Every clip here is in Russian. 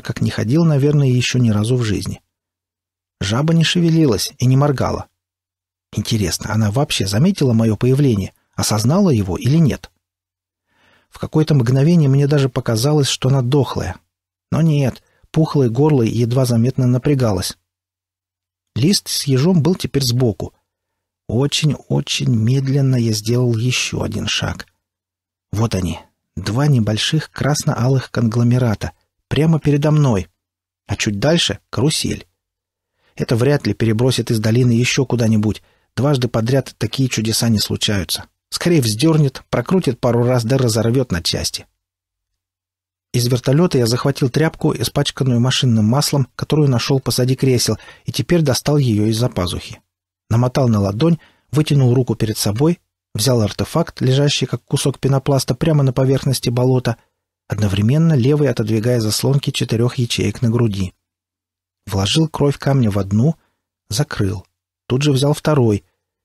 как не ходил, наверное, еще ни разу в жизни. Жаба не шевелилась и не моргала. Интересно, она вообще заметила мое появление, осознала его или нет? В какое-то мгновение мне даже показалось, что она дохлая. Но нет, пухлое горло едва заметно напрягалось. Лист с ежом был теперь сбоку. Очень-очень медленно я сделал еще один шаг. Вот они, два небольших красно-алых конгломерата, прямо передо мной, а чуть дальше — карусель. Это вряд ли перебросит из долины еще куда-нибудь. Дважды подряд такие чудеса не случаются. Скорее вздернет, прокрутит пару раз, да разорвет на части. Из вертолета я захватил тряпку, испачканную машинным маслом, которую нашел позади кресел, и теперь достал ее из-за пазухи. Намотал на ладонь, вытянул руку перед собой, взял артефакт, лежащий как кусок пенопласта прямо на поверхности болота, одновременно левой отодвигая заслонки четырех ячеек на груди. Вложил кровь камня в одну, закрыл. Тут же взял второй,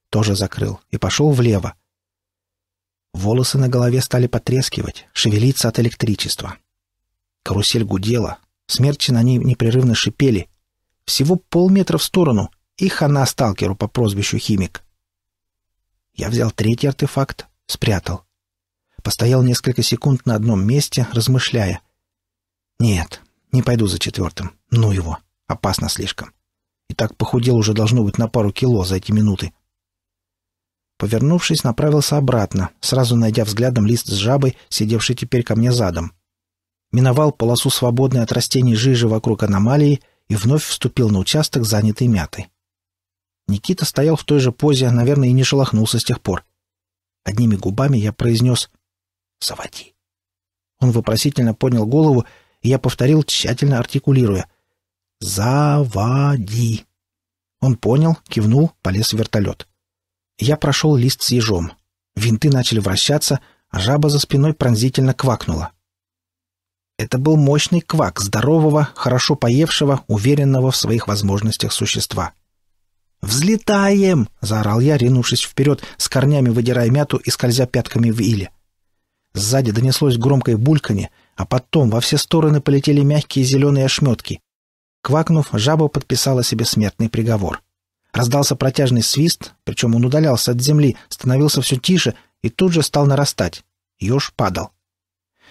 тоже закрыл, и пошел влево. Волосы на голове стали потрескивать, шевелиться от электричества. Карусель гудела, смерчи на ней непрерывно шипели. Всего полметра в сторону, и хана сталкеру по прозвищу Химик. Я взял третий артефакт, спрятал. Постоял несколько секунд на одном месте, размышляя. «Нет, не пойду за четвертым. Ну его. Опасно слишком. И так похудел уже должно быть на пару кило за эти минуты». Повернувшись, направился обратно, сразу найдя взглядом лист с жабой, сидевший теперь ко мне задом. Миновал полосу свободной от растений жижи вокруг аномалии и вновь вступил на участок, занятый мятой. Никита стоял в той же позе, наверное, и не шелохнулся с тех пор. Одними губами я произнес заводи». Он вопросительно поднял голову, и я повторил, тщательно артикулируя. «Заводи». Он понял, кивнул, полез в вертолет. Я прошел лист с ежом. Винты начали вращаться, а жаба за спиной пронзительно квакнула. Это был мощный квак здорового, хорошо поевшего, уверенного в своих возможностях существа. «Взлетаем!» — заорал я, ринувшись вперед, с корнями выдирая мяту и скользя пятками в иле. Сзади донеслось громкое бульканье, а потом во все стороны полетели мягкие зеленые ошметки. Квакнув, жаба подписала себе смертный приговор. Раздался протяжный свист, причем он удалялся от земли, становился все тише и тут же стал нарастать. Еж падал.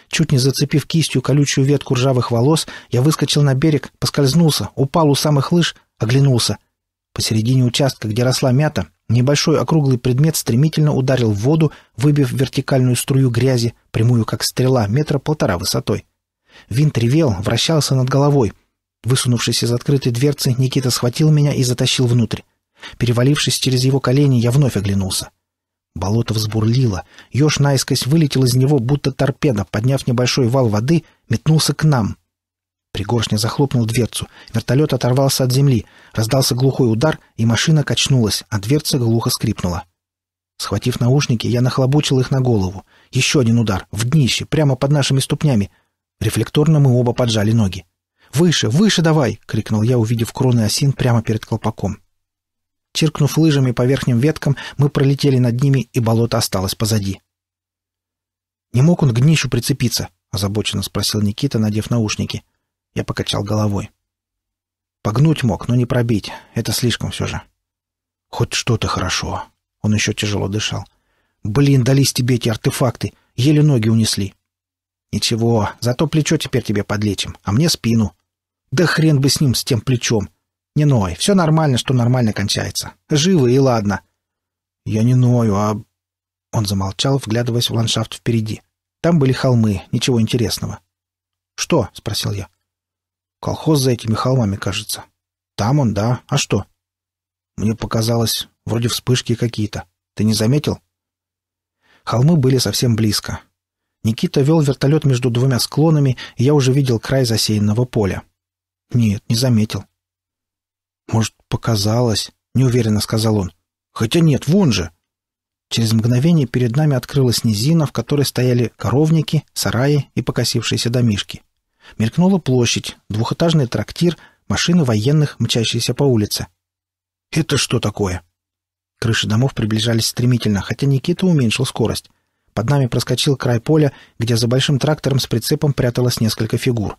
Чуть не зацепив кистью колючую ветку ржавых волос, я выскочил на берег, поскользнулся, упал у самых лыж, оглянулся. Посередине участка, где росла мята, Небольшой округлый предмет стремительно ударил в воду, выбив вертикальную струю грязи, прямую как стрела, метра полтора высотой. Винт ревел, вращался над головой. Высунувшись из открытой дверцы, Никита схватил меня и затащил внутрь. Перевалившись через его колени, я вновь оглянулся. Болото взбурлило. Ёж наискось вылетел из него, будто торпеда, подняв небольшой вал воды, метнулся к нам. Пригоршня захлопнул дверцу. Вертолет оторвался от земли. Раздался глухой удар, и машина качнулась, а дверца глухо скрипнула. Схватив наушники, я нахлобучил их на голову. Еще один удар. В днище, прямо под нашими ступнями. Рефлекторно мы оба поджали ноги. «Выше, выше давай!» — крикнул я, увидев кроны осин прямо перед колпаком. Чиркнув лыжами по верхним веткам, мы пролетели над ними, и болото осталось позади. «Не мог он к днищу прицепиться?» — озабоченно спросил Никита, надев наушники. Я покачал головой. Погнуть мог, но не пробить. Это слишком все же. Хоть что-то хорошо. Он еще тяжело дышал. Блин, дались тебе эти артефакты. Еле ноги унесли. Ничего, зато плечо теперь тебе подлечим, а мне спину. Да хрен бы с ним, с тем плечом. Не ной, все нормально, что нормально кончается. Живы и ладно. Я не ною, а... Он замолчал, вглядываясь в ландшафт впереди. Там были холмы, ничего интересного. «Что?» — спросил я. Колхоз за этими холмами, кажется. Там он, да. А что? Мне показалось, вроде вспышки какие-то. Ты не заметил? Холмы были совсем близко. Никита вел вертолет между двумя склонами, и я уже видел край засеянного поля. Нет, не заметил. Может, показалось, неуверенно сказал он. Хотя нет, вон же. Через мгновение перед нами открылась низина, в которой стояли коровники, сараи и покосившиеся домишки. Мелькнула площадь, двухэтажный трактир, машины военных, мчащиеся по улице. «Это что такое?» Крыши домов приближались стремительно, хотя Никита уменьшил скорость. Под нами проскочил край поля, где за большим трактором с прицепом пряталось несколько фигур.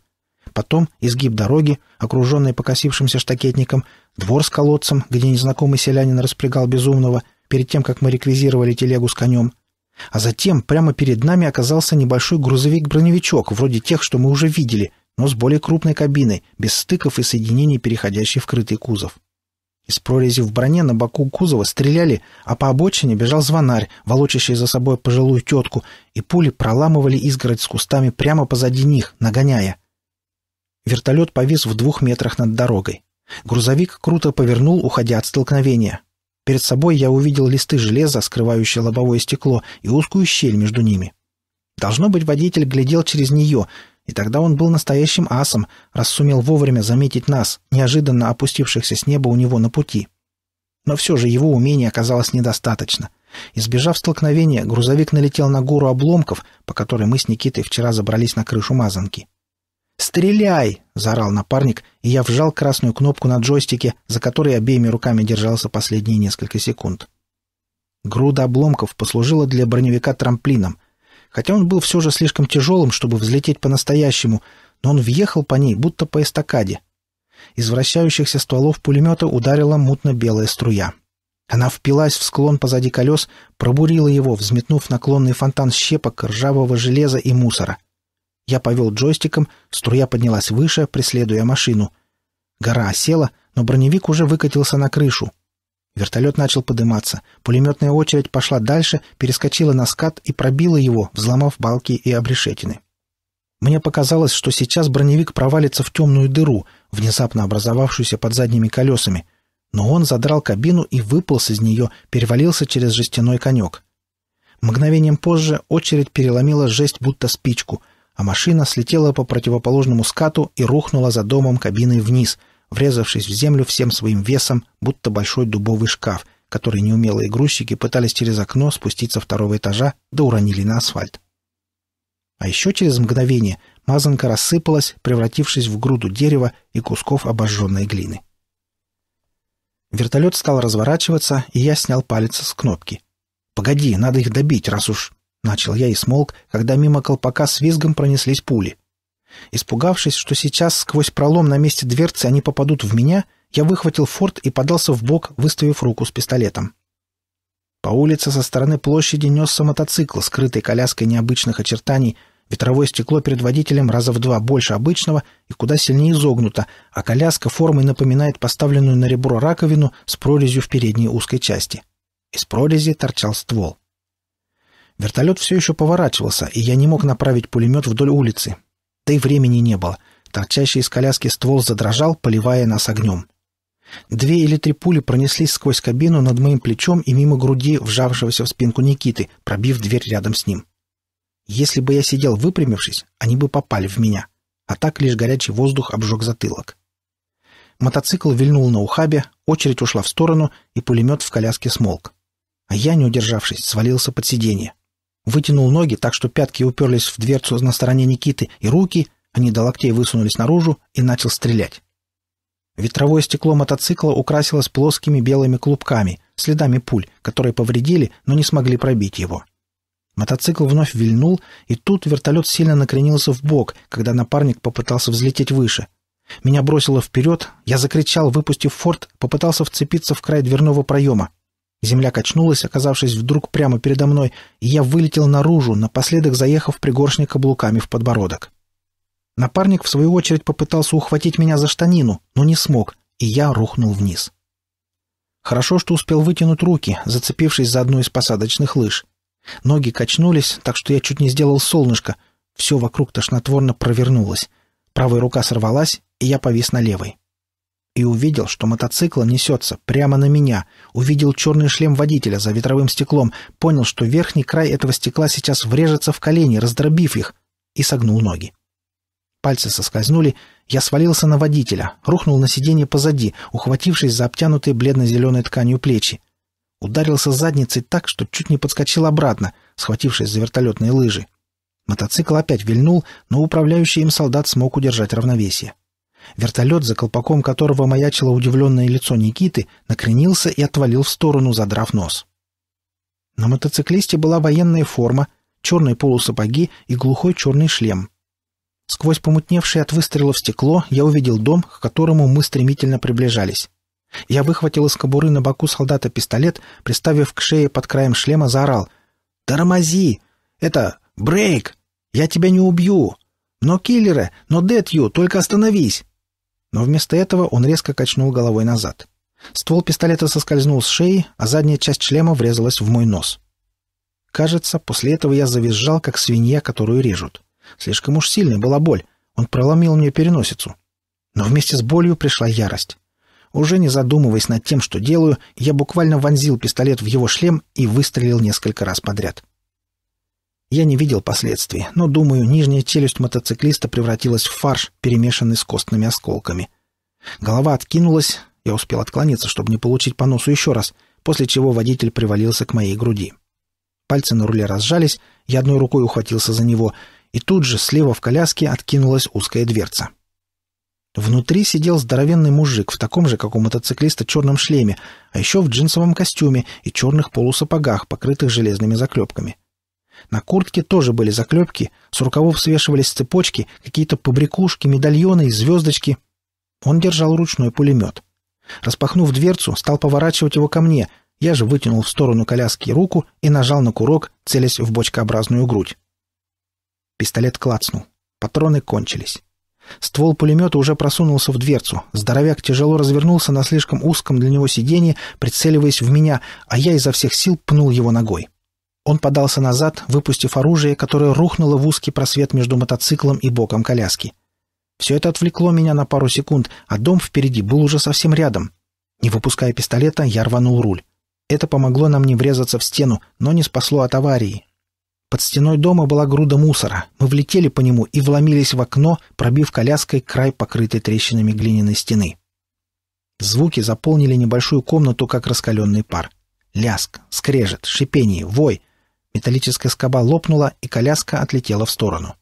Потом изгиб дороги, окруженный покосившимся штакетником, двор с колодцем, где незнакомый селянин распрягал безумного, перед тем, как мы реквизировали телегу с конем — а затем прямо перед нами оказался небольшой грузовик-броневичок, вроде тех, что мы уже видели, но с более крупной кабиной, без стыков и соединений, переходящих в крытый кузов. Из прорези в броне на боку кузова стреляли, а по обочине бежал звонарь, волочащий за собой пожилую тетку, и пули проламывали изгородь с кустами прямо позади них, нагоняя. Вертолет повис в двух метрах над дорогой. Грузовик круто повернул, уходя от столкновения. Перед собой я увидел листы железа, скрывающие лобовое стекло, и узкую щель между ними. Должно быть, водитель глядел через нее, и тогда он был настоящим асом, раз сумел вовремя заметить нас, неожиданно опустившихся с неба у него на пути. Но все же его умения оказалось недостаточно. Избежав столкновения, грузовик налетел на гору обломков, по которой мы с Никитой вчера забрались на крышу мазанки. «Стреляй!» — заорал напарник, и я вжал красную кнопку на джойстике, за которой обеими руками держался последние несколько секунд. Груда обломков послужила для броневика трамплином. Хотя он был все же слишком тяжелым, чтобы взлететь по-настоящему, но он въехал по ней, будто по эстакаде. Из вращающихся стволов пулемета ударила мутно-белая струя. Она впилась в склон позади колес, пробурила его, взметнув наклонный фонтан щепок, ржавого железа и мусора — я повел джойстиком, струя поднялась выше, преследуя машину. Гора осела, но броневик уже выкатился на крышу. Вертолет начал подниматься. Пулеметная очередь пошла дальше, перескочила на скат и пробила его, взломав балки и обрешетины. Мне показалось, что сейчас броневик провалится в темную дыру, внезапно образовавшуюся под задними колесами. Но он задрал кабину и выполз из нее, перевалился через жестяной конек. Мгновением позже очередь переломила жесть будто спичку — а машина слетела по противоположному скату и рухнула за домом кабиной вниз, врезавшись в землю всем своим весом, будто большой дубовый шкаф, который неумелые грузчики пытались через окно спуститься второго этажа, да уронили на асфальт. А еще через мгновение мазанка рассыпалась, превратившись в груду дерева и кусков обожженной глины. Вертолет стал разворачиваться, и я снял палец с кнопки. «Погоди, надо их добить, раз уж...» Начал я и смолк, когда мимо колпака с визгом пронеслись пули. Испугавшись, что сейчас сквозь пролом на месте дверцы они попадут в меня, я выхватил форт и подался в бок, выставив руку с пистолетом. По улице со стороны площади несся мотоцикл, скрытый коляской необычных очертаний, ветровое стекло перед водителем раза в два больше обычного и куда сильнее изогнуто, а коляска формой напоминает поставленную на ребро раковину с прорезью в передней узкой части. Из прорези торчал ствол. Вертолет все еще поворачивался, и я не мог направить пулемет вдоль улицы. Да и времени не было. Торчащий из коляски ствол задрожал, поливая нас огнем. Две или три пули пронеслись сквозь кабину над моим плечом и мимо груди, вжавшегося в спинку Никиты, пробив дверь рядом с ним. Если бы я сидел выпрямившись, они бы попали в меня. А так лишь горячий воздух обжег затылок. Мотоцикл вильнул на ухабе, очередь ушла в сторону, и пулемет в коляске смолк. А я, не удержавшись, свалился под сиденье вытянул ноги так, что пятки уперлись в дверцу на стороне Никиты, и руки, они до локтей высунулись наружу, и начал стрелять. Ветровое стекло мотоцикла украсилось плоскими белыми клубками, следами пуль, которые повредили, но не смогли пробить его. Мотоцикл вновь вильнул, и тут вертолет сильно накренился в бок, когда напарник попытался взлететь выше. Меня бросило вперед, я закричал, выпустив форт, попытался вцепиться в край дверного проема. Земля качнулась, оказавшись вдруг прямо передо мной, и я вылетел наружу, напоследок заехав пригоршник каблуками в подбородок. Напарник, в свою очередь, попытался ухватить меня за штанину, но не смог, и я рухнул вниз. Хорошо, что успел вытянуть руки, зацепившись за одну из посадочных лыж. Ноги качнулись, так что я чуть не сделал солнышко. Все вокруг тошнотворно провернулось. Правая рука сорвалась, и я повис на левой и увидел, что мотоцикл несется прямо на меня. Увидел черный шлем водителя за ветровым стеклом, понял, что верхний край этого стекла сейчас врежется в колени, раздробив их, и согнул ноги. Пальцы соскользнули, я свалился на водителя, рухнул на сиденье позади, ухватившись за обтянутые бледно-зеленой тканью плечи. Ударился задницей так, что чуть не подскочил обратно, схватившись за вертолетные лыжи. Мотоцикл опять вильнул, но управляющий им солдат смог удержать равновесие. — Вертолет, за колпаком которого маячило удивленное лицо Никиты, накренился и отвалил в сторону, задрав нос. На мотоциклисте была военная форма, черные полусапоги и глухой черный шлем. Сквозь помутневшее от выстрелов стекло я увидел дом, к которому мы стремительно приближались. Я выхватил из кобуры на боку солдата пистолет, приставив к шее под краем шлема, заорал. «Тормози! Это... Брейк! Я тебя не убью! Но киллеры! Но детью! Только остановись!» Но вместо этого он резко качнул головой назад. Ствол пистолета соскользнул с шеи, а задняя часть шлема врезалась в мой нос. Кажется, после этого я завизжал, как свинья, которую режут. Слишком уж сильной была боль. Он проломил мне переносицу. Но вместе с болью пришла ярость. Уже не задумываясь над тем, что делаю, я буквально вонзил пистолет в его шлем и выстрелил несколько раз подряд. Я не видел последствий, но, думаю, нижняя челюсть мотоциклиста превратилась в фарш, перемешанный с костными осколками. Голова откинулась, я успел отклониться, чтобы не получить по носу еще раз, после чего водитель привалился к моей груди. Пальцы на руле разжались, я одной рукой ухватился за него, и тут же слева в коляске откинулась узкая дверца. Внутри сидел здоровенный мужик в таком же, как у мотоциклиста, черном шлеме, а еще в джинсовом костюме и черных полусапогах, покрытых железными заклепками — на куртке тоже были заклепки, с рукавов свешивались цепочки, какие-то побрякушки, медальоны и звездочки. Он держал ручной пулемет. Распахнув дверцу, стал поворачивать его ко мне. Я же вытянул в сторону коляски руку и нажал на курок, целясь в бочкообразную грудь. Пистолет клацнул. Патроны кончились. Ствол пулемета уже просунулся в дверцу. Здоровяк тяжело развернулся на слишком узком для него сиденье, прицеливаясь в меня, а я изо всех сил пнул его ногой. Он подался назад, выпустив оружие, которое рухнуло в узкий просвет между мотоциклом и боком коляски. Все это отвлекло меня на пару секунд, а дом впереди был уже совсем рядом. Не выпуская пистолета, я рванул руль. Это помогло нам не врезаться в стену, но не спасло от аварии. Под стеной дома была груда мусора. Мы влетели по нему и вломились в окно, пробив коляской край покрытой трещинами глиняной стены. Звуки заполнили небольшую комнату, как раскаленный пар. Ляск, скрежет, шипение, вой — Металлическая скоба лопнула, и коляска отлетела в сторону.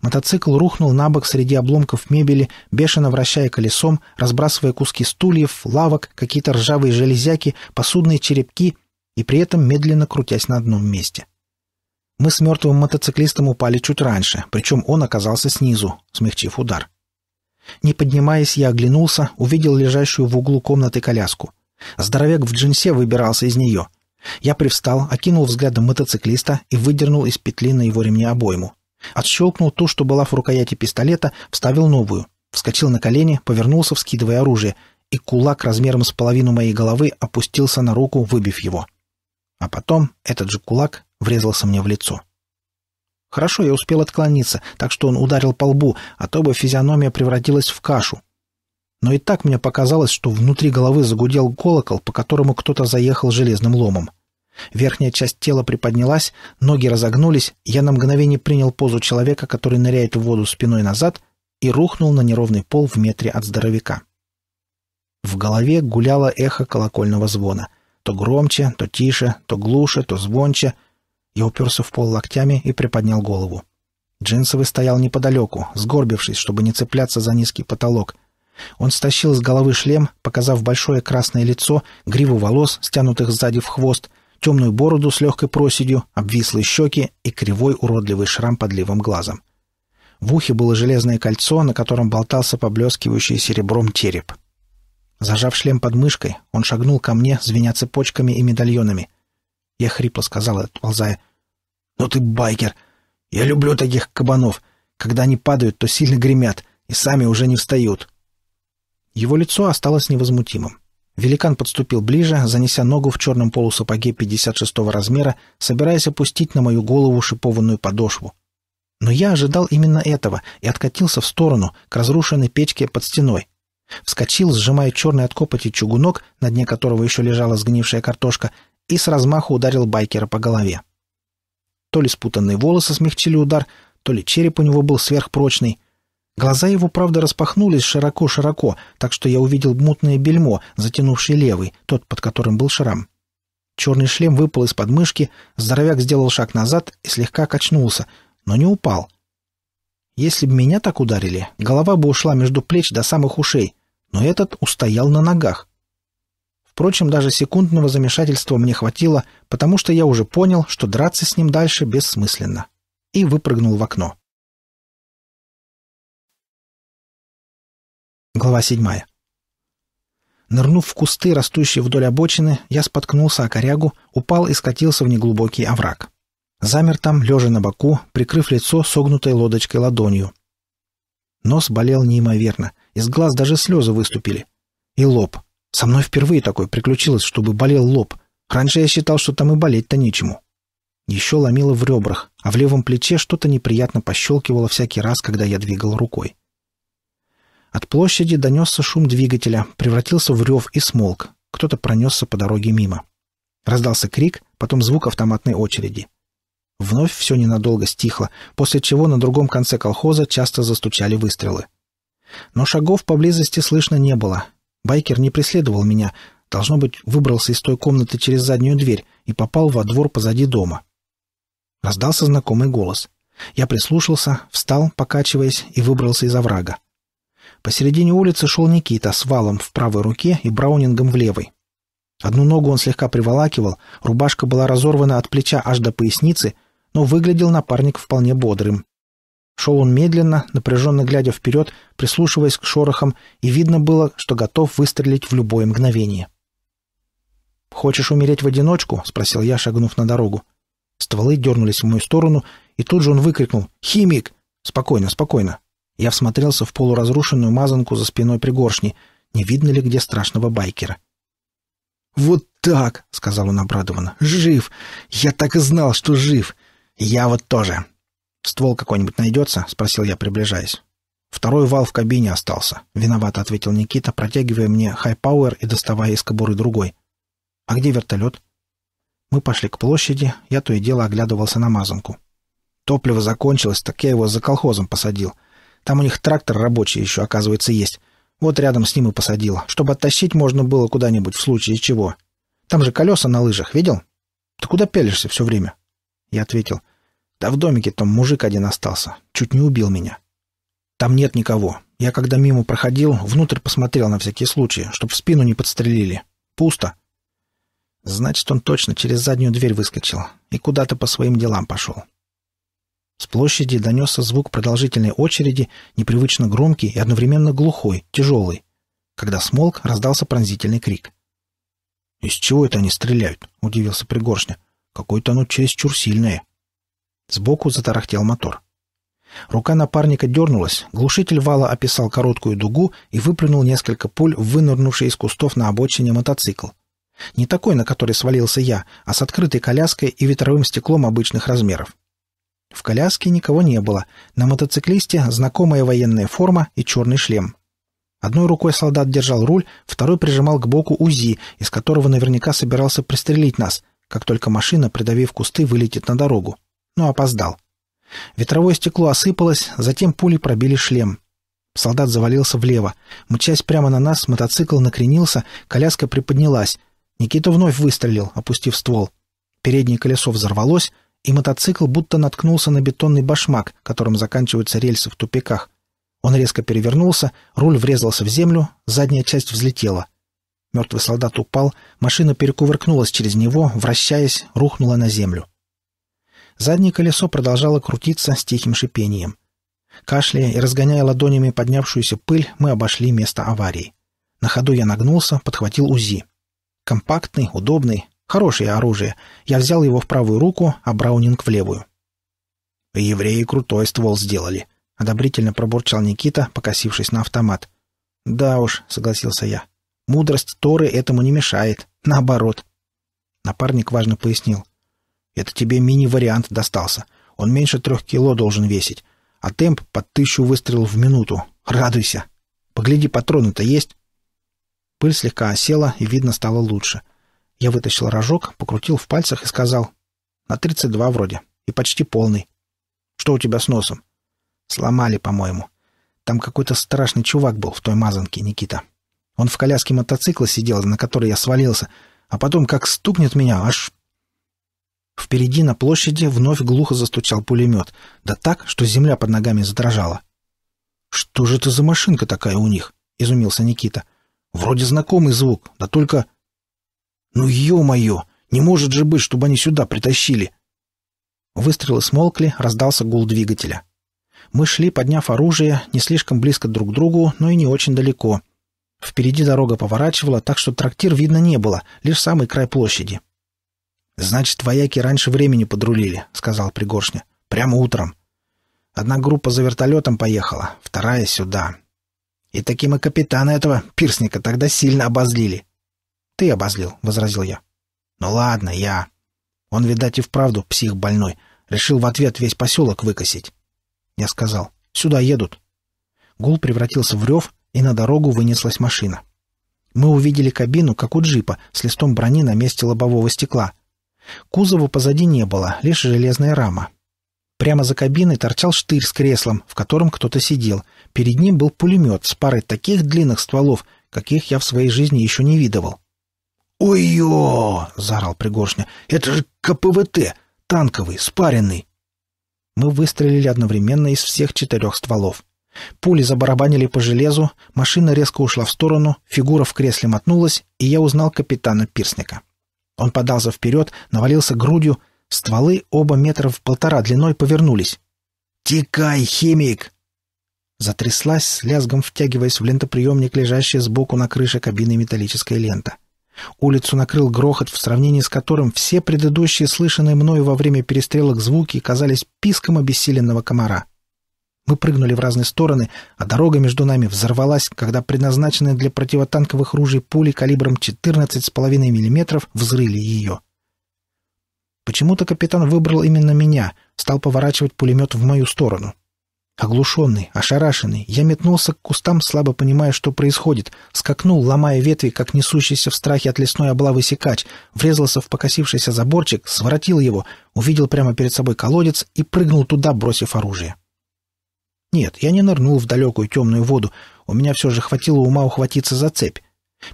Мотоцикл рухнул на бок среди обломков мебели, бешено вращая колесом, разбрасывая куски стульев, лавок, какие-то ржавые железяки, посудные черепки и при этом медленно крутясь на одном месте. Мы с мертвым мотоциклистом упали чуть раньше, причем он оказался снизу, смягчив удар. Не поднимаясь, я оглянулся, увидел лежащую в углу комнаты коляску. Здоровяк в джинсе выбирался из нее — я привстал, окинул взглядом мотоциклиста и выдернул из петли на его ремне обойму. Отщелкнул ту, что была в рукояти пистолета, вставил новую. Вскочил на колени, повернулся, вскидывая оружие, и кулак размером с половину моей головы опустился на руку, выбив его. А потом этот же кулак врезался мне в лицо. Хорошо, я успел отклониться, так что он ударил по лбу, а то бы физиономия превратилась в кашу. Но и так мне показалось, что внутри головы загудел колокол, по которому кто-то заехал железным ломом. Верхняя часть тела приподнялась, ноги разогнулись, я на мгновение принял позу человека, который ныряет в воду спиной назад, и рухнул на неровный пол в метре от здоровяка. В голове гуляло эхо колокольного звона. То громче, то тише, то глуше, то звонче. Я уперся в пол локтями и приподнял голову. Джинсовый стоял неподалеку, сгорбившись, чтобы не цепляться за низкий потолок — он стащил с головы шлем, показав большое красное лицо, гриву волос, стянутых сзади в хвост, темную бороду с легкой проседью, обвислые щеки и кривой уродливый шрам под левым глазом. В ухе было железное кольцо, на котором болтался поблескивающий серебром тереп. Зажав шлем под мышкой, он шагнул ко мне, звеня цепочками и медальонами. Я хрипло сказал, отползая, «Ну ты байкер! Я люблю таких кабанов! Когда они падают, то сильно гремят и сами уже не встают!» Его лицо осталось невозмутимым. Великан подступил ближе, занеся ногу в черном полусапоге 56-го размера, собираясь опустить на мою голову шипованную подошву. Но я ожидал именно этого и откатился в сторону, к разрушенной печке под стеной. Вскочил, сжимая черный от копоти чугунок, на дне которого еще лежала сгнившая картошка, и с размаху ударил байкера по голове. То ли спутанные волосы смягчили удар, то ли череп у него был сверхпрочный, Глаза его, правда, распахнулись широко-широко, так что я увидел мутное бельмо, затянувший левый, тот, под которым был шрам. Черный шлем выпал из подмышки, здоровяк сделал шаг назад и слегка качнулся, но не упал. Если бы меня так ударили, голова бы ушла между плеч до самых ушей, но этот устоял на ногах. Впрочем, даже секундного замешательства мне хватило, потому что я уже понял, что драться с ним дальше бессмысленно. И выпрыгнул в окно. Глава 7. Нырнув в кусты, растущие вдоль обочины, я споткнулся о корягу, упал и скатился в неглубокий овраг. Замер там, лежа на боку, прикрыв лицо согнутой лодочкой ладонью. Нос болел неимоверно, из глаз даже слезы выступили. И лоб. Со мной впервые такое приключилось, чтобы болел лоб. Раньше я считал, что там и болеть-то нечему. Еще ломило в ребрах, а в левом плече что-то неприятно пощелкивало всякий раз, когда я двигал рукой. От площади донесся шум двигателя, превратился в рев и смолк. Кто-то пронесся по дороге мимо. Раздался крик, потом звук автоматной очереди. Вновь все ненадолго стихло, после чего на другом конце колхоза часто застучали выстрелы. Но шагов поблизости слышно не было. Байкер не преследовал меня, должно быть, выбрался из той комнаты через заднюю дверь и попал во двор позади дома. Раздался знакомый голос. Я прислушался, встал, покачиваясь, и выбрался из оврага. Посередине улицы шел Никита с валом в правой руке и браунингом в левой. Одну ногу он слегка приволакивал, рубашка была разорвана от плеча аж до поясницы, но выглядел напарник вполне бодрым. Шел он медленно, напряженно глядя вперед, прислушиваясь к шорохам, и видно было, что готов выстрелить в любое мгновение. «Хочешь умереть в одиночку?» — спросил я, шагнув на дорогу. Стволы дернулись в мою сторону, и тут же он выкрикнул «Химик!» «Спокойно, спокойно. Я всмотрелся в полуразрушенную мазанку за спиной пригоршни. Не видно ли где страшного байкера? «Вот так!» — сказал он обрадованно. «Жив! Я так и знал, что жив! Я вот тоже!» «Ствол какой-нибудь найдется?» — спросил я, приближаясь. «Второй вал в кабине остался», — виновато ответил Никита, протягивая мне хай-пауэр и доставая из кобуры другой. «А где вертолет?» Мы пошли к площади, я то и дело оглядывался на мазанку. Топливо закончилось, так я его за колхозом посадил — там у них трактор рабочий еще, оказывается, есть. Вот рядом с ним и посадила, чтобы оттащить можно было куда-нибудь в случае чего. Там же колеса на лыжах, видел? Ты куда пялишься все время?» Я ответил, «Да в домике там мужик один остался, чуть не убил меня». «Там нет никого. Я, когда мимо проходил, внутрь посмотрел на всякий случай, чтобы в спину не подстрелили. Пусто». «Значит, он точно через заднюю дверь выскочил и куда-то по своим делам пошел. С площади донесся звук продолжительной очереди, непривычно громкий и одновременно глухой, тяжелый. Когда смолк, раздался пронзительный крик. «Из чего это они стреляют?» — удивился Пригоршня. «Какое-то оно чересчур сильное». Сбоку затарахтел мотор. Рука напарника дернулась, глушитель вала описал короткую дугу и выплюнул несколько пуль, вынырнувший из кустов на обочине мотоцикл. Не такой, на который свалился я, а с открытой коляской и ветровым стеклом обычных размеров. В коляске никого не было. На мотоциклисте знакомая военная форма и черный шлем. Одной рукой солдат держал руль, второй прижимал к боку УЗИ, из которого наверняка собирался пристрелить нас, как только машина, придавив кусты, вылетит на дорогу. Но опоздал. Ветровое стекло осыпалось, затем пули пробили шлем. Солдат завалился влево. Мчась прямо на нас, мотоцикл накренился, коляска приподнялась. Никита вновь выстрелил, опустив ствол. Переднее колесо взорвалось, и мотоцикл будто наткнулся на бетонный башмак, которым заканчиваются рельсы в тупиках. Он резко перевернулся, руль врезался в землю, задняя часть взлетела. Мертвый солдат упал, машина перекувыркнулась через него, вращаясь, рухнула на землю. Заднее колесо продолжало крутиться с тихим шипением. Кашляя и разгоняя ладонями поднявшуюся пыль, мы обошли место аварии. На ходу я нагнулся, подхватил УЗИ. Компактный, удобный, Хорошее оружие. Я взял его в правую руку, а Браунинг в левую. «Евреи крутой ствол сделали», — одобрительно пробурчал Никита, покосившись на автомат. «Да уж», — согласился я. «Мудрость Торы этому не мешает. Наоборот». Напарник важно пояснил. «Это тебе мини-вариант достался. Он меньше трех кило должен весить. А темп под тысячу выстрелов в минуту. Радуйся. Погляди, патроны-то есть?» Пыль слегка осела, и видно стало лучше. Я вытащил рожок, покрутил в пальцах и сказал. «На 32 вроде. И почти полный. Что у тебя с носом?» «Сломали, по-моему. Там какой-то страшный чувак был в той мазанке, Никита. Он в коляске мотоцикла сидел, на которой я свалился, а потом как стукнет меня, аж...» Впереди на площади вновь глухо застучал пулемет, да так, что земля под ногами задрожала. «Что же это за машинка такая у них?» — изумился Никита. «Вроде знакомый звук, да только «Ну, ё-моё! Не может же быть, чтобы они сюда притащили!» Выстрелы смолкли, раздался гул двигателя. Мы шли, подняв оружие, не слишком близко друг к другу, но и не очень далеко. Впереди дорога поворачивала, так что трактир видно не было, лишь самый край площади. «Значит, вояки раньше времени подрулили», — сказал Пригоршня. «Прямо утром. Одна группа за вертолетом поехала, вторая — сюда. И таким и капитана этого пирсника тогда сильно обозлили. «Ты обозлил», — возразил я. «Ну ладно, я...» Он, видать, и вправду псих больной. Решил в ответ весь поселок выкосить. Я сказал, «Сюда едут». Гул превратился в рев, и на дорогу вынеслась машина. Мы увидели кабину, как у джипа, с листом брони на месте лобового стекла. Кузова позади не было, лишь железная рама. Прямо за кабиной торчал штырь с креслом, в котором кто-то сидел. Перед ним был пулемет с парой таких длинных стволов, каких я в своей жизни еще не видывал. «Ой-ё!» — заорал Пригоршня. «Это же КПВТ! Танковый, спаренный!» Мы выстрелили одновременно из всех четырех стволов. Пули забарабанили по железу, машина резко ушла в сторону, фигура в кресле мотнулась, и я узнал капитана Пирсника. Он подался вперед, навалился грудью, стволы оба метра в полтора длиной повернулись. «Текай, химик!» Затряслась, с лязгом втягиваясь в лентоприемник, лежащий сбоку на крыше кабины металлическая лента. Улицу накрыл грохот, в сравнении с которым все предыдущие слышанные мною во время перестрелок звуки казались писком обессиленного комара. Мы прыгнули в разные стороны, а дорога между нами взорвалась, когда предназначенные для противотанковых ружей пули калибром 14,5 мм взрыли ее. Почему-то капитан выбрал именно меня, стал поворачивать пулемет в мою сторону. — Оглушенный, ошарашенный, я метнулся к кустам, слабо понимая, что происходит, скакнул, ломая ветви, как несущийся в страхе от лесной облавы сикач, врезался в покосившийся заборчик, своротил его, увидел прямо перед собой колодец и прыгнул туда, бросив оружие. Нет, я не нырнул в далекую темную воду, у меня все же хватило ума ухватиться за цепь.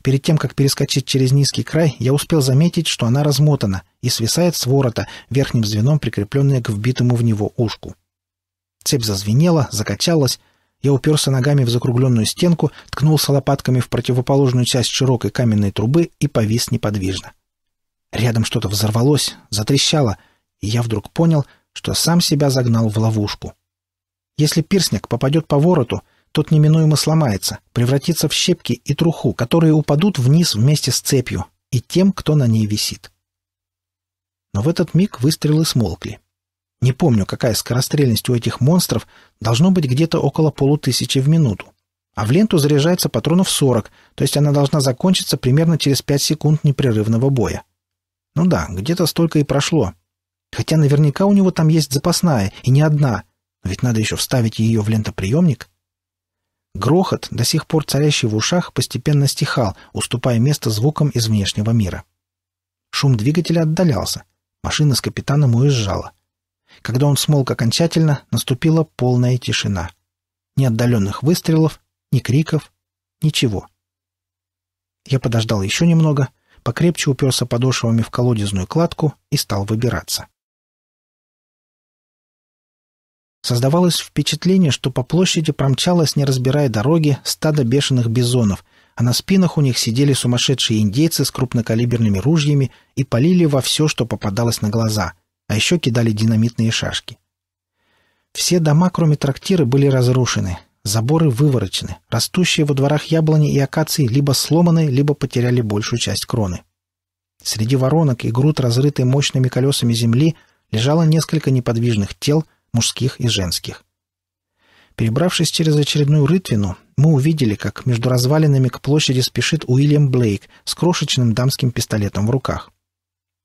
Перед тем, как перескочить через низкий край, я успел заметить, что она размотана и свисает с ворота, верхним звеном прикрепленная к вбитому в него ушку. Цепь зазвенела, закачалась. Я уперся ногами в закругленную стенку, ткнулся лопатками в противоположную часть широкой каменной трубы и повис неподвижно. Рядом что-то взорвалось, затрещало, и я вдруг понял, что сам себя загнал в ловушку. Если пирсник попадет по вороту, тот неминуемо сломается, превратится в щепки и труху, которые упадут вниз вместе с цепью и тем, кто на ней висит. Но в этот миг выстрелы смолкли. Не помню, какая скорострельность у этих монстров, должно быть где-то около полутысячи в минуту. А в ленту заряжается патронов 40, то есть она должна закончиться примерно через 5 секунд непрерывного боя. Ну да, где-то столько и прошло. Хотя наверняка у него там есть запасная, и не одна, ведь надо еще вставить ее в лентоприемник. Грохот, до сих пор царящий в ушах, постепенно стихал, уступая место звукам из внешнего мира. Шум двигателя отдалялся. Машина с капитаном уезжала. Когда он смолк окончательно, наступила полная тишина. Ни отдаленных выстрелов, ни криков, ничего. Я подождал еще немного, покрепче уперся подошвами в колодезную кладку и стал выбираться. Создавалось впечатление, что по площади промчалось, не разбирая дороги, стадо бешеных бизонов, а на спинах у них сидели сумасшедшие индейцы с крупнокалиберными ружьями и полили во все, что попадалось на глаза — а еще кидали динамитные шашки. Все дома, кроме трактира, были разрушены, заборы выворочены, растущие во дворах яблони и акации либо сломаны, либо потеряли большую часть кроны. Среди воронок и груд, разрытой мощными колесами земли, лежало несколько неподвижных тел, мужских и женских. Перебравшись через очередную рытвину, мы увидели, как между развалинами к площади спешит Уильям Блейк с крошечным дамским пистолетом в руках.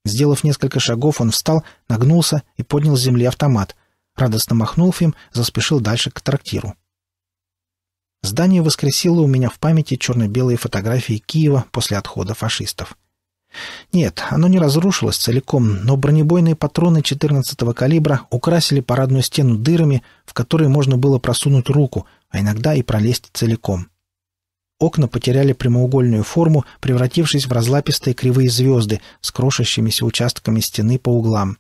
Сделав несколько шагов, он встал, нагнулся и поднял с земли автомат. Радостно махнув им, заспешил дальше к трактиру. Здание воскресило у меня в памяти черно-белые фотографии Киева после отхода фашистов. Нет, оно не разрушилось целиком, но бронебойные патроны 14-го калибра украсили парадную стену дырами, в которые можно было просунуть руку, а иногда и пролезть целиком окна потеряли прямоугольную форму, превратившись в разлапистые кривые звезды с крошащимися участками стены по углам.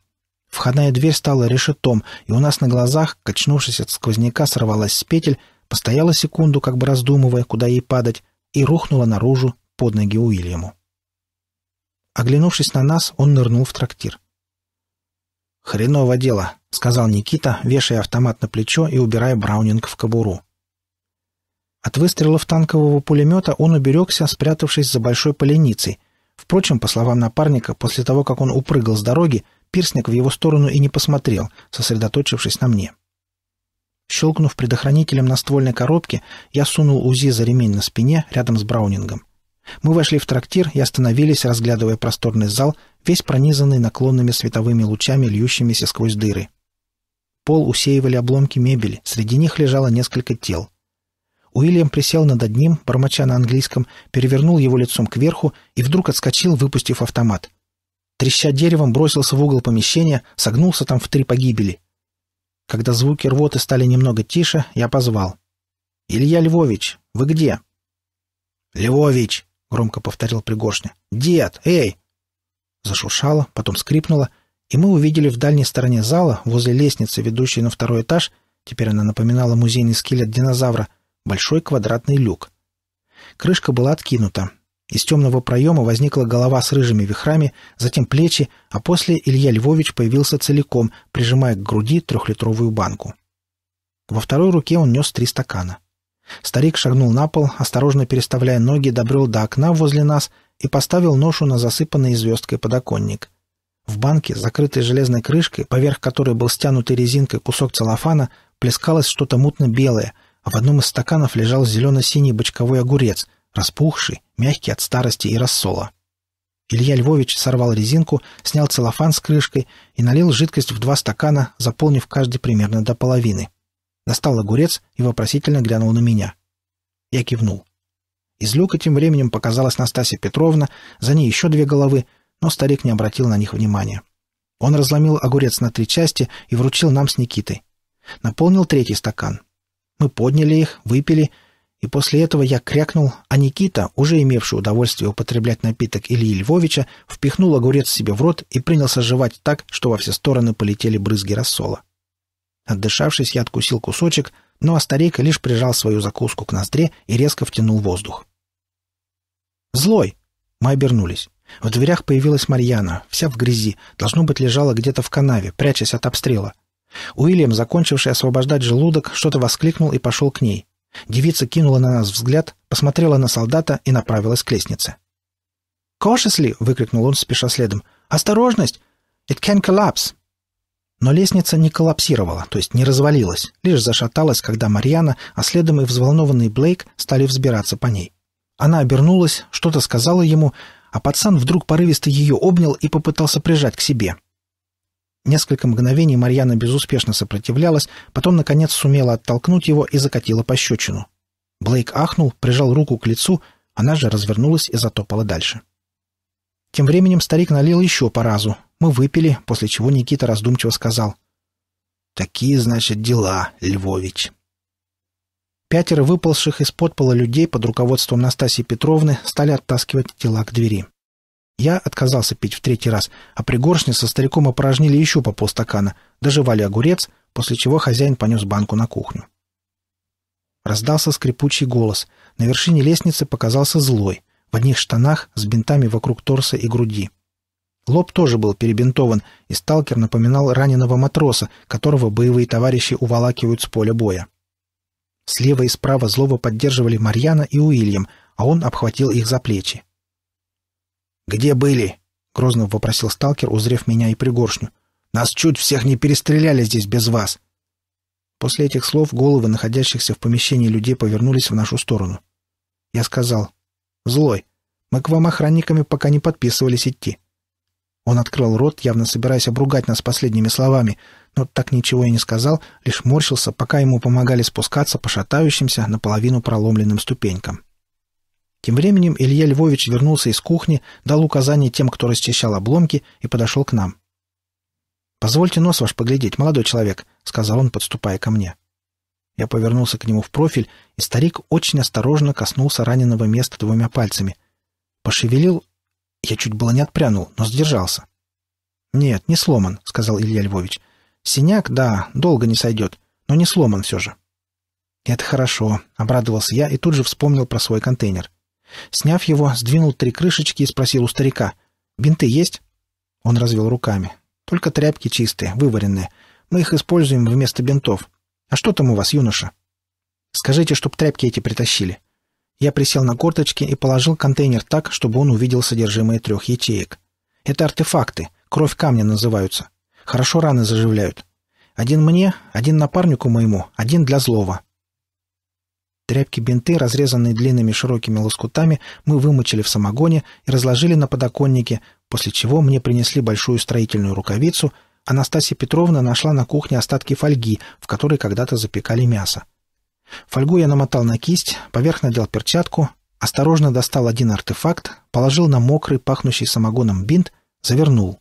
Входная дверь стала решетом, и у нас на глазах, качнувшись от сквозняка, сорвалась с петель, постояла секунду, как бы раздумывая, куда ей падать, и рухнула наружу под ноги Уильяму. Оглянувшись на нас, он нырнул в трактир. «Хреново дело», — сказал Никита, вешая автомат на плечо и убирая Браунинг в кобуру. От выстрелов танкового пулемета он уберегся, спрятавшись за большой поленицей. Впрочем, по словам напарника, после того, как он упрыгал с дороги, пирсник в его сторону и не посмотрел, сосредоточившись на мне. Щелкнув предохранителем на ствольной коробке, я сунул УЗИ за ремень на спине рядом с Браунингом. Мы вошли в трактир и остановились, разглядывая просторный зал, весь пронизанный наклонными световыми лучами, льющимися сквозь дыры. Пол усеивали обломки мебели, среди них лежало несколько тел. Уильям присел над одним, бормоча на английском, перевернул его лицом кверху и вдруг отскочил, выпустив автомат. Треща деревом, бросился в угол помещения, согнулся там в три погибели. Когда звуки рвоты стали немного тише, я позвал. «Илья Львович, вы где?» «Львович!» — громко повторил Пригоршня. «Дед, эй!» Зашуршало, потом скрипнуло, и мы увидели в дальней стороне зала, возле лестницы, ведущей на второй этаж, теперь она напоминала музейный скелет динозавра — большой квадратный люк. Крышка была откинута. Из темного проема возникла голова с рыжими вихрами, затем плечи, а после Илья Львович появился целиком, прижимая к груди трехлитровую банку. Во второй руке он нес три стакана. Старик шагнул на пол, осторожно переставляя ноги, добрел до окна возле нас и поставил ношу на засыпанный звездкой подоконник. В банке, закрытой железной крышкой, поверх которой был стянутый резинкой кусок целлофана, плескалось что-то мутно-белое, а в одном из стаканов лежал зелено-синий бочковой огурец, распухший, мягкий от старости и рассола. Илья Львович сорвал резинку, снял целлофан с крышкой и налил жидкость в два стакана, заполнив каждый примерно до половины. Достал огурец и вопросительно глянул на меня. Я кивнул. Из люка тем временем показалась Настасья Петровна, за ней еще две головы, но старик не обратил на них внимания. Он разломил огурец на три части и вручил нам с Никитой. Наполнил третий стакан — мы подняли их, выпили, и после этого я крякнул, а Никита, уже имевший удовольствие употреблять напиток Ильи Львовича, впихнул огурец себе в рот и принялся жевать так, что во все стороны полетели брызги рассола. Отдышавшись, я откусил кусочек, но Остарейка лишь прижал свою закуску к ноздре и резко втянул воздух. «Злой!» Мы обернулись. В дверях появилась Марьяна, вся в грязи, должно быть, лежала где-то в канаве, прячась от обстрела — Уильям, закончивший освобождать желудок, что-то воскликнул и пошел к ней. Девица кинула на нас взгляд, посмотрела на солдата и направилась к лестнице. Кошесли выкрикнул он, спеша следом. «Осторожность! It can collapse!» Но лестница не коллапсировала, то есть не развалилась, лишь зашаталась, когда Марьяна, а следом и взволнованный Блейк стали взбираться по ней. Она обернулась, что-то сказала ему, а пацан вдруг порывисто ее обнял и попытался прижать к себе. Несколько мгновений Марьяна безуспешно сопротивлялась, потом, наконец, сумела оттолкнуть его и закатила пощечину. Блейк ахнул, прижал руку к лицу, она же развернулась и затопала дальше. Тем временем старик налил еще по разу. Мы выпили, после чего Никита раздумчиво сказал. «Такие, значит, дела, Львович». Пятеро выползших из подпола людей под руководством Настасии Петровны стали оттаскивать тела к двери. Я отказался пить в третий раз, а пригоршни со стариком опорожнили еще по полстакана, доживали огурец, после чего хозяин понес банку на кухню. Раздался скрипучий голос. На вершине лестницы показался злой, в одних штанах, с бинтами вокруг торса и груди. Лоб тоже был перебинтован, и сталкер напоминал раненого матроса, которого боевые товарищи уволакивают с поля боя. Слева и справа злого поддерживали Марьяна и Уильям, а он обхватил их за плечи. «Где были?» — грозно вопросил сталкер, узрев меня и пригоршню. «Нас чуть всех не перестреляли здесь без вас!» После этих слов головы находящихся в помещении людей повернулись в нашу сторону. Я сказал. «Злой, мы к вам охранниками пока не подписывались идти». Он открыл рот, явно собираясь обругать нас последними словами, но так ничего и не сказал, лишь морщился, пока ему помогали спускаться по шатающимся, наполовину проломленным ступенькам. Тем временем Илья Львович вернулся из кухни, дал указание тем, кто расчищал обломки, и подошел к нам. «Позвольте нос ваш поглядеть, молодой человек», — сказал он, подступая ко мне. Я повернулся к нему в профиль, и старик очень осторожно коснулся раненого места двумя пальцами. Пошевелил... Я чуть было не отпрянул, но сдержался. «Нет, не сломан», — сказал Илья Львович. «Синяк, да, долго не сойдет, но не сломан все же». «Это хорошо», — обрадовался я и тут же вспомнил про свой контейнер. Сняв его, сдвинул три крышечки и спросил у старика. «Бинты есть?» Он развел руками. «Только тряпки чистые, вываренные. Мы их используем вместо бинтов. А что там у вас, юноша?» «Скажите, чтоб тряпки эти притащили». Я присел на корточки и положил контейнер так, чтобы он увидел содержимое трех ячеек. «Это артефакты. Кровь камня называются. Хорошо раны заживляют. Один мне, один напарнику моему, один для злого. Тряпки-бинты, разрезанные длинными широкими лоскутами, мы вымочили в самогоне и разложили на подоконнике, после чего мне принесли большую строительную рукавицу. а Настасья Петровна нашла на кухне остатки фольги, в которой когда-то запекали мясо. Фольгу я намотал на кисть, поверх надел перчатку, осторожно достал один артефакт, положил на мокрый, пахнущий самогоном бинт, завернул.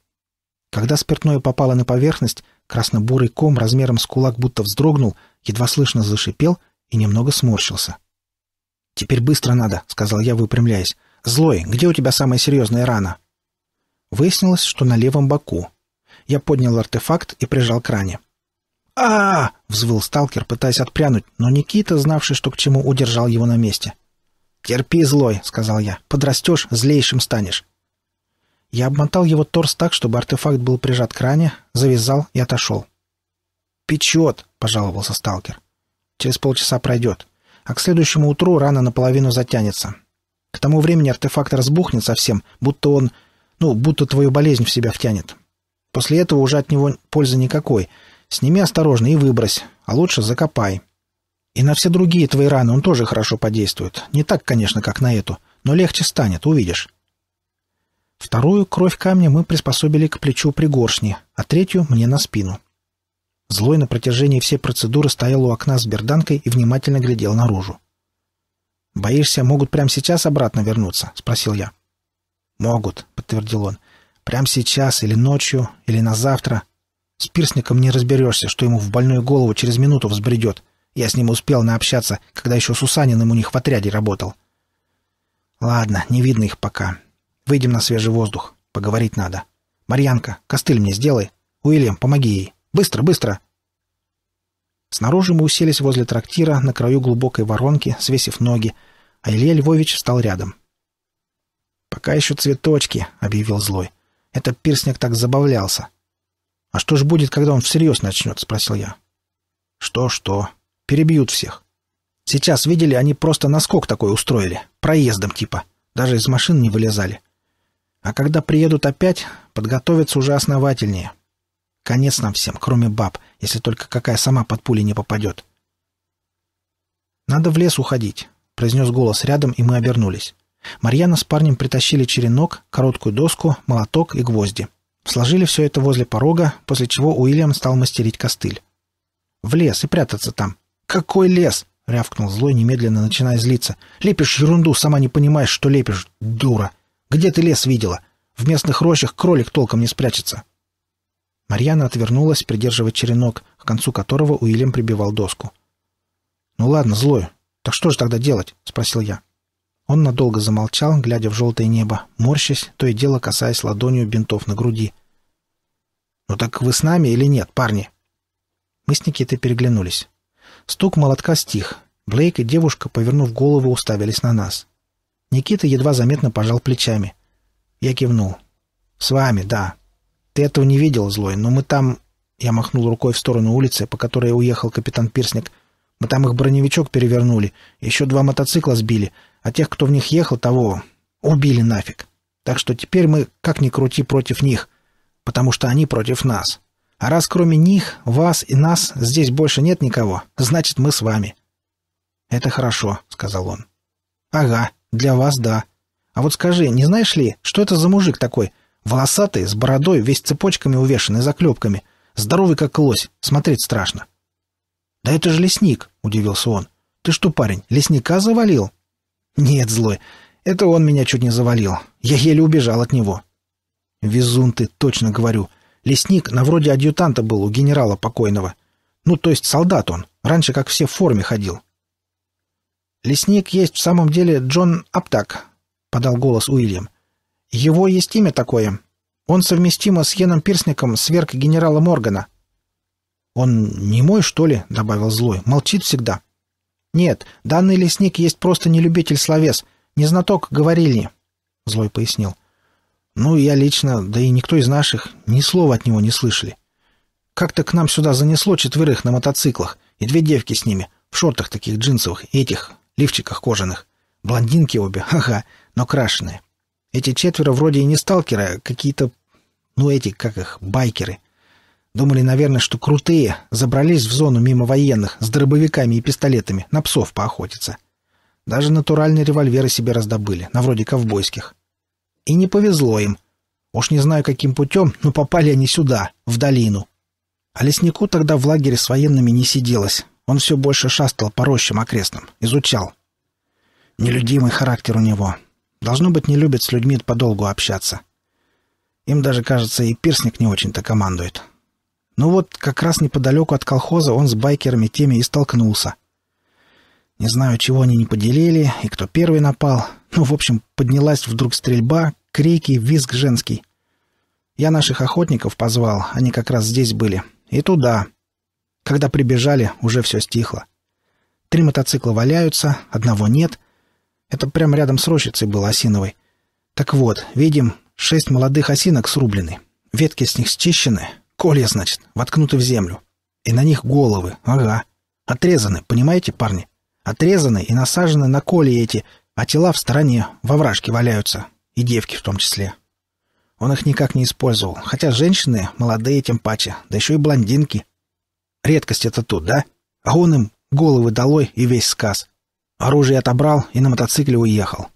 Когда спиртное попало на поверхность, красно-бурый ком размером с кулак будто вздрогнул, едва слышно зашипел — и немного сморщился. «Теперь быстро надо», — сказал я, выпрямляясь. «Злой, где у тебя самая серьезная рана?» Выяснилось, что на левом боку. Я поднял артефакт и прижал к ране. а, -а, -а взвыл сталкер, пытаясь отпрянуть, но Никита, знавший, что к чему, удержал его на месте. «Терпи, злой», — сказал я. «Подрастешь, злейшим станешь». Я обмотал его торс так, чтобы артефакт был прижат к ране, завязал и отошел. «Печет», — пожаловался сталкер. Через полчаса пройдет. А к следующему утру рана наполовину затянется. К тому времени артефакт разбухнет совсем, будто он... Ну, будто твою болезнь в себя втянет. После этого уже от него пользы никакой. Сними осторожно и выбрось, а лучше закопай. И на все другие твои раны он тоже хорошо подействует. Не так, конечно, как на эту, но легче станет, увидишь. Вторую кровь камня мы приспособили к плечу пригоршни, а третью — мне на спину. Злой на протяжении всей процедуры стоял у окна с берданкой и внимательно глядел наружу. «Боишься, могут прямо сейчас обратно вернуться?» — спросил я. «Могут», — подтвердил он. «Прямо сейчас или ночью, или на завтра. С пирсником не разберешься, что ему в больную голову через минуту взбредет. Я с ним успел наобщаться, когда еще Сусаниным у них в отряде работал». «Ладно, не видно их пока. Выйдем на свежий воздух. Поговорить надо. Марьянка, костыль мне сделай. Уильям, помоги ей. Быстро, быстро!» Снаружи мы уселись возле трактира на краю глубокой воронки, свесив ноги, а Илья Львович встал рядом. «Пока еще цветочки», — объявил Злой. Этот пирсник так забавлялся». «А что ж будет, когда он всерьез начнет?» — спросил я. «Что-что? Перебьют всех. Сейчас, видели, они просто наскок такой устроили, проездом типа. Даже из машин не вылезали. А когда приедут опять, подготовятся уже основательнее». Конец нам всем, кроме баб, если только какая сама под пули не попадет. «Надо в лес уходить», — произнес голос рядом, и мы обернулись. Марьяна с парнем притащили черенок, короткую доску, молоток и гвозди. Сложили все это возле порога, после чего Уильям стал мастерить костыль. «В лес и прятаться там». «Какой лес?» — рявкнул злой, немедленно начиная злиться. «Лепишь ерунду, сама не понимаешь, что лепишь, дура. Где ты лес видела? В местных рощах кролик толком не спрячется». Марьяна отвернулась, придерживая черенок, к концу которого Уильям прибивал доску. «Ну ладно, злой. Так что же тогда делать?» — спросил я. Он надолго замолчал, глядя в желтое небо, морщась, то и дело касаясь ладонью бинтов на груди. «Ну так вы с нами или нет, парни?» Мы с Никитой переглянулись. Стук молотка стих. Блейк и девушка, повернув голову, уставились на нас. Никита едва заметно пожал плечами. Я кивнул. «С вами, да. Ты этого не видел, Злой, но мы там...» Я махнул рукой в сторону улицы, по которой уехал капитан Пирсник. «Мы там их броневичок перевернули, еще два мотоцикла сбили, а тех, кто в них ехал, того убили нафиг. Так что теперь мы, как ни крути, против них, потому что они против нас. А раз кроме них, вас и нас здесь больше нет никого, значит, мы с вами». «Это хорошо», — сказал он. «Ага, для вас да. А вот скажи, не знаешь ли, что это за мужик такой, Волосатый, с бородой, весь цепочками увешанный, заклепками. Здоровый, как лось. Смотреть страшно. «Да это же лесник!» — удивился он. «Ты что, парень, лесника завалил?» «Нет, злой. Это он меня чуть не завалил. Я еле убежал от него». «Везун ты, точно говорю. Лесник на вроде адъютанта был у генерала покойного. Ну, то есть солдат он. Раньше как все в форме ходил». «Лесник есть в самом деле Джон Аптак», — подал голос Уильям. Его есть имя такое. Он совместимо с Йеном Пирсником сверг генерала Моргана. «Он не мой, что ли?» — добавил злой. «Молчит всегда». «Нет, данный лесник есть просто не любитель словес, не знаток говорильни», — злой пояснил. «Ну, я лично, да и никто из наших, ни слова от него не слышали. Как-то к нам сюда занесло четверых на мотоциклах, и две девки с ними, в шортах таких джинсовых, этих, лифчиках кожаных. Блондинки обе, ага, но крашеные. Эти четверо вроде и не сталкеры, а какие-то... Ну, эти, как их, байкеры. Думали, наверное, что крутые забрались в зону мимо военных с дробовиками и пистолетами на псов поохотиться. Даже натуральные револьверы себе раздобыли, на вроде ковбойских. И не повезло им. Уж не знаю, каким путем, но попали они сюда, в долину. А леснику тогда в лагере с военными не сиделось. Он все больше шастал по рощам окрестным, изучал. Нелюдимый характер у него. Должно быть, не любят с людьми подолгу общаться. Им даже, кажется, и пирсник не очень-то командует. Ну вот, как раз неподалеку от колхоза он с байкерами теми и столкнулся. Не знаю, чего они не поделили и кто первый напал. Ну, в общем, поднялась вдруг стрельба, крики, визг женский. Я наших охотников позвал, они как раз здесь были. И туда. Когда прибежали, уже все стихло. Три мотоцикла валяются, одного нет — это прямо рядом с рощицей был осиновый. Так вот, видим, шесть молодых осинок срублены. Ветки с них счищены, колья, значит, воткнуты в землю. И на них головы, ага. Отрезаны, понимаете, парни? Отрезаны и насажены на колья эти, а тела в стороне, во вражке валяются. И девки в том числе. Он их никак не использовал, хотя женщины молодые тем паче, да еще и блондинки. Редкость это тут, да? А он им головы долой и весь сказ. Оружие отобрал и на мотоцикле уехал.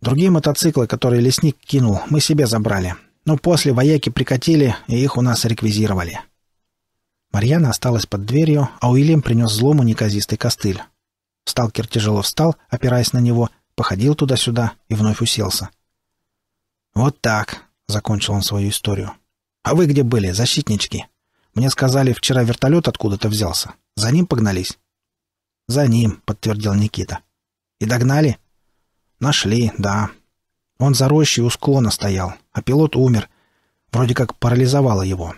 Другие мотоциклы, которые лесник кинул, мы себе забрали. Но после вояки прикатили, и их у нас реквизировали. Марьяна осталась под дверью, а Уильям принес злому неказистый костыль. Сталкер тяжело встал, опираясь на него, походил туда-сюда и вновь уселся. «Вот так», — закончил он свою историю. «А вы где были, защитнички? Мне сказали, вчера вертолет откуда-то взялся. За ним погнались». «За ним», — подтвердил Никита. «И догнали?» «Нашли, да». Он за рощей у склона стоял, а пилот умер. Вроде как парализовало его.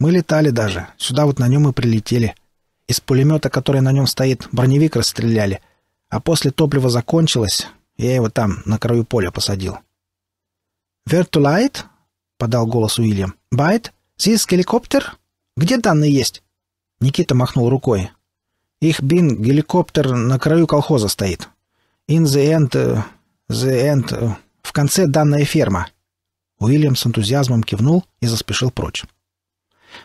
Мы летали даже. Сюда вот на нем и прилетели. Из пулемета, который на нем стоит, броневик расстреляли. А после топлива закончилось, я его там, на краю поля, посадил. «Вертулайт?» — подал голос Уильям. «Байт? Зис геликоптер? Где данные есть?» Никита махнул рукой. Их бин геликоптер на краю колхоза стоит. In the end... Э, the end... Э, в конце данная ферма. Уильям с энтузиазмом кивнул и заспешил прочь.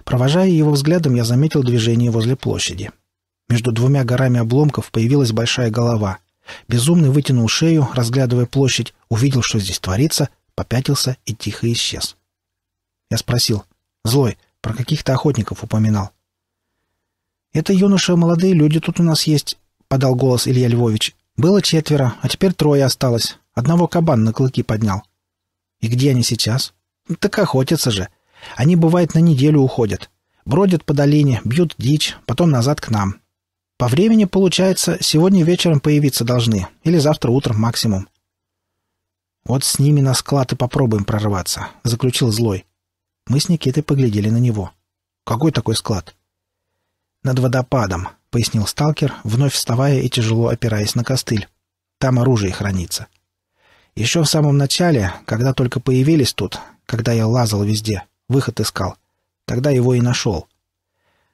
Провожая его взглядом, я заметил движение возле площади. Между двумя горами обломков появилась большая голова. Безумный вытянул шею, разглядывая площадь, увидел, что здесь творится, попятился и тихо исчез. Я спросил. «Злой, про каких-то охотников упоминал. «Это юноша, молодые люди тут у нас есть», — подал голос Илья Львович. «Было четверо, а теперь трое осталось. Одного кабан на клыки поднял». «И где они сейчас?» «Ну, «Так охотятся же. Они, бывает, на неделю уходят. Бродят по долине, бьют дичь, потом назад к нам. По времени, получается, сегодня вечером появиться должны, или завтра утром максимум». «Вот с ними на склад и попробуем прорваться», — заключил Злой. Мы с Никитой поглядели на него. «Какой такой склад?» «Над водопадом», — пояснил сталкер, вновь вставая и тяжело опираясь на костыль. «Там оружие хранится». «Еще в самом начале, когда только появились тут, когда я лазал везде, выход искал, тогда его и нашел.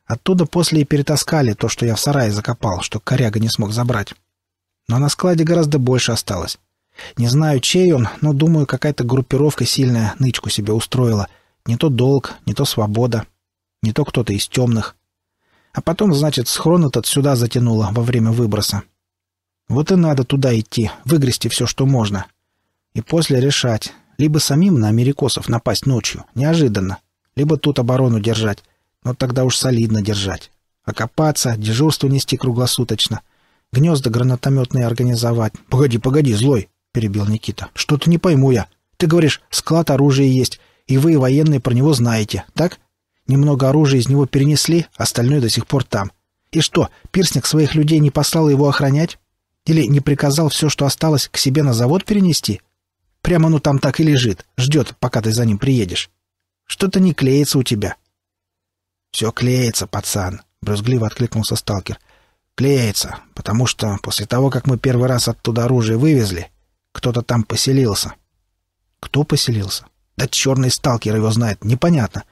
Оттуда после и перетаскали то, что я в сарае закопал, что коряга не смог забрать. Но на складе гораздо больше осталось. Не знаю, чей он, но, думаю, какая-то группировка сильная нычку себе устроила. Не то долг, не то свобода, не то кто-то из темных». А потом, значит, схрон этот сюда затянуло во время выброса. Вот и надо туда идти, выгрести все, что можно. И после решать, либо самим на америкосов напасть ночью, неожиданно, либо тут оборону держать, но тогда уж солидно держать. Окопаться, а дежурство нести круглосуточно, гнезда гранатометные организовать. — Погоди, погоди, злой, — перебил Никита. — Что-то не пойму я. Ты говоришь, склад оружия есть, и вы, военные, про него знаете, так? Немного оружия из него перенесли, остальное до сих пор там. И что, пирсник своих людей не послал его охранять? Или не приказал все, что осталось, к себе на завод перенести? Прямо оно там так и лежит, ждет, пока ты за ним приедешь. Что-то не клеится у тебя. «Все клеится, пацан», — брюзгливо откликнулся сталкер. «Клеится, потому что после того, как мы первый раз оттуда оружие вывезли, кто-то там поселился». «Кто поселился?» «Да черный сталкер его знает, непонятно.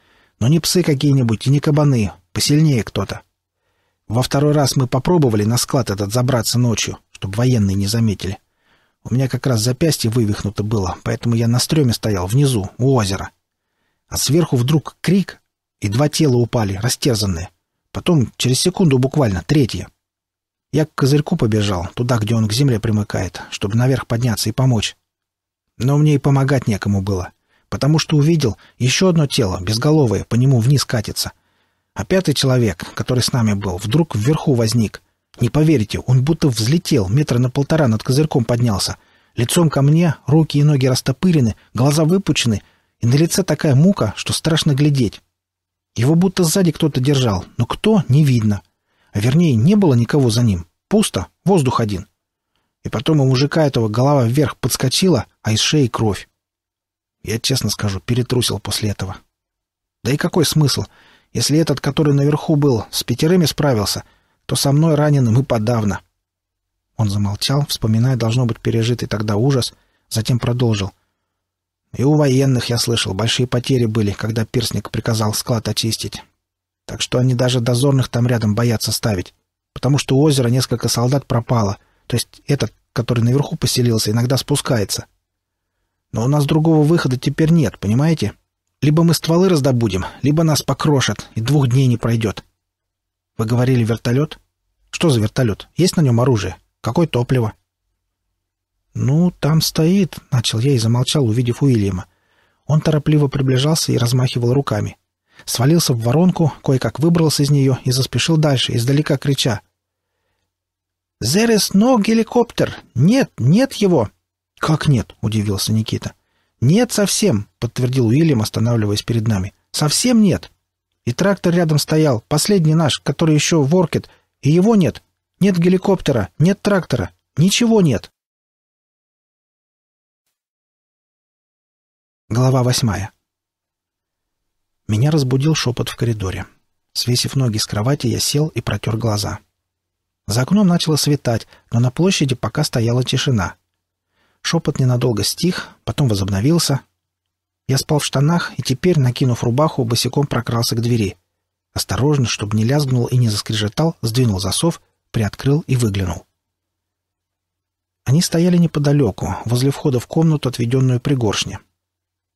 Но не псы какие-нибудь и не кабаны, посильнее кто-то. Во второй раз мы попробовали на склад этот забраться ночью, чтобы военные не заметили. У меня как раз запястье вывихнуто было, поэтому я на стреме стоял внизу, у озера. А сверху вдруг крик, и два тела упали, растерзанные. Потом, через секунду буквально, третье. Я к козырьку побежал, туда, где он к земле примыкает, чтобы наверх подняться и помочь. Но мне и помогать некому было потому что увидел еще одно тело, безголовое, по нему вниз катится. А пятый человек, который с нами был, вдруг вверху возник. Не поверите, он будто взлетел, метра на полтора над козырьком поднялся. Лицом ко мне, руки и ноги растопырены, глаза выпучены, и на лице такая мука, что страшно глядеть. Его будто сзади кто-то держал, но кто — не видно. А вернее, не было никого за ним. Пусто, воздух один. И потом у мужика этого голова вверх подскочила, а из шеи кровь. Я, честно скажу, перетрусил после этого. Да и какой смысл? Если этот, который наверху был, с пятерыми справился, то со мной раненым и подавно. Он замолчал, вспоминая, должно быть, пережитый тогда ужас, затем продолжил. И у военных, я слышал, большие потери были, когда пирсник приказал склад очистить. Так что они даже дозорных там рядом боятся ставить, потому что у озера несколько солдат пропало, то есть этот, который наверху поселился, иногда спускается. Но у нас другого выхода теперь нет, понимаете? Либо мы стволы раздобудем, либо нас покрошат, и двух дней не пройдет. Вы говорили вертолет? Что за вертолет? Есть на нем оружие? Какое топливо? Ну, там стоит, начал я и замолчал, увидев Уильяма. Он торопливо приближался и размахивал руками. Свалился в воронку, кое-как выбрался из нее и заспешил дальше, издалека крича. «There is no геликоптер! Нет, нет его! «Как нет?» — удивился Никита. «Нет совсем», — подтвердил Уильям, останавливаясь перед нами. «Совсем нет. И трактор рядом стоял, последний наш, который еще воркет, и его нет. Нет геликоптера, нет трактора, ничего нет». Глава восьмая. Меня разбудил шепот в коридоре. Свесив ноги с кровати, я сел и протер глаза. За окном начало светать, но на площади пока стояла тишина. Шепот ненадолго стих, потом возобновился. Я спал в штанах и теперь, накинув рубаху, босиком прокрался к двери. Осторожно, чтобы не лязгнул и не заскрежетал, сдвинул засов, приоткрыл и выглянул. Они стояли неподалеку, возле входа в комнату, отведенную пригоршне.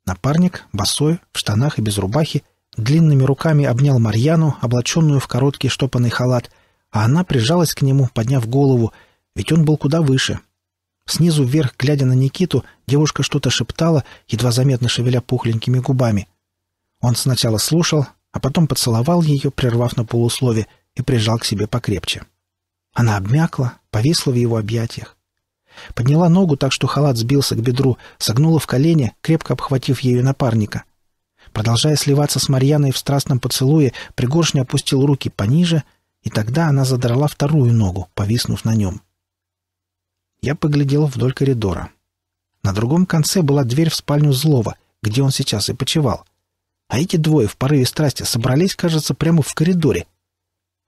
Напарник, босой, в штанах и без рубахи, длинными руками обнял Марьяну, облаченную в короткий штопанный халат, а она прижалась к нему, подняв голову, ведь он был куда выше, Снизу вверх, глядя на Никиту, девушка что-то шептала, едва заметно шевеля пухленькими губами. Он сначала слушал, а потом поцеловал ее, прервав на полуслове, и прижал к себе покрепче. Она обмякла, повисла в его объятиях. Подняла ногу так, что халат сбился к бедру, согнула в колени, крепко обхватив ею напарника. Продолжая сливаться с Марьяной в страстном поцелуе, Пригоршня опустил руки пониже, и тогда она задрала вторую ногу, повиснув на нем. Я поглядел вдоль коридора. На другом конце была дверь в спальню злого, где он сейчас и почевал. А эти двое в порыве страсти собрались, кажется, прямо в коридоре.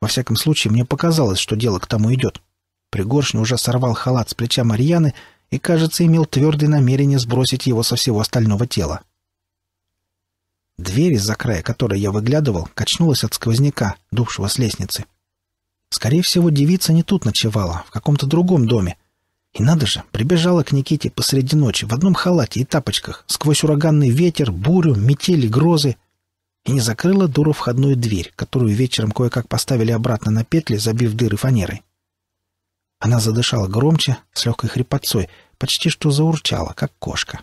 Во всяком случае, мне показалось, что дело к тому идет. Пригоршня уже сорвал халат с плеча Марьяны и, кажется, имел твердое намерение сбросить его со всего остального тела. Дверь, из-за края которой я выглядывал, качнулась от сквозняка, дувшего с лестницы. Скорее всего, девица не тут ночевала, в каком-то другом доме — и надо же, прибежала к Никите посреди ночи в одном халате и тапочках, сквозь ураганный ветер, бурю, метели, грозы, и не закрыла дуру входную дверь, которую вечером кое-как поставили обратно на петли, забив дыры фанерой. Она задышала громче, с легкой хрипотцой, почти что заурчала, как кошка.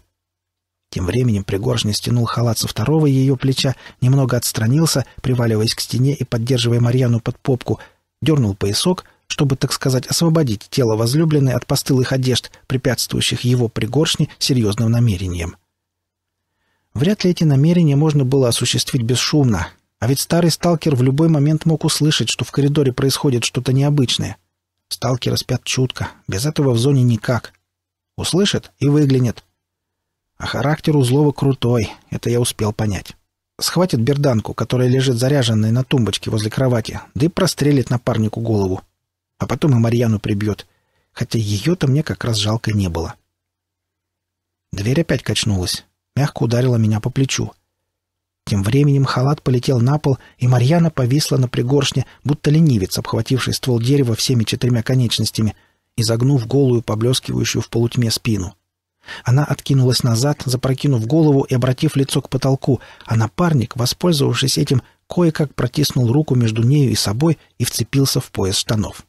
Тем временем Пригоршня стянул халат со второго ее плеча, немного отстранился, приваливаясь к стене и поддерживая Марьяну под попку, дернул поясок — чтобы, так сказать, освободить тело возлюбленной от постылых одежд, препятствующих его пригоршне серьезным намерениям. Вряд ли эти намерения можно было осуществить бесшумно, а ведь старый сталкер в любой момент мог услышать, что в коридоре происходит что-то необычное. Сталкеры спят чутко, без этого в зоне никак. Услышит и выглянет. А характер у злого крутой, это я успел понять. Схватит берданку, которая лежит заряженной на тумбочке возле кровати, да и прострелит напарнику голову а потом и Марьяну прибьет, хотя ее-то мне как раз жалко не было. Дверь опять качнулась, мягко ударила меня по плечу. Тем временем халат полетел на пол, и Марьяна повисла на пригоршне, будто ленивец, обхвативший ствол дерева всеми четырьмя конечностями, изогнув голую, поблескивающую в полутьме спину. Она откинулась назад, запрокинув голову и обратив лицо к потолку, а напарник, воспользовавшись этим, кое-как протиснул руку между нею и собой и вцепился в пояс штанов.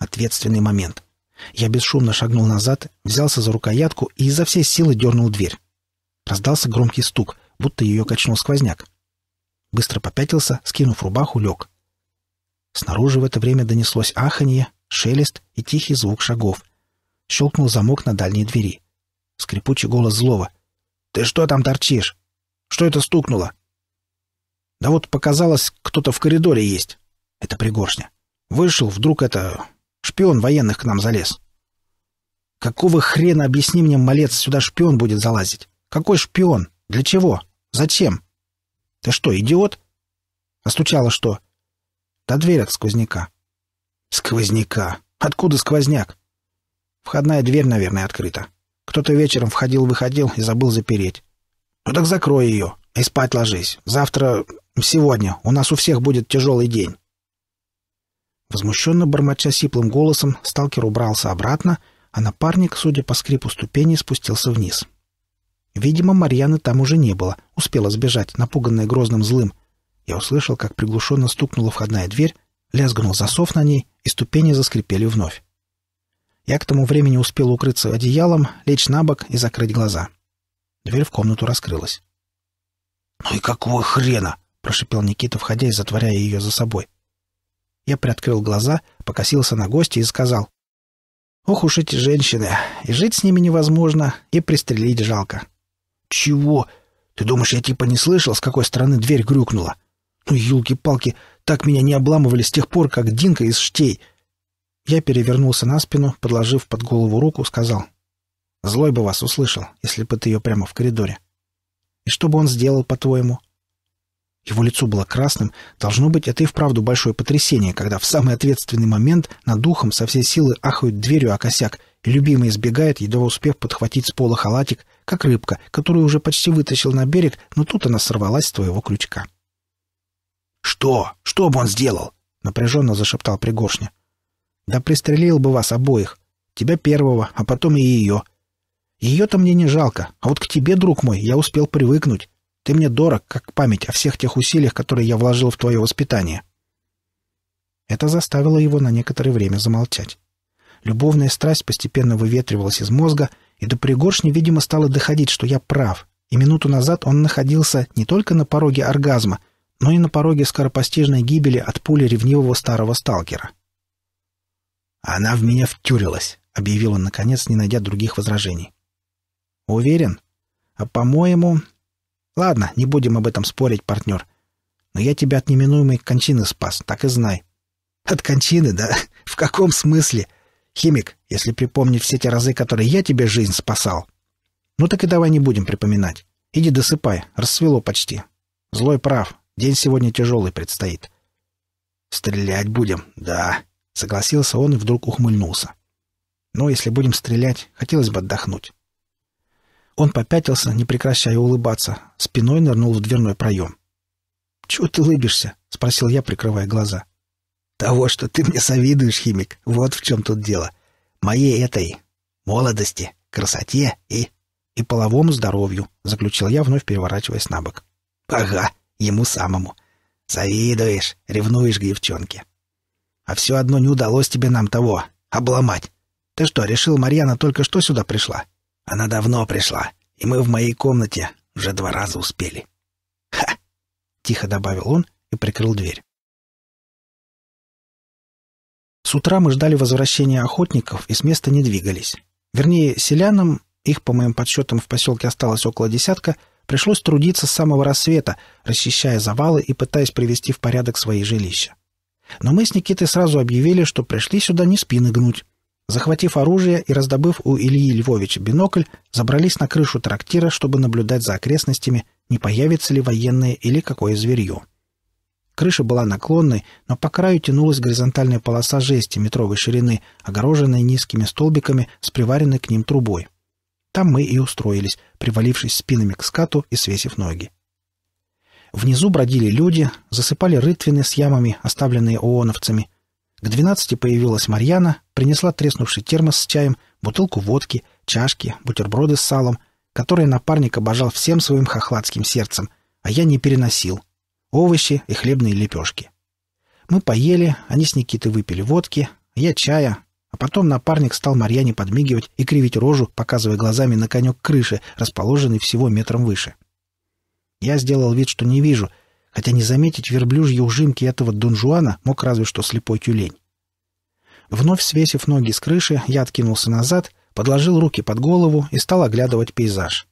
Ответственный момент. Я бесшумно шагнул назад, взялся за рукоятку и изо всей силы дернул дверь. Раздался громкий стук, будто ее качнул сквозняк. Быстро попятился, скинув рубаху, лег. Снаружи в это время донеслось аханье, шелест и тихий звук шагов. Щелкнул замок на дальней двери. Скрипучий голос злого. «Ты что там торчишь? Что это стукнуло?» «Да вот показалось, кто-то в коридоре есть. Это пригоршня. Вышел, вдруг это... Шпион военных к нам залез. Какого хрена, объясни мне, малец, сюда шпион будет залазить? Какой шпион? Для чего? Зачем? Ты что, идиот? Остучало а что? Да дверь от сквозняка. Сквозняка? Откуда сквозняк? Входная дверь, наверное, открыта. Кто-то вечером входил-выходил и забыл запереть. Ну так закрой ее и спать ложись. Завтра, сегодня, у нас у всех будет тяжелый день. Возмущенно бормоча сиплым голосом, сталкер убрался обратно, а напарник, судя по скрипу ступеней, спустился вниз. Видимо, Марьяны там уже не было, успела сбежать, напуганная грозным злым. Я услышал, как приглушенно стукнула входная дверь, лязгнул засов на ней, и ступени заскрипели вновь. Я к тому времени успел укрыться одеялом, лечь на бок и закрыть глаза. Дверь в комнату раскрылась. «Ну и какого хрена?» — прошипел Никита, входя и затворяя ее за собой. — я приоткрыл глаза, покосился на гостя и сказал. «Ох уж эти женщины! И жить с ними невозможно, и пристрелить жалко». «Чего? Ты думаешь, я типа не слышал, с какой стороны дверь грюкнула? Ну, елки-палки, так меня не обламывали с тех пор, как Динка из штей». Я перевернулся на спину, подложив под голову руку, сказал. «Злой бы вас услышал, если бы ты ее прямо в коридоре». «И что бы он сделал, по-твоему?» Его лицо было красным. Должно быть, это и вправду большое потрясение, когда в самый ответственный момент над духом со всей силы ахают дверью о косяк, и любимый избегает, едва успев подхватить с пола халатик, как рыбка, которую уже почти вытащил на берег, но тут она сорвалась с твоего крючка. «Что? Что бы он сделал?» — напряженно зашептал Пригоршня. «Да пристрелил бы вас обоих. Тебя первого, а потом и ее. Ее-то мне не жалко, а вот к тебе, друг мой, я успел привыкнуть. Ты мне дорог, как память о всех тех усилиях, которые я вложил в твое воспитание». Это заставило его на некоторое время замолчать. Любовная страсть постепенно выветривалась из мозга, и до пригоршни, видимо, стало доходить, что я прав, и минуту назад он находился не только на пороге оргазма, но и на пороге скоропостижной гибели от пули ревнивого старого сталкера. «Она в меня втюрилась», — объявил он, наконец, не найдя других возражений. «Уверен? А, по-моему, Ладно, не будем об этом спорить, партнер. Но я тебя от неминуемой кончины спас, так и знай. От кончины, да? В каком смысле? Химик, если припомнить все те разы, которые я тебе жизнь спасал. Ну так и давай не будем припоминать. Иди досыпай, рассвело почти. Злой прав, день сегодня тяжелый предстоит. Стрелять будем, да, согласился он и вдруг ухмыльнулся. Но если будем стрелять, хотелось бы отдохнуть. Он попятился, не прекращая улыбаться, спиной нырнул в дверной проем. «Чего ты улыбишься?» — спросил я, прикрывая глаза. «Того, что ты мне завидуешь, химик, вот в чем тут дело. Моей этой молодости, красоте и...» «И половому здоровью», — заключил я, вновь переворачиваясь на бок. «Ага, ему самому. Завидуешь, ревнуешь к девчонке. А все одно не удалось тебе нам того обломать. Ты что, решил, Марьяна только что сюда пришла? Она давно пришла, и мы в моей комнате уже два раза успели. Ха! Тихо добавил он и прикрыл дверь. С утра мы ждали возвращения охотников и с места не двигались. Вернее, селянам, их, по моим подсчетам, в поселке осталось около десятка, пришлось трудиться с самого рассвета, расчищая завалы и пытаясь привести в порядок свои жилища. Но мы с Никитой сразу объявили, что пришли сюда не спины гнуть. Захватив оружие и раздобыв у Ильи Львовича бинокль, забрались на крышу трактира, чтобы наблюдать за окрестностями, не появится ли военное или какое зверье. Крыша была наклонной, но по краю тянулась горизонтальная полоса жести метровой ширины, огороженная низкими столбиками с приваренной к ним трубой. Там мы и устроились, привалившись спинами к скату и свесив ноги. Внизу бродили люди, засыпали рытвины с ямами, оставленные ооновцами — к двенадцати появилась Марьяна, принесла треснувший термос с чаем, бутылку водки, чашки, бутерброды с салом, которые напарник обожал всем своим хохладским сердцем, а я не переносил. Овощи и хлебные лепешки. Мы поели, они с Никитой выпили водки, я чая, а потом напарник стал Марьяне подмигивать и кривить рожу, показывая глазами на конек крыши, расположенный всего метром выше. Я сделал вид, что не вижу, хотя не заметить верблюжьи ужимки этого донжуана мог разве что слепой тюлень. Вновь свесив ноги с крыши, я откинулся назад, подложил руки под голову и стал оглядывать пейзаж.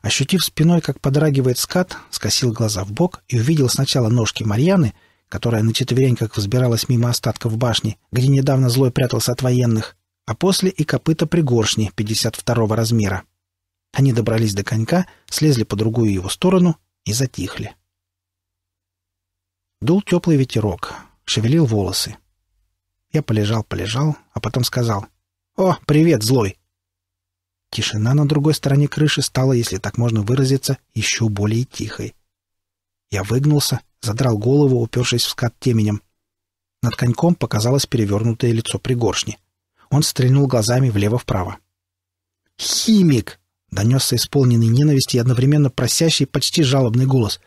Ощутив спиной, как подрагивает скат, скосил глаза в бок и увидел сначала ножки Марьяны, которая на четвереньках взбиралась мимо остатков башни, где недавно злой прятался от военных, а после и копыта пригоршни 52-го размера. Они добрались до конька, слезли по другую его сторону и затихли. Дул теплый ветерок, шевелил волосы. Я полежал-полежал, а потом сказал «О, привет, злой!» Тишина на другой стороне крыши стала, если так можно выразиться, еще более тихой. Я выгнулся, задрал голову, упершись в скат теменем. Над коньком показалось перевернутое лицо пригоршни. Он стрельнул глазами влево-вправо. «Химик!» — донесся исполненный ненависти и одновременно просящий, почти жалобный голос.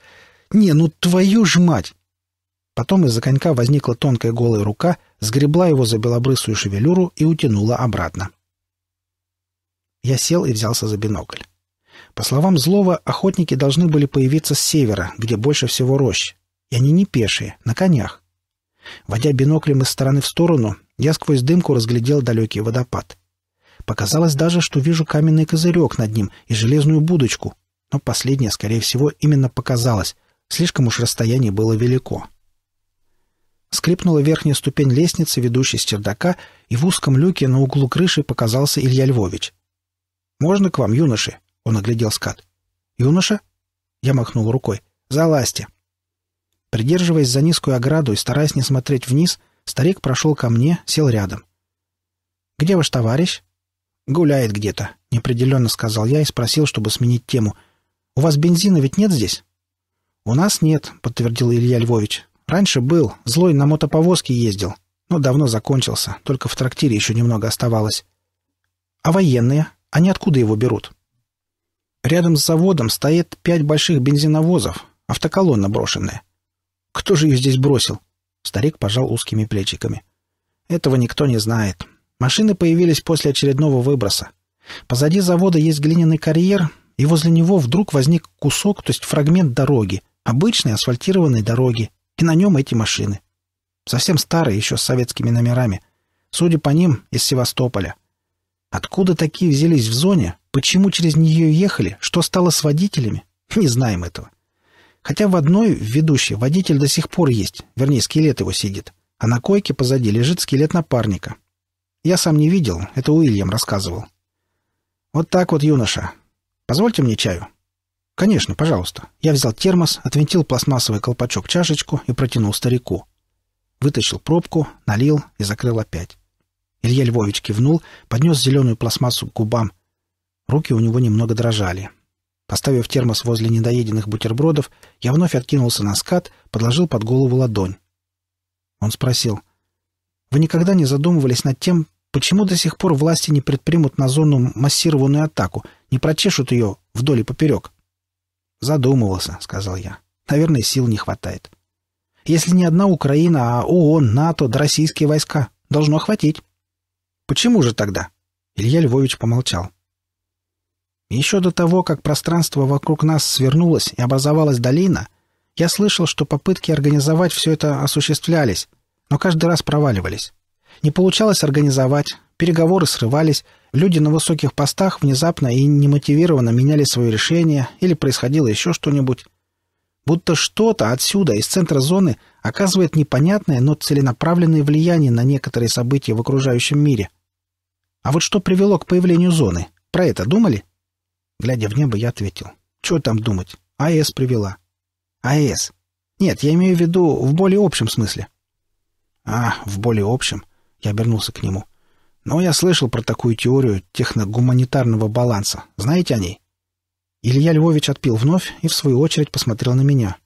«Не, ну твою ж мать! Потом из-за конька возникла тонкая голая рука, сгребла его за белобрысую шевелюру и утянула обратно. Я сел и взялся за бинокль. По словам Злова, охотники должны были появиться с севера, где больше всего рощ. И они не пешие, на конях. Водя биноклем из стороны в сторону, я сквозь дымку разглядел далекий водопад. Показалось даже, что вижу каменный козырек над ним и железную будочку. Но последнее, скорее всего, именно показалось. Слишком уж расстояние было велико. Скрипнула верхняя ступень лестницы, ведущей с чердака, и в узком люке на углу крыши показался Илья Львович. «Можно к вам, юноши?» — он оглядел скат. «Юноша?» — я махнул рукой. «Залазьте!» Придерживаясь за низкую ограду и стараясь не смотреть вниз, старик прошел ко мне, сел рядом. «Где ваш товарищ?» «Гуляет где-то», — неопределенно сказал я и спросил, чтобы сменить тему. «У вас бензина ведь нет здесь?» «У нас нет», — подтвердил Илья Львович. Раньше был, злой на мотоповозке ездил, но давно закончился, только в трактире еще немного оставалось. А военные? Они откуда его берут? Рядом с заводом стоит пять больших бензиновозов, автоколонна брошенная. Кто же ее здесь бросил? Старик пожал узкими плечиками. Этого никто не знает. Машины появились после очередного выброса. Позади завода есть глиняный карьер, и возле него вдруг возник кусок, то есть фрагмент дороги, обычной асфальтированной дороги, и на нем эти машины. Совсем старые, еще с советскими номерами. Судя по ним, из Севастополя. Откуда такие взялись в зоне? Почему через нее ехали? Что стало с водителями? Не знаем этого. Хотя в одной, в ведущей, водитель до сих пор есть. Вернее, скелет его сидит. А на койке позади лежит скелет напарника. Я сам не видел, это Уильям рассказывал. Вот так вот, юноша. Позвольте мне чаю. «Конечно, пожалуйста». Я взял термос, отвинтил пластмассовый колпачок чашечку и протянул старику. Вытащил пробку, налил и закрыл опять. Илья Львович кивнул, поднес зеленую пластмассу к губам. Руки у него немного дрожали. Поставив термос возле недоеденных бутербродов, я вновь откинулся на скат, подложил под голову ладонь. Он спросил, «Вы никогда не задумывались над тем, почему до сих пор власти не предпримут на зону массированную атаку, не прочешут ее вдоль и поперек?» «Задумывался», — сказал я. «Наверное, сил не хватает. Если не одна Украина, а ООН, НАТО, да российские войска, должно хватить». «Почему же тогда?» Илья Львович помолчал. «Еще до того, как пространство вокруг нас свернулось и образовалась долина, я слышал, что попытки организовать все это осуществлялись, но каждый раз проваливались. Не получалось организовать, переговоры срывались, Люди на высоких постах внезапно и немотивированно меняли свое решение или происходило еще что-нибудь. Будто что-то отсюда, из центра зоны, оказывает непонятное, но целенаправленное влияние на некоторые события в окружающем мире. А вот что привело к появлению зоны? Про это думали? Глядя в небо, я ответил. Чего там думать? АЭС привела. АЭС. Нет, я имею в виду в более общем смысле. А, в более общем. Я обернулся к нему. Но я слышал про такую теорию техногуманитарного баланса. Знаете о ней? Илья Львович отпил вновь и, в свою очередь, посмотрел на меня.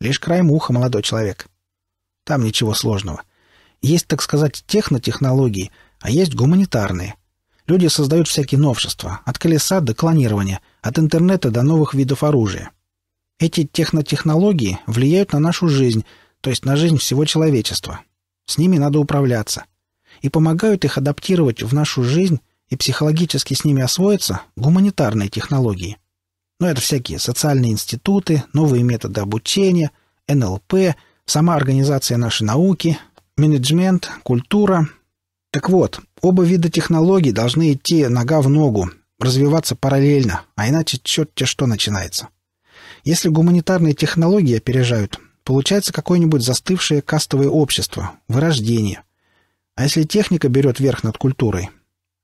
Лишь краем уха, молодой человек. Там ничего сложного. Есть, так сказать, технотехнологии, а есть гуманитарные. Люди создают всякие новшества, от колеса до клонирования, от интернета до новых видов оружия. Эти технотехнологии влияют на нашу жизнь, то есть на жизнь всего человечества. С ними надо управляться — и помогают их адаптировать в нашу жизнь и психологически с ними освоиться гуманитарные технологии. Но это всякие социальные институты, новые методы обучения, НЛП, сама организация нашей науки, менеджмент, культура. Так вот, оба вида технологий должны идти нога в ногу, развиваться параллельно, а иначе черт-те что начинается. Если гуманитарные технологии опережают, получается какое-нибудь застывшее кастовое общество, вырождение – а если техника берет верх над культурой?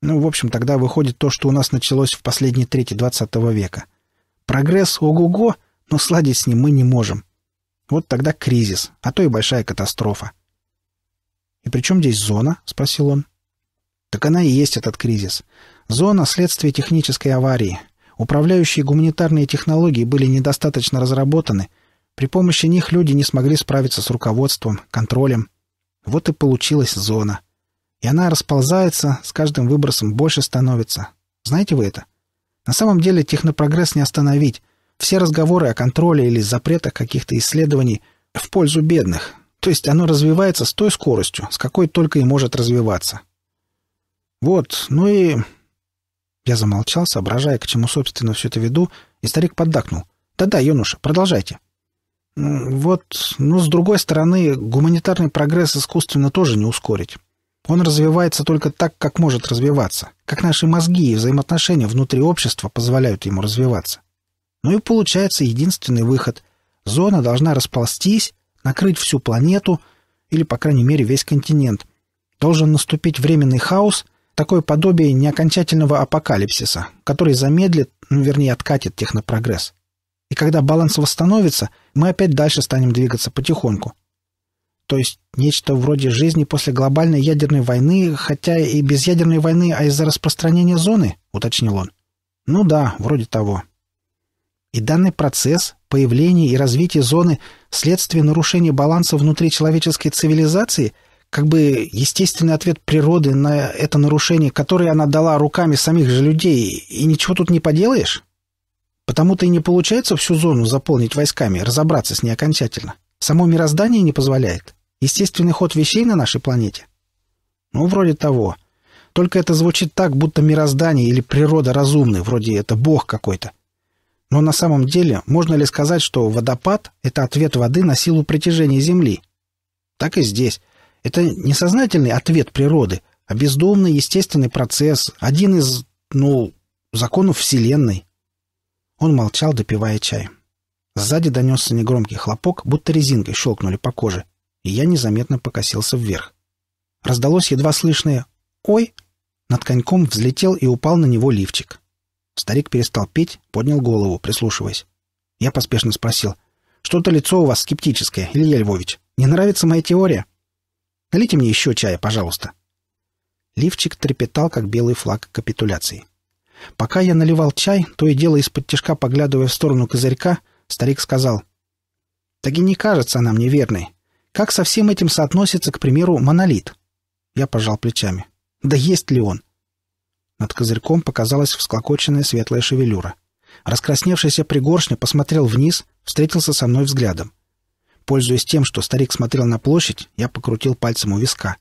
Ну, в общем, тогда выходит то, что у нас началось в последней трети XX века. Прогресс ого-го, но сладить с ним мы не можем. Вот тогда кризис, а то и большая катастрофа. «И при чем здесь зона?» — спросил он. «Так она и есть этот кризис. Зона — следствие технической аварии. Управляющие гуманитарные технологии были недостаточно разработаны. При помощи них люди не смогли справиться с руководством, контролем. Вот и получилась зона. И она расползается, с каждым выбросом больше становится. Знаете вы это? На самом деле технопрогресс не остановить. Все разговоры о контроле или запретах каких-то исследований в пользу бедных. То есть оно развивается с той скоростью, с какой только и может развиваться. Вот, ну и... Я замолчал, соображая, к чему, собственно, все это веду, и старик поддакнул. «Да-да, юноша, продолжайте». Вот, ну, с другой стороны, гуманитарный прогресс искусственно тоже не ускорить. Он развивается только так, как может развиваться, как наши мозги и взаимоотношения внутри общества позволяют ему развиваться. Ну и получается единственный выход. Зона должна расползтись, накрыть всю планету или, по крайней мере, весь континент. Должен наступить временный хаос, такое подобие неокончательного апокалипсиса, который замедлит, ну, вернее, откатит технопрогресс. И когда баланс восстановится, мы опять дальше станем двигаться потихоньку, то есть нечто вроде жизни после глобальной ядерной войны, хотя и без ядерной войны, а из-за распространения зоны, уточнил он. Ну да, вроде того. И данный процесс, появления и развития зоны следствие нарушения баланса внутри человеческой цивилизации, как бы естественный ответ природы на это нарушение, которое она дала руками самих же людей, и ничего тут не поделаешь? Потому-то и не получается всю зону заполнить войсками, разобраться с ней окончательно. Само мироздание не позволяет. Естественный ход вещей на нашей планете? Ну, вроде того. Только это звучит так, будто мироздание или природа разумны, вроде это бог какой-то. Но на самом деле, можно ли сказать, что водопад — это ответ воды на силу притяжения Земли? Так и здесь. Это не сознательный ответ природы, а бездумный естественный процесс, один из, ну, законов Вселенной. Он молчал, допивая чай. Сзади донесся негромкий хлопок, будто резинкой щелкнули по коже — и я незаметно покосился вверх. Раздалось едва слышное «Ой!» Над коньком взлетел и упал на него лифчик. Старик перестал петь, поднял голову, прислушиваясь. Я поспешно спросил. «Что-то лицо у вас скептическое, Илья Львович. Не нравится моя теория?» «Налейте мне еще чая, пожалуйста». Лифчик трепетал, как белый флаг капитуляции. Пока я наливал чай, то и дело из-под тяжка, поглядывая в сторону козырька, старик сказал. «Так и не кажется она мне верной. Как со всем этим соотносится, к примеру, монолит? Я пожал плечами. Да есть ли он? Над козырьком показалась всклокоченная светлая шевелюра. Раскрасневшийся пригоршня посмотрел вниз, встретился со мной взглядом. Пользуясь тем, что старик смотрел на площадь, я покрутил пальцем у виска.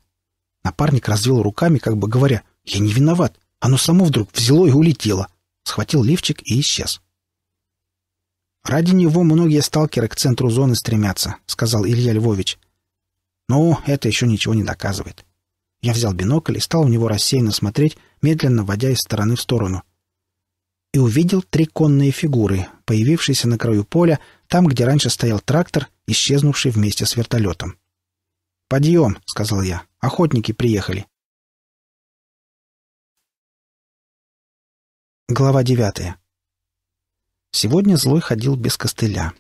Напарник развел руками, как бы говоря, «Я не виноват. Оно само вдруг взяло и улетело». Схватил лифчик и исчез. «Ради него многие сталкеры к центру зоны стремятся», — сказал Илья Львович. Но ну, это еще ничего не доказывает. Я взял бинокль и стал в него рассеянно смотреть, медленно вводя из стороны в сторону. И увидел три конные фигуры, появившиеся на краю поля, там, где раньше стоял трактор, исчезнувший вместе с вертолетом. «Подъем», — сказал я, — «охотники приехали». Глава девятая. Сегодня Злой ходил без костыля.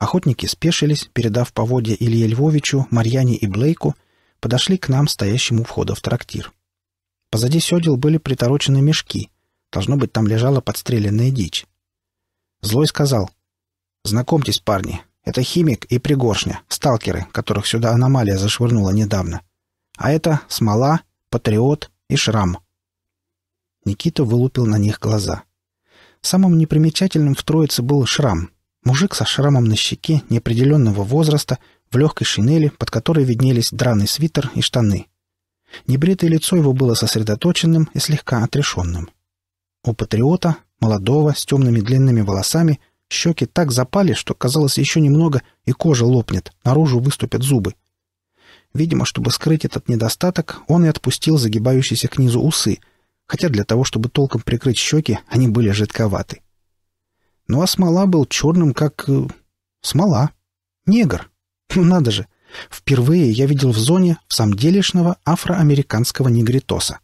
Охотники спешились, передав поводья Илье Львовичу, Марьяне и Блейку, подошли к нам, стоящему у входа в трактир. Позади седел были приторочены мешки. Должно быть, там лежала подстреленная дичь. Злой сказал. «Знакомьтесь, парни, это химик и пригоршня, сталкеры, которых сюда аномалия зашвырнула недавно. А это смола, патриот и шрам». Никита вылупил на них глаза. Самым непримечательным в троице был шрам — Мужик со шрамом на щеке неопределенного возраста, в легкой шинели, под которой виднелись драный свитер и штаны. Небритое лицо его было сосредоточенным и слегка отрешенным. У патриота, молодого, с темными длинными волосами, щеки так запали, что, казалось, еще немного, и кожа лопнет, наружу выступят зубы. Видимо, чтобы скрыть этот недостаток, он и отпустил загибающиеся к низу усы, хотя для того, чтобы толком прикрыть щеки, они были жидковаты. — ну а смола был черным, как... Э, смола. Негр. Ну надо же. Впервые я видел в зоне в делешного афроамериканского негритоса.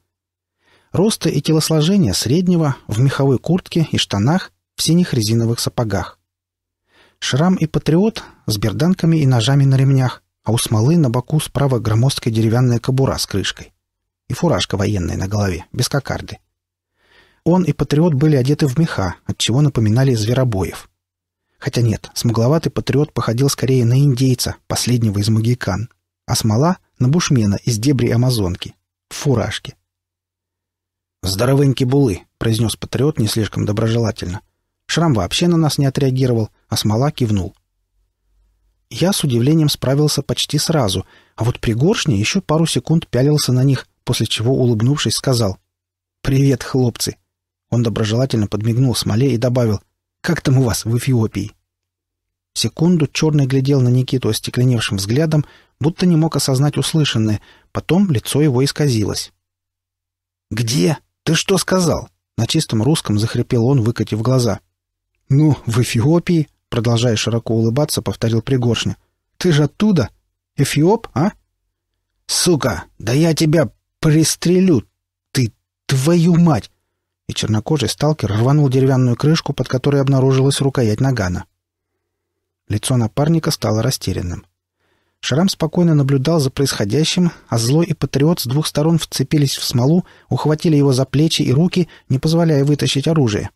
Роста и телосложения среднего, в меховой куртке и штанах, в синих резиновых сапогах. Шрам и патриот с берданками и ножами на ремнях, а у смолы на боку справа громоздкая деревянная кобура с крышкой. И фуражка военная на голове, без кокарды. Он и патриот были одеты в меха, отчего напоминали зверобоев. Хотя нет, смугловатый патриот походил скорее на индейца, последнего из магикан, а смола — на бушмена из дебри амазонки, в фуражке. «Здоровеньки булы», — произнес патриот не слишком доброжелательно. Шрам вообще на нас не отреагировал, а смола кивнул. Я с удивлением справился почти сразу, а вот пригоршня еще пару секунд пялился на них, после чего, улыбнувшись, сказал «Привет, хлопцы!» Он доброжелательно подмигнул Смоле и добавил «Как там у вас в Эфиопии?» Секунду Черный глядел на Никиту остекленевшим взглядом, будто не мог осознать услышанное. Потом лицо его исказилось. «Где? Ты что сказал?» На чистом русском захрипел он, выкатив глаза. «Ну, в Эфиопии», — продолжая широко улыбаться, повторил Пригоршня. «Ты же оттуда? Эфиоп, а?» «Сука, да я тебя пристрелю! Ты, твою мать! и чернокожий сталкер рванул деревянную крышку, под которой обнаружилась рукоять нагана. Лицо напарника стало растерянным. Шрам спокойно наблюдал за происходящим, а злой и патриот с двух сторон вцепились в смолу, ухватили его за плечи и руки, не позволяя вытащить оружие.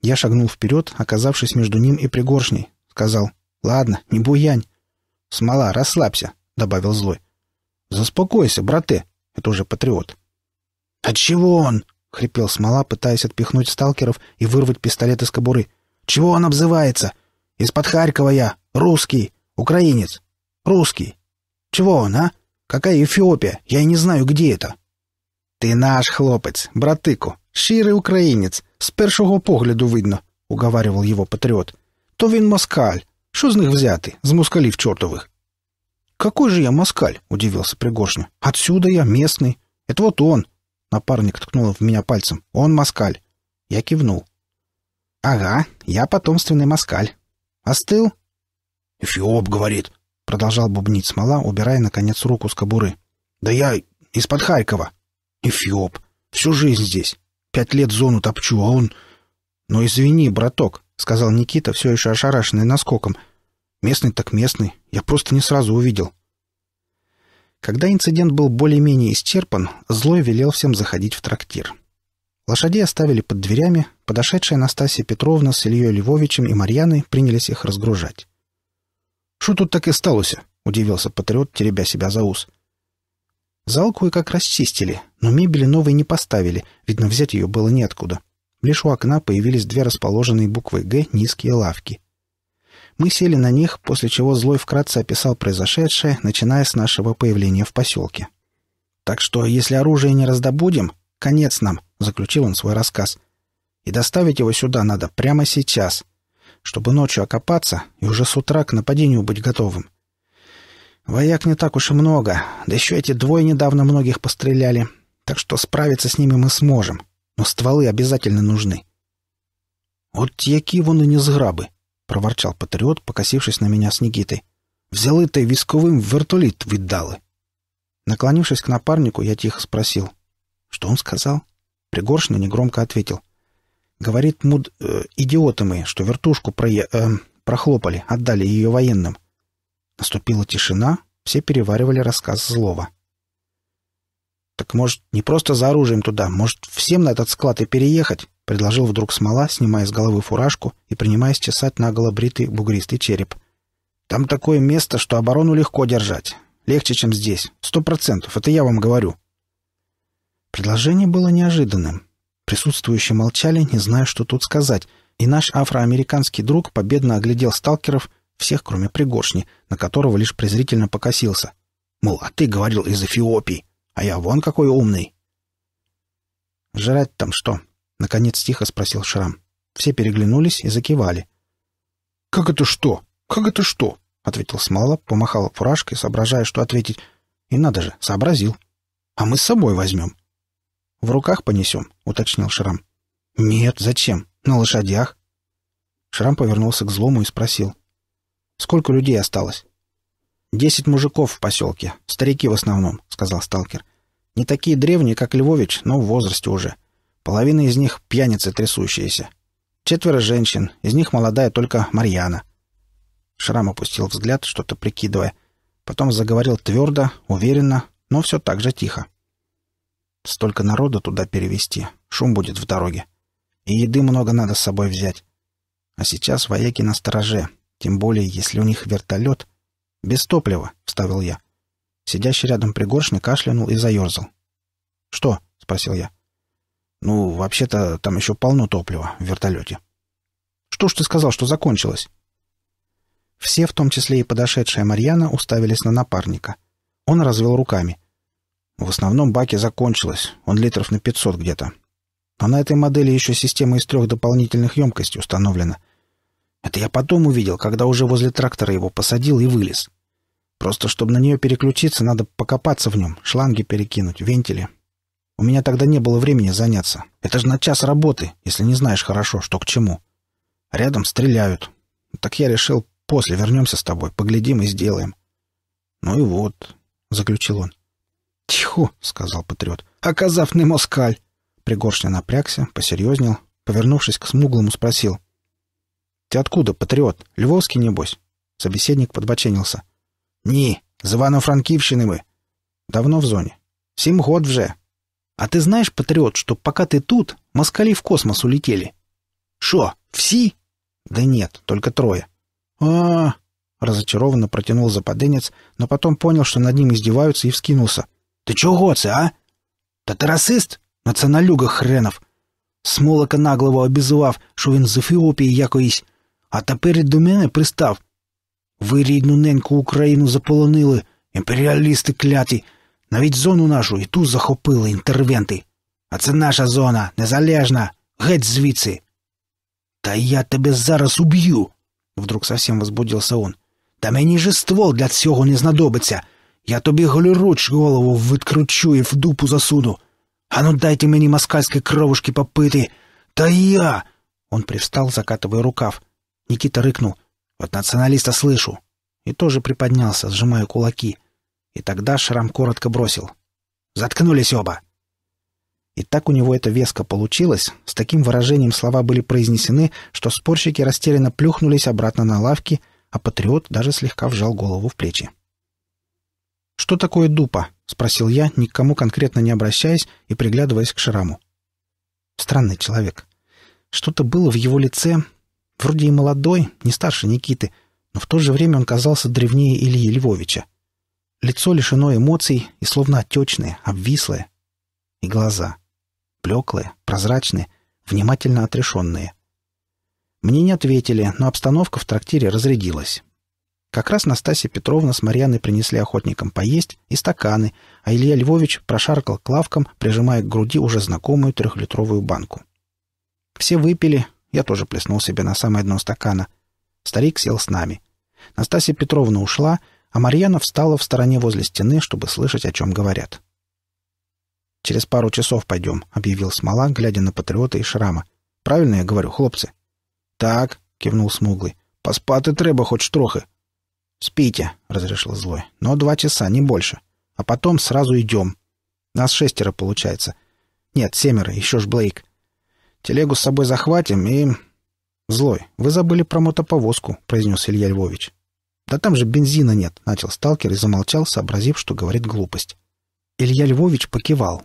Я шагнул вперед, оказавшись между ним и пригоршней. Сказал, «Ладно, не буянь». «Смола, расслабься», — добавил злой. «Заспокойся, брате», — это уже патриот. «А чего он?» — хрипел смола, пытаясь отпихнуть сталкеров и вырвать пистолет из кобуры. «Чего он обзывается? Из-под Харькова я! Русский! Украинец! Русский! Чего он, а? Какая Эфиопия? Я и не знаю, где это!» Ты наш хлопец, братику, ширый украинец. С першого погляду видно», — уговаривал его патриот. «То він москаль. Что с них взяти, С москалив чертовых?» «Какой же я москаль?» — удивился Пригоршня. «Отсюда я местный. Это вот он, Напарник ткнул в меня пальцем. «Он москаль». Я кивнул. «Ага, я потомственный москаль. Остыл?» «Эфиоп, — говорит», — продолжал бубнить смола, убирая, наконец, руку с кобуры. «Да я из-под Харькова. Эфиоп. Всю жизнь здесь. Пять лет зону топчу, а он...» «Ну, извини, браток», — сказал Никита, все еще ошарашенный наскоком. «Местный так местный. Я просто не сразу увидел. Когда инцидент был более-менее исчерпан, Злой велел всем заходить в трактир. Лошадей оставили под дверями, подошедшая Анастасия Петровна с Ильей Львовичем и Марьяной принялись их разгружать. «Шо тут так и сталося?» — удивился патриот, теребя себя за ус. Зал кое-как расчистили, но мебели новой не поставили, видно, взять ее было неоткуда. Лишь у окна появились две расположенные буквой «Г» низкие лавки — мы сели на них, после чего Злой вкратце описал произошедшее, начиная с нашего появления в поселке. «Так что, если оружие не раздобудем, конец нам», — заключил он свой рассказ. «И доставить его сюда надо прямо сейчас, чтобы ночью окопаться и уже с утра к нападению быть готовым. Вояк не так уж и много, да еще эти двое недавно многих постреляли, так что справиться с ними мы сможем, но стволы обязательно нужны». Вот які вони не зграбы! проворчал патриот, покосившись на меня с Никитой. «Взяли ты висковым вертолит віддали». Наклонившись к напарнику, я тихо спросил. «Что он сказал?» Пригоршня негромко ответил. «Говорит, муд... Э, идиоты мы, что вертушку про... Э, прохлопали, отдали ее военным». Наступила тишина, все переваривали рассказ злого. «Так, может, не просто за оружием туда, может, всем на этот склад и переехать?» предложил вдруг смола, снимая с головы фуражку и принимаясь чесать наголо бритый бугристый череп. «Там такое место, что оборону легко держать. Легче, чем здесь. Сто процентов, это я вам говорю». Предложение было неожиданным. Присутствующие молчали, не зная, что тут сказать, и наш афроамериканский друг победно оглядел сталкеров, всех, кроме Пригоршни, на которого лишь презрительно покосился. Мол, а ты говорил из Эфиопии, а я вон какой умный. «Жрать там что?» Наконец тихо спросил Шрам. Все переглянулись и закивали. «Как это что? Как это что?» — ответил Смола, помахал фуражкой, соображая, что ответить. «И надо же, сообразил. А мы с собой возьмем». «В руках понесем», — уточнил Шрам. «Нет, зачем? На лошадях». Шрам повернулся к злому и спросил. «Сколько людей осталось?» «Десять мужиков в поселке. Старики в основном», — сказал сталкер. «Не такие древние, как Львович, но в возрасте уже. Половина из них — пьяницы трясущиеся. Четверо женщин, из них молодая только Марьяна. Шрам опустил взгляд, что-то прикидывая. Потом заговорил твердо, уверенно, но все так же тихо. Столько народу туда перевести, шум будет в дороге. И еды много надо с собой взять. А сейчас вояки на стороже, тем более, если у них вертолет. Без топлива, — вставил я. Сидящий рядом пригоршник кашлянул и заерзал. «Что?» — спросил я. Ну, вообще-то там еще полно топлива в вертолете. Что ж ты сказал, что закончилось? Все, в том числе и подошедшая Марьяна, уставились на напарника. Он развел руками. В основном баке закончилось, он литров на 500 где-то. Но а на этой модели еще система из трех дополнительных емкостей установлена. Это я потом увидел, когда уже возле трактора его посадил и вылез. Просто, чтобы на нее переключиться, надо покопаться в нем, шланги перекинуть, вентили, у меня тогда не было времени заняться. Это же на час работы, если не знаешь хорошо, что к чему. Рядом стреляют. Так я решил, после вернемся с тобой, поглядим и сделаем. Ну и вот, — заключил он. «Тихо!» — сказал патриот. «Оказав не москаль!» Пригоршня напрягся, посерьезнел, повернувшись к смуглому, спросил. «Ты откуда, патриот? Львовский, небось?» Собеседник подбоченился. Не, з Івано-Франківщини ми. Давно в зоне. Сім год вже. А ты знаешь, патриот, что пока ты тут, москали в космос улетели? Шо, все? Да нет, только трое. а, -а, -а разочарованно протянул западенец, но потом понял, что над ним издеваются, и вскинулся. Ты чего це, а? Да ты расист? националюга хренов. Смолока наглого обізував, що він з Ефіопії якоїсь, а тепер і до мене пристав. Ви рідну неньку Україну заполонили, імперіалісти кляті. Навіть зону нашу і ту захопили інтервенти. А це наша зона, незалежна, геть звідси. Та я тебе зараз уб'ю. Вдруг совсем возбудился он. Та мені же ствол для цього не знадобиться. Я тобі голіруч голову відкручу і в дупу засуну. А ну дайте мені москальські кровушки попити. Та я. Он привстал, закатывая рукав. Никита рыкнул. От националиста слышу. И тоже приподнялся, сжимая кулаки. И тогда Шрам коротко бросил. «Заткнулись оба!» И так у него это веско получилось, с таким выражением слова были произнесены, что спорщики растерянно плюхнулись обратно на лавки, а патриот даже слегка вжал голову в плечи. «Что такое дупа?» — спросил я, никому конкретно не обращаясь и приглядываясь к Шраму. Странный человек. Что-то было в его лице, вроде и молодой, не старше Никиты, но в то же время он казался древнее Ильи Львовича. Лицо лишено эмоций и словно отечное, обвислое. И глаза. Блеклые, прозрачные, внимательно отрешенные. Мне не ответили, но обстановка в трактире разрядилась. Как раз Настасья Петровна с Марьяной принесли охотникам поесть и стаканы, а Илья Львович прошаркал к лавкам, прижимая к груди уже знакомую трехлитровую банку. Все выпили, я тоже плеснул себе на самое дно стакана. Старик сел с нами. Настасья Петровна ушла — а Марьяна встала в стороне возле стены, чтобы слышать, о чем говорят. «Через пару часов пойдем», — объявил Смола, глядя на Патриота и Шрама. «Правильно я говорю, хлопцы?» «Так», — кивнул Смуглый. «Поспати треба хоть штрохи. «Спите», — разрешил Злой. «Но два часа, не больше. А потом сразу идем. Нас шестеро получается. Нет, семеро, еще ж Блейк. Телегу с собой захватим и...» «Злой, вы забыли про мотоповозку», — произнес Илья Львович. «Да там же бензина нет», — начал сталкер и замолчал, сообразив, что говорит глупость. Илья Львович покивал.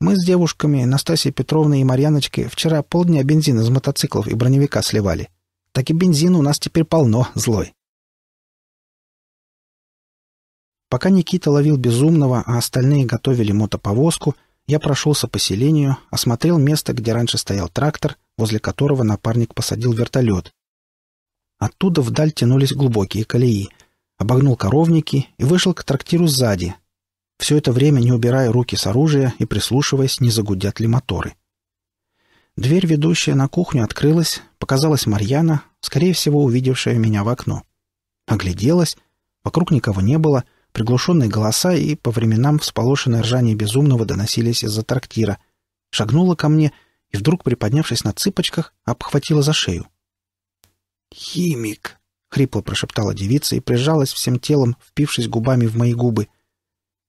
«Мы с девушками, Настасьей Петровной и Марьяночкой, вчера полдня бензин из мотоциклов и броневика сливали. Так и бензина у нас теперь полно, злой». Пока Никита ловил безумного, а остальные готовили мотоповозку, я прошелся по селению, осмотрел место, где раньше стоял трактор, возле которого напарник посадил вертолет, Оттуда вдаль тянулись глубокие колеи. Обогнул коровники и вышел к трактиру сзади. Все это время не убирая руки с оружия и прислушиваясь, не загудят ли моторы. Дверь, ведущая на кухню, открылась, показалась Марьяна, скорее всего, увидевшая меня в окно. Огляделась, вокруг никого не было, приглушенные голоса и по временам всполошенное ржание безумного доносились из-за трактира. Шагнула ко мне и вдруг, приподнявшись на цыпочках, обхватила за шею. «Химик!» — хрипло прошептала девица и прижалась всем телом, впившись губами в мои губы.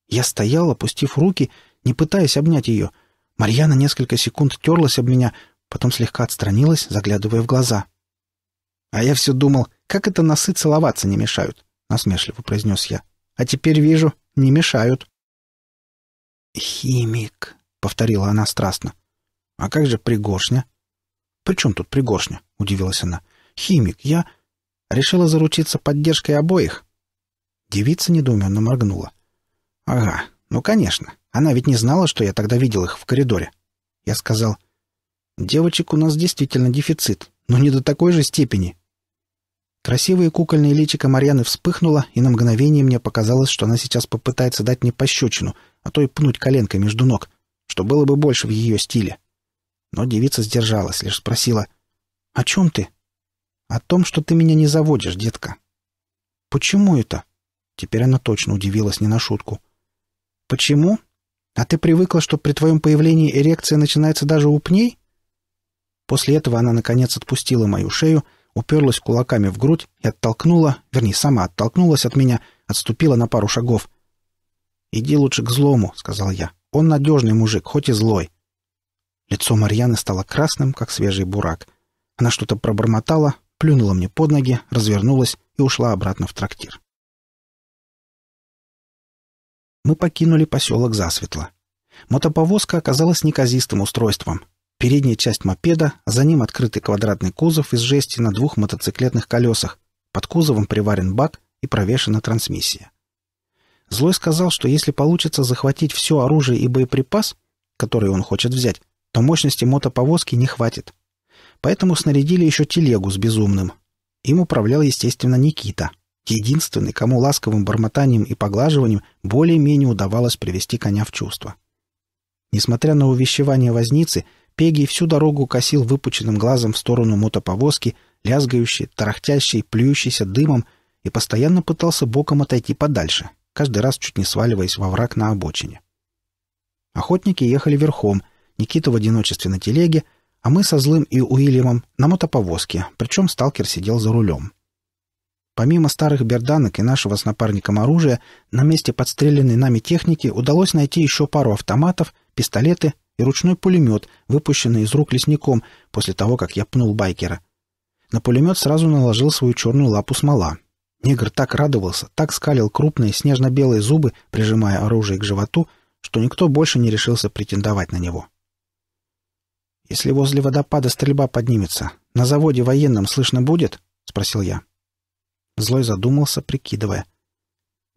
Я стоял, опустив руки, не пытаясь обнять ее. Марьяна несколько секунд терлась об меня, потом слегка отстранилась, заглядывая в глаза. «А я все думал, как это носы целоваться не мешают?» — насмешливо произнес я. «А теперь вижу, не мешают». «Химик», — повторила она страстно. «А как же пригоршня?» «При чем тут пригоршня?» — удивилась она химик, я...» Решила заручиться поддержкой обоих. Девица недоуменно моргнула. «Ага, ну, конечно. Она ведь не знала, что я тогда видел их в коридоре». Я сказал, «Девочек у нас действительно дефицит, но не до такой же степени». Красивое кукольное личико Марьяны вспыхнуло, и на мгновение мне показалось, что она сейчас попытается дать мне пощечину, а то и пнуть коленкой между ног, что было бы больше в ее стиле. Но девица сдержалась, лишь спросила, «О чем ты?» О том, что ты меня не заводишь, детка. Почему это? Теперь она точно удивилась не на шутку. Почему? А ты привыкла, что при твоем появлении эрекция начинается даже у пней? После этого она, наконец, отпустила мою шею, уперлась кулаками в грудь и оттолкнула, вернее, сама оттолкнулась от меня, отступила на пару шагов. «Иди лучше к злому», — сказал я. «Он надежный мужик, хоть и злой». Лицо Марьяны стало красным, как свежий бурак. Она что-то пробормотала, плюнула мне под ноги, развернулась и ушла обратно в трактир. Мы покинули поселок засветло. Мотоповозка оказалась неказистым устройством. Передняя часть мопеда, а за ним открытый квадратный кузов из жести на двух мотоциклетных колесах. Под кузовом приварен бак и провешена трансмиссия. Злой сказал, что если получится захватить все оружие и боеприпас, который он хочет взять, то мощности мотоповозки не хватит поэтому снарядили еще телегу с безумным. Им управлял, естественно, Никита, единственный, кому ласковым бормотанием и поглаживанием более-менее удавалось привести коня в чувство. Несмотря на увещевание возницы, Пеги всю дорогу косил выпученным глазом в сторону мотоповозки, лязгающей, тарахтящей, плюющейся дымом, и постоянно пытался боком отойти подальше, каждый раз чуть не сваливаясь во враг на обочине. Охотники ехали верхом, Никита в одиночестве на телеге — а мы со Злым и Уильямом на мотоповозке, причем сталкер сидел за рулем. Помимо старых берданок и нашего с напарником оружия, на месте подстреленной нами техники удалось найти еще пару автоматов, пистолеты и ручной пулемет, выпущенный из рук лесником после того, как я пнул байкера. На пулемет сразу наложил свою черную лапу смола. Негр так радовался, так скалил крупные снежно-белые зубы, прижимая оружие к животу, что никто больше не решился претендовать на него. — «Если возле водопада стрельба поднимется, на заводе военном слышно будет?» — спросил я. Злой задумался, прикидывая.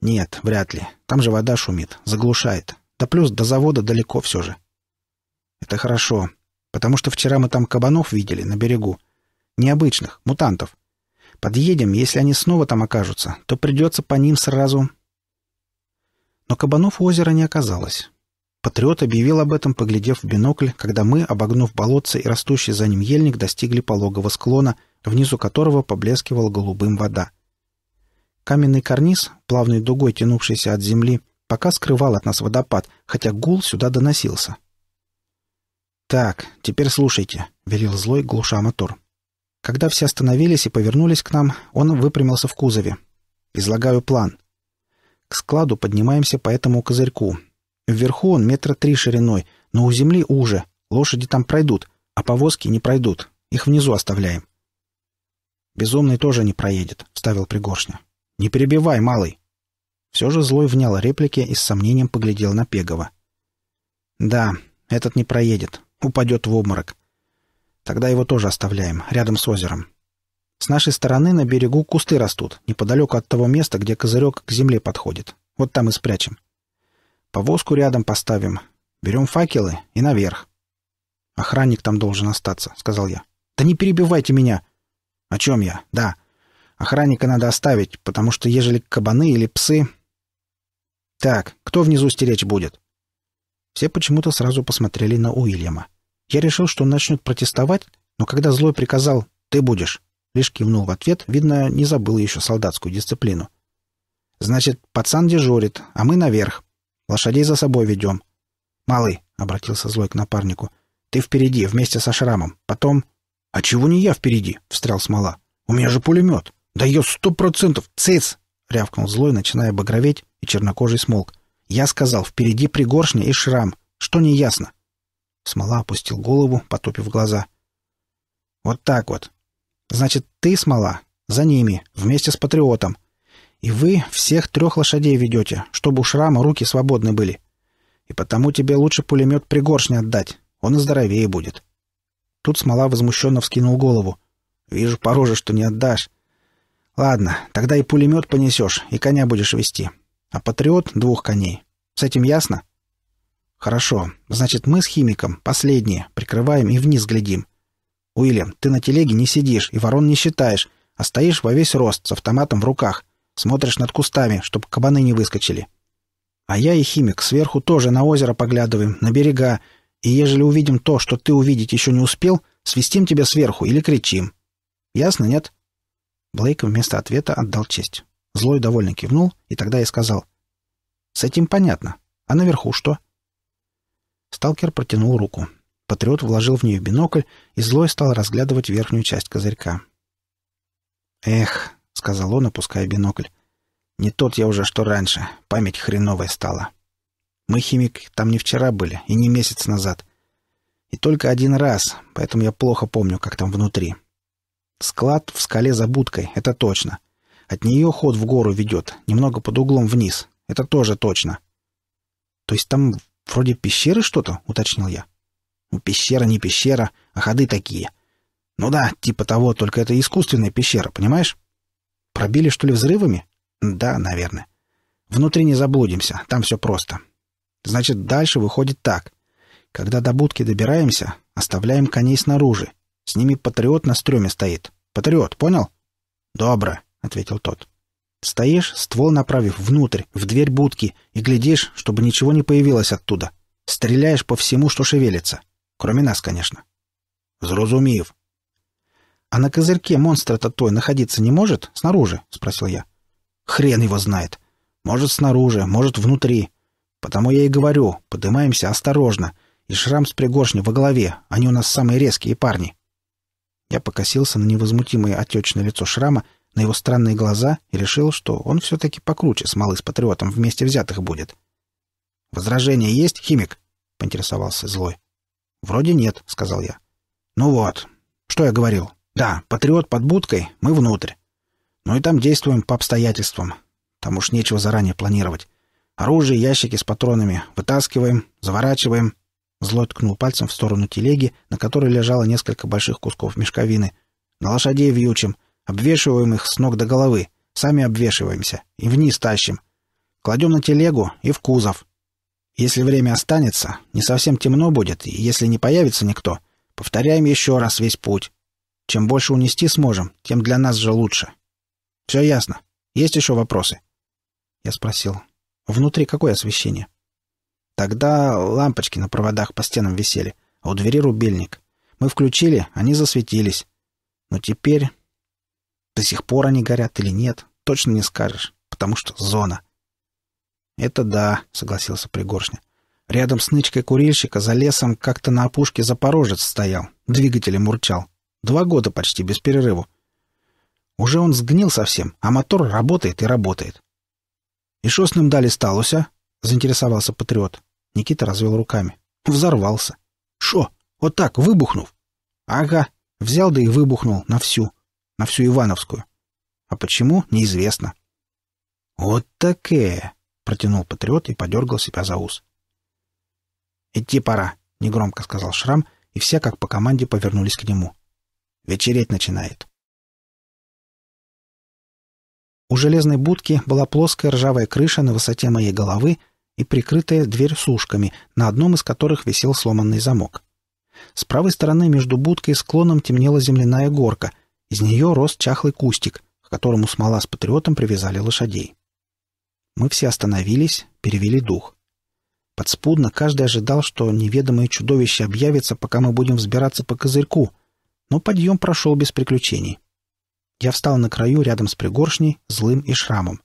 «Нет, вряд ли. Там же вода шумит, заглушает. Да плюс до завода далеко все же». «Это хорошо, потому что вчера мы там кабанов видели на берегу. Необычных, мутантов. Подъедем, если они снова там окажутся, то придется по ним сразу...» Но кабанов у озера не оказалось. Патриот объявил об этом, поглядев в бинокль, когда мы, обогнув болотце и растущий за ним ельник, достигли пологого склона, внизу которого поблескивал голубым вода. Каменный карниз, плавной дугой тянувшийся от земли, пока скрывал от нас водопад, хотя гул сюда доносился. «Так, теперь слушайте», — велел злой, глуша мотор. Когда все остановились и повернулись к нам, он выпрямился в кузове. «Излагаю план. К складу поднимаемся по этому козырьку, Вверху он метра три шириной, но у земли уже. Лошади там пройдут, а повозки не пройдут. Их внизу оставляем. «Безумный тоже не проедет», — ставил Пригоршня. «Не перебивай, малый!» Все же злой внял реплики и с сомнением поглядел на Пегова. «Да, этот не проедет. Упадет в обморок. Тогда его тоже оставляем, рядом с озером. С нашей стороны на берегу кусты растут, неподалеку от того места, где козырек к земле подходит. Вот там и спрячем. Повозку рядом поставим. Берем факелы и наверх. Охранник там должен остаться, — сказал я. Да не перебивайте меня. О чем я? Да. Охранника надо оставить, потому что ежели кабаны или псы... Так, кто внизу стеречь будет? Все почему-то сразу посмотрели на Уильяма. Я решил, что он начнет протестовать, но когда злой приказал «ты будешь», лишь кивнул в ответ, видно, не забыл еще солдатскую дисциплину. «Значит, пацан дежурит, а мы наверх. Лошадей за собой ведем. Малый, — обратился злой к напарнику, — ты впереди, вместе со шрамом. Потом... — А чего не я впереди? — встрял Смола. — У меня же пулемет. Да ее сто процентов! Цыц! — рявкнул злой, начиная багроветь, и чернокожий смолк. — Я сказал, впереди пригоршня и шрам. Что неясно? Смола опустил голову, потупив глаза. — Вот так вот. Значит, ты, Смола, за ними, вместе с патриотом. И вы всех трех лошадей ведете, чтобы у шрама руки свободны были. И потому тебе лучше пулемет пригоршни отдать. Он и здоровее будет. Тут Смола возмущенно вскинул голову. Вижу по роже, что не отдашь. Ладно, тогда и пулемет понесешь, и коня будешь вести. А патриот — двух коней. С этим ясно? Хорошо. Значит, мы с химиком последние, прикрываем и вниз глядим. Уильям, ты на телеге не сидишь и ворон не считаешь, а стоишь во весь рост с автоматом в руках смотришь над кустами, чтобы кабаны не выскочили. А я и химик сверху тоже на озеро поглядываем, на берега, и ежели увидим то, что ты увидеть еще не успел, свистим тебя сверху или кричим. Ясно, нет?» Блейк вместо ответа отдал честь. Злой довольно кивнул, и тогда я сказал. «С этим понятно. А наверху что?» Сталкер протянул руку. Патриот вложил в нее бинокль, и Злой стал разглядывать верхнюю часть козырька. «Эх, — сказал он, опуская бинокль. «Не тот я уже, что раньше. Память хреновая стала. Мы, химик, там не вчера были и не месяц назад. И только один раз, поэтому я плохо помню, как там внутри. Склад в скале за будкой, это точно. От нее ход в гору ведет, немного под углом вниз. Это тоже точно. То есть там вроде пещеры что-то, уточнил я. Ну Пещера не пещера, а ходы такие. Ну да, типа того, только это искусственная пещера, понимаешь? Пробили, что ли, взрывами? Да, наверное. Внутри не заблудимся, там все просто. Значит, дальше выходит так. Когда до будки добираемся, оставляем коней снаружи. С ними патриот на стреме стоит. Патриот, понял? Добро, ответил тот. Стоишь, ствол направив внутрь, в дверь будки, и глядишь, чтобы ничего не появилось оттуда. Стреляешь по всему, что шевелится. Кроме нас, конечно. Зразумів. «А на козырьке монстра-то той находиться не может? Снаружи?» — спросил я. «Хрен его знает. Может, снаружи, может, внутри. Потому я и говорю, поднимаемся осторожно. И шрам с пригоршни во голове, они у нас самые резкие парни». Я покосился на невозмутимое отечное лицо шрама, на его странные глаза и решил, что он все-таки покруче смолы с патриотом вместе взятых будет. Возражение есть, химик?» — поинтересовался злой. «Вроде нет», — сказал я. «Ну вот, что я говорил?» Да, патриот под будкой, мы внутрь. Ну и там действуем по обстоятельствам. Там уж нечего заранее планировать. Оружие, ящики с патронами вытаскиваем, заворачиваем. Злой ткнул пальцем в сторону телеги, на которой лежало несколько больших кусков мешковины. На лошадей вьючим, обвешиваем их с ног до головы, сами обвешиваемся и вниз тащим. Кладем на телегу и в кузов. Если время останется, не совсем темно будет, и если не появится никто, повторяем еще раз весь путь. Чем больше унести сможем, тем для нас же лучше. Все ясно. Есть еще вопросы? Я спросил. Внутри какое освещение? Тогда лампочки на проводах по стенам висели, а у двери рубильник. Мы включили, они засветились. Но теперь... До сих пор они горят или нет, точно не скажешь, потому что зона. Это да, согласился Пригоршня. Рядом с нычкой курильщика за лесом как-то на опушке Запорожец стоял, двигателем урчал. Два года почти, без перерыва. Уже он сгнил совсем, а мотор работает и работает. — И что с ним дали сталося? — заинтересовался патриот. Никита развел руками. Взорвался. — Шо? Вот так, выбухнув? — Ага. Взял да и выбухнул на всю. На всю Ивановскую. А почему, неизвестно. — Вот такое! — протянул патриот и подергал себя за ус. — Идти пора, — негромко сказал Шрам, и все, как по команде, повернулись к нему. — Вечереть начинает. У железной будки была плоская ржавая крыша на высоте моей головы и прикрытая дверь с ушками, на одном из которых висел сломанный замок. С правой стороны между будкой и склоном темнела земляная горка, из нее рос чахлый кустик, к которому смола с патриотом привязали лошадей. Мы все остановились, перевели дух. Подспудно каждый ожидал, что неведомое чудовище объявится, пока мы будем взбираться по козырьку, но подъем прошел без приключений. Я встал на краю рядом с пригоршней, злым и шрамом.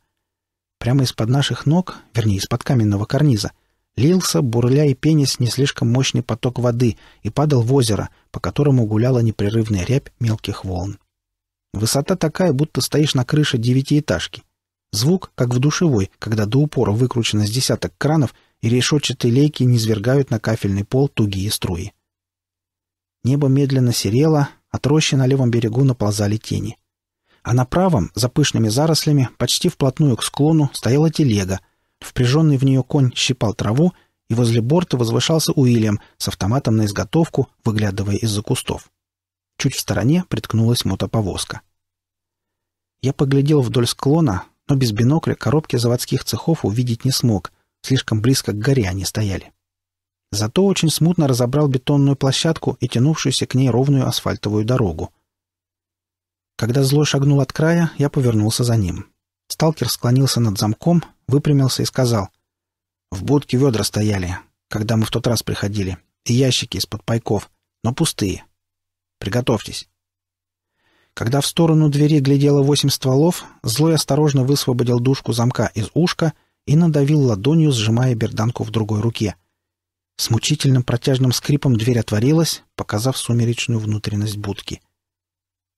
Прямо из-под наших ног, вернее, из-под каменного карниза, лился, бурля и пенясь не слишком мощный поток воды и падал в озеро, по которому гуляла непрерывная рябь мелких волн. Высота такая, будто стоишь на крыше девятиэтажки. Звук, как в душевой, когда до упора выкручено с десяток кранов, и решетчатые лейки низвергают на кафельный пол тугие струи. Небо медленно серело, от а рощи на левом берегу наползали тени. А на правом, за пышными зарослями, почти вплотную к склону, стояла телега. Впряженный в нее конь щипал траву, и возле борта возвышался Уильям с автоматом на изготовку, выглядывая из-за кустов. Чуть в стороне приткнулась мотоповозка. Я поглядел вдоль склона, но без бинокля коробки заводских цехов увидеть не смог, слишком близко к горе они стояли. Зато очень смутно разобрал бетонную площадку и тянувшуюся к ней ровную асфальтовую дорогу. Когда злой шагнул от края, я повернулся за ним. Сталкер склонился над замком, выпрямился и сказал. «В будке ведра стояли, когда мы в тот раз приходили, и ящики из-под пайков, но пустые. Приготовьтесь». Когда в сторону двери глядело восемь стволов, злой осторожно высвободил дужку замка из ушка и надавил ладонью, сжимая берданку в другой руке — с мучительным протяжным скрипом дверь отворилась, показав сумеречную внутренность будки.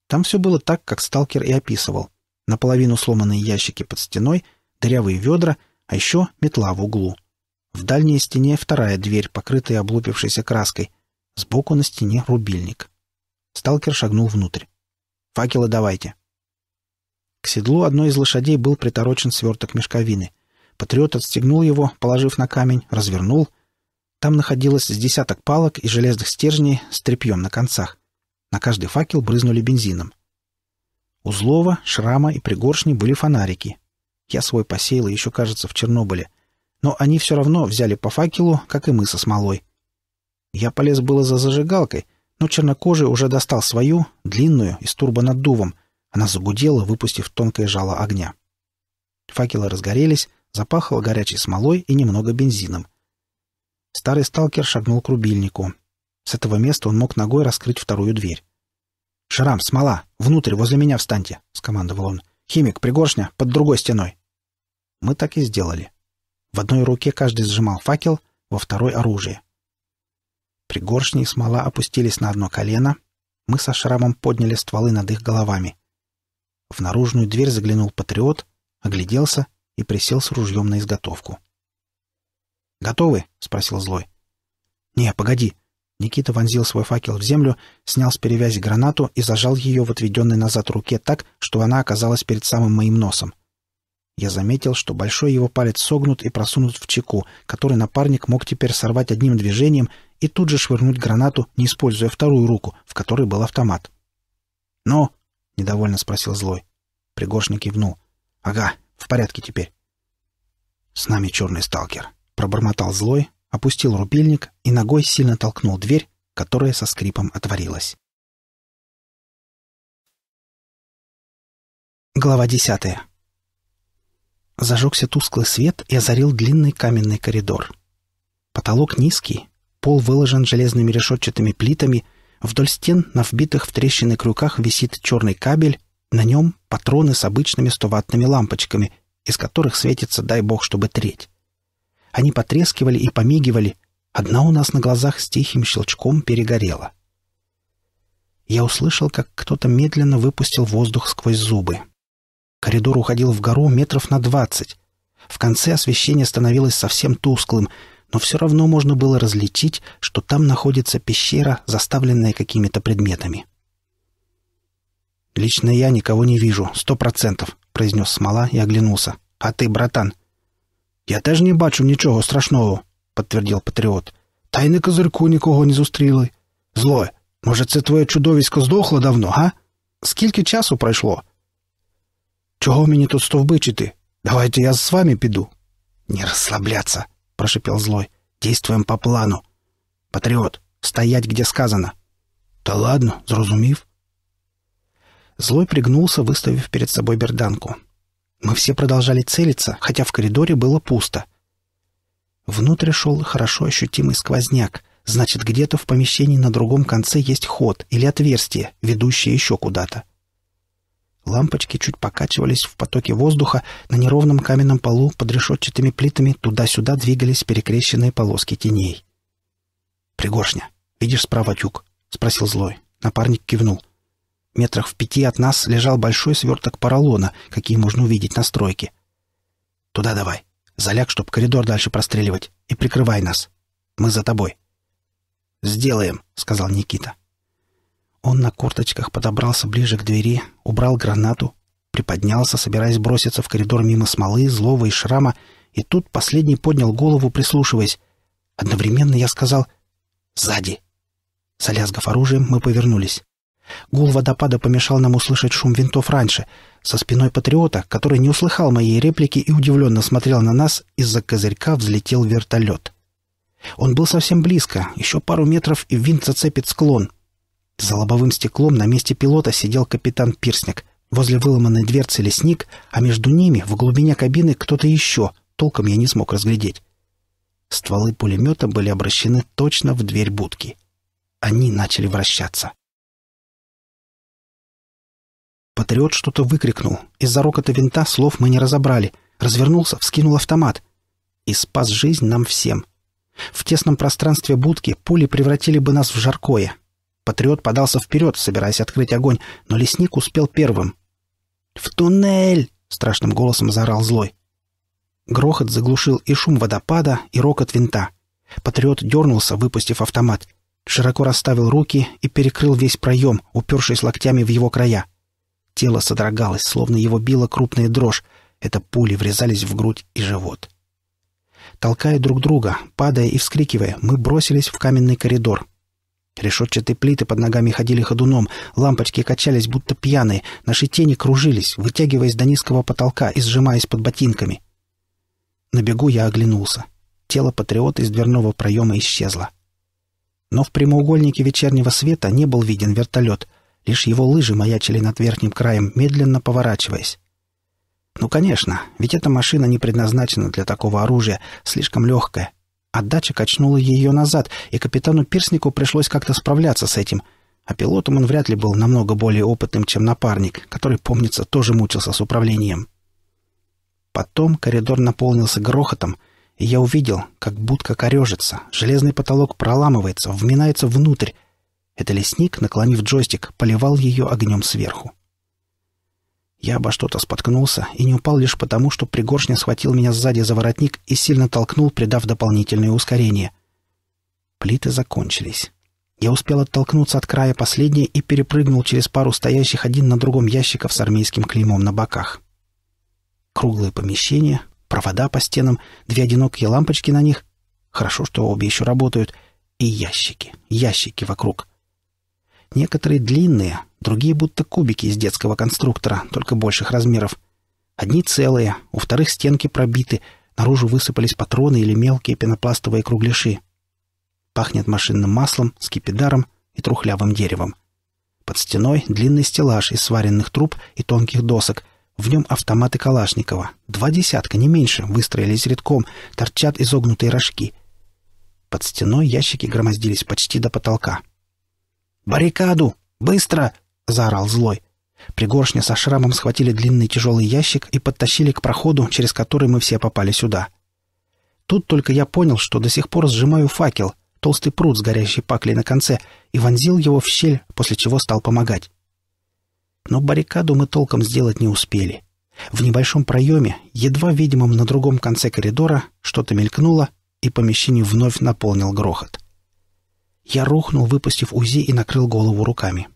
Там все было так, как сталкер и описывал. Наполовину сломанные ящики под стеной, дырявые ведра, а еще метла в углу. В дальней стене вторая дверь, покрытая облупившейся краской. Сбоку на стене рубильник. Сталкер шагнул внутрь. «Факелы давайте!» К седлу одной из лошадей был приторочен сверток мешковины. Патриот отстегнул его, положив на камень, развернул — там находилось с десяток палок и железных стержней с тряпьем на концах. На каждый факел брызнули бензином. У Злова, Шрама и Пригоршни были фонарики. Я свой посеял еще, кажется, в Чернобыле. Но они все равно взяли по факелу, как и мы со смолой. Я полез было за зажигалкой, но чернокожий уже достал свою, длинную, из турбонаддувом. Она загудела, выпустив тонкое жало огня. Факелы разгорелись, запахло горячей смолой и немного бензином — Старый сталкер шагнул к рубильнику. С этого места он мог ногой раскрыть вторую дверь. «Шрам, смола! Внутрь, возле меня встаньте!» — скомандовал он. «Химик, пригоршня, под другой стеной!» Мы так и сделали. В одной руке каждый сжимал факел, во второй — оружие. Пригоршни и смола опустились на одно колено. Мы со шрамом подняли стволы над их головами. В наружную дверь заглянул патриот, огляделся и присел с ружьем на изготовку. — «Готовы?» — спросил Злой. «Не, погоди». Никита вонзил свой факел в землю, снял с перевязи гранату и зажал ее в отведенной назад руке так, что она оказалась перед самым моим носом. Я заметил, что большой его палец согнут и просунут в чеку, который напарник мог теперь сорвать одним движением и тут же швырнуть гранату, не используя вторую руку, в которой был автомат. Но недовольно спросил Злой. Пригоршник кивнул. «Ага, в порядке теперь». «С нами черный сталкер», пробормотал злой, опустил рубильник и ногой сильно толкнул дверь, которая со скрипом отворилась. Глава десятая. Зажегся тусклый свет и озарил длинный каменный коридор. Потолок низкий, пол выложен железными решетчатыми плитами, вдоль стен на вбитых в трещины крюках висит черный кабель, на нем патроны с обычными 100 лампочками, из которых светится, дай бог, чтобы треть. Они потрескивали и помигивали. Одна у нас на глазах с тихим щелчком перегорела. Я услышал, как кто-то медленно выпустил воздух сквозь зубы. Коридор уходил в гору метров на двадцать. В конце освещение становилось совсем тусклым, но все равно можно было различить, что там находится пещера, заставленная какими-то предметами. «Лично я никого не вижу, сто процентов», — произнес Смола и оглянулся. «А ты, братан?» Я теж не бачив нічого страшного, підтвердив патріот. Та й на козирку нікого не зустріли. Зло, може, це твоє чудовисько здохло давно, га? Скільки часу пройшло? Чого мені тут стовбичити? Давайте я з вами піду. Не расслабляться, прошипел злой. Действуем по плану. Патріот, стоять, где сказано. Та ладно, зрозумів. Злой пригнулся, выставив перед собой берданку. Мы все продолжали целиться, хотя в коридоре было пусто. Внутрь шел хорошо ощутимый сквозняк. Значит, где-то в помещении на другом конце есть ход или отверстие, ведущее еще куда-то. Лампочки чуть покачивались в потоке воздуха, на неровном каменном полу под решетчатыми плитами туда-сюда двигались перекрещенные полоски теней. «Пригоршня, видишь справа тюк?» — спросил злой. Напарник кивнул. Метрах в пяти от нас лежал большой сверток поролона, какие можно увидеть на стройке. «Туда давай. Заляг, чтоб коридор дальше простреливать, и прикрывай нас. Мы за тобой». «Сделаем», — сказал Никита. Он на корточках подобрался ближе к двери, убрал гранату, приподнялся, собираясь броситься в коридор мимо смолы, злого и шрама, и тут последний поднял голову, прислушиваясь. Одновременно я сказал «Сзади!». Залязгав оружием, мы повернулись. Гул водопада помешал нам услышать шум винтов раньше, со спиной патриота, который не услыхал моей реплики и удивленно смотрел на нас, из-за козырька взлетел вертолет. Он был совсем близко, еще пару метров, и винт зацепит склон. За лобовым стеклом на месте пилота сидел капитан Пирсник. Возле выломанной дверцы лесник, а между ними, в глубине кабины, кто-то еще. Толком я не смог разглядеть. Стволы пулемета были обращены точно в дверь будки. Они начали вращаться. Патриот что-то выкрикнул. Из-за рокота винта слов мы не разобрали. Развернулся, вскинул автомат. И спас жизнь нам всем. В тесном пространстве будки пули превратили бы нас в жаркое. Патриот подался вперед, собираясь открыть огонь, но лесник успел первым. «В туннель!» — страшным голосом заорал злой. Грохот заглушил и шум водопада, и рокот винта. Патриот дернулся, выпустив автомат. Широко расставил руки и перекрыл весь проем, упершись локтями в его края. Тело содрогалось, словно его била крупная дрожь. Это пули врезались в грудь и живот. Толкая друг друга, падая и вскрикивая, мы бросились в каменный коридор. Решетчатые плиты под ногами ходили ходуном, лампочки качались, будто пьяные, наши тени кружились, вытягиваясь до низкого потолка и сжимаясь под ботинками. На бегу я оглянулся. Тело патриота из дверного проема исчезло. Но в прямоугольнике вечернего света не был виден вертолет. Лишь его лыжи маячили над верхним краем, медленно поворачиваясь. Ну, конечно, ведь эта машина не предназначена для такого оружия, слишком легкая. Отдача а качнула ее назад, и капитану Пирснику пришлось как-то справляться с этим. А пилотом он вряд ли был намного более опытным, чем напарник, который, помнится, тоже мучился с управлением. Потом коридор наполнился грохотом, и я увидел, как будка корежится, железный потолок проламывается, вминается внутрь, это лесник, наклонив джойстик, поливал ее огнем сверху. Я обо что-то споткнулся и не упал лишь потому, что пригоршня схватил меня сзади за воротник и сильно толкнул, придав дополнительное ускорение. Плиты закончились. Я успел оттолкнуться от края последней и перепрыгнул через пару стоящих один на другом ящиков с армейским клеймом на боках. Круглое помещение, провода по стенам, две одинокие лампочки на них. Хорошо, что обе еще работают. И ящики, ящики вокруг — Некоторые длинные, другие будто кубики из детского конструктора, только больших размеров. Одни целые, у вторых стенки пробиты, наружу высыпались патроны или мелкие пенопластовые кругляши. Пахнет машинным маслом, скипидаром и трухлявым деревом. Под стеной длинный стеллаж из сваренных труб и тонких досок. В нем автоматы Калашникова. Два десятка, не меньше, выстроились редком, торчат изогнутые рожки. Под стеной ящики громоздились почти до потолка. «Баррикаду! Быстро!» — заорал злой. Пригоршня со шрамом схватили длинный тяжелый ящик и подтащили к проходу, через который мы все попали сюда. Тут только я понял, что до сих пор сжимаю факел, толстый пруд с горящей паклей на конце, и вонзил его в щель, после чего стал помогать. Но баррикаду мы толком сделать не успели. В небольшом проеме, едва видимом на другом конце коридора, что-то мелькнуло, и помещение вновь наполнил грохот. — я рухнул, выпустив УЗИ и накрыл голову руками.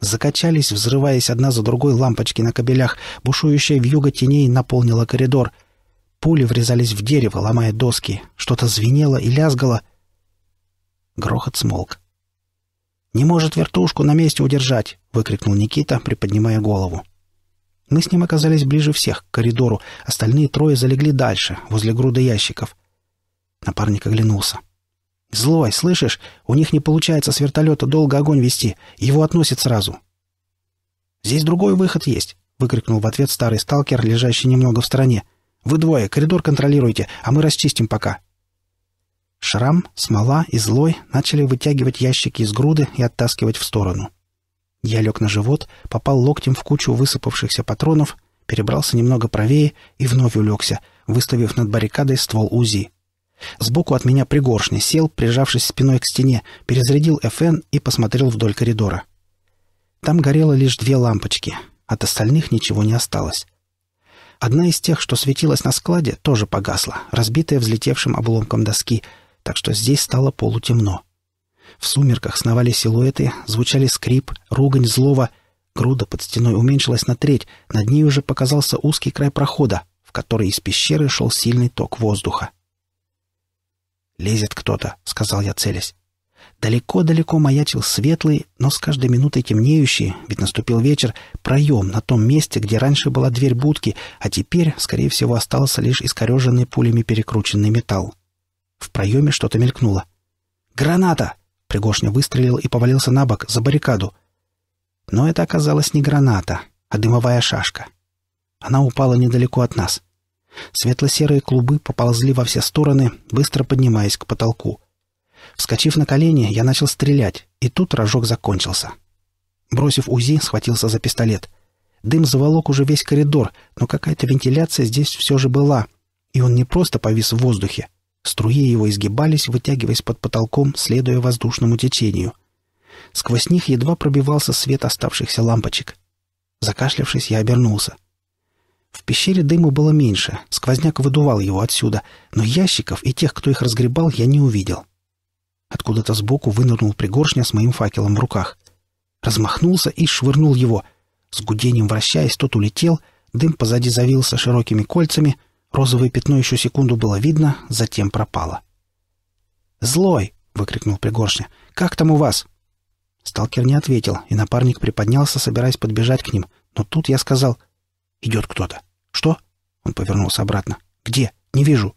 Закачались, взрываясь одна за другой лампочки на кабелях, бушующая вьюга теней наполнила коридор. Пули врезались в дерево, ломая доски. Что-то звенело и лязгало. Грохот смолк. «Не может вертушку на месте удержать!» — выкрикнул Никита, приподнимая голову. Мы с ним оказались ближе всех к коридору, остальные трое залегли дальше, возле груда ящиков. Напарник оглянулся. «Злой, слышишь? У них не получается с вертолета долго огонь вести. Его относят сразу». «Здесь другой выход есть», — выкрикнул в ответ старый сталкер, лежащий немного в стороне. «Вы двое, коридор контролируйте, а мы расчистим пока». Шрам, смола и злой начали вытягивать ящики из груды и оттаскивать в сторону. Я лег на живот, попал локтем в кучу высыпавшихся патронов, перебрался немного правее и вновь улегся, выставив над баррикадой ствол УЗИ. Сбоку от меня пригоршни сел, прижавшись спиной к стене, перезарядил ФН и посмотрел вдоль коридора. Там горело лишь две лампочки, от остальных ничего не осталось. Одна из тех, что светилась на складе, тоже погасла, разбитая взлетевшим обломком доски, так что здесь стало полутемно. В сумерках сновали силуэты, звучали скрип, ругань злого. Груда под стеной уменьшилась на треть, над ней уже показался узкий край прохода, в который из пещеры шел сильный ток воздуха. «Лезет кто-то», — сказал я, целясь. Далеко-далеко маячил светлый, но с каждой минутой темнеющий, ведь наступил вечер, проем на том месте, где раньше была дверь будки, а теперь, скорее всего, остался лишь искореженный пулями перекрученный металл. В проеме что-то мелькнуло. «Граната!» — Пригошня выстрелил и повалился на бок, за баррикаду. Но это оказалось не граната, а дымовая шашка. Она упала недалеко от нас — Светло-серые клубы поползли во все стороны, быстро поднимаясь к потолку. Вскочив на колени, я начал стрелять, и тут рожок закончился. Бросив УЗИ, схватился за пистолет. Дым заволок уже весь коридор, но какая-то вентиляция здесь все же была, и он не просто повис в воздухе. Струи его изгибались, вытягиваясь под потолком, следуя воздушному течению. Сквозь них едва пробивался свет оставшихся лампочек. Закашлявшись, я обернулся — в пещере дыма было меньше, сквозняк выдувал его отсюда, но ящиков и тех, кто их разгребал, я не увидел. Откуда-то сбоку вынырнул пригоршня с моим факелом в руках. Размахнулся и швырнул его. С гудением вращаясь, тот улетел, дым позади завился широкими кольцами, розовое пятно еще секунду было видно, затем пропало. «Злой!» — выкрикнул пригоршня. «Как там у вас?» Сталкер не ответил, и напарник приподнялся, собираясь подбежать к ним. Но тут я сказал Идет кто-то. Что? Он повернулся обратно. Где? Не вижу.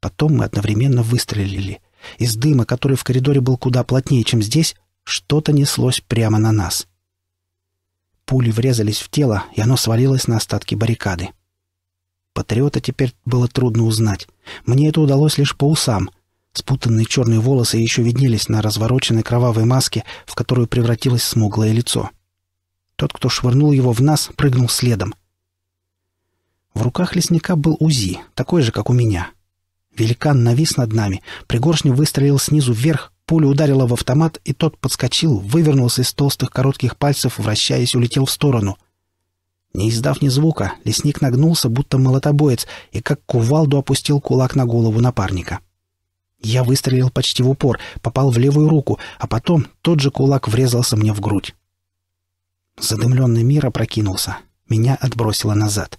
Потом мы одновременно выстрелили. Из дыма, который в коридоре был куда плотнее, чем здесь, что-то неслось прямо на нас. Пули врезались в тело, и оно свалилось на остатки баррикады. Патриота теперь было трудно узнать. Мне это удалось лишь по усам. Спутанные черные волосы еще виднелись на развороченной кровавой маске, в которую превратилось смуглое лицо. Тот, кто швырнул его в нас, прыгнул следом. В руках лесника был УЗИ, такой же, как у меня. Великан навис над нами, пригоршню выстрелил снизу вверх, пуля ударила в автомат, и тот подскочил, вывернулся из толстых коротких пальцев, вращаясь, улетел в сторону. Не издав ни звука, лесник нагнулся, будто молотобоец, и как кувалду опустил кулак на голову напарника. Я выстрелил почти в упор, попал в левую руку, а потом тот же кулак врезался мне в грудь. Задымленный мир опрокинулся. Меня отбросило назад.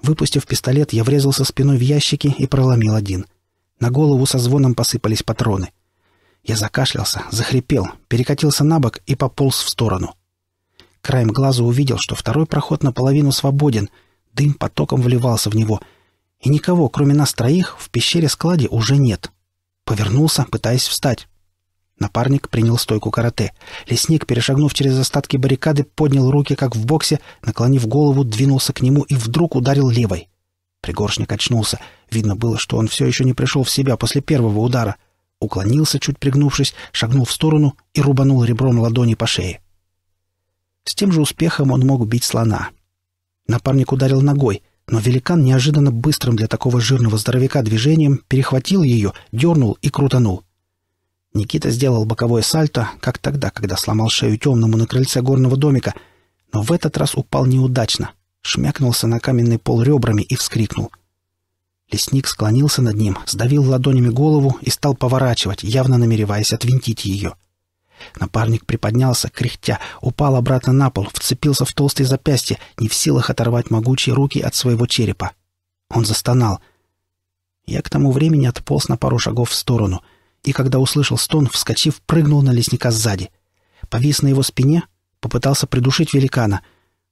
Выпустив пистолет, я врезался спиной в ящики и проломил один. На голову со звоном посыпались патроны. Я закашлялся, захрипел, перекатился на бок и пополз в сторону. Краем глаза увидел, что второй проход наполовину свободен, дым потоком вливался в него, и никого, кроме нас троих, в пещере-складе уже нет. Повернулся, пытаясь встать. Напарник принял стойку карате. Лесник, перешагнув через остатки баррикады, поднял руки, как в боксе, наклонив голову, двинулся к нему и вдруг ударил левой. Пригоршник очнулся. Видно было, что он все еще не пришел в себя после первого удара. Уклонился, чуть пригнувшись, шагнул в сторону и рубанул ребром ладони по шее. С тем же успехом он мог бить слона. Напарник ударил ногой, но великан неожиданно быстрым для такого жирного здоровяка движением перехватил ее, дернул и крутанул. Никита сделал боковое сальто, как тогда, когда сломал шею темному на крыльце горного домика, но в этот раз упал неудачно, шмякнулся на каменный пол ребрами и вскрикнул. Лесник склонился над ним, сдавил ладонями голову и стал поворачивать, явно намереваясь отвинтить ее. Напарник приподнялся, кряхтя, упал обратно на пол, вцепился в толстые запястья, не в силах оторвать могучие руки от своего черепа. Он застонал. Я к тому времени отполз на пару шагов в сторону — и, когда услышал стон, вскочив, прыгнул на лесника сзади. Повис на его спине, попытался придушить великана,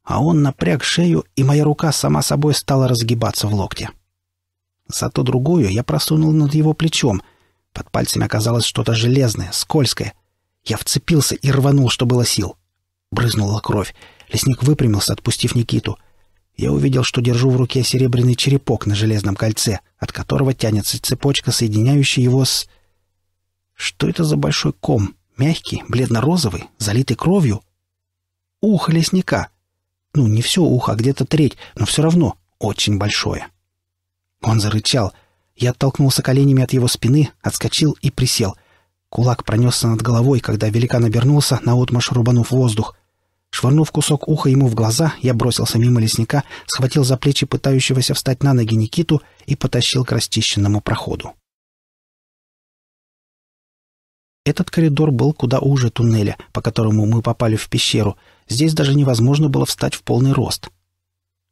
а он напряг шею, и моя рука сама собой стала разгибаться в локте. Зато другую я просунул над его плечом. Под пальцами оказалось что-то железное, скользкое. Я вцепился и рванул, что было сил. Брызнула кровь. Лесник выпрямился, отпустив Никиту. Я увидел, что держу в руке серебряный черепок на железном кольце, от которого тянется цепочка, соединяющая его с... Что это за большой ком? Мягкий, бледно-розовый, залитый кровью? Ухо лесника. Ну, не все ухо, а где-то треть, но все равно очень большое. Он зарычал. Я оттолкнулся коленями от его спины, отскочил и присел. Кулак пронесся над головой, когда великан обернулся, наотмашь рубанув воздух. Швырнув кусок уха ему в глаза, я бросился мимо лесника, схватил за плечи пытающегося встать на ноги Никиту и потащил к расчищенному проходу. Этот коридор был куда уже туннеля, по которому мы попали в пещеру. Здесь даже невозможно было встать в полный рост.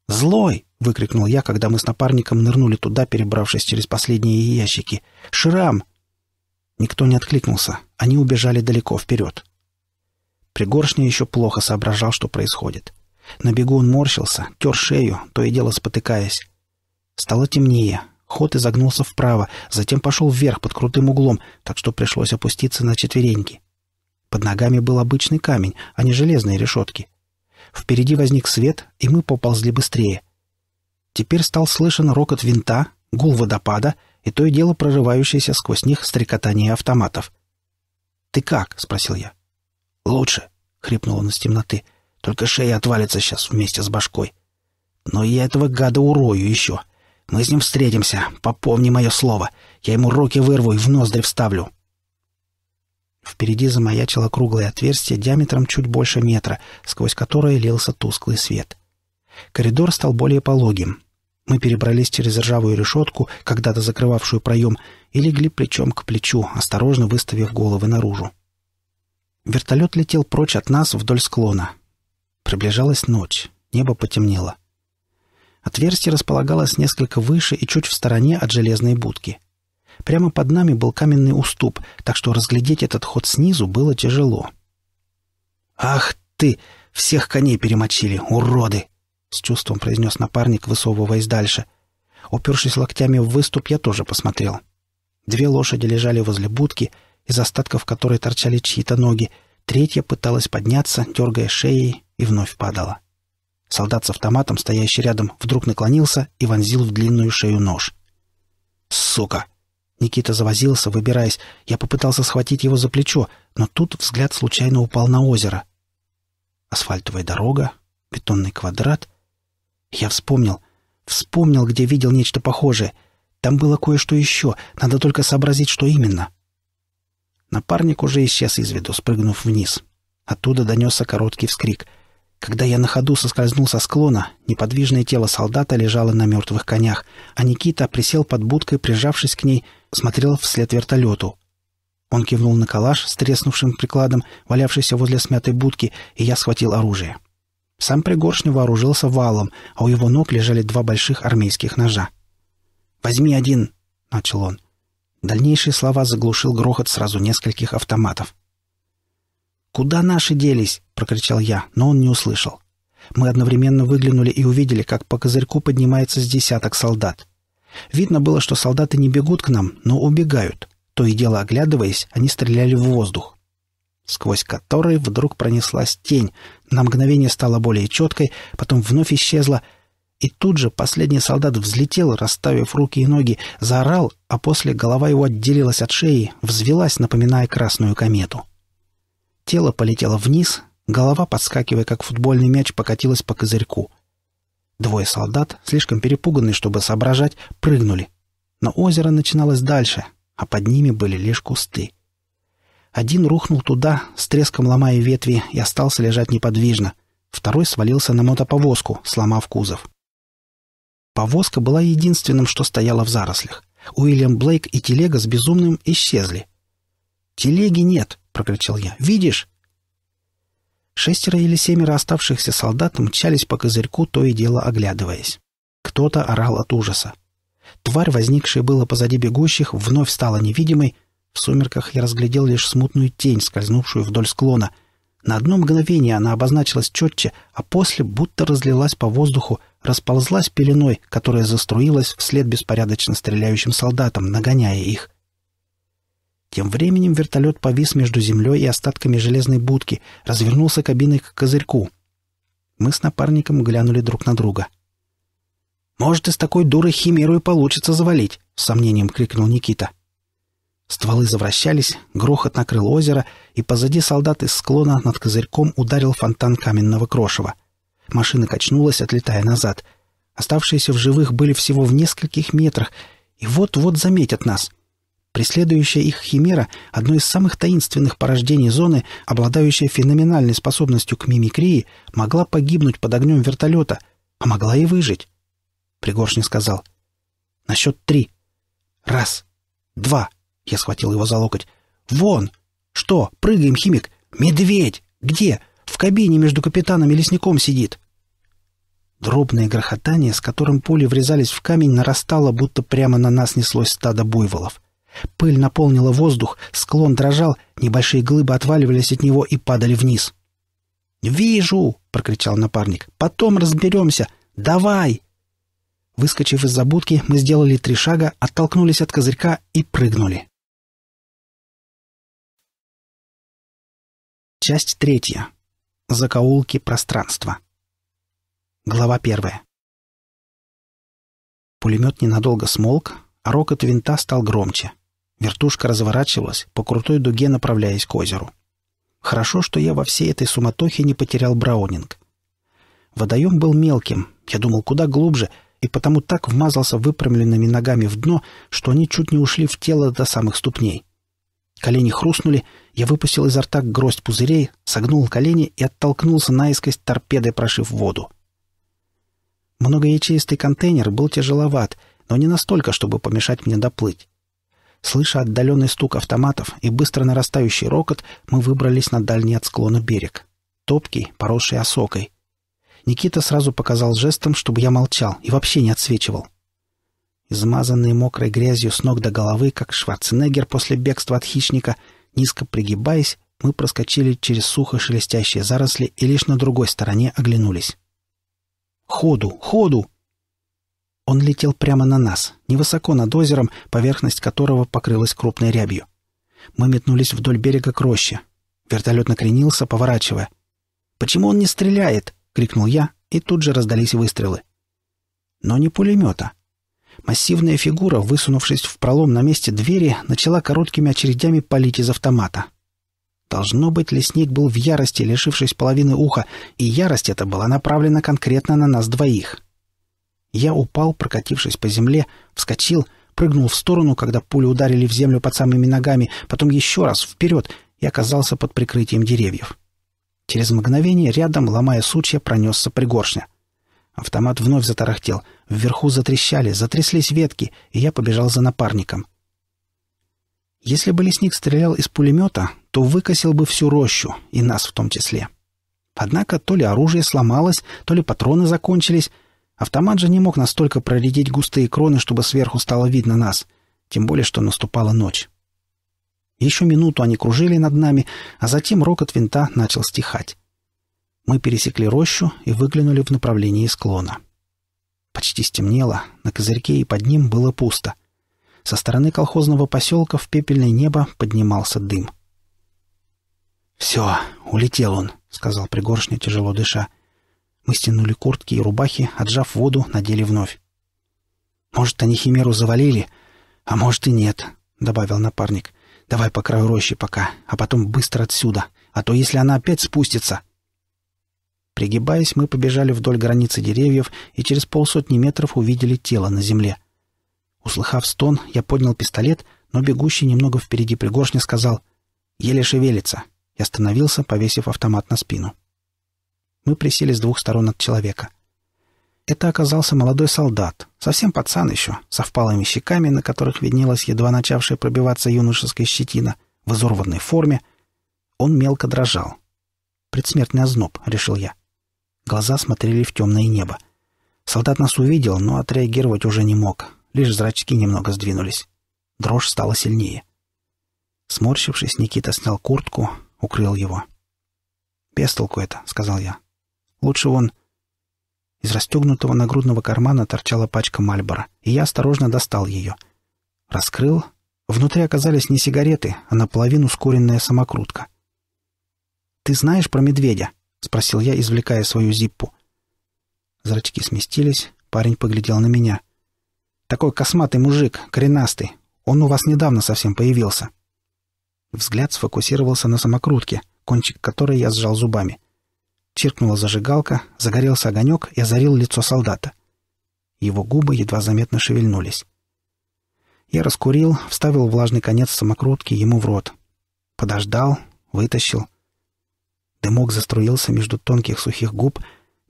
«Злой!» — выкрикнул я, когда мы с напарником нырнули туда, перебравшись через последние ящики. «Шрам!» Никто не откликнулся. Они убежали далеко вперед. Пригоршня еще плохо соображал, что происходит. На бегу он морщился, тер шею, то и дело спотыкаясь. Стало темнее. Ход изогнулся вправо, затем пошел вверх под крутым углом, так что пришлось опуститься на четвереньки. Под ногами был обычный камень, а не железные решетки. Впереди возник свет, и мы поползли быстрее. Теперь стал слышен рокот винта, гул водопада и то и дело прорывающееся сквозь них стрекотание автоматов. «Ты как?» — спросил я. «Лучше», — хрипнул он из темноты. «Только шея отвалится сейчас вместе с башкой. Но я этого гада урою еще». Мы с ним встретимся, попомни мое слово. Я ему руки вырву и в ноздри вставлю». Впереди замаячило круглое отверстие диаметром чуть больше метра, сквозь которое лился тусклый свет. Коридор стал более пологим. Мы перебрались через ржавую решетку, когда-то закрывавшую проем, и легли плечом к плечу, осторожно выставив головы наружу. Вертолет летел прочь от нас вдоль склона. Приближалась ночь, небо потемнело. Отверстие располагалось несколько выше и чуть в стороне от железной будки. Прямо под нами был каменный уступ, так что разглядеть этот ход снизу было тяжело. «Ах ты! Всех коней перемочили, уроды!» — с чувством произнес напарник, высовываясь дальше. Упершись локтями в выступ, я тоже посмотрел. Две лошади лежали возле будки, из остатков которой торчали чьи-то ноги, третья пыталась подняться, дергая шеей, и вновь падала. Солдат с автоматом, стоящий рядом, вдруг наклонился и вонзил в длинную шею нож. «Сука!» Никита завозился, выбираясь. Я попытался схватить его за плечо, но тут взгляд случайно упал на озеро. Асфальтовая дорога, бетонный квадрат. Я вспомнил. Вспомнил, где видел нечто похожее. Там было кое-что еще. Надо только сообразить, что именно. Напарник уже исчез из виду, спрыгнув вниз. Оттуда донесся короткий вскрик — когда я на ходу соскользнул со склона, неподвижное тело солдата лежало на мертвых конях, а Никита присел под будкой, прижавшись к ней, смотрел вслед вертолету. Он кивнул на калаш с треснувшим прикладом, валявшийся возле смятой будки, и я схватил оружие. Сам Пригоршню вооружился валом, а у его ног лежали два больших армейских ножа. «Возьми один!» — начал он. Дальнейшие слова заглушил грохот сразу нескольких автоматов. «Куда наши делись?» — прокричал я, но он не услышал. Мы одновременно выглянули и увидели, как по козырьку поднимается с десяток солдат. Видно было, что солдаты не бегут к нам, но убегают. То и дело оглядываясь, они стреляли в воздух, сквозь который вдруг пронеслась тень. На мгновение стала более четкой, потом вновь исчезла. И тут же последний солдат взлетел, расставив руки и ноги, заорал, а после голова его отделилась от шеи, взвелась, напоминая красную комету. — Тело полетело вниз, голова, подскакивая как футбольный мяч, покатилась по козырьку. Двое солдат, слишком перепуганные, чтобы соображать, прыгнули. Но озеро начиналось дальше, а под ними были лишь кусты. Один рухнул туда, с треском ломая ветви, и остался лежать неподвижно. Второй свалился на мотоповозку, сломав кузов. Повозка была единственным, что стояло в зарослях. Уильям Блейк и телега с безумным исчезли. Телеги нет, прокричал я. «Видишь?» Шестеро или семеро оставшихся солдат мчались по козырьку, то и дело оглядываясь. Кто-то орал от ужаса. Тварь, возникшая было позади бегущих, вновь стала невидимой. В сумерках я разглядел лишь смутную тень, скользнувшую вдоль склона. На одно мгновение она обозначилась четче, а после будто разлилась по воздуху, расползлась пеленой, которая заструилась вслед беспорядочно стреляющим солдатам, нагоняя их. Тем временем вертолет повис между землей и остатками железной будки, развернулся кабиной к козырьку. Мы с напарником глянули друг на друга. «Может, из такой дуры химеру и получится завалить!» — с сомнением крикнул Никита. Стволы завращались, грохот накрыл озеро, и позади солдат из склона над козырьком ударил фонтан каменного крошева. Машина качнулась, отлетая назад. Оставшиеся в живых были всего в нескольких метрах, и вот-вот заметят нас — Преследующая их химера — одно из самых таинственных порождений зоны, обладающая феноменальной способностью к мимикрии, могла погибнуть под огнем вертолета, а могла и выжить. Пригоршня сказал. «На счет три. Раз. Два». Я схватил его за локоть. «Вон! Что? Прыгаем, химик! Медведь! Где? В кабине между капитаном и лесником сидит!» Дробное грохотание, с которым пули врезались в камень, нарастало, будто прямо на нас неслось стадо буйволов. Пыль наполнила воздух, склон дрожал, небольшие глыбы отваливались от него и падали вниз. «Вижу!» — прокричал напарник. «Потом разберемся! Давай!» Выскочив из-за мы сделали три шага, оттолкнулись от козырька и прыгнули. Часть третья. Закоулки пространства. Глава первая. Пулемет ненадолго смолк, а рокот винта стал громче. Вертушка разворачивалась, по крутой дуге направляясь к озеру. Хорошо, что я во всей этой суматохе не потерял браунинг. Водоем был мелким, я думал куда глубже, и потому так вмазался выпрямленными ногами в дно, что они чуть не ушли в тело до самых ступней. Колени хрустнули, я выпустил изо рта гроздь пузырей, согнул колени и оттолкнулся наискось торпедой, прошив воду. Многоячеистый контейнер был тяжеловат, но не настолько, чтобы помешать мне доплыть. Слыша отдаленный стук автоматов и быстро нарастающий рокот, мы выбрались на дальний от склона берег. Топкий, поросший осокой. Никита сразу показал жестом, чтобы я молчал и вообще не отсвечивал. Измазанные мокрой грязью с ног до головы, как Шварценеггер после бегства от хищника, низко пригибаясь, мы проскочили через сухо шелестящие заросли и лишь на другой стороне оглянулись. «Ходу! Ходу!» Он летел прямо на нас, невысоко над озером, поверхность которого покрылась крупной рябью. Мы метнулись вдоль берега к роще. Вертолет накренился, поворачивая. «Почему он не стреляет?» — крикнул я, и тут же раздались выстрелы. Но не пулемета. Массивная фигура, высунувшись в пролом на месте двери, начала короткими очередями палить из автомата. Должно быть, лесник был в ярости, лишившись половины уха, и ярость эта была направлена конкретно на нас двоих. Я упал, прокатившись по земле, вскочил, прыгнул в сторону, когда пули ударили в землю под самыми ногами, потом еще раз вперед и оказался под прикрытием деревьев. Через мгновение рядом, ломая сучья, пронесся пригоршня. Автомат вновь затарахтел. Вверху затрещали, затряслись ветки, и я побежал за напарником. Если бы лесник стрелял из пулемета, то выкосил бы всю рощу, и нас в том числе. Однако то ли оружие сломалось, то ли патроны закончились — Автомат же не мог настолько проредить густые кроны, чтобы сверху стало видно нас. Тем более, что наступала ночь. Еще минуту они кружили над нами, а затем рокот винта начал стихать. Мы пересекли рощу и выглянули в направлении склона. Почти стемнело, на козырьке и под ним было пусто. Со стороны колхозного поселка в пепельное небо поднимался дым. «Все, улетел он», — сказал Пригоршня, тяжело дыша. Мы стянули куртки и рубахи, отжав воду, надели вновь. «Может, они химеру завалили, а может и нет», — добавил напарник. «Давай по краю рощи пока, а потом быстро отсюда, а то если она опять спустится...» Пригибаясь, мы побежали вдоль границы деревьев и через полсотни метров увидели тело на земле. Услыхав стон, я поднял пистолет, но бегущий немного впереди пригоршня сказал «Еле шевелится». Я остановился, повесив автомат на спину. Мы присели с двух сторон от человека. Это оказался молодой солдат, совсем пацан еще, со впалыми щеками, на которых виднелась едва начавшая пробиваться юношеская щетина, в изорванной форме. Он мелко дрожал. «Предсмертный озноб», — решил я. Глаза смотрели в темное небо. Солдат нас увидел, но отреагировать уже не мог. Лишь зрачки немного сдвинулись. Дрожь стала сильнее. Сморщившись, Никита снял куртку, укрыл его. «Бестолку это», — сказал я. Лучше он... Из расстегнутого нагрудного кармана торчала пачка Мальбора, и я осторожно достал ее. Раскрыл. Внутри оказались не сигареты, а наполовину скуренная самокрутка. «Ты знаешь про медведя?» — спросил я, извлекая свою зиппу. Зрачки сместились, парень поглядел на меня. «Такой косматый мужик, коренастый. Он у вас недавно совсем появился». Взгляд сфокусировался на самокрутке, кончик которой я сжал зубами. Чиркнула зажигалка, загорелся огонек и озарил лицо солдата. Его губы едва заметно шевельнулись. Я раскурил, вставил влажный конец самокрутки ему в рот. Подождал, вытащил. Дымок заструился между тонких сухих губ,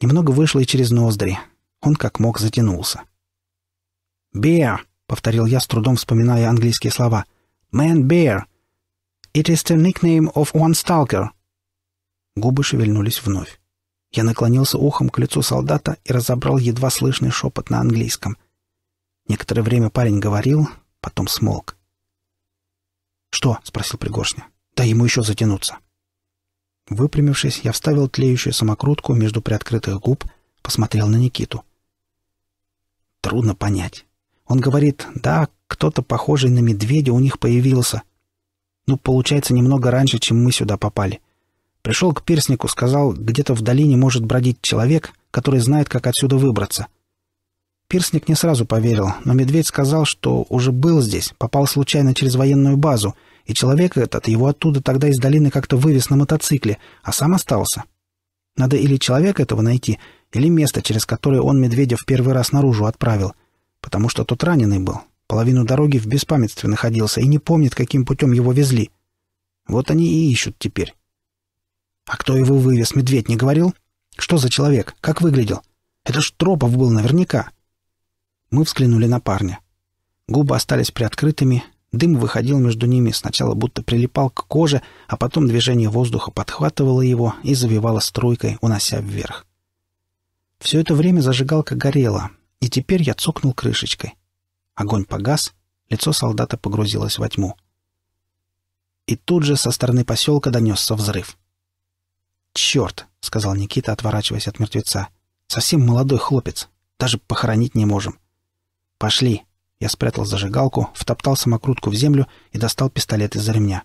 немного вышло и через ноздри. Он как мог затянулся. «Bear!» — повторил я, с трудом вспоминая английские слова. «Man bear! It is the nickname of one stalker!» Губы шевельнулись вновь. Я наклонился ухом к лицу солдата и разобрал едва слышный шепот на английском. Некоторое время парень говорил, потом смолк. «Что?» — спросил Пригоршня. Да ему еще затянуться». Выпрямившись, я вставил тлеющую самокрутку между приоткрытых губ, посмотрел на Никиту. Трудно понять. Он говорит, да, кто-то похожий на медведя у них появился. Ну, получается, немного раньше, чем мы сюда попали. — Пришел к Перснику, сказал, где-то в долине может бродить человек, который знает, как отсюда выбраться. Пирсник не сразу поверил, но медведь сказал, что уже был здесь, попал случайно через военную базу, и человек этот его оттуда тогда из долины как-то вывез на мотоцикле, а сам остался. Надо или человека этого найти, или место, через которое он Медведя в первый раз наружу отправил, потому что тот раненый был, половину дороги в беспамятстве находился и не помнит, каким путем его везли. Вот они и ищут теперь. А кто его вывез, медведь не говорил? Что за человек? Как выглядел? Это ж Тропов был наверняка. Мы взглянули на парня. Губы остались приоткрытыми, дым выходил между ними, сначала будто прилипал к коже, а потом движение воздуха подхватывало его и завивало струйкой, унося вверх. Все это время зажигалка горела, и теперь я цокнул крышечкой. Огонь погас, лицо солдата погрузилось во тьму. И тут же со стороны поселка донесся взрыв — «Черт!» — сказал Никита, отворачиваясь от мертвеца. «Совсем молодой хлопец. Даже похоронить не можем». «Пошли!» Я спрятал зажигалку, втоптал самокрутку в землю и достал пистолет из-за ремня.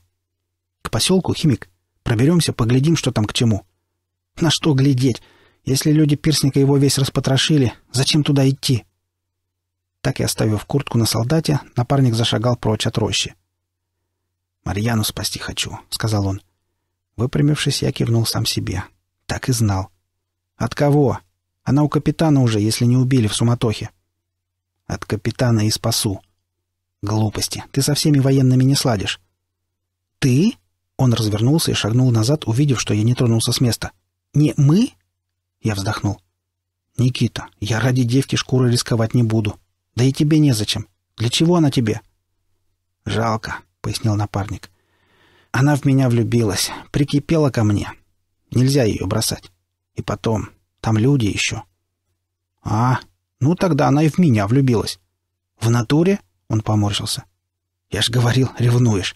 «К поселку, химик. Проберемся, поглядим, что там к чему». «На что глядеть? Если люди пирсника его весь распотрошили, зачем туда идти?» Так и оставив куртку на солдате, напарник зашагал прочь от рощи. «Марьяну спасти хочу», — сказал он. Выпрямившись, я кивнул сам себе. Так и знал. «От кого? Она у капитана уже, если не убили в суматохе». «От капитана и спасу». «Глупости. Ты со всеми военными не сладишь». «Ты?» Он развернулся и шагнул назад, увидев, что я не тронулся с места. «Не мы?» Я вздохнул. «Никита, я ради девки шкуры рисковать не буду. Да и тебе незачем. Для чего она тебе?» «Жалко», — пояснил напарник. Она в меня влюбилась, прикипела ко мне. Нельзя ее бросать. И потом, там люди еще. А, ну тогда она и в меня влюбилась. В натуре? Он поморщился. Я ж говорил, ревнуешь.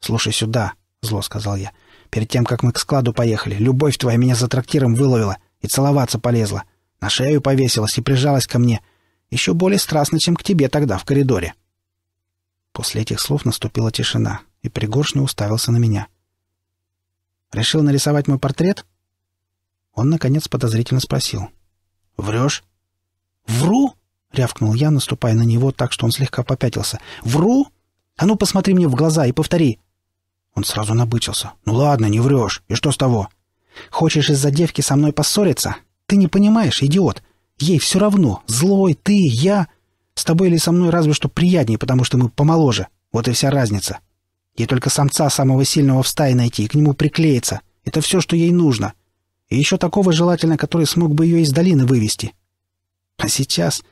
Слушай сюда, зло сказал я. Перед тем, как мы к складу поехали, любовь твоя меня за трактиром выловила и целоваться полезла. На шею повесилась и прижалась ко мне. Еще более страстно, чем к тебе тогда в коридоре. После этих слов наступила тишина и пригоршно уставился на меня. «Решил нарисовать мой портрет?» Он, наконец, подозрительно спросил. «Врешь?» «Вру?» — рявкнул я, наступая на него так, что он слегка попятился. «Вру? А ну, посмотри мне в глаза и повтори!» Он сразу набычился. «Ну ладно, не врешь. И что с того?» «Хочешь из-за девки со мной поссориться? Ты не понимаешь, идиот. Ей все равно. Злой, ты, я. С тобой или со мной разве что приятнее, потому что мы помоложе. Вот и вся разница. Ей только самца самого сильного в стае найти и к нему приклеиться. Это все, что ей нужно. И еще такого желательно, который смог бы ее из долины вывести. А сейчас...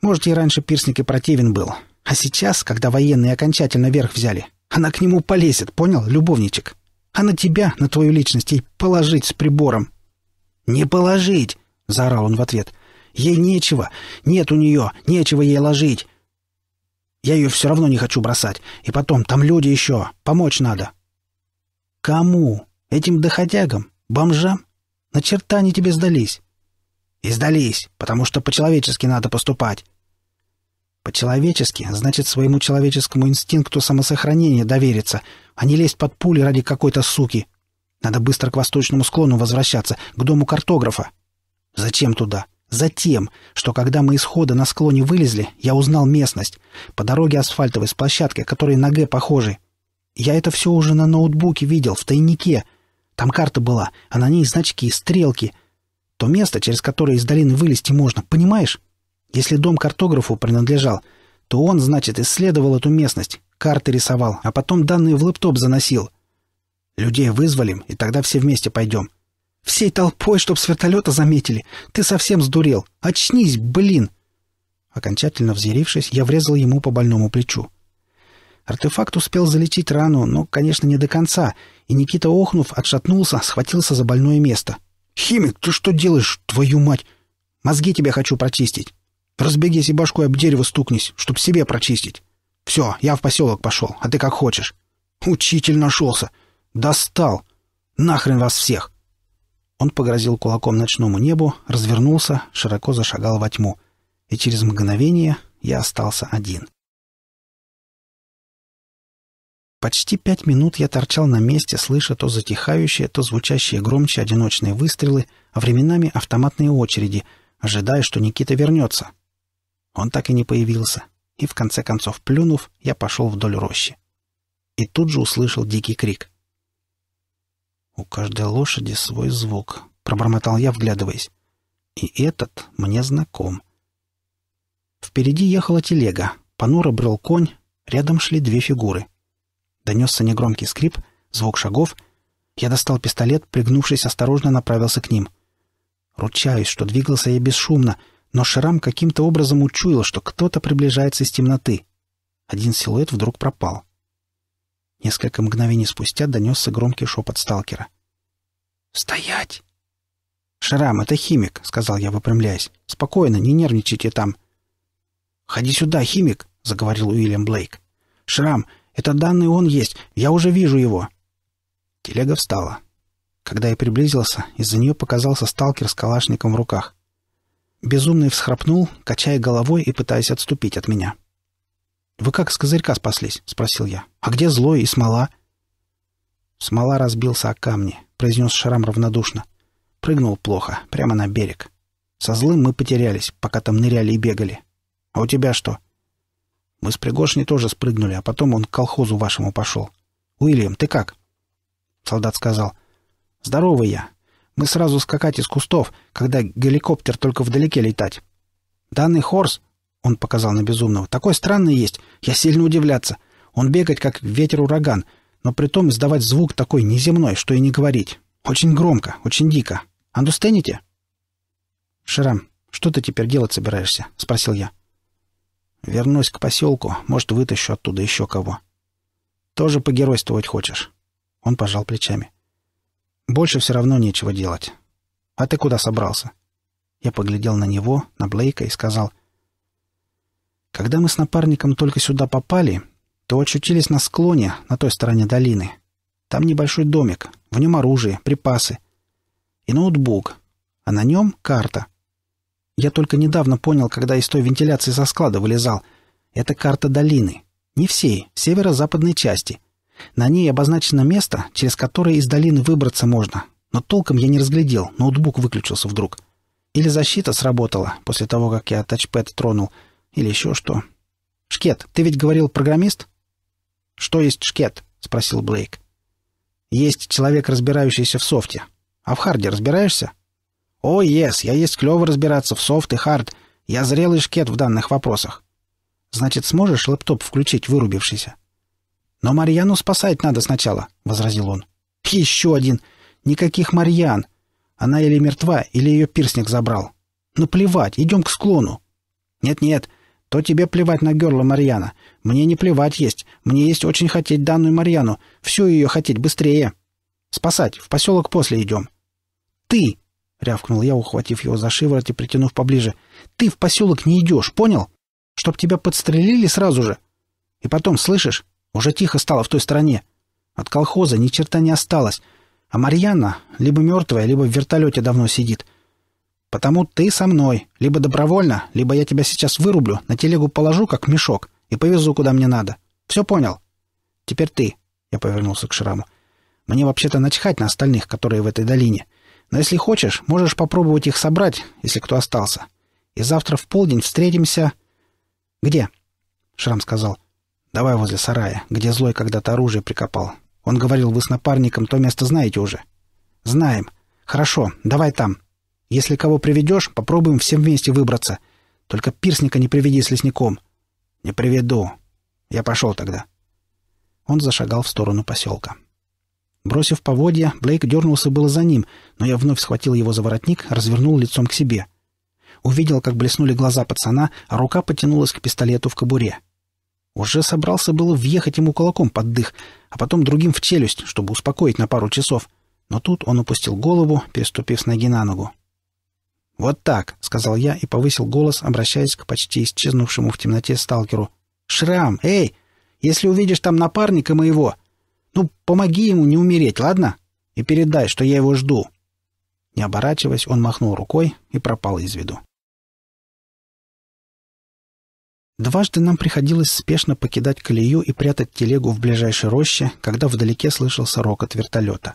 Может, ей раньше пирсник и противен был. А сейчас, когда военные окончательно верх взяли, она к нему полезет, понял, любовничек? А на тебя, на твою личность, ей положить с прибором. «Не положить!» — заорал он в ответ. «Ей нечего. Нет у нее. Нечего ей ложить. Я ее все равно не хочу бросать. И потом, там люди еще. Помочь надо. Кому? Этим доходягам? Бомжам? На черта они тебе сдались. И сдались, потому что по-человечески надо поступать. По-человечески значит своему человеческому инстинкту самосохранения довериться, а не лезть под пули ради какой-то суки. Надо быстро к восточному склону возвращаться, к дому картографа. Зачем туда? Затем, что когда мы из хода на склоне вылезли, я узнал местность. По дороге асфальтовой с площадкой, которой на Г похожи. Я это все уже на ноутбуке видел, в тайнике. Там карта была, а на ней значки, и стрелки. То место, через которое из долины вылезти можно, понимаешь? Если дом картографу принадлежал, то он, значит, исследовал эту местность, карты рисовал, а потом данные в лэптоп заносил. Людей вызволим, и тогда все вместе пойдем. Всей толпой, чтоб с вертолета заметили. Ты совсем сдурел. Очнись, блин!» Окончательно взъярившись, я врезал ему по больному плечу. Артефакт успел залечить рану, но, конечно, не до конца, и Никита, охнув, отшатнулся, схватился за больное место. «Химик, ты что делаешь, твою мать? Мозги тебе хочу прочистить. Разбегись и башкой об дерево стукнись, чтоб себе прочистить. Все, я в поселок пошел, а ты как хочешь. Учитель нашелся. Достал. Нахрен вас всех. Он погрозил кулаком ночному небу, развернулся, широко зашагал во тьму. И через мгновение я остался один. Почти пять минут я торчал на месте, слыша то затихающие, то звучащие громче одиночные выстрелы, а временами автоматные очереди, ожидая, что Никита вернется. Он так и не появился, и в конце концов, плюнув, я пошел вдоль рощи. И тут же услышал дикий крик. «У каждой лошади свой звук», — пробормотал я, вглядываясь. «И этот мне знаком». Впереди ехала телега, понуро брел конь, рядом шли две фигуры. Донесся негромкий скрип, звук шагов. Я достал пистолет, пригнувшись, осторожно направился к ним. Ручаюсь, что двигался я бесшумно, но Шрам каким-то образом учуял, что кто-то приближается из темноты. Один силуэт вдруг пропал. Несколько мгновений спустя донесся громкий шепот сталкера. «Стоять!» «Шрам, это химик», — сказал я, выпрямляясь. «Спокойно, не нервничайте там». «Ходи сюда, химик», — заговорил Уильям Блейк. «Шрам, это данный он есть, я уже вижу его». Телега встала. Когда я приблизился, из-за нее показался сталкер с калашником в руках. Безумный всхрапнул, качая головой и пытаясь отступить от меня. — «Вы как с козырька спаслись?» — спросил я. «А где злой и смола?» Смола разбился о камни, произнес Шрам равнодушно. Прыгнул плохо, прямо на берег. Со злым мы потерялись, пока там ныряли и бегали. А у тебя что? Мы с Пригошни тоже спрыгнули, а потом он к колхозу вашему пошел. Уильям, ты как? Солдат сказал. Здоровый я. Мы сразу скакать из кустов, когда геликоптер только вдалеке летать. Данный Хорс, он показал на Безумного. «Такой странный есть. Я сильно удивляться. Он бегать, как ветер-ураган, но при том издавать звук такой неземной, что и не говорить. Очень громко, очень дико. Андустените?» «Шрам, что ты теперь делать собираешься?» — спросил я. «Вернусь к поселку. Может, вытащу оттуда еще кого». «Тоже погеройствовать хочешь?» Он пожал плечами. «Больше все равно нечего делать. А ты куда собрался?» Я поглядел на него, на Блейка и сказал — когда мы с напарником только сюда попали, то очутились на склоне на той стороне долины. Там небольшой домик, в нем оружие, припасы и ноутбук, а на нем карта. Я только недавно понял, когда из той вентиляции со склада вылезал. Это карта долины. Не всей, северо-западной части. На ней обозначено место, через которое из долины выбраться можно. Но толком я не разглядел, ноутбук выключился вдруг. Или защита сработала после того, как я тачпэд тронул — или еще что. «Шкет, ты ведь говорил программист?» «Что есть шкет?» — спросил Блейк. «Есть человек, разбирающийся в софте. А в харде разбираешься?» «О, ес, yes, я есть клево разбираться в софт и хард. Я зрелый шкет в данных вопросах». «Значит, сможешь лэптоп включить, вырубившийся?» «Но Марьяну спасать надо сначала», — возразил он. «Еще один! Никаких Марьян! Она или мертва, или ее пирсник забрал. Ну плевать, идем к склону!» «Нет-нет, то тебе плевать на Герла Марьяна. Мне не плевать есть. Мне есть очень хотеть данную Марьяну. Всю ее хотеть быстрее. Спасать. В поселок после идем. Ты! Рявкнул я, ухватив его за шиворот и притянув поближе. Ты в поселок не идешь, понял? Чтоб тебя подстрелили сразу же. И потом, слышишь, уже тихо стало в той стороне. От колхоза ни черта не осталось. А Марьяна либо мертвая, либо в вертолете давно сидит. Потому ты со мной. Либо добровольно, либо я тебя сейчас вырублю, на телегу положу, как мешок, и повезу, куда мне надо. Все понял? Теперь ты. Я повернулся к Шраму. Мне вообще-то начхать на остальных, которые в этой долине. Но если хочешь, можешь попробовать их собрать, если кто остался. И завтра в полдень встретимся... Где? Шрам сказал. Давай возле сарая, где злой когда-то оружие прикопал. Он говорил, вы с напарником то место знаете уже. Знаем. Хорошо, давай там. Если кого приведешь, попробуем всем вместе выбраться. Только пирсника не приведи с лесником». «Не приведу. Я пошел тогда». Он зашагал в сторону поселка. Бросив поводья, Блейк дернулся было за ним, но я вновь схватил его за воротник, развернул лицом к себе. Увидел, как блеснули глаза пацана, а рука потянулась к пистолету в кобуре. Уже собрался было въехать ему кулаком под дых, а потом другим в челюсть, чтобы успокоить на пару часов. Но тут он упустил голову, переступив с ноги на ногу. «Вот так», — сказал я и повысил голос, обращаясь к почти исчезнувшему в темноте сталкеру. «Шрам, эй, если увидишь там напарника моего, ну, помоги ему не умереть, ладно? И передай, что я его жду». Не оборачиваясь, он махнул рукой и пропал из виду. Дважды нам приходилось спешно покидать колею и прятать телегу в ближайшей роще, когда вдалеке слышался рокот вертолета.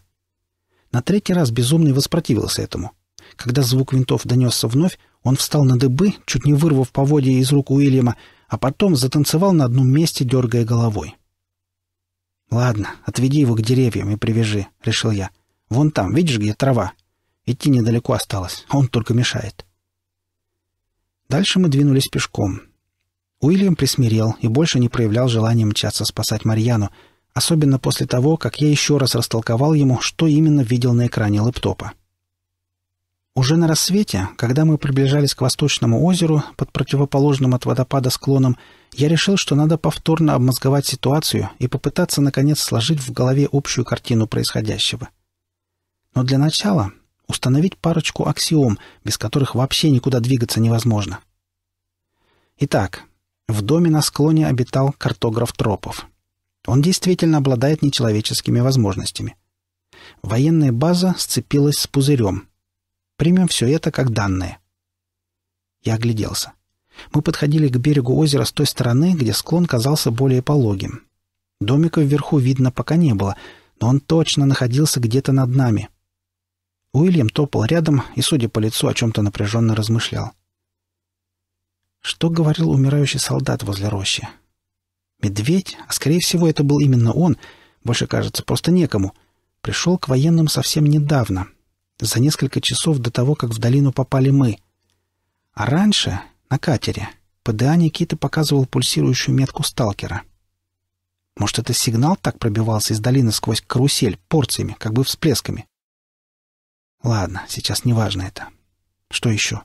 На третий раз Безумный воспротивился этому. Когда звук винтов донесся вновь, он встал на дыбы, чуть не вырвав поводья из рук Уильяма, а потом затанцевал на одном месте, дергая головой. «Ладно, отведи его к деревьям и привяжи», — решил я. «Вон там, видишь, где трава? Идти недалеко осталось, а он только мешает». Дальше мы двинулись пешком. Уильям присмирел и больше не проявлял желания мчаться спасать Марьяну, особенно после того, как я еще раз растолковал ему, что именно видел на экране лэптопа. Уже на рассвете, когда мы приближались к восточному озеру под противоположным от водопада склоном, я решил, что надо повторно обмозговать ситуацию и попытаться, наконец, сложить в голове общую картину происходящего. Но для начала установить парочку аксиом, без которых вообще никуда двигаться невозможно. Итак, в доме на склоне обитал картограф Тропов. Он действительно обладает нечеловеческими возможностями. Военная база сцепилась с пузырем — Примем все это как данные. Я огляделся. Мы подходили к берегу озера с той стороны, где склон казался более пологим. Домика вверху видно пока не было, но он точно находился где-то над нами. Уильям топал рядом и, судя по лицу, о чем-то напряженно размышлял. Что говорил умирающий солдат возле рощи? Медведь, а скорее всего это был именно он, больше кажется, просто некому, пришел к военным совсем недавно, за несколько часов до того, как в долину попали мы. А раньше, на катере, ПДА Никита показывал пульсирующую метку сталкера. Может, это сигнал так пробивался из долины сквозь карусель, порциями, как бы всплесками? Ладно, сейчас не важно это. Что еще?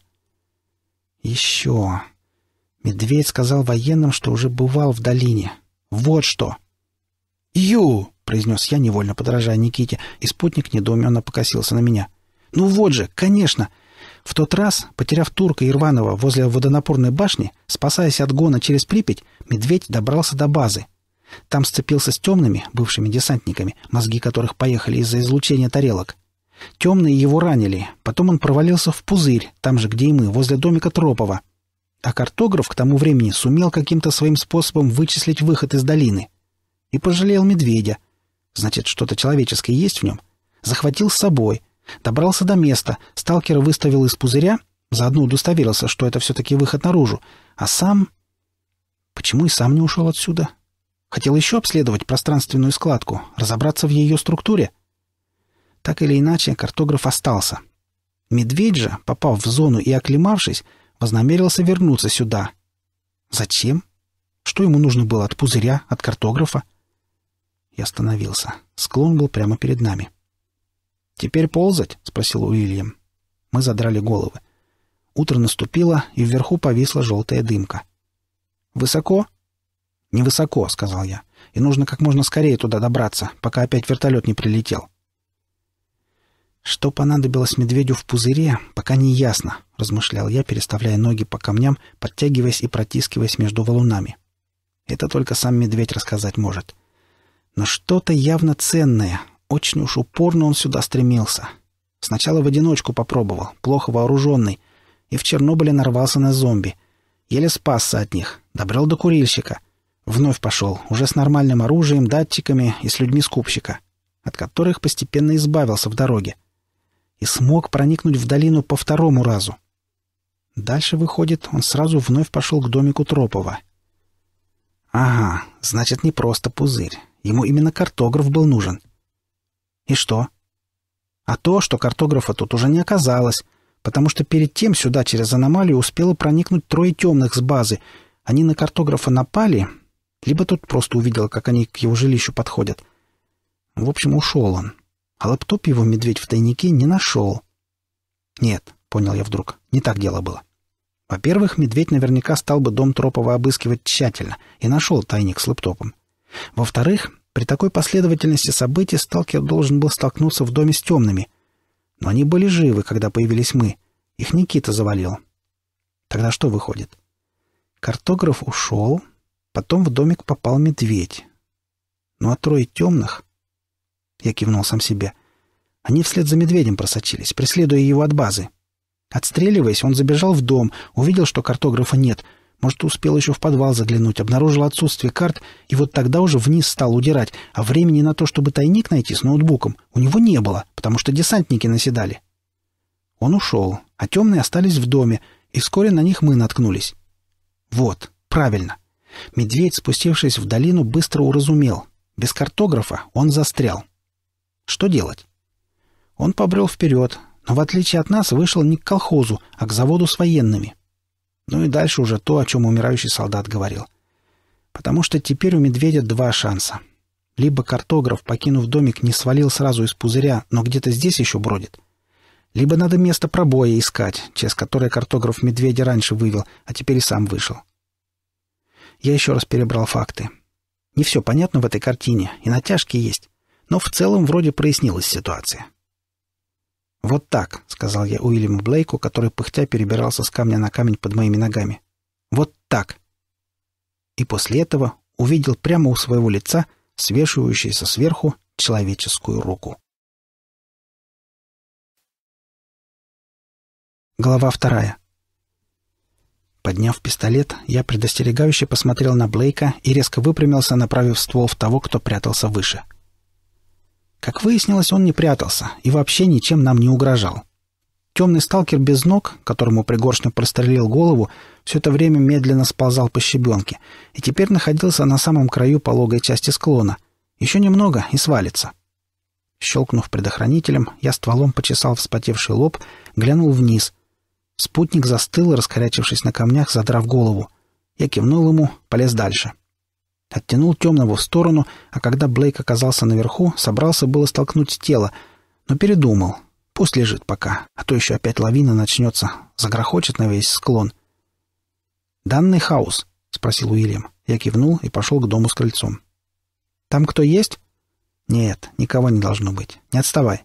Еще. Медведь сказал военным, что уже бывал в долине. Вот что! «Ю!» — произнес я, невольно подражая Никите, и спутник недоуменно покосился на меня — ну вот же, конечно. В тот раз, потеряв турка Ирванова возле водонапорной башни, спасаясь от гона через Припять, медведь добрался до базы. Там сцепился с темными, бывшими десантниками, мозги которых поехали из-за излучения тарелок. Темные его ранили, потом он провалился в пузырь, там же, где и мы, возле домика Тропова. А картограф к тому времени сумел каким-то своим способом вычислить выход из долины. И пожалел медведя. Значит, что-то человеческое есть в нем. Захватил с собой — Добрался до места, Сталкер выставил из пузыря, заодно удостоверился, что это все-таки выход наружу, а сам... Почему и сам не ушел отсюда? Хотел еще обследовать пространственную складку, разобраться в ее структуре. Так или иначе, картограф остался. Медведь же, попав в зону и оклемавшись, вознамерился вернуться сюда. Зачем? Что ему нужно было от пузыря, от картографа? Я остановился. Склон был прямо перед нами. — «Теперь ползать?» — спросил Уильям. Мы задрали головы. Утро наступило, и вверху повисла желтая дымка. «Высоко?» «Невысоко», — сказал я. «И нужно как можно скорее туда добраться, пока опять вертолет не прилетел». «Что понадобилось медведю в пузыре, пока не ясно», — размышлял я, переставляя ноги по камням, подтягиваясь и протискиваясь между валунами. «Это только сам медведь рассказать может. Но что-то явно ценное, очень уж упорно он сюда стремился. Сначала в одиночку попробовал, плохо вооруженный, и в Чернобыле нарвался на зомби. Еле спасся от них, добрел до курильщика. Вновь пошел, уже с нормальным оружием, датчиками и с людьми скупщика, от которых постепенно избавился в дороге. И смог проникнуть в долину по второму разу. Дальше, выходит, он сразу вновь пошел к домику Тропова. Ага, значит, не просто пузырь. Ему именно картограф был нужен — и что? А то, что картографа тут уже не оказалось, потому что перед тем сюда через аномалию успело проникнуть трое темных с базы. Они на картографа напали, либо тот просто увидел, как они к его жилищу подходят. В общем, ушел он. А лэптоп его медведь в тайнике не нашел. Нет, понял я вдруг, не так дело было. Во-первых, медведь наверняка стал бы дом Тропова обыскивать тщательно и нашел тайник с лаптопом. Во-вторых, при такой последовательности событий сталкер должен был столкнуться в доме с темными. Но они были живы, когда появились мы. Их Никита завалил. Тогда что выходит? Картограф ушел, потом в домик попал медведь. Ну а трое темных... Я кивнул сам себе. Они вслед за медведем просочились, преследуя его от базы. Отстреливаясь, он забежал в дом, увидел, что картографа нет — может, успел еще в подвал заглянуть, обнаружил отсутствие карт, и вот тогда уже вниз стал удирать, а времени на то, чтобы тайник найти с ноутбуком, у него не было, потому что десантники наседали. Он ушел, а темные остались в доме, и вскоре на них мы наткнулись. Вот, правильно. Медведь, спустившись в долину, быстро уразумел. Без картографа он застрял. Что делать? Он побрел вперед, но в отличие от нас вышел не к колхозу, а к заводу с военными — ну и дальше уже то, о чем умирающий солдат говорил. Потому что теперь у медведя два шанса. Либо картограф, покинув домик, не свалил сразу из пузыря, но где-то здесь еще бродит. Либо надо место пробоя искать, через которое картограф медведя раньше вывел, а теперь и сам вышел. Я еще раз перебрал факты. Не все понятно в этой картине, и натяжки есть. Но в целом вроде прояснилась ситуация. «Вот так», — сказал я Уильяму Блейку, который пыхтя перебирался с камня на камень под моими ногами. «Вот так». И после этого увидел прямо у своего лица свешивающуюся сверху человеческую руку. Глава вторая. Подняв пистолет, я предостерегающе посмотрел на Блейка и резко выпрямился, направив ствол в того, кто прятался выше. Как выяснилось, он не прятался и вообще ничем нам не угрожал. Темный сталкер без ног, которому пригоршню прострелил голову, все это время медленно сползал по щебенке и теперь находился на самом краю пологой части склона. Еще немного и свалится. Щелкнув предохранителем, я стволом почесал вспотевший лоб, глянул вниз. Спутник застыл, раскорячившись на камнях, задрав голову. Я кивнул ему, полез дальше. — Оттянул темного в сторону, а когда Блейк оказался наверху, собрался было столкнуть тело, но передумал. Пусть лежит пока, а то еще опять лавина начнется, загрохочет на весь склон. «Данный хаос?» — спросил Уильям. Я кивнул и пошел к дому с крыльцом. «Там кто есть?» «Нет, никого не должно быть. Не отставай».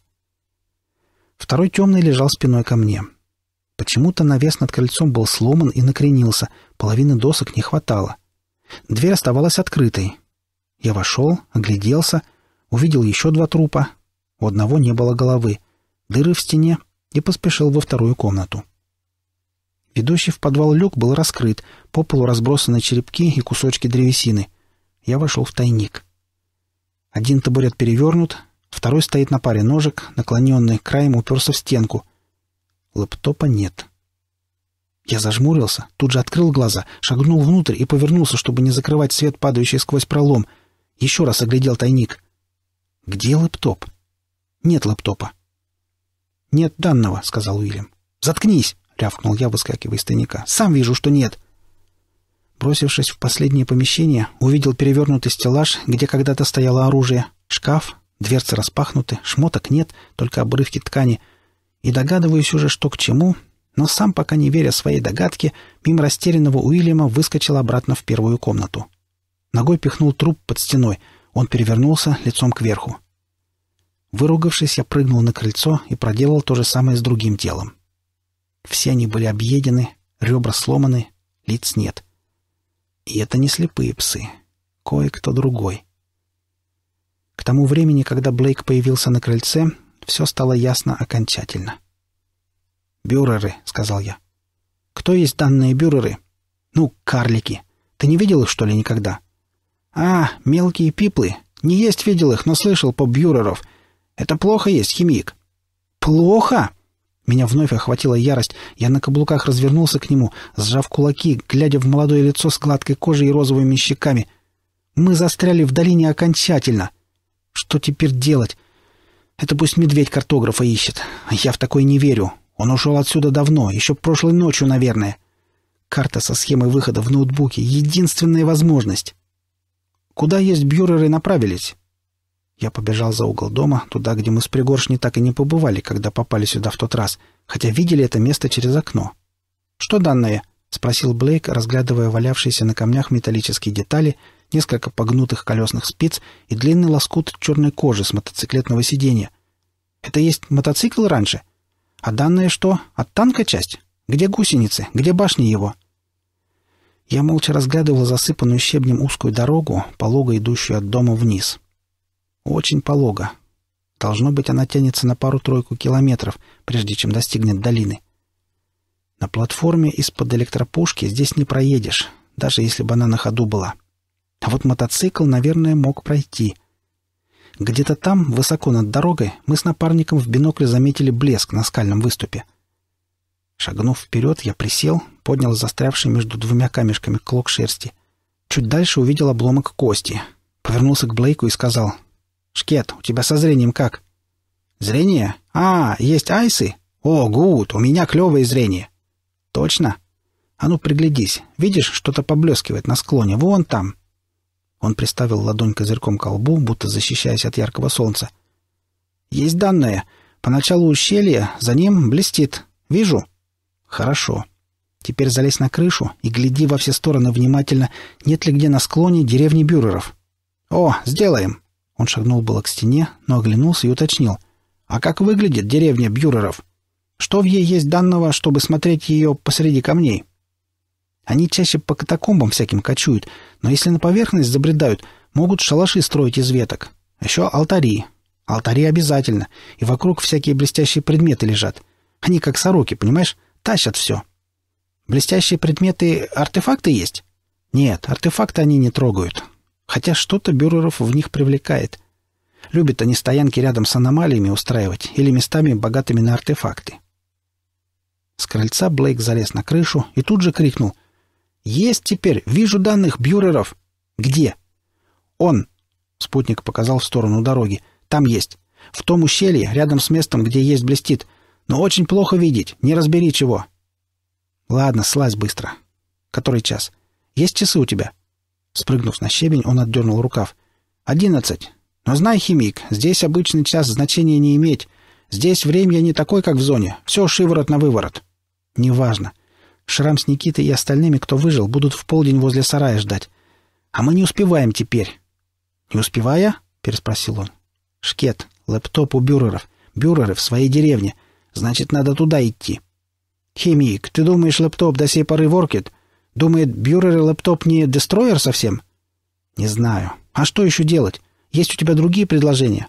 Второй темный лежал спиной ко мне. Почему-то навес над крыльцом был сломан и накренился, половины досок не хватало — Дверь оставалась открытой. Я вошел, огляделся, увидел еще два трупа. У одного не было головы, дыры в стене, и поспешил во вторую комнату. Ведущий в подвал люк был раскрыт, по полу разбросаны черепки и кусочки древесины. Я вошел в тайник. Один табурет перевернут, второй стоит на паре ножек, наклоненный краем уперся в стенку. Лэптопа нет. — я зажмурился, тут же открыл глаза, шагнул внутрь и повернулся, чтобы не закрывать свет, падающий сквозь пролом. Еще раз оглядел тайник. «Где лэптоп?» «Нет лэптопа». «Нет данного», — сказал Уильям. «Заткнись!» — рявкнул я, выскакивая из тайника. «Сам вижу, что нет!» Бросившись в последнее помещение, увидел перевернутый стеллаж, где когда-то стояло оружие, шкаф, дверцы распахнуты, шмоток нет, только обрывки ткани. И догадываюсь уже, что к чему, но сам, пока не веря своей догадке, мимо растерянного Уильяма выскочил обратно в первую комнату. Ногой пихнул труп под стеной. Он перевернулся лицом кверху. Выругавшись, я прыгнул на крыльцо и проделал то же самое с другим телом. Все они были объедены, ребра сломаны, лиц нет. И это не слепые псы. Кое-кто другой. К тому времени, когда Блейк появился на крыльце, все стало ясно окончательно — «Бюреры», — сказал я. «Кто есть данные бюреры?» «Ну, карлики. Ты не видел их, что ли, никогда?» «А, мелкие пиплы. Не есть видел их, но слышал по бюреров. Это плохо есть, химик». «Плохо?» Меня вновь охватила ярость. Я на каблуках развернулся к нему, сжав кулаки, глядя в молодое лицо с гладкой кожей и розовыми щеками. «Мы застряли в долине окончательно. Что теперь делать?» Это пусть медведь картографа ищет. Я в такое не верю. Он ушел отсюда давно, еще прошлой ночью, наверное. Карта со схемой выхода в ноутбуке — единственная возможность. Куда есть бюреры направились? Я побежал за угол дома, туда, где мы с Пригоршней так и не побывали, когда попали сюда в тот раз, хотя видели это место через окно. «Что данное?» — спросил Блейк, разглядывая валявшиеся на камнях металлические детали, несколько погнутых колесных спиц и длинный лоскут черной кожи с мотоциклетного сиденья. «Это есть мотоцикл раньше?» А данные что? От танка часть? Где гусеницы? Где башни его? Я молча разглядывал засыпанную щебнем узкую дорогу, полого идущую от дома вниз. Очень полого. Должно быть, она тянется на пару-тройку километров, прежде чем достигнет долины. На платформе из-под электропушки здесь не проедешь, даже если бы она на ходу была. А вот мотоцикл, наверное, мог пройти — где-то там, высоко над дорогой, мы с напарником в бинокле заметили блеск на скальном выступе. Шагнув вперед, я присел, поднял застрявший между двумя камешками клок шерсти. Чуть дальше увидел обломок кости. Повернулся к Блейку и сказал. «Шкет, у тебя со зрением как?» «Зрение? А, есть айсы? О, гуд, у меня клевое зрение!» «Точно? А ну, приглядись. Видишь, что-то поблескивает на склоне, вон там!» Он приставил ладонь козырьком к колбу, будто защищаясь от яркого солнца. «Есть данные. Поначалу ущелье, за ним блестит. Вижу?» «Хорошо. Теперь залезь на крышу и гляди во все стороны внимательно, нет ли где на склоне деревни Бюреров». «О, сделаем!» Он шагнул было к стене, но оглянулся и уточнил. «А как выглядит деревня Бюреров? Что в ей есть данного, чтобы смотреть ее посреди камней?» Они чаще по катакомбам всяким кочуют, но если на поверхность забредают, могут шалаши строить из веток. Еще алтари. Алтари обязательно, и вокруг всякие блестящие предметы лежат. Они как сороки, понимаешь? Тащат все. Блестящие предметы артефакты есть? Нет, артефакты они не трогают. Хотя что-то бюреров в них привлекает. Любят они стоянки рядом с аномалиями устраивать или местами, богатыми на артефакты. С крыльца Блейк залез на крышу и тут же крикнул — «Есть теперь! Вижу данных бюреров!» «Где?» «Он!» — спутник показал в сторону дороги. «Там есть. В том ущелье, рядом с местом, где есть блестит. Но очень плохо видеть. Не разбери чего». «Ладно, слазь быстро. Который час? Есть часы у тебя?» Спрыгнув на щебень, он отдернул рукав. «Одиннадцать. Но знай, химик, здесь обычный час значения не иметь. Здесь время не такое, как в зоне. Все шиворот на выворот». «Неважно. Шрам с Никитой и остальными, кто выжил, будут в полдень возле сарая ждать. А мы не успеваем теперь». «Не успевая?» — переспросил он. «Шкет, лэптоп у бюреров. Бюреры в своей деревне. Значит, надо туда идти». «Химик, ты думаешь, лэптоп до сей поры воркет? Думает, бюреры лэптоп не дестройер совсем?» «Не знаю. А что еще делать? Есть у тебя другие предложения?»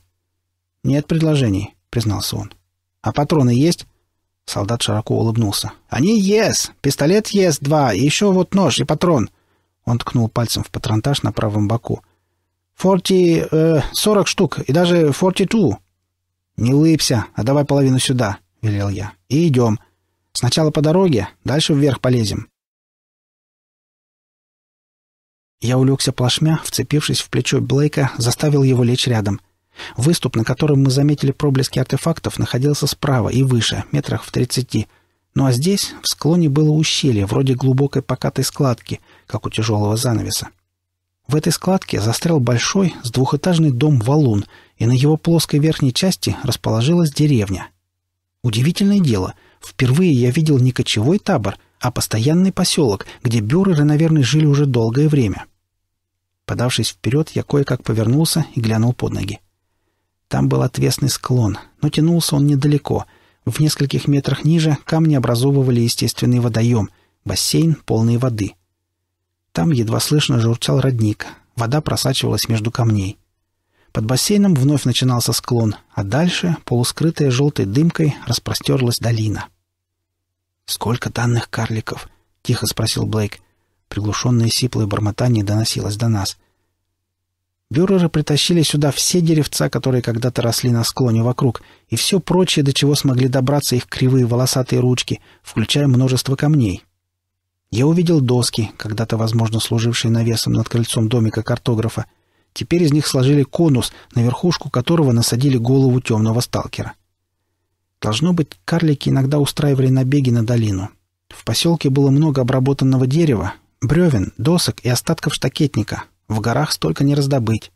«Нет предложений», — признался он. «А патроны есть?» Солдат широко улыбнулся. «Они ЕС! Пистолет ЕС-2! И еще вот нож и патрон!» Он ткнул пальцем в патронтаж на правом боку. «Форти... Э, сорок штук! И даже форти ту!» «Не улыбся, а давай половину сюда!» — велел я. «И идем. Сначала по дороге, дальше вверх полезем». Я улегся плашмя, вцепившись в плечо Блейка, заставил его лечь рядом — Выступ, на котором мы заметили проблески артефактов, находился справа и выше, метрах в тридцати. Ну а здесь, в склоне, было ущелье, вроде глубокой покатой складки, как у тяжелого занавеса. В этой складке застрял большой, с двухэтажный дом-валун, и на его плоской верхней части расположилась деревня. Удивительное дело, впервые я видел не кочевой табор, а постоянный поселок, где бюреры, наверное, жили уже долгое время. Подавшись вперед, я кое-как повернулся и глянул под ноги. Там был отвесный склон, но тянулся он недалеко. В нескольких метрах ниже камни образовывали естественный водоем, бассейн полный воды. Там едва слышно журчал родник, вода просачивалась между камней. Под бассейном вновь начинался склон, а дальше, полускрытая желтой дымкой, распростерлась долина. «Сколько данных карликов?» — тихо спросил Блейк. Приглушенное сиплое бормотание доносилось до нас — Бюреры притащили сюда все деревца, которые когда-то росли на склоне вокруг, и все прочее, до чего смогли добраться их кривые волосатые ручки, включая множество камней. Я увидел доски, когда-то, возможно, служившие навесом над крыльцом домика картографа. Теперь из них сложили конус, на верхушку которого насадили голову темного сталкера. Должно быть, карлики иногда устраивали набеги на долину. В поселке было много обработанного дерева, бревен, досок и остатков штакетника — в горах столько не раздобыть.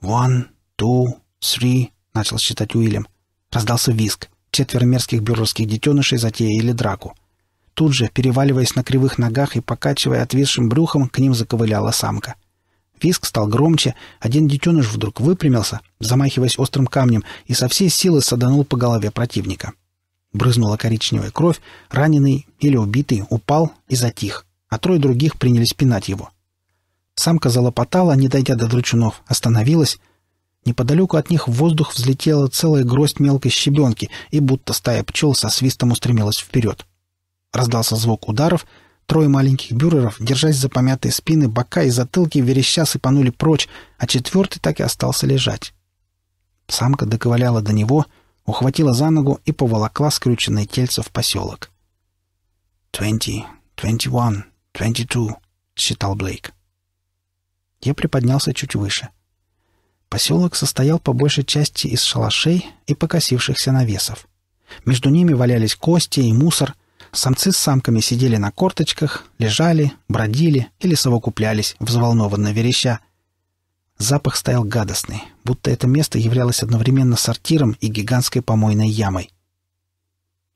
«One, two, three», — начал считать Уильям. Раздался виск. Четверо мерзких бюрорских детенышей затеяли драку. Тут же, переваливаясь на кривых ногах и покачивая отвисшим брюхом, к ним заковыляла самка. Виск стал громче, один детеныш вдруг выпрямился, замахиваясь острым камнем, и со всей силы саданул по голове противника. Брызнула коричневая кровь, раненый или убитый упал и затих, а трое других принялись пинать его — Самка залопотала, не дойдя до дручунов, остановилась. Неподалеку от них в воздух взлетела целая гроздь мелкой щебенки, и будто стая пчел со свистом устремилась вперед. Раздался звук ударов, трое маленьких бюреров, держась за помятые спины, бока и затылки, вереща сыпанули прочь, а четвертый так и остался лежать. Самка доковыляла до него, ухватила за ногу и поволокла скрюченное тельце в поселок. «Twenty, twenty one, twenty two», — считал Блейк. Я приподнялся чуть выше. Поселок состоял по большей части из шалашей и покосившихся навесов. Между ними валялись кости и мусор. Самцы с самками сидели на корточках, лежали, бродили или совокуплялись, взволнованно вереща. Запах стоял гадостный, будто это место являлось одновременно сортиром и гигантской помойной ямой.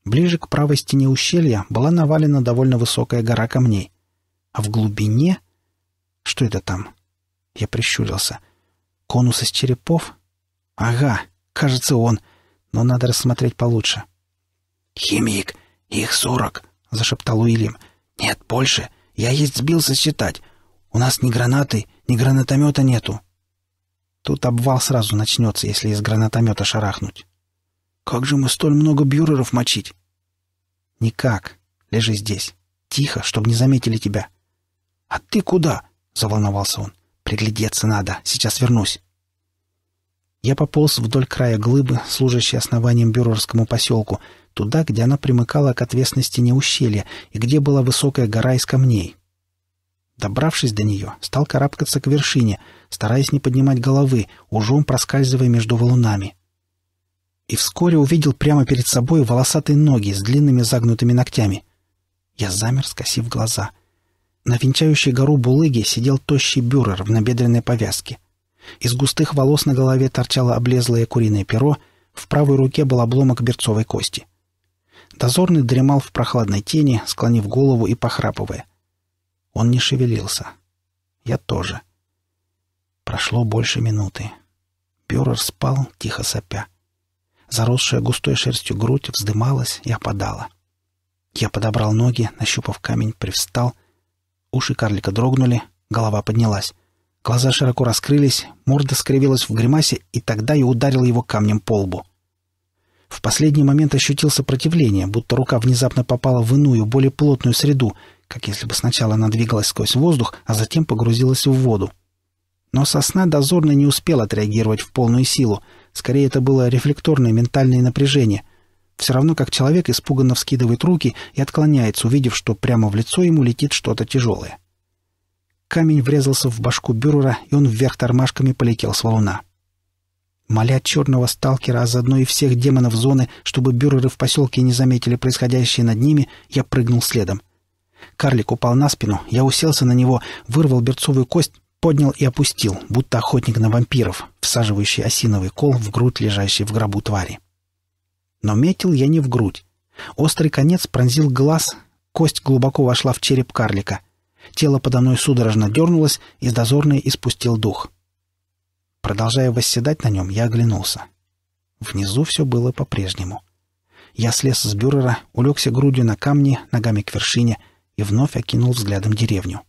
Ближе к правой стене ущелья была навалена довольно высокая гора камней. А в глубине... Что это там? Я прищурился. «Конус из черепов?» «Ага, кажется, он. Но надо рассмотреть получше». «Химик, их сорок», — зашептал Уильям. «Нет, больше. Я есть сбился считать. У нас ни гранаты, ни гранатомета нету». Тут обвал сразу начнется, если из гранатомета шарахнуть. «Как же мы столь много бюреров мочить?» «Никак. Лежи здесь. Тихо, чтобы не заметили тебя». «А ты куда?» — заволновался он. Приглядеться надо. Сейчас вернусь. Я пополз вдоль края глыбы, служащей основанием Бюрорскому поселку, туда, где она примыкала к отвесной стене ущелья и где была высокая гора из камней. Добравшись до нее, стал карабкаться к вершине, стараясь не поднимать головы, ужом проскальзывая между валунами. И вскоре увидел прямо перед собой волосатые ноги с длинными загнутыми ногтями. Я замер, скосив глаза — на венчающей гору булыги сидел тощий бюрер в набедренной повязке. Из густых волос на голове торчало облезлое куриное перо, в правой руке был обломок берцовой кости. Дозорный дремал в прохладной тени, склонив голову и похрапывая. Он не шевелился. Я тоже. Прошло больше минуты. Бюрер спал, тихо сопя. Заросшая густой шерстью грудь вздымалась и опадала. Я подобрал ноги, нащупав камень, привстал — Уши карлика дрогнули, голова поднялась. Глаза широко раскрылись, морда скривилась в гримасе, и тогда я ударил его камнем по лбу. В последний момент ощутил сопротивление, будто рука внезапно попала в иную, более плотную среду, как если бы сначала она двигалась сквозь воздух, а затем погрузилась в воду. Но сосна дозорно не успела отреагировать в полную силу. Скорее, это было рефлекторное ментальное напряжение — все равно как человек испуганно вскидывает руки и отклоняется, увидев, что прямо в лицо ему летит что-то тяжелое. Камень врезался в башку Бюрера, и он вверх тормашками полетел с валуна. Моля черного сталкера, а заодно и всех демонов зоны, чтобы бюреры в поселке не заметили происходящее над ними, я прыгнул следом. Карлик упал на спину, я уселся на него, вырвал берцовую кость, поднял и опустил, будто охотник на вампиров, всаживающий осиновый кол в грудь лежащей в гробу твари. Но метил я не в грудь. Острый конец пронзил глаз, кость глубоко вошла в череп карлика. Тело подо мной судорожно дернулось, и дозорный испустил дух. Продолжая восседать на нем, я оглянулся. Внизу все было по-прежнему. Я слез с бюрера, улегся грудью на камни, ногами к вершине и вновь окинул взглядом деревню.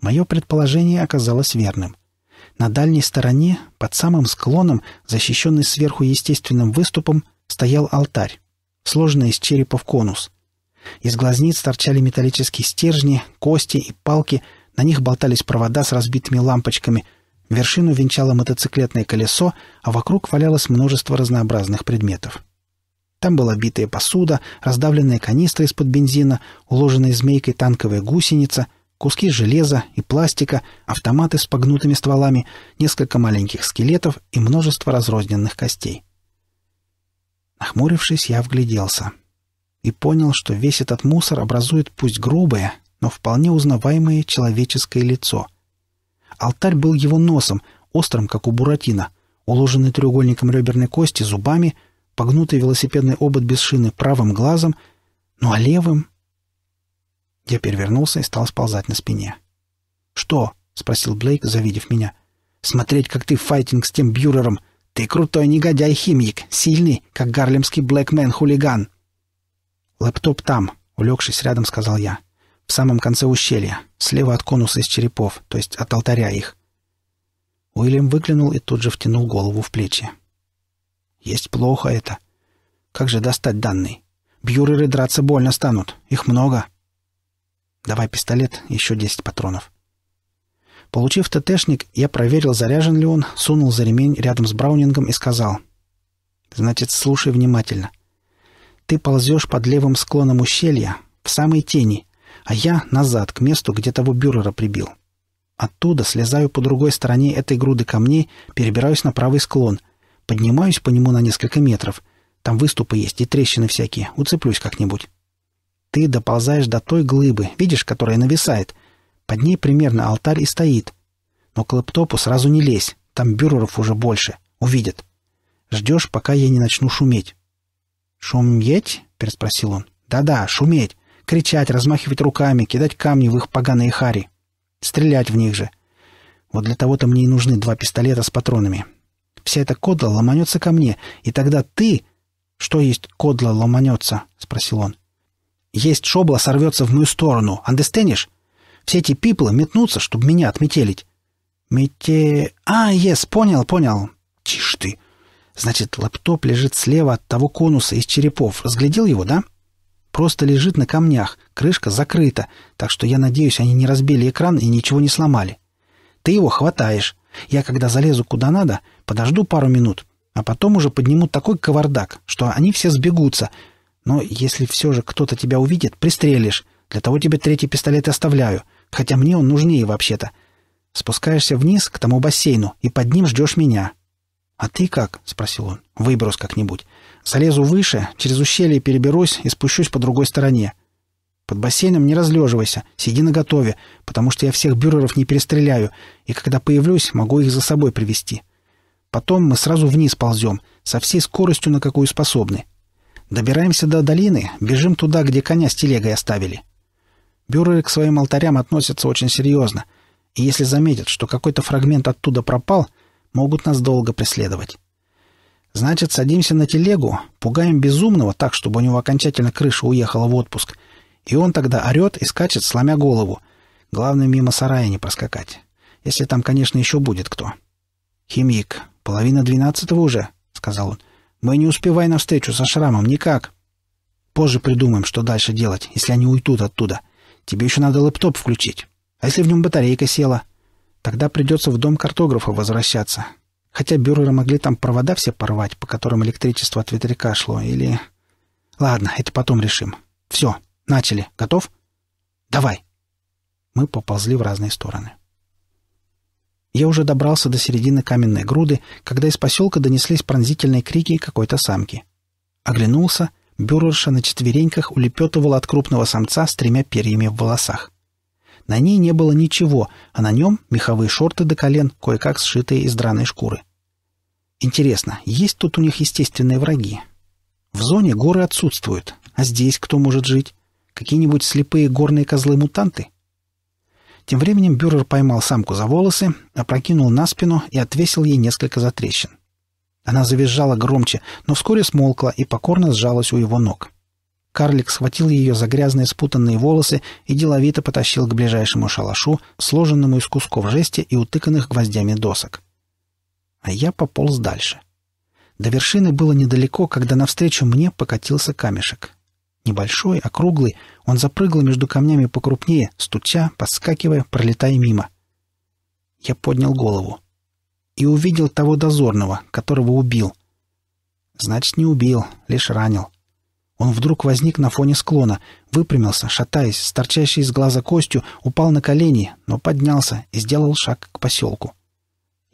Мое предположение оказалось верным. На дальней стороне, под самым склоном, защищенный сверху естественным выступом, стоял алтарь, сложенный из черепа в конус. Из глазниц торчали металлические стержни, кости и палки, на них болтались провода с разбитыми лампочками, вершину венчало мотоциклетное колесо, а вокруг валялось множество разнообразных предметов. Там была битая посуда, раздавленная канистра из-под бензина, уложенная змейкой танковая гусеница — куски железа и пластика, автоматы с погнутыми стволами, несколько маленьких скелетов и множество разрозненных костей. Нахмурившись, я вгляделся и понял, что весь этот мусор образует пусть грубое, но вполне узнаваемое человеческое лицо. Алтарь был его носом, острым, как у буратино, уложенный треугольником реберной кости зубами, погнутый велосипедный обод без шины правым глазом, ну а левым я перевернулся и стал сползать на спине. «Что?» — спросил Блейк, завидев меня. «Смотреть, как ты файтинг с тем бюрером. Ты крутой негодяй-химик, сильный, как гарлемский блэкмен-хулиган». «Лэптоп там», — улегшись рядом, сказал я. «В самом конце ущелья, слева от конуса из черепов, то есть от алтаря их». Уильям выглянул и тут же втянул голову в плечи. «Есть плохо это. Как же достать данные? Бьюреры драться больно станут. Их много». Давай пистолет, еще десять патронов. Получив ТТшник, я проверил, заряжен ли он, сунул за ремень рядом с Браунингом и сказал. «Значит, слушай внимательно. Ты ползешь под левым склоном ущелья, в самой тени, а я назад, к месту, где того бюрера прибил. Оттуда слезаю по другой стороне этой груды камней, перебираюсь на правый склон, поднимаюсь по нему на несколько метров. Там выступы есть и трещины всякие, уцеплюсь как-нибудь. Ты доползаешь до той глыбы, видишь, которая нависает. Под ней примерно алтарь и стоит. Но к лэптопу сразу не лезь, там бюреров уже больше. Увидят. Ждешь, пока я не начну шуметь». «Шуметь?» — переспросил он. «Да-да, шуметь. Кричать, размахивать руками, кидать камни в их поганые хари. Стрелять в них же. Вот для того-то мне и нужны два пистолета с патронами. Вся эта кодла ломанется ко мне, и тогда ты...» «Что есть кодла ломанется?» — спросил он. Есть шобла сорвется в мою сторону. Understandишь? Все эти пиплы метнутся, чтобы меня отметелить. Мете... А, ес, понял, понял. Тише ты. Значит, лаптоп лежит слева от того конуса из черепов. Разглядел его, да? Просто лежит на камнях, крышка закрыта, так что я надеюсь, они не разбили экран и ничего не сломали. Ты его хватаешь. Я, когда залезу куда надо, подожду пару минут, а потом уже подниму такой кавардак, что они все сбегутся, но если все же кто-то тебя увидит, пристрелишь. Для того тебе третий пистолет оставляю. Хотя мне он нужнее вообще-то. Спускаешься вниз к тому бассейну и под ним ждешь меня. «А ты как?» — спросил он. «Выберусь как-нибудь. Залезу выше, через ущелье переберусь и спущусь по другой стороне. Под бассейном не разлеживайся, сиди наготове, потому что я всех бюреров не перестреляю, и когда появлюсь, могу их за собой привести. Потом мы сразу вниз ползем, со всей скоростью, на какую способны. Добираемся до долины, бежим туда, где коня с телегой оставили. Бюреры к своим алтарям относятся очень серьезно, и если заметят, что какой-то фрагмент оттуда пропал, могут нас долго преследовать. Значит, садимся на телегу, пугаем безумного так, чтобы у него окончательно крыша уехала в отпуск, и он тогда орет и скачет, сломя голову. Главное, мимо сарая не проскакать. Если там, конечно, еще будет кто. «Химик, половина двенадцатого уже», — сказал он. Мы не успеваем на встречу со шрамом, никак. Позже придумаем, что дальше делать, если они уйдут оттуда. Тебе еще надо лэптоп включить. А если в нем батарейка села? Тогда придется в дом картографа возвращаться. Хотя бюреры могли там провода все порвать, по которым электричество от ветряка шло, или... Ладно, это потом решим. Все, начали. Готов? Давай. Мы поползли в разные стороны. Я уже добрался до середины каменной груды, когда из поселка донеслись пронзительные крики какой-то самки. Оглянулся, бюрерша на четвереньках улепетывала от крупного самца с тремя перьями в волосах. На ней не было ничего, а на нем меховые шорты до колен, кое-как сшитые из драной шкуры. Интересно, есть тут у них естественные враги? В зоне горы отсутствуют, а здесь кто может жить? Какие-нибудь слепые горные козлы-мутанты? — тем временем Бюрер поймал самку за волосы, опрокинул на спину и отвесил ей несколько затрещин. Она завизжала громче, но вскоре смолкла и покорно сжалась у его ног. Карлик схватил ее за грязные спутанные волосы и деловито потащил к ближайшему шалашу, сложенному из кусков жести и утыканных гвоздями досок. А я пополз дальше. До вершины было недалеко, когда навстречу мне покатился камешек. Небольшой, округлый, он запрыгал между камнями покрупнее, стуча, подскакивая, пролетая мимо. Я поднял голову и увидел того дозорного, которого убил. Значит, не убил, лишь ранил. Он вдруг возник на фоне склона, выпрямился, шатаясь, с торчащей из глаза костью, упал на колени, но поднялся и сделал шаг к поселку.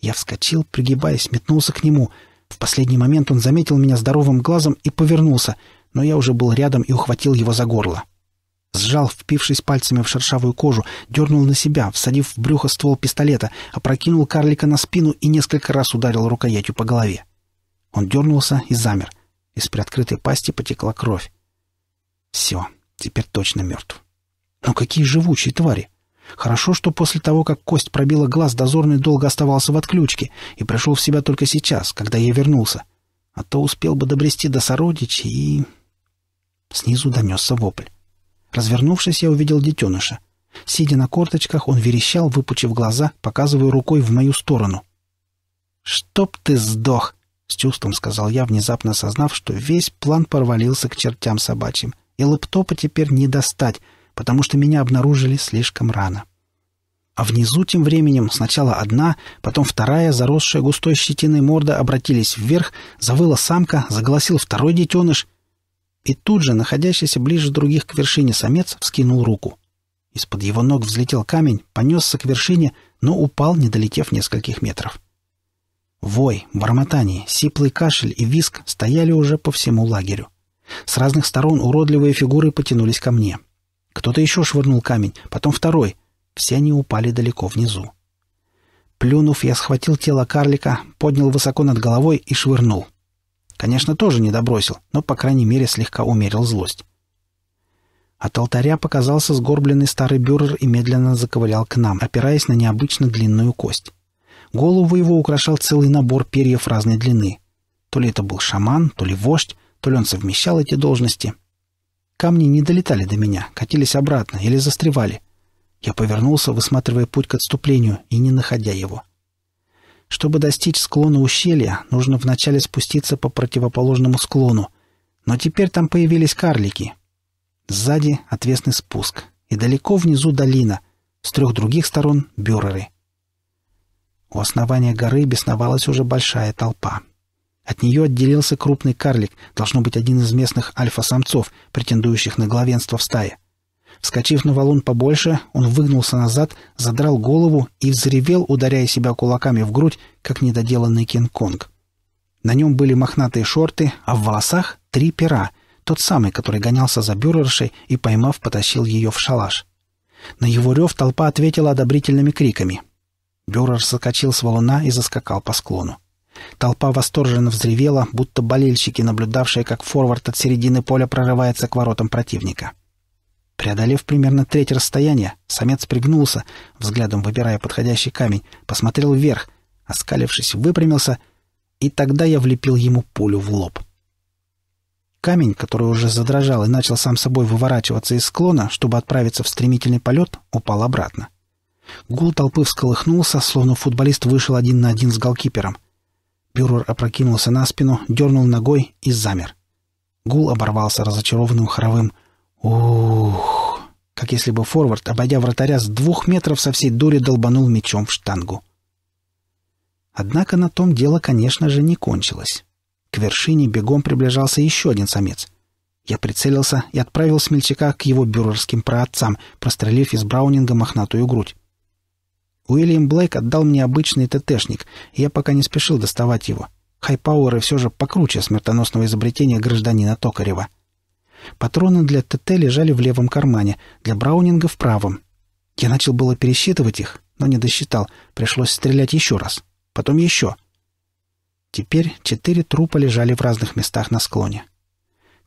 Я вскочил, пригибаясь, метнулся к нему. В последний момент он заметил меня здоровым глазом и повернулся — но я уже был рядом и ухватил его за горло. Сжал, впившись пальцами в шершавую кожу, дернул на себя, всадив в брюхо ствол пистолета, опрокинул карлика на спину и несколько раз ударил рукоятью по голове. Он дернулся и замер. Из приоткрытой пасти потекла кровь. Все, теперь точно мертв. Но какие живучие твари! Хорошо, что после того, как кость пробила глаз, дозорный долго оставался в отключке и пришел в себя только сейчас, когда я вернулся. А то успел бы добрести до сородичей и... Снизу донесся вопль. Развернувшись, я увидел детеныша. Сидя на корточках, он верещал, выпучив глаза, показывая рукой в мою сторону. «Чтоб ты сдох!» — с чувством сказал я, внезапно осознав, что весь план порвалился к чертям собачьим, и лэптопа теперь не достать, потому что меня обнаружили слишком рано. А внизу тем временем сначала одна, потом вторая, заросшая густой щетиной морда, обратились вверх, завыла самка, заголосил второй детеныш, и тут же, находящийся ближе других к вершине самец, вскинул руку. Из-под его ног взлетел камень, понесся к вершине, но упал, не долетев нескольких метров. Вой, бормотание, сиплый кашель и виск стояли уже по всему лагерю. С разных сторон уродливые фигуры потянулись ко мне. Кто-то еще швырнул камень, потом второй. Все они упали далеко внизу. Плюнув, я схватил тело карлика, поднял высоко над головой и швырнул. Конечно, тоже не добросил, но, по крайней мере, слегка умерил злость. От алтаря показался сгорбленный старый бюрер и медленно заковылял к нам, опираясь на необычно длинную кость. Голову его украшал целый набор перьев разной длины. То ли это был шаман, то ли вождь, то ли он совмещал эти должности. Камни не долетали до меня, катились обратно или застревали. Я повернулся, высматривая путь к отступлению и не находя его. — чтобы достичь склона ущелья, нужно вначале спуститься по противоположному склону. Но теперь там появились карлики. Сзади отвесный спуск. И далеко внизу долина. С трех других сторон — бюреры. У основания горы бесновалась уже большая толпа. От нее отделился крупный карлик, должно быть один из местных альфа-самцов, претендующих на главенство в стае. Скочив на валун побольше, он выгнулся назад, задрал голову и взревел, ударяя себя кулаками в грудь, как недоделанный Кинг-Конг. На нем были мохнатые шорты, а в волосах — три пера, тот самый, который гонялся за бюрершей и, поймав, потащил ее в шалаш. На его рев толпа ответила одобрительными криками. Бюрер соскочил с валуна и заскакал по склону. Толпа восторженно взревела, будто болельщики, наблюдавшие, как форвард от середины поля прорывается к воротам противника. Преодолев примерно треть расстояния, самец пригнулся, взглядом выбирая подходящий камень, посмотрел вверх, оскалившись, выпрямился, и тогда я влепил ему пулю в лоб. Камень, который уже задрожал и начал сам собой выворачиваться из склона, чтобы отправиться в стремительный полет, упал обратно. Гул толпы всколыхнулся, словно футболист вышел один на один с голкипером. Бюрер опрокинулся на спину, дернул ногой и замер. Гул оборвался разочарованным хоровым — Ух! Как если бы форвард, обойдя вратаря с двух метров со всей дури, долбанул мечом в штангу. Однако на том дело, конечно же, не кончилось. К вершине бегом приближался еще один самец. Я прицелился и отправил смельчака к его бюрерским праотцам, прострелив из браунинга мохнатую грудь. Уильям Блэк отдал мне обычный ТТшник, и я пока не спешил доставать его. Хайпауэры все же покруче смертоносного изобретения гражданина Токарева. Патроны для ТТ лежали в левом кармане, для Браунинга — в правом. Я начал было пересчитывать их, но не досчитал. Пришлось стрелять еще раз. Потом еще. Теперь четыре трупа лежали в разных местах на склоне.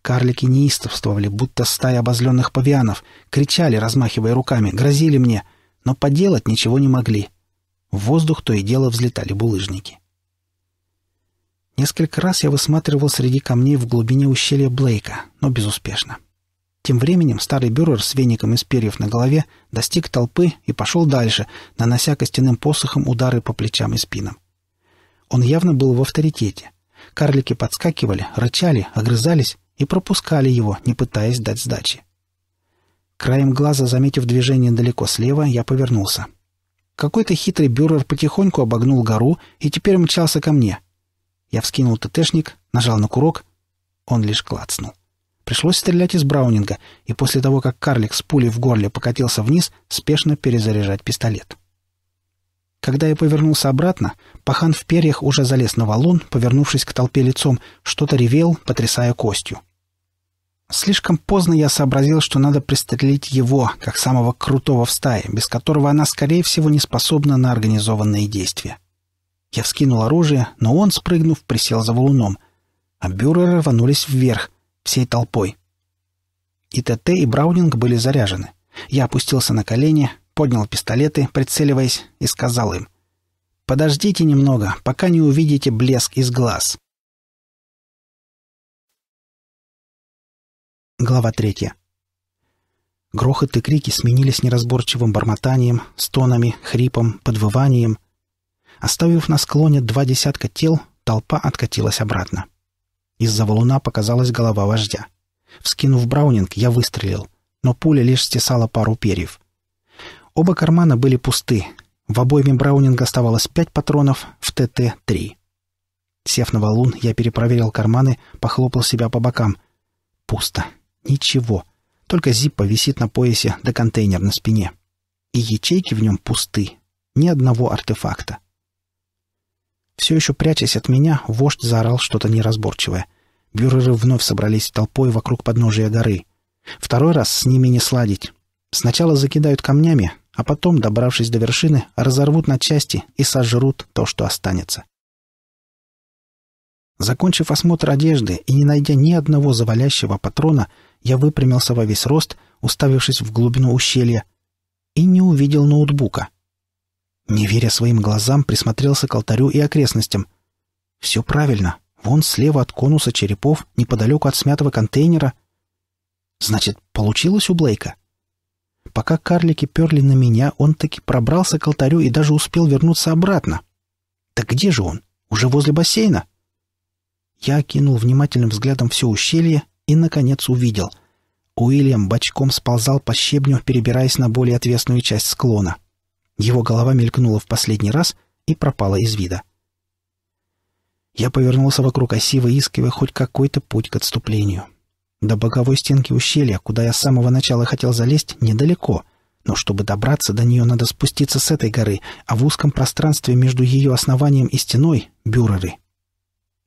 Карлики неистовствовали, будто стая обозленных павианов, кричали, размахивая руками, грозили мне, но поделать ничего не могли. В воздух то и дело взлетали булыжники. Несколько раз я высматривал среди камней в глубине ущелья Блейка, но безуспешно. Тем временем старый бюрер с веником из перьев на голове достиг толпы и пошел дальше, нанося костяным посохом удары по плечам и спинам. Он явно был в авторитете. Карлики подскакивали, рычали, огрызались и пропускали его, не пытаясь дать сдачи. Краем глаза, заметив движение далеко слева, я повернулся. Какой-то хитрый бюрер потихоньку обогнул гору и теперь мчался ко мне — я вскинул ТТшник, нажал на курок. Он лишь клацнул. Пришлось стрелять из Браунинга, и после того, как карлик с пулей в горле покатился вниз, спешно перезаряжать пистолет. Когда я повернулся обратно, пахан в перьях уже залез на валун, повернувшись к толпе лицом, что-то ревел, потрясая костью. Слишком поздно я сообразил, что надо пристрелить его, как самого крутого в стае, без которого она, скорее всего, не способна на организованные действия. Я вскинул оружие, но он, спрыгнув, присел за валуном. А бюреры рванулись вверх, всей толпой. И ТТ, и Браунинг были заряжены. Я опустился на колени, поднял пистолеты, прицеливаясь, и сказал им. «Подождите немного, пока не увидите блеск из глаз». Глава третья. Грохот и крики сменились неразборчивым бормотанием, стонами, хрипом, подвыванием — Оставив на склоне два десятка тел, толпа откатилась обратно. Из-за валуна показалась голова вождя. Вскинув браунинг, я выстрелил, но пуля лишь стесала пару перьев. Оба кармана были пусты. В обойме браунинга оставалось пять патронов, в ТТ — три. Сев на валун, я перепроверил карманы, похлопал себя по бокам. Пусто. Ничего. Только зиппа висит на поясе, да контейнер на спине. И ячейки в нем пусты. Ни одного артефакта. Все еще прячась от меня, вождь заорал что-то неразборчивое. Бюреры вновь собрались толпой вокруг подножия горы. Второй раз с ними не сладить. Сначала закидают камнями, а потом, добравшись до вершины, разорвут на части и сожрут то, что останется. Закончив осмотр одежды и не найдя ни одного завалящего патрона, я выпрямился во весь рост, уставившись в глубину ущелья, и не увидел ноутбука — не веря своим глазам, присмотрелся к алтарю и окрестностям. «Все правильно. Вон слева от конуса черепов, неподалеку от смятого контейнера. Значит, получилось у Блейка?» Пока карлики перли на меня, он таки пробрался к алтарю и даже успел вернуться обратно. «Так где же он? Уже возле бассейна?» Я окинул внимательным взглядом все ущелье и, наконец, увидел. Уильям бочком сползал по щебню, перебираясь на более отвесную часть склона. — его голова мелькнула в последний раз и пропала из вида. Я повернулся вокруг оси выискивая хоть какой-то путь к отступлению. До боковой стенки ущелья, куда я с самого начала хотел залезть, недалеко, но чтобы добраться до нее, надо спуститься с этой горы, а в узком пространстве между ее основанием и стеной — бюреры.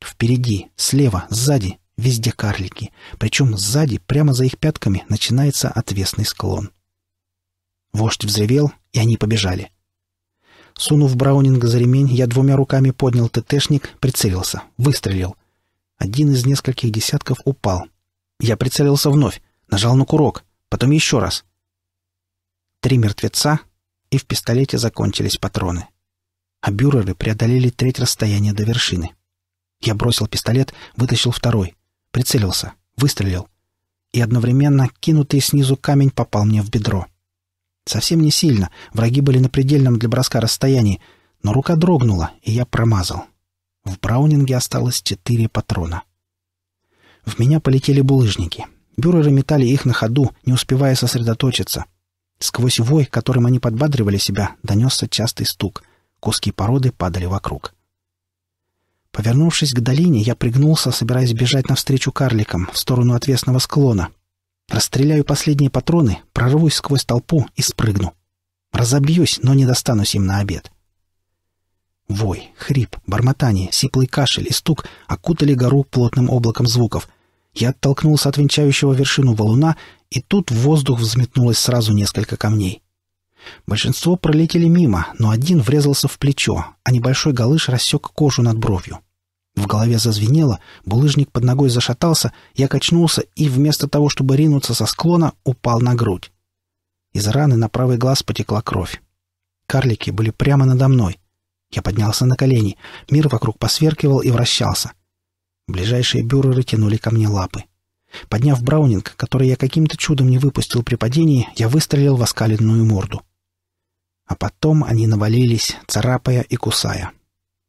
Впереди, слева, сзади — везде карлики, причем сзади, прямо за их пятками, начинается отвесный склон. Вождь взревел, и они побежали. Сунув Браунинг за ремень, я двумя руками поднял ТТшник, прицелился, выстрелил. Один из нескольких десятков упал. Я прицелился вновь, нажал на курок, потом еще раз. Три мертвеца, и в пистолете закончились патроны. А бюреры преодолели треть расстояния до вершины. Я бросил пистолет, вытащил второй, прицелился, выстрелил. И одновременно кинутый снизу камень попал мне в бедро — Совсем не сильно, враги были на предельном для броска расстоянии, но рука дрогнула, и я промазал. В браунинге осталось четыре патрона. В меня полетели булыжники. Бюреры метали их на ходу, не успевая сосредоточиться. Сквозь вой, которым они подбадривали себя, донесся частый стук. Куски породы падали вокруг. Повернувшись к долине, я пригнулся, собираясь бежать навстречу карликам в сторону отвесного склона — Расстреляю последние патроны, прорвусь сквозь толпу и спрыгну. Разобьюсь, но не достанусь им на обед. Вой, хрип, бормотание, сиплый кашель и стук окутали гору плотным облаком звуков. Я оттолкнулся от венчающего вершину валуна, и тут в воздух взметнулось сразу несколько камней. Большинство пролетели мимо, но один врезался в плечо, а небольшой галыш рассек кожу над бровью. В голове зазвенело, булыжник под ногой зашатался, я качнулся и, вместо того, чтобы ринуться со склона, упал на грудь. Из раны на правый глаз потекла кровь. Карлики были прямо надо мной. Я поднялся на колени, мир вокруг посверкивал и вращался. Ближайшие бюреры тянули ко мне лапы. Подняв браунинг, который я каким-то чудом не выпустил при падении, я выстрелил в оскаленную морду. А потом они навалились, царапая и кусая. —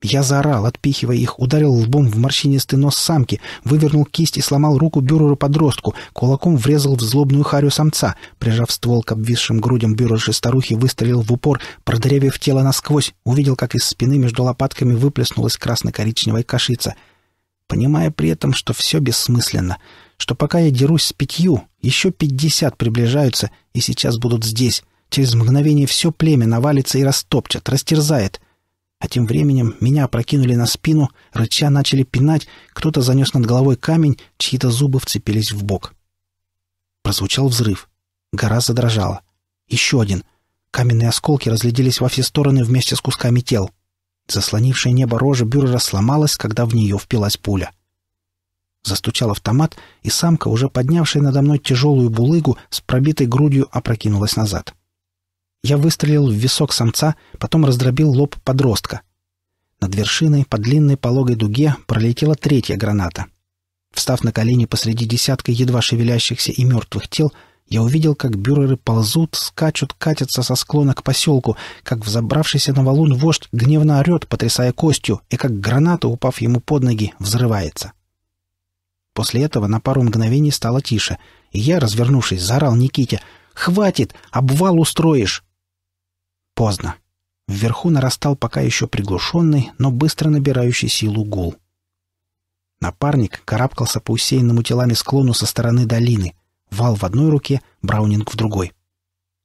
я заорал, отпихивая их, ударил лбом в морщинистый нос самки, вывернул кисть и сломал руку бюрера-подростку, кулаком врезал в злобную харю самца, прижав ствол к обвисшим грудям бюрерши-старухи, выстрелил в упор, продырявив тело насквозь, увидел, как из спины между лопатками выплеснулась красно-коричневая кашица. Понимая при этом, что все бессмысленно, что пока я дерусь с пятью, еще пятьдесят приближаются и сейчас будут здесь. Через мгновение все племя навалится и растопчет, растерзает — а тем временем меня опрокинули на спину, рыча начали пинать, кто-то занес над головой камень, чьи-то зубы вцепились в бок. Прозвучал взрыв. Гора задрожала. Еще один. Каменные осколки разлетелись во все стороны вместе с кусками тел. Заслонившая небо рожа бюрера сломалась, когда в нее впилась пуля. Застучал автомат, и самка, уже поднявшая надо мной тяжелую булыгу, с пробитой грудью опрокинулась назад. — я выстрелил в висок самца, потом раздробил лоб подростка. Над вершиной по длинной пологой дуге пролетела третья граната. Встав на колени посреди десятка едва шевелящихся и мертвых тел, я увидел, как бюреры ползут, скачут, катятся со склона к поселку, как взобравшийся на валун вождь гневно орет, потрясая костью, и как граната, упав ему под ноги, взрывается. После этого на пару мгновений стало тише, и я, развернувшись, заорал Никите «Хватит! Обвал устроишь!» Поздно. Вверху нарастал пока еще приглушенный, но быстро набирающий силу гул. Напарник карабкался по усеянному телами склону со стороны долины. Вал в одной руке, Браунинг в другой.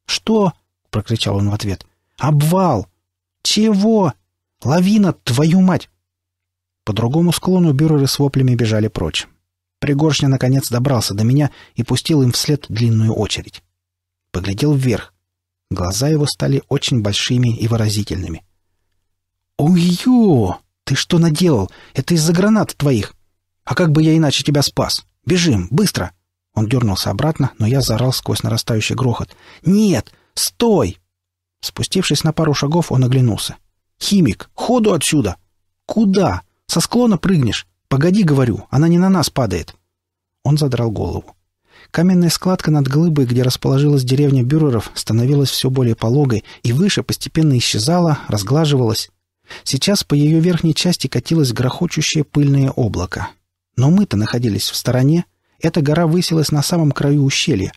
«Что?» — прокричал он в ответ. «Обвал! Чего? Лавина, твою мать!» По другому склону бюреры с воплями бежали прочь. Пригоршня наконец добрался до меня и пустил им вслед длинную очередь. Поглядел вверх. Глаза его стали очень большими и выразительными. «Уй-ё! Ты что наделал? Это из-за гранат твоих! А как бы я иначе тебя спас? Бежим! Быстро!» Он дернулся обратно, но я заорал сквозь нарастающий грохот. «Нет! Стой!» Спустившись на пару шагов, он оглянулся. «Химик! Ходу отсюда!» «Куда? Со склона прыгнешь! Погоди, говорю, она не на нас падает!» Он задрал голову. Каменная складка над глыбой, где расположилась деревня Бюреров, становилась все более пологой и выше постепенно исчезала, разглаживалась. Сейчас по ее верхней части катилось грохочущее пыльное облако. Но мы-то находились в стороне. Эта гора высилась на самом краю ущелья.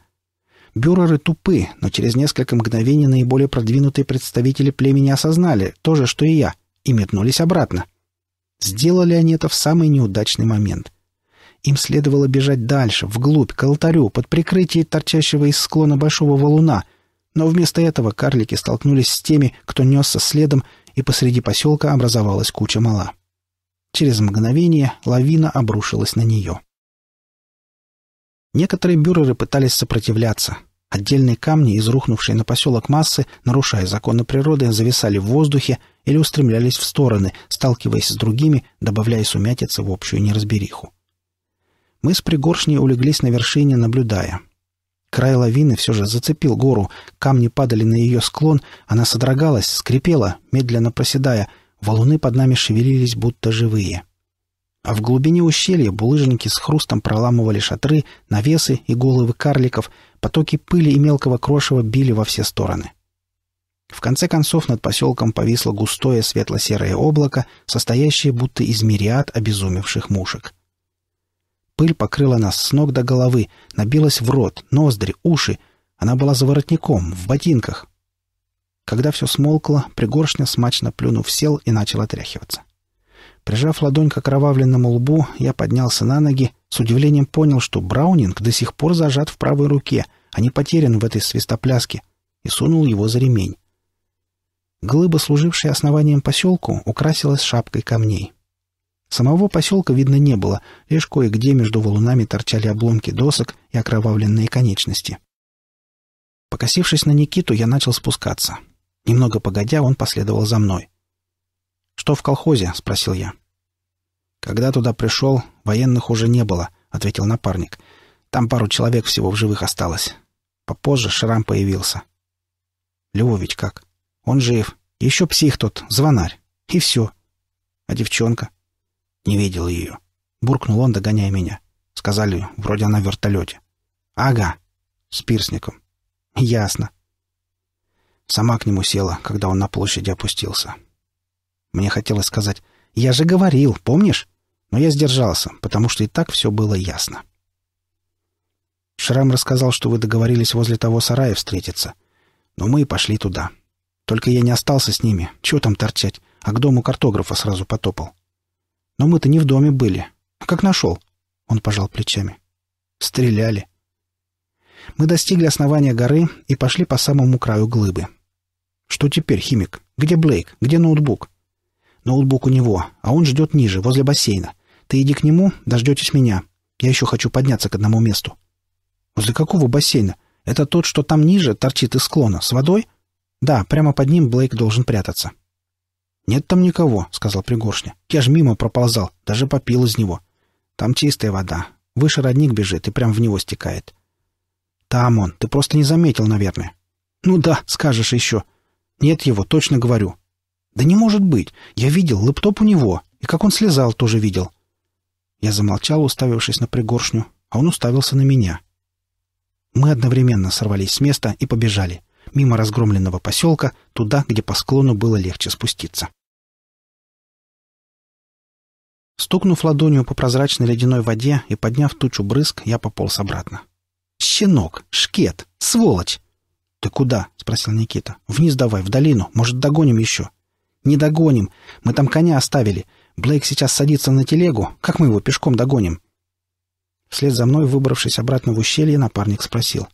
Бюреры тупы, но через несколько мгновений наиболее продвинутые представители племени осознали то же, что и я, и метнулись обратно. Сделали они это в самый неудачный момент — им следовало бежать дальше, вглубь, к алтарю, под прикрытие торчащего из склона большого валуна. Но вместо этого карлики столкнулись с теми, кто несся следом, и посреди поселка образовалась куча мала. Через мгновение лавина обрушилась на нее. Некоторые бюреры пытались сопротивляться. Отдельные камни, изрухнувшие на поселок массы, нарушая законы природы, зависали в воздухе или устремлялись в стороны, сталкиваясь с другими, добавляя сумятицы в общую неразбериху. Мы с пригоршней улеглись на вершине, наблюдая. Край лавины все же зацепил гору, камни падали на ее склон, она содрогалась, скрипела, медленно проседая, валуны под нами шевелились, будто живые. А в глубине ущелья булыжники с хрустом проламывали шатры, навесы и головы карликов, потоки пыли и мелкого крошева били во все стороны. В конце концов над поселком повисло густое светло-серое облако, состоящее будто из мириад обезумевших мушек — Пыль покрыла нас с ног до головы, набилась в рот, ноздри, уши. Она была за воротником, в ботинках. Когда все смолкло, пригоршня, смачно плюнув, сел и начал отряхиваться. Прижав ладонь к окровавленному лбу, я поднялся на ноги, с удивлением понял, что Браунинг до сих пор зажат в правой руке, а не потерян в этой свистопляске, и сунул его за ремень. Глыба, служившая основанием поселку, украсилась шапкой камней. Самого поселка видно не было, лишь кое-где между валунами торчали обломки досок и окровавленные конечности. Покосившись на Никиту, я начал спускаться. Немного погодя, он последовал за мной. «Что в колхозе?» — спросил я. «Когда туда пришел, военных уже не было», — ответил напарник. «Там пару человек всего в живых осталось. Попозже шрам появился». «Львович как? Он жив. Еще псих тот, звонарь. И все. А девчонка?» Не видел ее. Буркнул он, догоняя меня. Сказали, вроде она в вертолете. Ага. С пирсником. Ясно. Сама к нему села, когда он на площади опустился. Мне хотелось сказать, я же говорил, помнишь? Но я сдержался, потому что и так все было ясно. Шрам рассказал, что вы договорились возле того сарая встретиться. Но мы и пошли туда. Только я не остался с ними. Чего там торчать? А к дому картографа сразу потопал. Но мы-то не в доме были. А как нашел?» Он пожал плечами. «Стреляли». Мы достигли основания горы и пошли по самому краю глыбы. «Что теперь, химик? Где Блейк? Где ноутбук?» «Ноутбук у него, а он ждет ниже, возле бассейна. Ты иди к нему, дождетесь меня. Я еще хочу подняться к одному месту». «Возле какого бассейна? Это тот, что там ниже, торчит из склона, с водой?» «Да, прямо под ним Блейк должен прятаться». «Нет там никого», — сказал Пригоршня. «Я ж мимо проползал, даже попил из него. Там чистая вода. Выше родник бежит и прям в него стекает». «Там он. Ты просто не заметил, наверное». «Ну да, скажешь еще». «Нет его, точно говорю». «Да не может быть. Я видел, лэптоп у него. И как он слезал, тоже видел». Я замолчал, уставившись на Пригоршню, а он уставился на меня. Мы одновременно сорвались с места и побежали. — мимо разгромленного поселка, туда, где по склону было легче спуститься. Стукнув ладонью по прозрачной ледяной воде и подняв тучу брызг, я пополз обратно. «Щенок! Шкет! Сволочь!» «Ты куда?» — спросил Никита. «Вниз давай, в долину. Может, догоним еще?» «Не догоним. Мы там коня оставили. Блейк сейчас садится на телегу. Как мы его пешком догоним?» Вслед за мной, выбравшись обратно в ущелье, напарник спросил.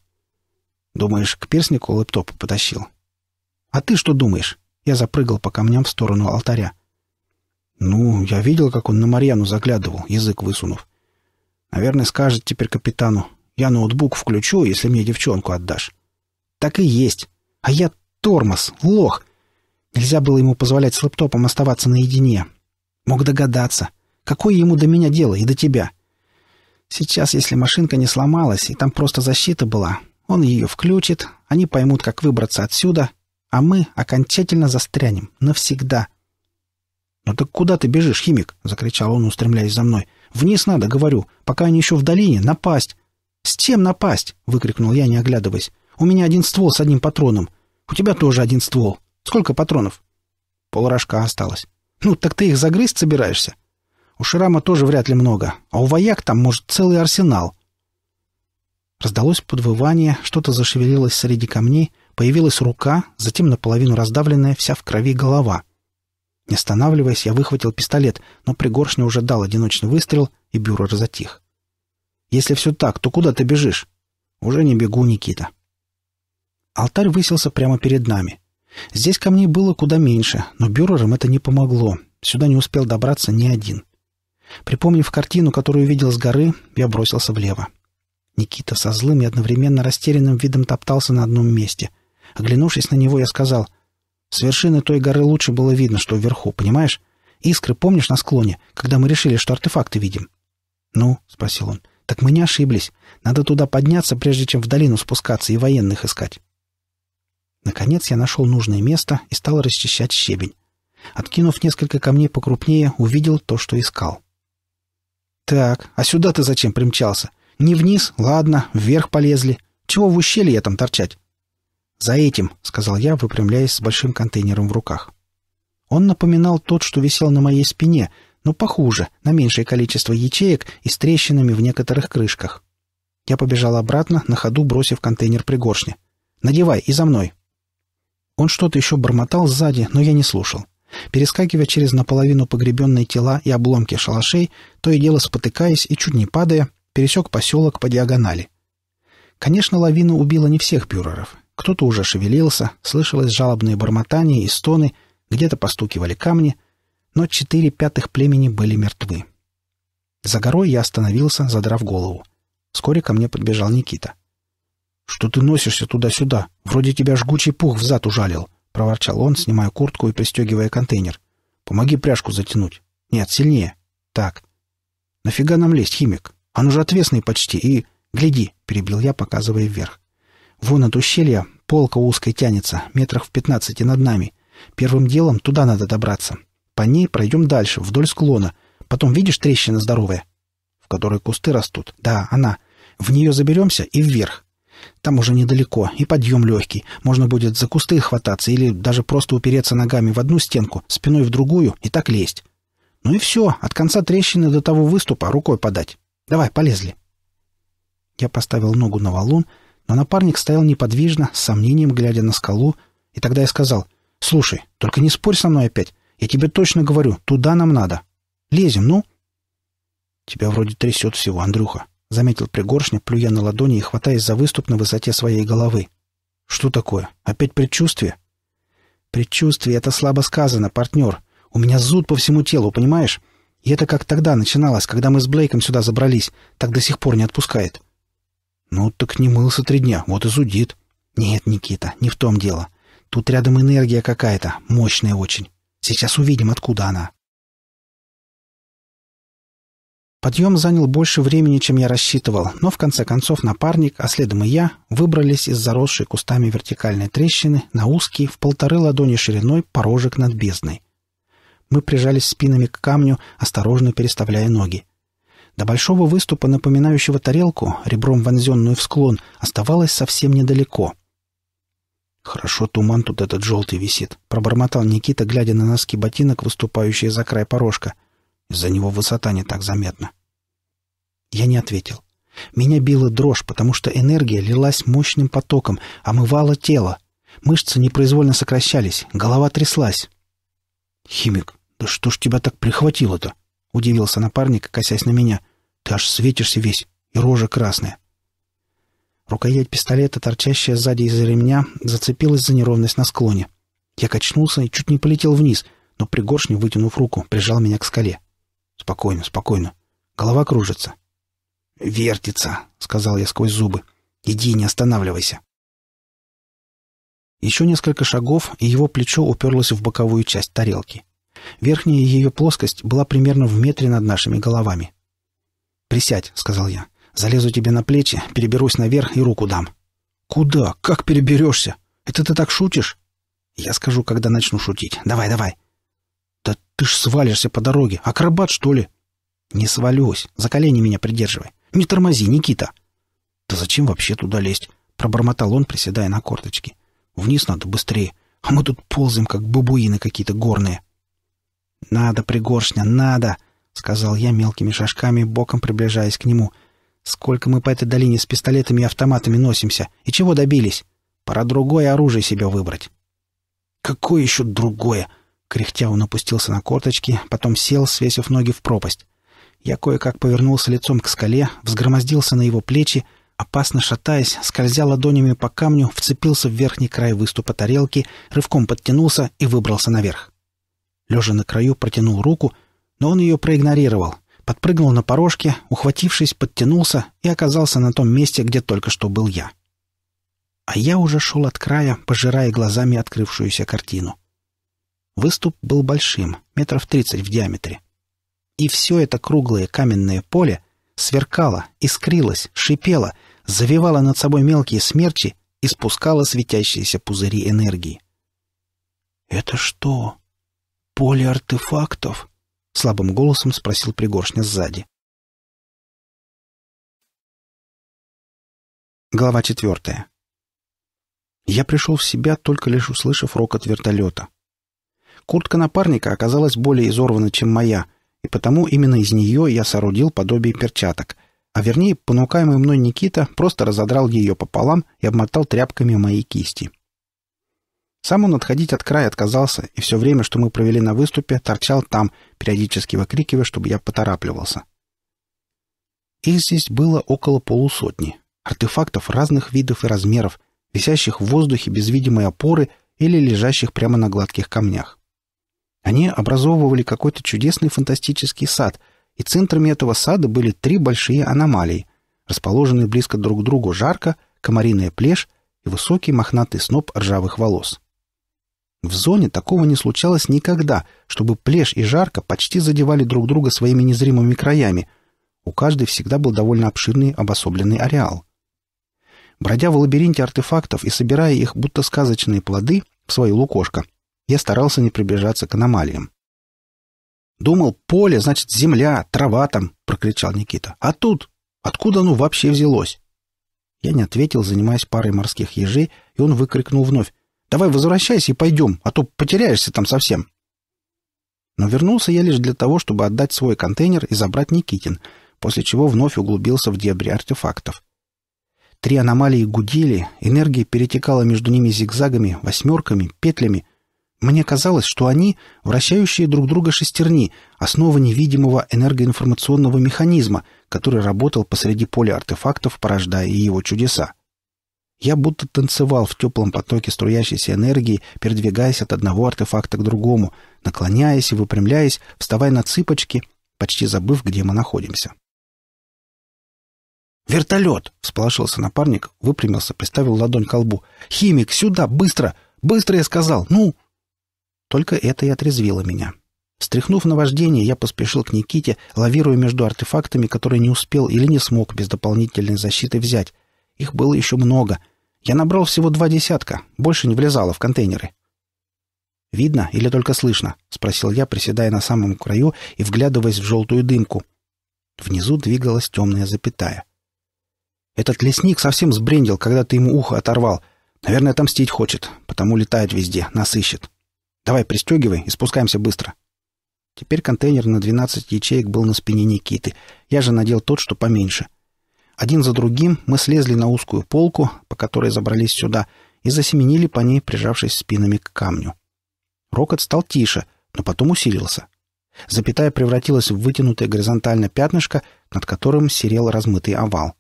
Думаешь, к пирснику лэптоп потащил? А ты что думаешь? Я запрыгал по камням в сторону алтаря. Ну, я видел, как он на Марьяну заглядывал, язык высунув. Наверное, скажет теперь капитану. Я ноутбук включу, если мне девчонку отдашь. Так и есть. А я тормоз, лох. Нельзя было ему позволять с лэптопом оставаться наедине. Мог догадаться. Какое ему до меня дело и до тебя? Сейчас, если машинка не сломалась, и там просто защита была, он ее включит, они поймут, как выбраться отсюда, а мы окончательно застрянем навсегда. «Ну так куда ты бежишь, химик?» — закричал он, устремляясь за мной. «Вниз надо, говорю, пока они еще в долине, напасть!» «С чем напасть?» — выкрикнул я, не оглядываясь. «У меня один ствол с одним патроном. У тебя тоже один ствол. Сколько патронов?» «Полрожка осталось». «Ну, так ты их загрызть собираешься?» «У Ширама тоже вряд ли много, а у вояк там, может, целый арсенал. Раздалось подвывание, что-то зашевелилось среди камней, появилась рука, затем наполовину раздавленная, вся в крови голова. Не останавливаясь, я выхватил пистолет, но пригоршня уже дал одиночный выстрел, и бюро затих. «Если все так, то куда ты бежишь?» «Уже не бегу, Никита». Алтарь высился прямо перед нами. Здесь камней было куда меньше, но бюрерам это не помогло. Сюда не успел добраться ни один. Припомнив картину, которую видел с горы, я бросился влево. Никита со злым и одновременно растерянным видом топтался на одном месте. Оглянувшись на него, я сказал, «С вершины той горы лучше было видно, что вверху, понимаешь? Искры помнишь на склоне, когда мы решили, что артефакты видим?» «Ну?» — спросил он. «Так мы не ошиблись. Надо туда подняться, прежде чем в долину спускаться и военных искать». Наконец я нашел нужное место и стал расчищать щебень. Откинув несколько камней покрупнее, увидел то, что искал. «Так, а сюда ты зачем примчался?» Не вниз, ладно, вверх полезли. Чего в ущелье я там торчать? «За этим», — сказал я, выпрямляясь с большим контейнером в руках. Он напоминал тот, что висел на моей спине, но похуже, на меньшее количество ячеек и с трещинами в некоторых крышках. Я побежал обратно, на ходу бросив контейнер пригоршни. «Надевай и за мной!» Он что-то еще бормотал сзади, но я не слушал. Перескакивая через наполовину погребенные тела и обломки шалашей, то и дело спотыкаясь и чуть не падая, пересек поселок по диагонали. Конечно, лавина убила не всех бюреров. Кто-то уже шевелился, слышалось жалобные бормотания и стоны, где-то постукивали камни, но четыре пятых племени были мертвы. За горой я остановился, задрав голову. Вскоре ко мне подбежал Никита. «Что ты носишься туда-сюда? Вроде тебя жгучий пух взад ужалил», — проворчал он, снимая куртку и пристегивая контейнер. «Помоги пряжку затянуть. Нет, сильнее. Так. Нафига нам лезть, химик? Он уже отвесный почти, и... Гляди!» — перебил я, показывая вверх. «Вон от ущелья полка узкой тянется, метрах в пятнадцати над нами. Первым делом туда надо добраться. По ней пройдем дальше, вдоль склона. Потом видишь трещина здоровая, в которой кусты растут. Да, она. В нее заберемся и вверх. Там уже недалеко, и подъем легкий. Можно будет за кусты хвататься или даже просто упереться ногами в одну стенку, спиной в другую и так лезть. Ну и все, от конца трещины до того выступа рукой подать. Давай, полезли. Я поставил ногу на валун, но напарник стоял неподвижно, с сомнением глядя на скалу, и тогда я сказал, «Слушай, только не спорь со мной опять. Я тебе точно говорю, туда нам надо. Лезем, ну?» «Тебя вроде трясет всего, Андрюха», — заметил Пригоршня, плюя на ладони и хватаясь за выступ на высоте своей головы. «Что такое? Опять предчувствие?» «Предчувствие — это слабо сказано, партнер. У меня зуд по всему телу, понимаешь? И это как тогда начиналось, когда мы с Блейком сюда забрались. Так до сих пор не отпускает. Ну, так не мылся три дня, вот и зудит. Нет, Никита, не в том дело. Тут рядом энергия какая-то, мощная очень. Сейчас увидим, откуда она. Подъем занял больше времени, чем я рассчитывал, но в конце концов напарник, а следом и я, выбрались из заросшей кустами вертикальной трещины на узкий, в полторы ладони шириной порожек над бездной. Мы прижались спинами к камню, осторожно переставляя ноги. До большого выступа, напоминающего тарелку, ребром вонзенную в склон, оставалось совсем недалеко. «Хорошо туман тут этот желтый висит», — пробормотал Никита, глядя на носки ботинок, выступающие за край порожка. «Из-за него высота не так заметна». Я не ответил. Меня била дрожь, потому что энергия лилась мощным потоком, омывала тело. Мышцы непроизвольно сокращались, голова тряслась. «Химик, «Да что ж тебя так прихватило-то?» — удивился напарник, косясь на меня. «Ты аж светишься весь, и рожа красная». Рукоять пистолета, торчащая сзади из-за ремня, зацепилась за неровность на склоне. Я качнулся и чуть не полетел вниз, но пригоршни, вытянув руку, прижал меня к скале. «Спокойно, спокойно. Голова кружится». «Вертится», — сказал я сквозь зубы. «Иди, не останавливайся». Еще несколько шагов, и его плечо уперлось в боковую часть тарелки. Верхняя ее плоскость была примерно в метре над нашими головами. «Присядь», — сказал я. «Залезу тебе на плечи, переберусь наверх и руку дам». «Куда? Как переберешься? Это ты так шутишь?» «Я скажу, когда начну шутить. Давай, давай». «Да ты ж свалишься по дороге. Акробат, что ли?» «Не свалюсь. За колени меня придерживай. Не тормози, Никита». «Да зачем вообще туда лезть?» — пробормотал он, приседая на корточки. «Вниз надо быстрее, а мы тут ползаем, как бабуины какие-то горные». «Надо, пригоршня, надо!» — сказал я мелкими шажками, боком приближаясь к нему. «Сколько мы по этой долине с пистолетами и автоматами носимся! И чего добились? Пора другое оружие себе выбрать!» «Какое еще другое?» Кряхтя он опустился на корточки, потом сел, свесив ноги в пропасть. Я кое-как повернулся лицом к скале, взгромоздился на его плечи, опасно шатаясь, скользя ладонями по камню, вцепился в верхний край выступа тарелки, рывком подтянулся и выбрался наверх. Лежа на краю, протянул руку, но он ее проигнорировал. Подпрыгнул на порожке, ухватившись, подтянулся и оказался на том месте, где только что был я. А я уже шел от края, пожирая глазами открывшуюся картину. Выступ был большим, метров тридцать в диаметре. И все это круглое каменное поле сверкало, искрилось, шипело, завивало над собой мелкие смерчи и спускало светящиеся пузыри энергии. «Это что?» поле артефактов?» — слабым голосом спросил Пригоршня сзади. Глава четвертая. Я пришел в себя, только лишь услышав рокот вертолета. Куртка напарника оказалась более изорвана, чем моя, и потому именно из нее я соорудил подобие перчаток, а вернее, понукаемый мной Никита просто разодрал ее пополам и обмотал тряпками мои кисти. Сам он отходить от края отказался, и все время, что мы провели на выступе, торчал там, периодически выкрикивая, чтобы я поторапливался. Их здесь было около полусотни. Артефактов разных видов и размеров, висящих в воздухе без видимой опоры или лежащих прямо на гладких камнях. Они образовывали какой-то чудесный фантастический сад, и центрами этого сада были три большие аномалии, расположенные близко друг к другу жарко, комариная плешь и высокий мохнатый сноп ржавых волос. В зоне такого не случалось никогда, чтобы плешь и жарко почти задевали друг друга своими незримыми краями. У каждой всегда был довольно обширный обособленный ареал. Бродя в лабиринте артефактов и собирая их, будто сказочные плоды, в свое лукошко, я старался не приближаться к аномалиям. «Думал, поле, значит, земля, трава там!» — прокричал Никита. «А тут? Откуда оно вообще взялось?» Я не ответил, занимаясь парой морских ежей, и он выкрикнул вновь. Давай возвращайся и пойдем, а то потеряешься там совсем. Но вернулся я лишь для того, чтобы отдать свой контейнер и забрать Никитин, после чего вновь углубился в дебри артефактов. Три аномалии гудели, энергия перетекала между ними зигзагами, восьмерками, петлями. Мне казалось, что они — вращающие друг друга шестерни, основа невидимого энергоинформационного механизма, который работал посреди поля артефактов, порождая его чудеса. Я будто танцевал в теплом потоке струящейся энергии, передвигаясь от одного артефакта к другому, наклоняясь и выпрямляясь, вставая на цыпочки, почти забыв, где мы находимся. «Вертолет!» — всполошился напарник, выпрямился, приставил ладонь к лбу. «Химик, сюда! Быстро! Быстро!» — я сказал. «Ну!» Только это и отрезвило меня. Стряхнув на вождение, я поспешил к Никите, лавируя между артефактами, которые не успел или не смог без дополнительной защиты взять — их было еще много. Я набрал всего два десятка, больше не влезало в контейнеры. «Видно или только слышно?» — спросил я, приседая на самом краю и вглядываясь в желтую дымку. Внизу двигалась темная запятая. «Этот лесник совсем сбрендил, когда ты ему ухо оторвал. Наверное, отомстить хочет, потому летает везде, нас ищет. Давай, пристегивай и спускаемся быстро». Теперь контейнер на 12 ячеек был на спине Никиты. Я же надел тот, что поменьше — один за другим мы слезли на узкую полку, по которой забрались сюда, и засеменили по ней, прижавшись спинами к камню. Рокот стал тише, но потом усилился. Запятая превратилась в вытянутое горизонтально пятнышко, над которым серел размытый овал.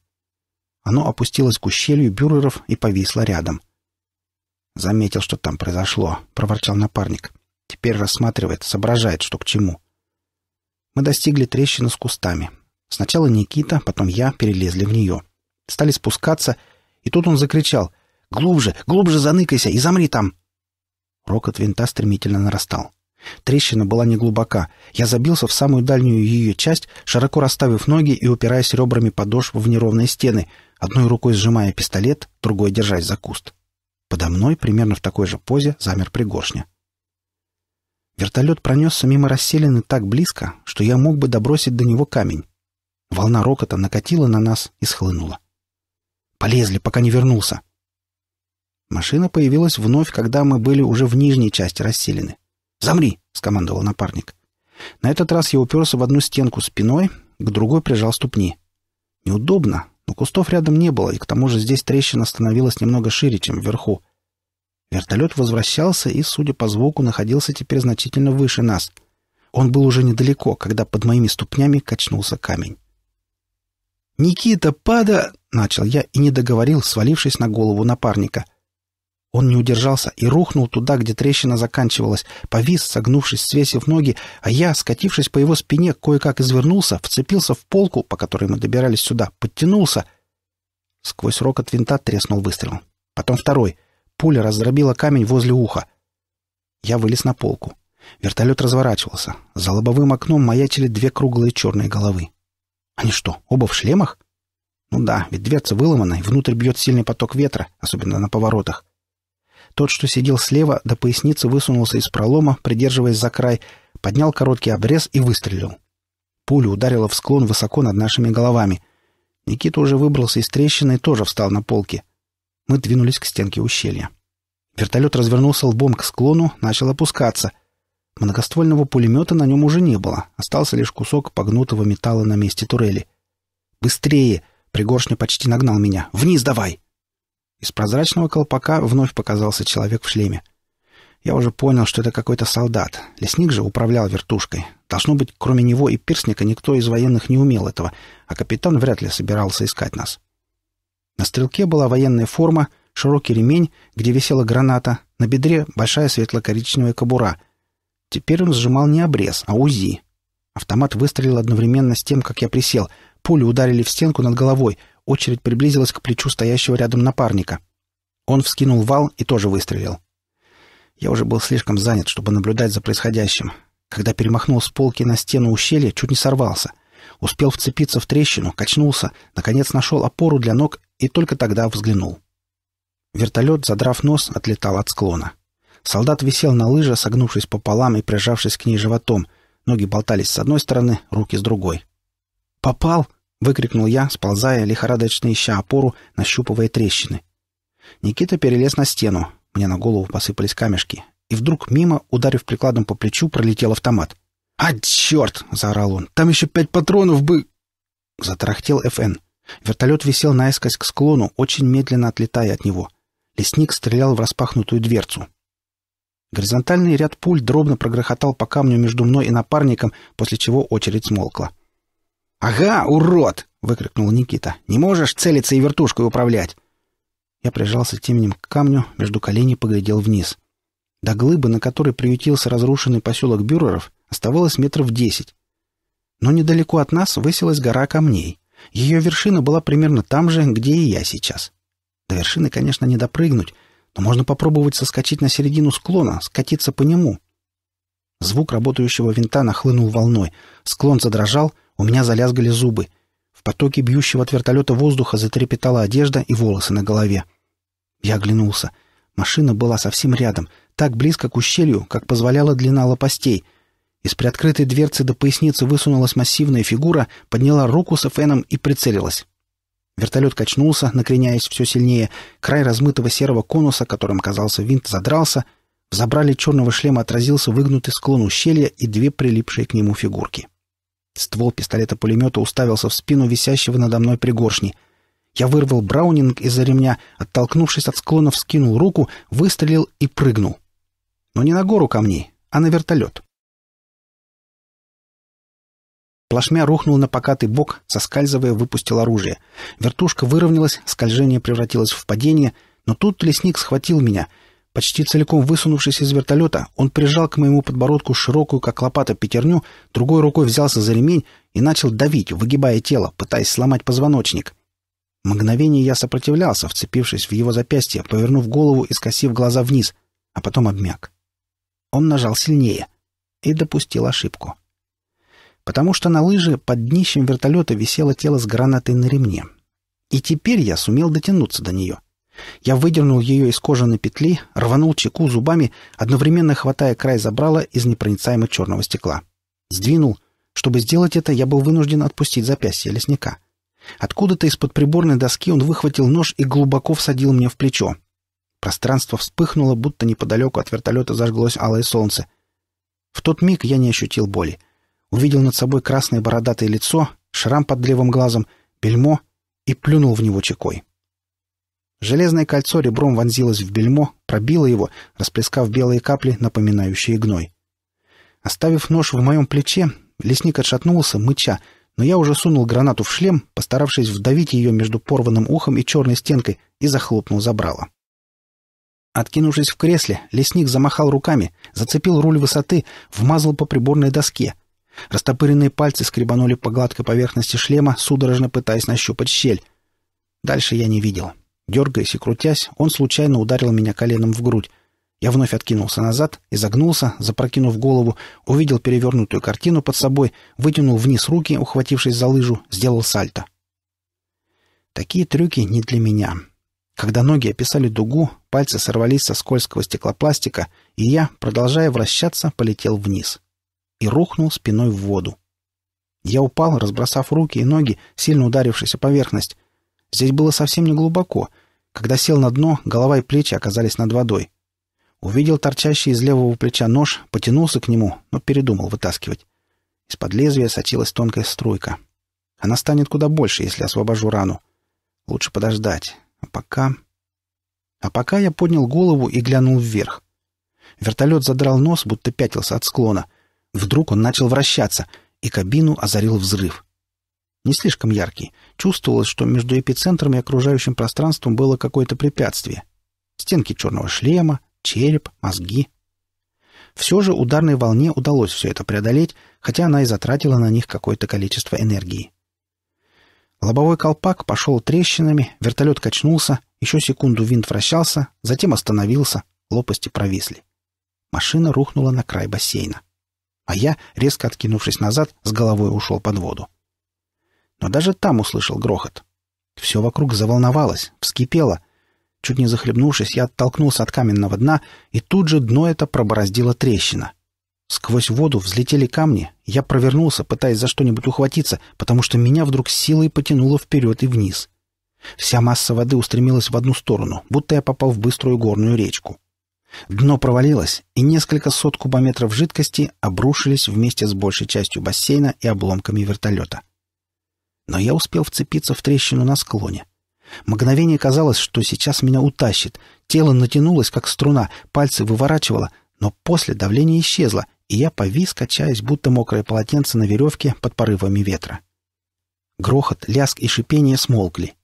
Оно опустилось к ущелью бюреров и повисло рядом. «Заметил, что там произошло», — проворчал напарник. «Теперь рассматривает, соображает, что к чему». Мы достигли трещины с кустами. Сначала Никита, потом я перелезли в нее. Стали спускаться, и тут он закричал «Глубже, глубже заныкайся и замри там!» Рокот винта стремительно нарастал. Трещина была неглубока. Я забился в самую дальнюю ее часть, широко расставив ноги и упираясь ребрами подошв в неровные стены, одной рукой сжимая пистолет, другой держась за куст. Подо мной, примерно в такой же позе, замер пригоршня. Вертолет пронесся мимо расселены так близко, что я мог бы добросить до него камень. Волна рокота накатила на нас и схлынула. «Полезли, пока не вернулся!» Машина появилась вновь, когда мы были уже в нижней части расселены. «Замри!» — скомандовал напарник. На этот раз я уперся в одну стенку спиной, к другой прижал ступни. Неудобно, но кустов рядом не было, и к тому же здесь трещина становилась немного шире, чем вверху. Вертолет возвращался и, судя по звуку, находился теперь значительно выше нас. Он был уже недалеко, когда под моими ступнями качнулся камень. «Никита, пада!» — начал я и не договорил, свалившись на голову напарника. Он не удержался и рухнул туда, где трещина заканчивалась, повис, согнувшись, свесив ноги, а я, скатившись по его спине, кое-как извернулся, вцепился в полку, по которой мы добирались сюда, подтянулся. Сквозь рог от винта треснул выстрел. Потом второй. Пуля раздробила камень возле уха. Я вылез на полку. Вертолет разворачивался. За лобовым окном маячили две круглые черные головы. Они что, оба в шлемах? Ну да, ведь дверца выломана, и внутрь бьет сильный поток ветра, особенно на поворотах. Тот, что сидел слева, до поясницы высунулся из пролома, придерживаясь за край, поднял короткий обрез и выстрелил. Пуля ударила в склон высоко над нашими головами. Никита уже выбрался из трещины и тоже встал на полке. Мы двинулись к стенке ущелья. Вертолет развернулся лбом к склону, начал опускаться — Многоствольного пулемета на нем уже не было, остался лишь кусок погнутого металла на месте турели. «Быстрее!» — пригоршня почти нагнал меня. «Вниз давай!» Из прозрачного колпака вновь показался человек в шлеме. Я уже понял, что это какой-то солдат. Лесник же управлял вертушкой. Должно быть, кроме него и Пирсника никто из военных не умел этого, а капитан вряд ли собирался искать нас. На стрелке была военная форма, широкий ремень, где висела граната, на бедре большая светло-коричневая кобура — Теперь он сжимал не обрез, а УЗИ. Автомат выстрелил одновременно с тем, как я присел. Пули ударили в стенку над головой. Очередь приблизилась к плечу стоящего рядом напарника. Он вскинул вал и тоже выстрелил. Я уже был слишком занят, чтобы наблюдать за происходящим. Когда перемахнул с полки на стену ущелья, чуть не сорвался. Успел вцепиться в трещину, качнулся, наконец нашел опору для ног и только тогда взглянул. Вертолет, задрав нос, отлетал от склона. Солдат висел на лыже, согнувшись пополам и прижавшись к ней животом. Ноги болтались с одной стороны, руки с другой. «Попал!» — выкрикнул я, сползая, лихорадочно ища опору, нащупывая трещины. Никита перелез на стену. Мне на голову посыпались камешки. И вдруг мимо, ударив прикладом по плечу, пролетел автомат. «А, черт!» — заорал он. «Там еще пять патронов бы...» Затарахтел ФН. Вертолет висел наискось к склону, очень медленно отлетая от него. Лесник стрелял в распахнутую дверцу. Горизонтальный ряд пуль дробно прогрохотал по камню между мной и напарником, после чего очередь смолкла. «Ага, урод!» — выкрикнул Никита. «Не можешь целиться и вертушкой управлять!» Я прижался теменем к камню, между коленей поглядел вниз. До глыбы, на которой приютился разрушенный поселок Бюреров, оставалось метров десять. Но недалеко от нас высилась гора камней. Ее вершина была примерно там же, где и я сейчас. До вершины, конечно, не допрыгнуть — но а можно попробовать соскочить на середину склона, скатиться по нему. Звук работающего винта нахлынул волной. Склон задрожал, у меня залязгали зубы. В потоке бьющего от вертолета воздуха затрепетала одежда и волосы на голове. Я оглянулся. Машина была совсем рядом, так близко к ущелью, как позволяла длина лопастей. Из приоткрытой дверцы до поясницы высунулась массивная фигура, подняла руку с Эфеном и прицелилась. Вертолет качнулся, накреняясь все сильнее. Край размытого серого конуса, которым казался винт, задрался. В забрале черного шлема отразился выгнутый склон ущелья и две прилипшие к нему фигурки. Ствол пистолета-пулемета уставился в спину висящего надо мной пригоршни. Я вырвал браунинг из-за ремня, оттолкнувшись от склона, вскинул руку, выстрелил и прыгнул. Но не на гору камней, а на вертолет. Плашмя рухнул на покатый бок, соскальзывая, выпустил оружие. Вертушка выровнялась, скольжение превратилось в падение, но тут лесник схватил меня. Почти целиком высунувшись из вертолета, он прижал к моему подбородку широкую, как лопата, пятерню, другой рукой взялся за ремень и начал давить, выгибая тело, пытаясь сломать позвоночник. Мгновение я сопротивлялся, вцепившись в его запястье, повернув голову и скосив глаза вниз, а потом обмяк. Он нажал сильнее и допустил ошибку потому что на лыже под днищем вертолета висело тело с гранатой на ремне. И теперь я сумел дотянуться до нее. Я выдернул ее из кожаной петли, рванул чеку зубами, одновременно хватая край забрала из непроницаемо черного стекла. Сдвинул. Чтобы сделать это, я был вынужден отпустить запястье лесника. Откуда-то из-под приборной доски он выхватил нож и глубоко всадил мне в плечо. Пространство вспыхнуло, будто неподалеку от вертолета зажглось алое солнце. В тот миг я не ощутил боли — увидел над собой красное бородатое лицо, шрам под левым глазом, бельмо и плюнул в него чекой. Железное кольцо ребром вонзилось в бельмо, пробило его, расплескав белые капли, напоминающие гной. Оставив нож в моем плече, лесник отшатнулся, мыча, но я уже сунул гранату в шлем, постаравшись вдавить ее между порванным ухом и черной стенкой, и захлопнул забрало. Откинувшись в кресле, лесник замахал руками, зацепил руль высоты, вмазал по приборной доске — Растопыренные пальцы скребанули по гладкой поверхности шлема, судорожно пытаясь нащупать щель. Дальше я не видел. Дергаясь и крутясь, он случайно ударил меня коленом в грудь. Я вновь откинулся назад, изогнулся, запрокинув голову, увидел перевернутую картину под собой, вытянул вниз руки, ухватившись за лыжу, сделал сальто. Такие трюки не для меня. Когда ноги описали дугу, пальцы сорвались со скользкого стеклопластика, и я, продолжая вращаться, полетел вниз. — и рухнул спиной в воду. Я упал, разбросав руки и ноги, сильно ударившись о поверхность. Здесь было совсем не глубоко. Когда сел на дно, голова и плечи оказались над водой. Увидел торчащий из левого плеча нож, потянулся к нему, но передумал вытаскивать. Из-под лезвия сочилась тонкая струйка. Она станет куда больше, если освобожу рану. Лучше подождать. А пока... А пока я поднял голову и глянул вверх. Вертолет задрал нос, будто пятился от склона — Вдруг он начал вращаться, и кабину озарил взрыв. Не слишком яркий. Чувствовалось, что между эпицентром и окружающим пространством было какое-то препятствие. Стенки черного шлема, череп, мозги. Все же ударной волне удалось все это преодолеть, хотя она и затратила на них какое-то количество энергии. Лобовой колпак пошел трещинами, вертолет качнулся, еще секунду винт вращался, затем остановился, лопасти провисли. Машина рухнула на край бассейна а я, резко откинувшись назад, с головой ушел под воду. Но даже там услышал грохот. Все вокруг заволновалось, вскипело. Чуть не захлебнувшись, я оттолкнулся от каменного дна, и тут же дно это пробороздило трещина. Сквозь воду взлетели камни, я провернулся, пытаясь за что-нибудь ухватиться, потому что меня вдруг силой потянуло вперед и вниз. Вся масса воды устремилась в одну сторону, будто я попал в быструю горную речку. Дно провалилось, и несколько сот кубометров жидкости обрушились вместе с большей частью бассейна и обломками вертолета. Но я успел вцепиться в трещину на склоне. Мгновение казалось, что сейчас меня утащит. Тело натянулось, как струна, пальцы выворачивало, но после давление исчезло, и я повис, качаясь, будто мокрое полотенце на веревке под порывами ветра. Грохот, ляск и шипение смолкли.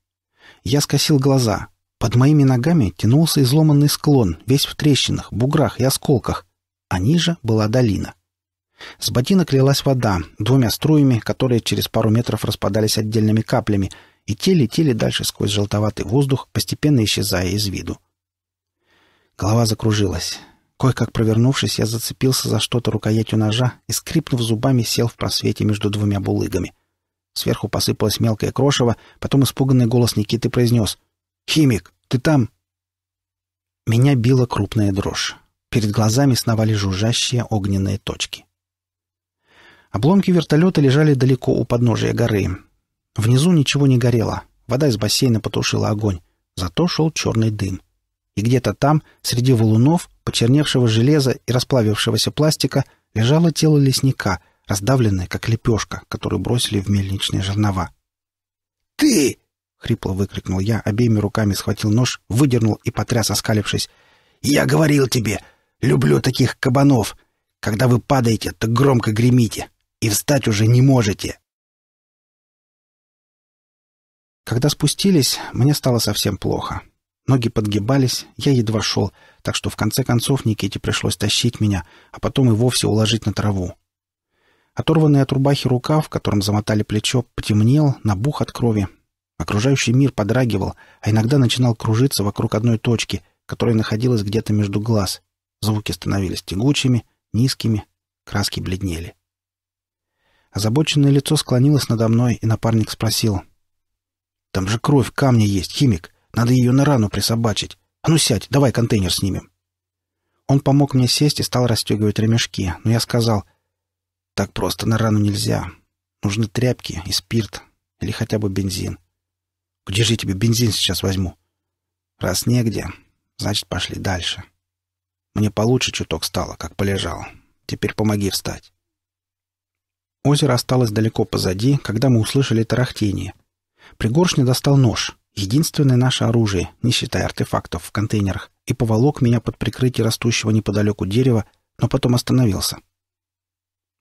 Я скосил глаза, под моими ногами тянулся изломанный склон, весь в трещинах, буграх и осколках, а ниже была долина. С ботинок лилась вода, двумя струями, которые через пару метров распадались отдельными каплями, и те летели дальше сквозь желтоватый воздух, постепенно исчезая из виду. Голова закружилась. Кое-как провернувшись, я зацепился за что-то рукоятью ножа и, скрипнув зубами, сел в просвете между двумя булыгами. Сверху посыпалось мелкое крошево, потом испуганный голос Никиты произнес «Химик!» Ты там...» Меня била крупная дрожь. Перед глазами сновали жужжащие огненные точки. Обломки вертолета лежали далеко у подножия горы. Внизу ничего не горело. Вода из бассейна потушила огонь. Зато шел черный дым. И где-то там, среди валунов, почерневшего железа и расплавившегося пластика, лежало тело лесника, раздавленное, как лепешка, которую бросили в мельничные жернова. «Ты!» Хрипло выкрикнул я, обеими руками схватил нож, выдернул и потряс, оскалившись. «Я говорил тебе! Люблю таких кабанов! Когда вы падаете, так громко гремите! И встать уже не можете!» Когда спустились, мне стало совсем плохо. Ноги подгибались, я едва шел, так что в конце концов Никите пришлось тащить меня, а потом и вовсе уложить на траву. Оторванный от рубахи рукав, которым замотали плечо, потемнел, набух от крови, Окружающий мир подрагивал, а иногда начинал кружиться вокруг одной точки, которая находилась где-то между глаз. Звуки становились тягучими, низкими, краски бледнели. Озабоченное лицо склонилось надо мной, и напарник спросил. «Там же кровь камни есть, химик. Надо ее на рану присобачить. А ну сядь, давай контейнер снимем». Он помог мне сесть и стал расстегивать ремешки, но я сказал, «Так просто на рану нельзя. Нужны тряпки и спирт, или хотя бы бензин. Где же я тебе бензин сейчас возьму? Раз негде, значит, пошли дальше. Мне получше чуток стало, как полежал. Теперь помоги встать. Озеро осталось далеко позади, когда мы услышали тарахтение. Пригоршня достал нож, единственное наше оружие, не считая артефактов в контейнерах, и поволок меня под прикрытие растущего неподалеку дерева, но потом остановился.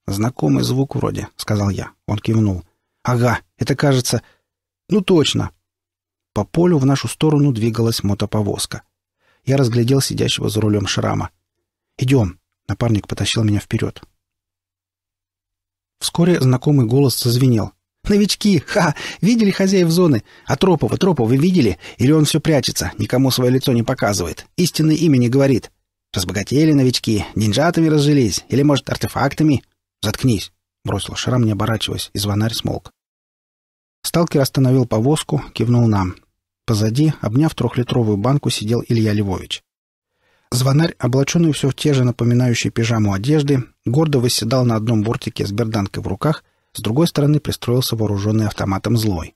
«Знакомый звук вроде», — сказал я. Он кивнул. «Ага, это кажется...» «Ну точно, по полю в нашу сторону двигалась мотоповозка. Я разглядел сидящего за рулем шрама. «Идем!» — напарник потащил меня вперед. Вскоре знакомый голос зазвенел. «Новички! Ха! Видели хозяев зоны? А Тропова, Тропова вы видели? Или он все прячется, никому свое лицо не показывает, истинное имя не говорит? Разбогатели новички, деньжатами разжились, или, может, артефактами? Заткнись!» — бросил Шрам, не оборачиваясь, и звонарь смолк. Сталкер остановил повозку, кивнул нам. Позади, обняв трехлитровую банку, сидел Илья Львович. Звонарь, облаченный все в те же напоминающие пижаму одежды, гордо восседал на одном бортике с берданкой в руках, с другой стороны пристроился вооруженный автоматом злой.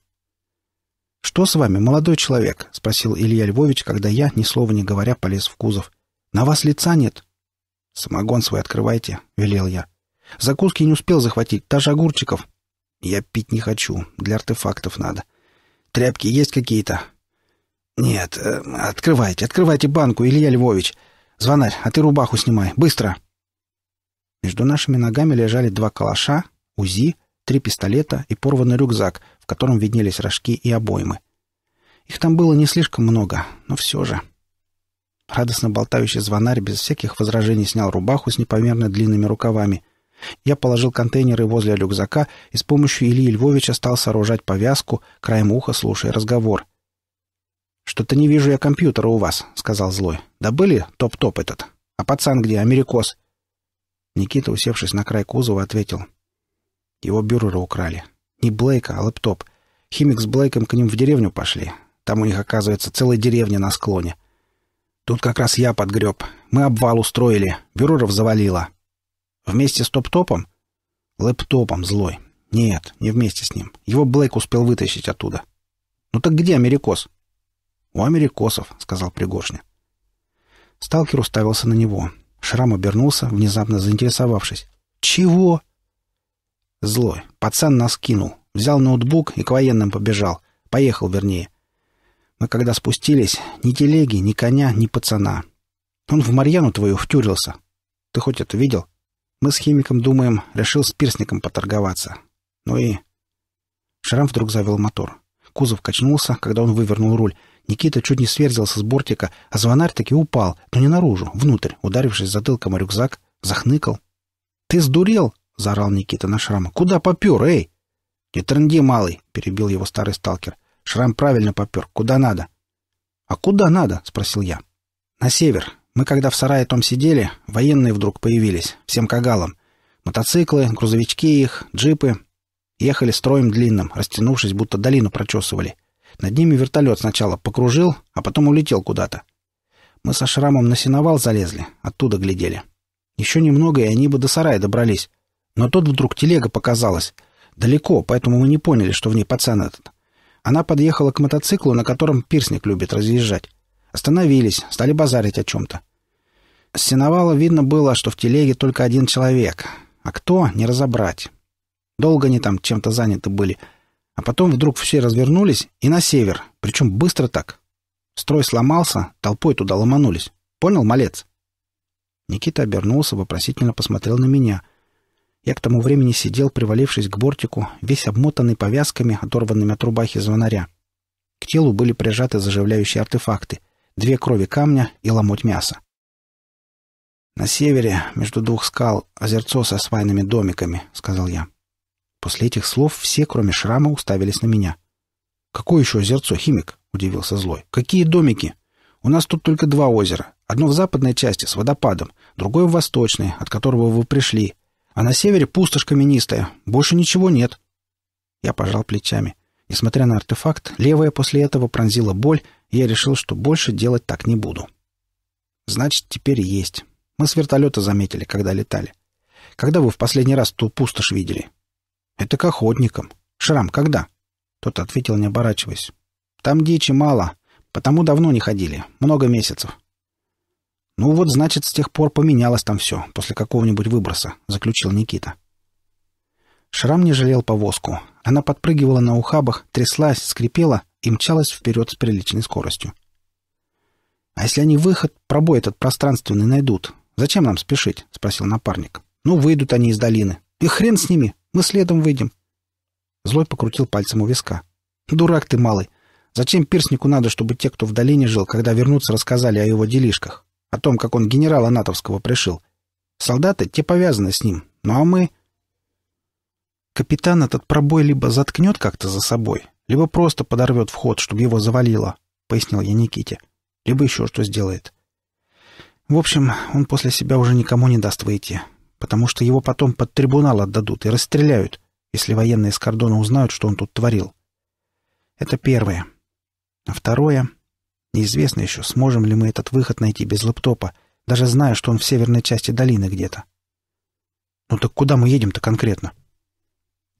«Что с вами, молодой человек?» — спросил Илья Львович, когда я, ни слова не говоря, полез в кузов. «На вас лица нет?» «Самогон свой открывайте», — велел я. «Закуски не успел захватить, даже огурчиков. Я пить не хочу, для артефактов надо. Тряпки есть какие-то? Нет, э, открывайте, открывайте банку, Илья Львович. Звонарь, а ты рубаху снимай, быстро. Между нашими ногами лежали два калаша, УЗИ, три пистолета и порванный рюкзак, в котором виднелись рожки и обоймы. Их там было не слишком много, но все же. Радостно болтающий звонарь без всяких возражений снял рубаху с непомерно длинными рукавами — я положил контейнеры возле рюкзака и с помощью Ильи Львовича стал сооружать повязку, краем уха слушая разговор. «Что-то не вижу я компьютера у вас», — сказал Злой. «Да были топ-топ этот. А пацан где, Америкос?» Никита, усевшись на край кузова, ответил. «Его бюрера украли. Не Блейка, а лэптоп. Химик с Блейком к ним в деревню пошли. Там у них, оказывается, целая деревня на склоне. Тут как раз я подгреб. Мы обвал устроили. Бюреров завалило». Вместе с топ-топом? Лэптопом злой. Нет, не вместе с ним. Его Блэк успел вытащить оттуда. Ну так где Америкос? У америкосов, сказал Пригоршня. Сталкер уставился на него. Шрам обернулся, внезапно заинтересовавшись. «Чего?» Злой. Пацан нас кинул. Взял ноутбук и к военным побежал. Поехал, вернее. Мы когда спустились, ни телеги, ни коня, ни пацана. Он в Марьяну твою втюрился. Ты хоть это видел? Мы с химиком думаем, решил с пирсником поторговаться. Ну и... Шрам вдруг завел мотор. Кузов качнулся, когда он вывернул руль. Никита чуть не сверзился с бортика, а звонарь таки упал, но не наружу, внутрь, ударившись затылком о рюкзак, захныкал. «Ты сдурел!» — заорал Никита на Шрама. «Куда попер, эй?» «Не трынди, малый!» — перебил его старый сталкер. «Шрам правильно попер. Куда надо?» «А куда надо?» — спросил я. «На север. Мы когда в сарае том сидели, военные вдруг появились, всем кагалом, Мотоциклы, грузовички их, джипы. Ехали строем длинным, растянувшись, будто долину прочесывали. Над ними вертолет сначала покружил, а потом улетел куда-то. Мы со шрамом на сеновал залезли, оттуда глядели. Еще немного, и они бы до сарая добрались. Но тут вдруг телега показалась. Далеко, поэтому мы не поняли, что в ней пацан этот. Она подъехала к мотоциклу, на котором пирсник любит разъезжать. Остановились, стали базарить о чем-то. С сеновала видно было, что в телеге только один человек, а кто — не разобрать. Долго они там чем-то заняты были, а потом вдруг все развернулись и на север, причем быстро так. Строй сломался, толпой туда ломанулись. Понял, малец? Никита обернулся, вопросительно посмотрел на меня. Я к тому времени сидел, привалившись к бортику, весь обмотанный повязками, оторванными от рубахи звонаря. К телу были прижаты заживляющие артефакты — две крови камня и ломоть мяса. «На севере, между двух скал, озерцо со свайными домиками», — сказал я. После этих слов все, кроме шрама, уставились на меня. «Какое еще озерцо, химик?» — удивился злой. «Какие домики? У нас тут только два озера. Одно в западной части с водопадом, другое в восточной, от которого вы пришли. А на севере пустошь каменистая. Больше ничего нет». Я пожал плечами. Несмотря на артефакт, левая после этого пронзила боль, и я решил, что больше делать так не буду. «Значит, теперь есть. Мы с вертолета заметили, когда летали. Когда вы в последний раз ту пустошь видели? Это к охотникам. Шрам, когда? Тот ответил, не оборачиваясь. Там дичи мало, потому давно не ходили. Много месяцев. Ну вот, значит, с тех пор поменялось там все, после какого-нибудь выброса, заключил Никита. Шрам не жалел повозку. Она подпрыгивала на ухабах, тряслась, скрипела и мчалась вперед с приличной скоростью. А если они выход, пробой этот пространственный найдут, «Зачем нам спешить?» — спросил напарник. «Ну, выйдут они из долины. И хрен с ними. Мы следом выйдем». Злой покрутил пальцем у виска. «Дурак ты, малый. Зачем пирснику надо, чтобы те, кто в долине жил, когда вернутся, рассказали о его делишках? О том, как он генерала Натовского пришил? Солдаты, те повязаны с ним. Ну а мы...» Капитан этот пробой либо заткнет как-то за собой, либо просто подорвет вход, чтобы его завалило, — пояснил я Никите. Либо еще что сделает. В общем, он после себя уже никому не даст выйти, потому что его потом под трибунал отдадут и расстреляют, если военные с кордона узнают, что он тут творил. Это первое. А второе... Неизвестно еще, сможем ли мы этот выход найти без лэптопа, даже зная, что он в северной части долины где-то. Ну так куда мы едем-то конкретно?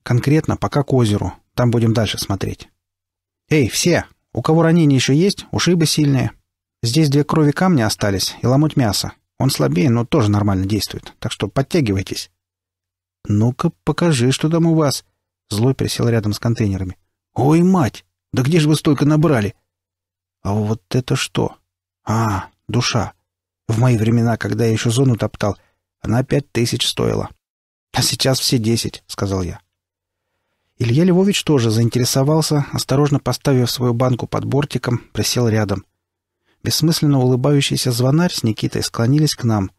Конкретно пока к озеру. Там будем дальше смотреть. Эй, все! У кого ранения еще есть, ушибы сильные. Здесь две крови камня остались и ломоть мяса. Он слабее, но тоже нормально действует, так что подтягивайтесь». «Ну-ка, покажи, что там у вас». Злой присел рядом с контейнерами. «Ой, мать! Да где же вы столько набрали?» «А вот это что?» «А, душа. В мои времена, когда я еще зону топтал, она пять тысяч стоила. А сейчас все десять», — сказал я. Илья Львович тоже заинтересовался, осторожно поставив свою банку под бортиком, присел рядом — бессмысленно улыбающийся звонарь с Никитой склонились к нам.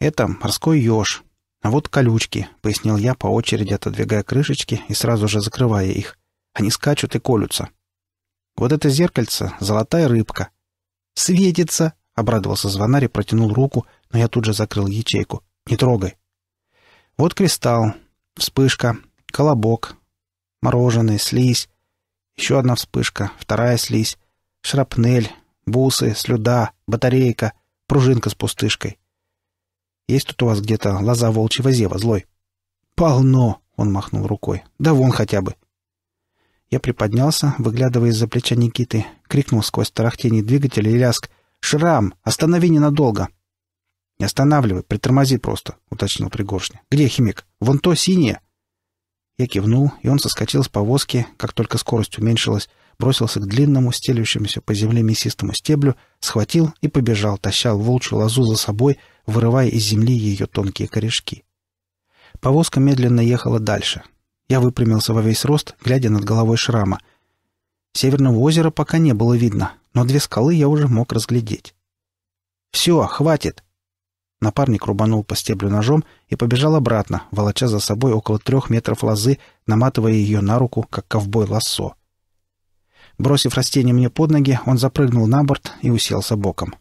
«Это морской еж. А вот колючки», — пояснил я по очереди, отодвигая крышечки и сразу же закрывая их. «Они скачут и колются». «Вот это зеркальце — золотая рыбка». «Светится!» — обрадовался звонарь и протянул руку, но я тут же закрыл ячейку. «Не трогай». «Вот кристалл, вспышка, колобок, мороженое, слизь, еще одна вспышка, вторая слизь, Шрапнель, бусы, слюда, батарейка, пружинка с пустышкой. Есть тут у вас где-то лоза волчьего зева злой? Полно, он махнул рукой. Да вон хотя бы. Я приподнялся, выглядывая из-за плеча Никиты, крикнул сквозь тарахтение двигателя и ляск. «Шрам! Останови ненадолго!» «Не останавливай, притормози просто», — уточнил Пригоршня. «Где химик? Вон то синее!» Я кивнул, и он соскочил с повозки, как только скорость уменьшилась, бросился к длинному, стелющемуся по земле мясистому стеблю, схватил и побежал, таща волчью лозу за собой, вырывая из земли ее тонкие корешки. Повозка медленно ехала дальше. Я выпрямился во весь рост, глядя над головой шрама. Северного озера пока не было видно, но две скалы я уже мог разглядеть. «Все, хватит!» Напарник рубанул по стеблю ножом и побежал обратно, волоча за собой около трех метров лозы, наматывая ее на руку, как ковбой лассо. Бросив растение мне под ноги, он запрыгнул на борт и уселся боком.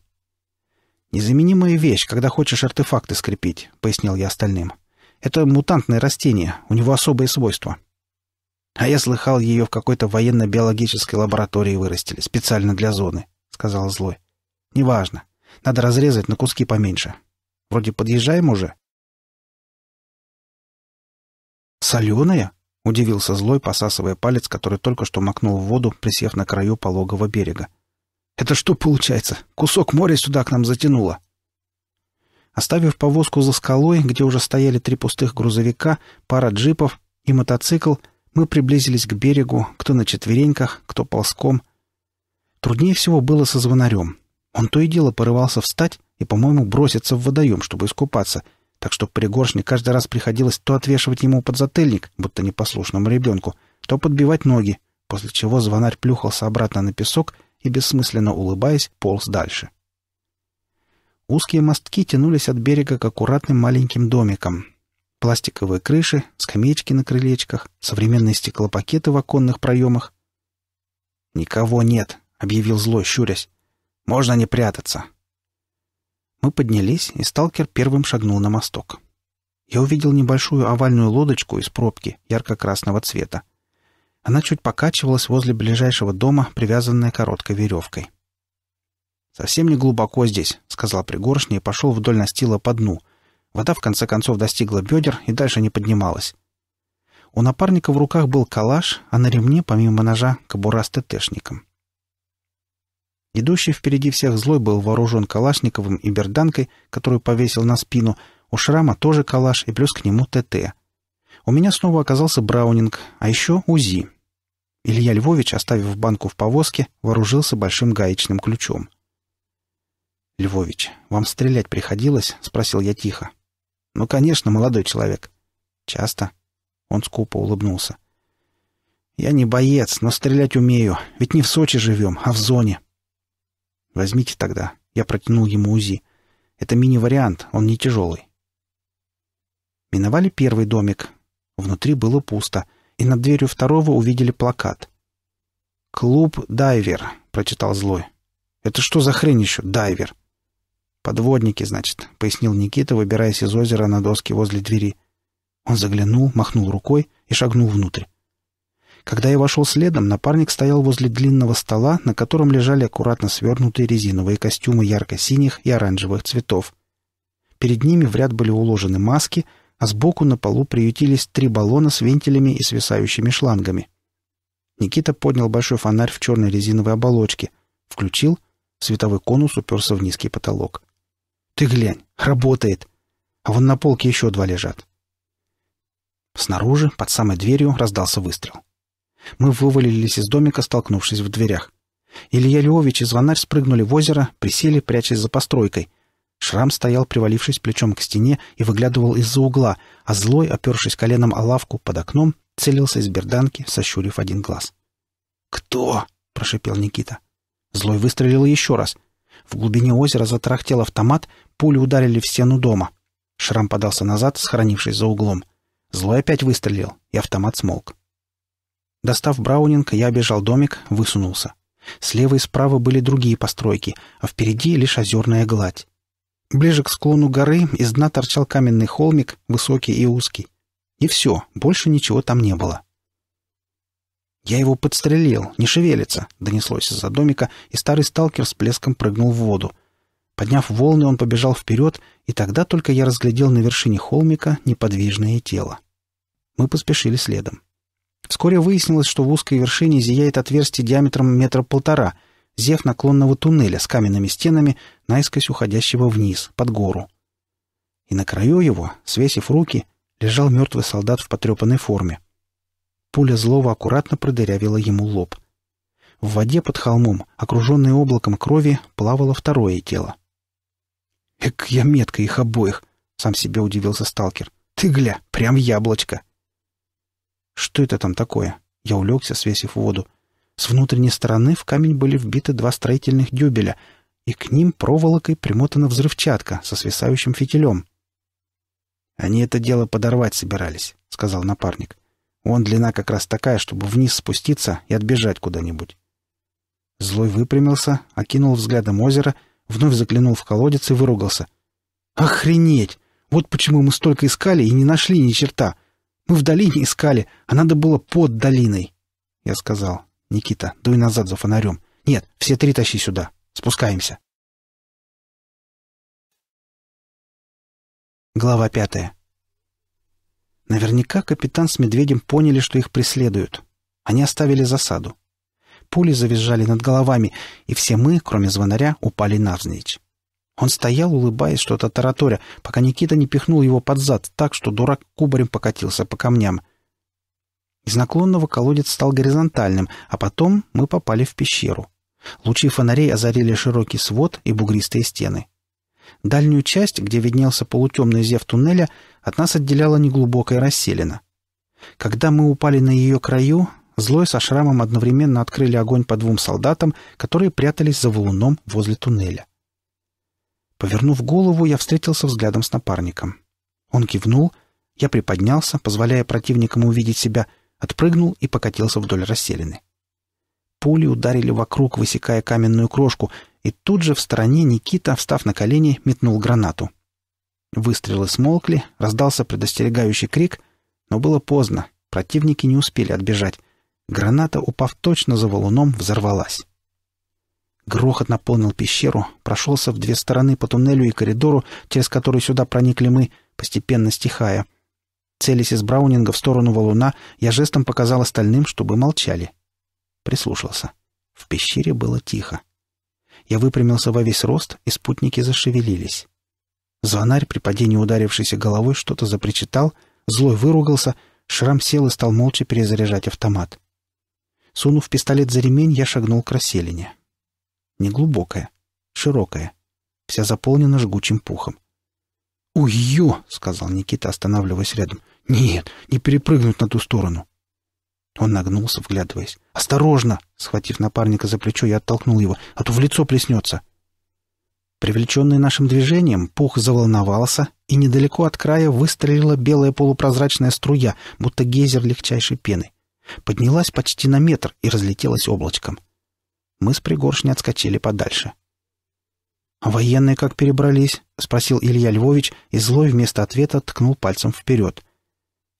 «Незаменимая вещь, когда хочешь артефакты скрепить», — пояснил я остальным. «Это мутантное растение, у него особые свойства». «А я слыхал, ее в какой-то военно-биологической лаборатории вырастили, специально для зоны», — сказал Злой. «Неважно. Надо разрезать на куски поменьше. Вроде подъезжаем уже». «Соленая?» Удивился злой, посасывая палец, который только что макнул в воду, присев на краю пологого берега. «Это что получается? Кусок моря сюда к нам затянуло!» Оставив повозку за скалой, где уже стояли три пустых грузовика, пара джипов и мотоцикл, мы приблизились к берегу, кто на четвереньках, кто ползком. Труднее всего было со звонарем. Он то и дело порывался встать и, по-моему, броситься в водоем, чтобы искупаться — так что пригоршне каждый раз приходилось то отвешивать ему подзатыльник, будто непослушному ребенку, то подбивать ноги, после чего звонарь плюхался обратно на песок и, бессмысленно улыбаясь, полз дальше. Узкие мостки тянулись от берега к аккуратным маленьким домикам. Пластиковые крыши, скамеечки на крылечках, современные стеклопакеты в оконных проемах. «Никого нет», — объявил злой, щурясь. «Можно не прятаться. Мы поднялись, и сталкер первым шагнул на мосток. Я увидел небольшую овальную лодочку из пробки ярко-красного цвета. Она чуть покачивалась возле ближайшего дома, привязанная короткой веревкой. «Совсем не глубоко здесь», — сказал пригоршня и пошел вдоль настила по дну. Вода в конце концов достигла бедер и дальше не поднималась. У напарника в руках был калаш, а на ремне, помимо ножа, кобура с ТТшником. Идущий впереди всех злой был вооружен калашниковым и берданкой, которую повесил на спину. У шрама тоже калаш и плюс к нему ТТ. У меня снова оказался браунинг, а еще УЗИ. Илья Львович, оставив банку в повозке, вооружился большим гаечным ключом. «Львович, вам стрелять приходилось?» — спросил я тихо. «Ну, конечно, молодой человек». «Часто?» — он скупо улыбнулся. «Я не боец, но стрелять умею, ведь не в Сочи живем, а в зоне». «Возьмите тогда». Я протянул ему УЗИ. «Это мини-вариант, он не тяжелый». Миновали первый домик. Внутри было пусто, и над дверью второго увидели плакат. «Клуб «Дайвер», — прочитал Злой. «Это что за хрень еще, «Дайвер»?» «Подводники, значит», — пояснил Никита, выбираясь из озера на доске возле двери. Он заглянул, махнул рукой и шагнул внутрь. Когда я вошел следом, напарник стоял возле длинного стола, на котором лежали аккуратно свернутые резиновые костюмы ярко-синих и оранжевых цветов. Перед ними в ряд были уложены маски, а сбоку на полу приютились три баллона с вентилями и свисающими шлангами. Никита поднял большой фонарь в черной резиновой оболочке, включил, световой конус уперся в низкий потолок. «Ты глянь, работает! А вон на полке еще два лежат!» Снаружи, под самой дверью, раздался выстрел. Мы вывалились из домика, столкнувшись в дверях. Илья Львович и звонарь спрыгнули в озеро, присели, прячась за постройкой. Шрам стоял, привалившись плечом к стене, и выглядывал из-за угла, а злой, опершись коленом о лавку под окном, целился из берданки, сощурив один глаз. «Кто?» — прошипел Никита. Злой выстрелил еще раз. В глубине озера затрахтел автомат, пули ударили в стену дома. Шрам подался назад, схоронившись за углом. Злой опять выстрелил, и автомат смолк. Достав Браунинг, я обежал домик, высунулся. Слева и справа были другие постройки, а впереди лишь озерная гладь. Ближе к склону горы из дна торчал каменный холмик, высокий и узкий. И все, больше ничего там не было. «Я его подстрелил, не шевелится», — донеслось из-за домика, и старый сталкер с плеском прыгнул в воду. Подняв волны, он побежал вперед, и тогда только я разглядел на вершине холмика неподвижное тело. Мы поспешили следом. Вскоре выяснилось, что в узкой вершине зияет отверстие диаметром метра полтора, зев наклонного туннеля с каменными стенами, наискось уходящего вниз, под гору. И на краю его, свесив руки, лежал мертвый солдат в потрепанной форме. Пуля злого аккуратно продырявила ему лоб. В воде под холмом, окруженной облаком крови, плавало второе тело. «Эк, я метко их обоих!» — сам себе удивился сталкер. «Ты гля, прям яблочко!» Что это там такое? Я улегся, свесив воду. С внутренней стороны в камень были вбиты два строительных дюбеля, и к ним проволокой примотана взрывчатка со свисающим фитилем. «Они это дело подорвать собирались», — сказал напарник. «Вон длина как раз такая, чтобы вниз спуститься и отбежать куда-нибудь». Злой выпрямился, окинул взглядом озеро, вновь заглянул в колодец и выругался. «Охренеть! Вот почему мы столько искали и не нашли ни черта! Мы в долине искали, а надо было под долиной. Я сказал, Никита, дуй назад за фонарем. Нет, все три тащи сюда. Спускаемся. Глава пятая. Наверняка капитан с медведем поняли, что их преследуют. Они оставили засаду. Пули завизжали над головами, и все мы, кроме звонаря, упали навзничь. Он стоял, улыбаясь, что-то тараторя, пока Никита не пихнул его под зад так, что дурак кубарем покатился по камням. Из наклонного колодец стал горизонтальным, а потом мы попали в пещеру. Лучи фонарей озарили широкий свод и бугристые стены. Дальнюю часть, где виднелся полутемный зев туннеля, от нас отделяла неглубокая расселина. Когда мы упали на ее краю, Злой со шрамом одновременно открыли огонь по двум солдатам, которые прятались за валуном возле туннеля. Повернув голову, я встретился взглядом с напарником. Он кивнул, я приподнялся, позволяя противникам увидеть себя, отпрыгнул и покатился вдоль расселины. Пули ударили вокруг, высекая каменную крошку, и тут же в стороне Никита, встав на колени, метнул гранату. Выстрелы смолкли, раздался предостерегающий крик, но было поздно, противники не успели отбежать. Граната, упав точно за валуном, взорвалась. Грохот наполнил пещеру, прошелся в две стороны по туннелю и коридору, через который сюда проникли мы, постепенно стихая. Целясь из Браунинга в сторону валуна, я жестом показал остальным, чтобы молчали. Прислушался. В пещере было тихо. Я выпрямился во весь рост, и спутники зашевелились. Звонарь, при падении ударившейся головой, что-то запричитал, злой выругался, шрам сел и стал молча перезаряжать автомат. Сунув пистолет за ремень, я шагнул к расселине. Неглубокая, широкая, вся заполнена жгучим пухом. «Уй-ю!» сказал Никита, останавливаясь рядом. «Нет, не перепрыгнуть на ту сторону!» Он нагнулся, вглядываясь. «Осторожно!» — схватив напарника за плечо, я оттолкнул его, а то в лицо плеснется. Привлеченный нашим движением, пух заволновался, и недалеко от края выстрелила белая полупрозрачная струя, будто гейзер легчайшей пены. Поднялась почти на метр и разлетелась облачком. Мы с пригоршни отскочили подальше. «А военные как перебрались?» — спросил Илья Львович, и злой вместо ответа ткнул пальцем вперед.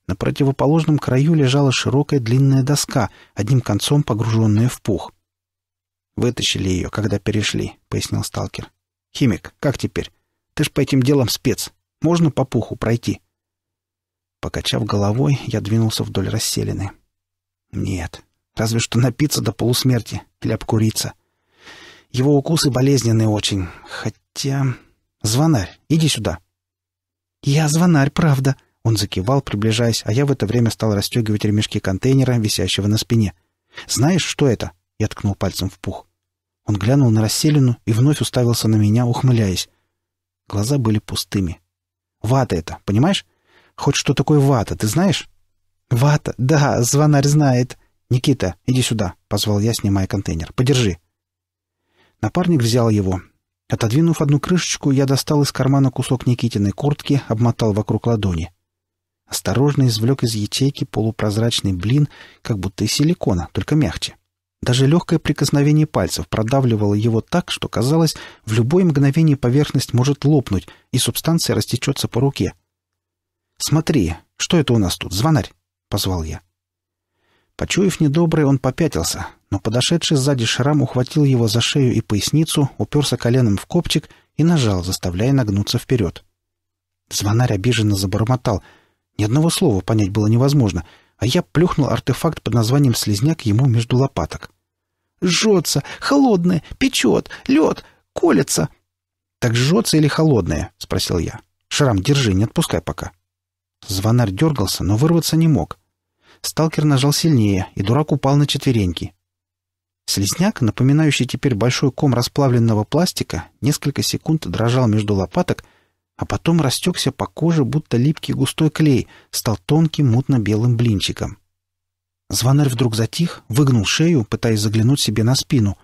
На противоположном краю лежала широкая длинная доска, одним концом погруженная в пух. «Вытащили ее, когда перешли», — пояснил сталкер. «Химик, как теперь? Ты ж по этим делам спец. Можно по пуху пройти?» Покачав головой, я двинулся вдоль расселены. «Нет, Разве что напиться до полусмерти или обкуриться. Его укусы болезненные очень. Хотя... Звонарь, иди сюда. Я звонарь, правда. Он закивал, приближаясь, а я в это время стал расстегивать ремешки контейнера, висящего на спине. Знаешь, что это? Я ткнул пальцем в пух. Он глянул на расселину и вновь уставился на меня, ухмыляясь. Глаза были пустыми. Вата это, понимаешь? Хоть что такое вата, ты знаешь? Вата, да, звонарь знает. «Никита, иди сюда!» — позвал я, снимая контейнер. «Подержи!» Напарник взял его. Отодвинув одну крышечку, я достал из кармана кусок Никитиной куртки, обмотал вокруг ладони. Осторожно извлек из ячейки полупрозрачный блин, как будто из силикона, только мягче. Даже легкое прикосновение пальцев продавливало его так, что казалось, в любое мгновение поверхность может лопнуть, и субстанция растечется по руке. «Смотри, что это у нас тут, звонарь?» — позвал я. Почуяв недоброе, он попятился, но подошедший сзади шрам ухватил его за шею и поясницу, уперся коленом в копчик и нажал, заставляя нагнуться вперед. Звонарь обиженно забормотал. Ни одного слова понять было невозможно, а я плюхнул артефакт под названием «Слизняк» ему между лопаток. «Жжется! Холодное! Печет! Лед! Колется!» «Так жжется или холодное?» — спросил я. «Шрам, держи, не отпускай пока». Звонарь дергался, но вырваться не мог — Сталкер нажал сильнее, и дурак упал на четвереньки. Слизняк, напоминающий теперь большой ком расплавленного пластика, несколько секунд дрожал между лопаток, а потом растекся по коже, будто липкий густой клей, стал тонким мутно-белым блинчиком. Звонарь вдруг затих, выгнул шею, пытаясь заглянуть себе на спину.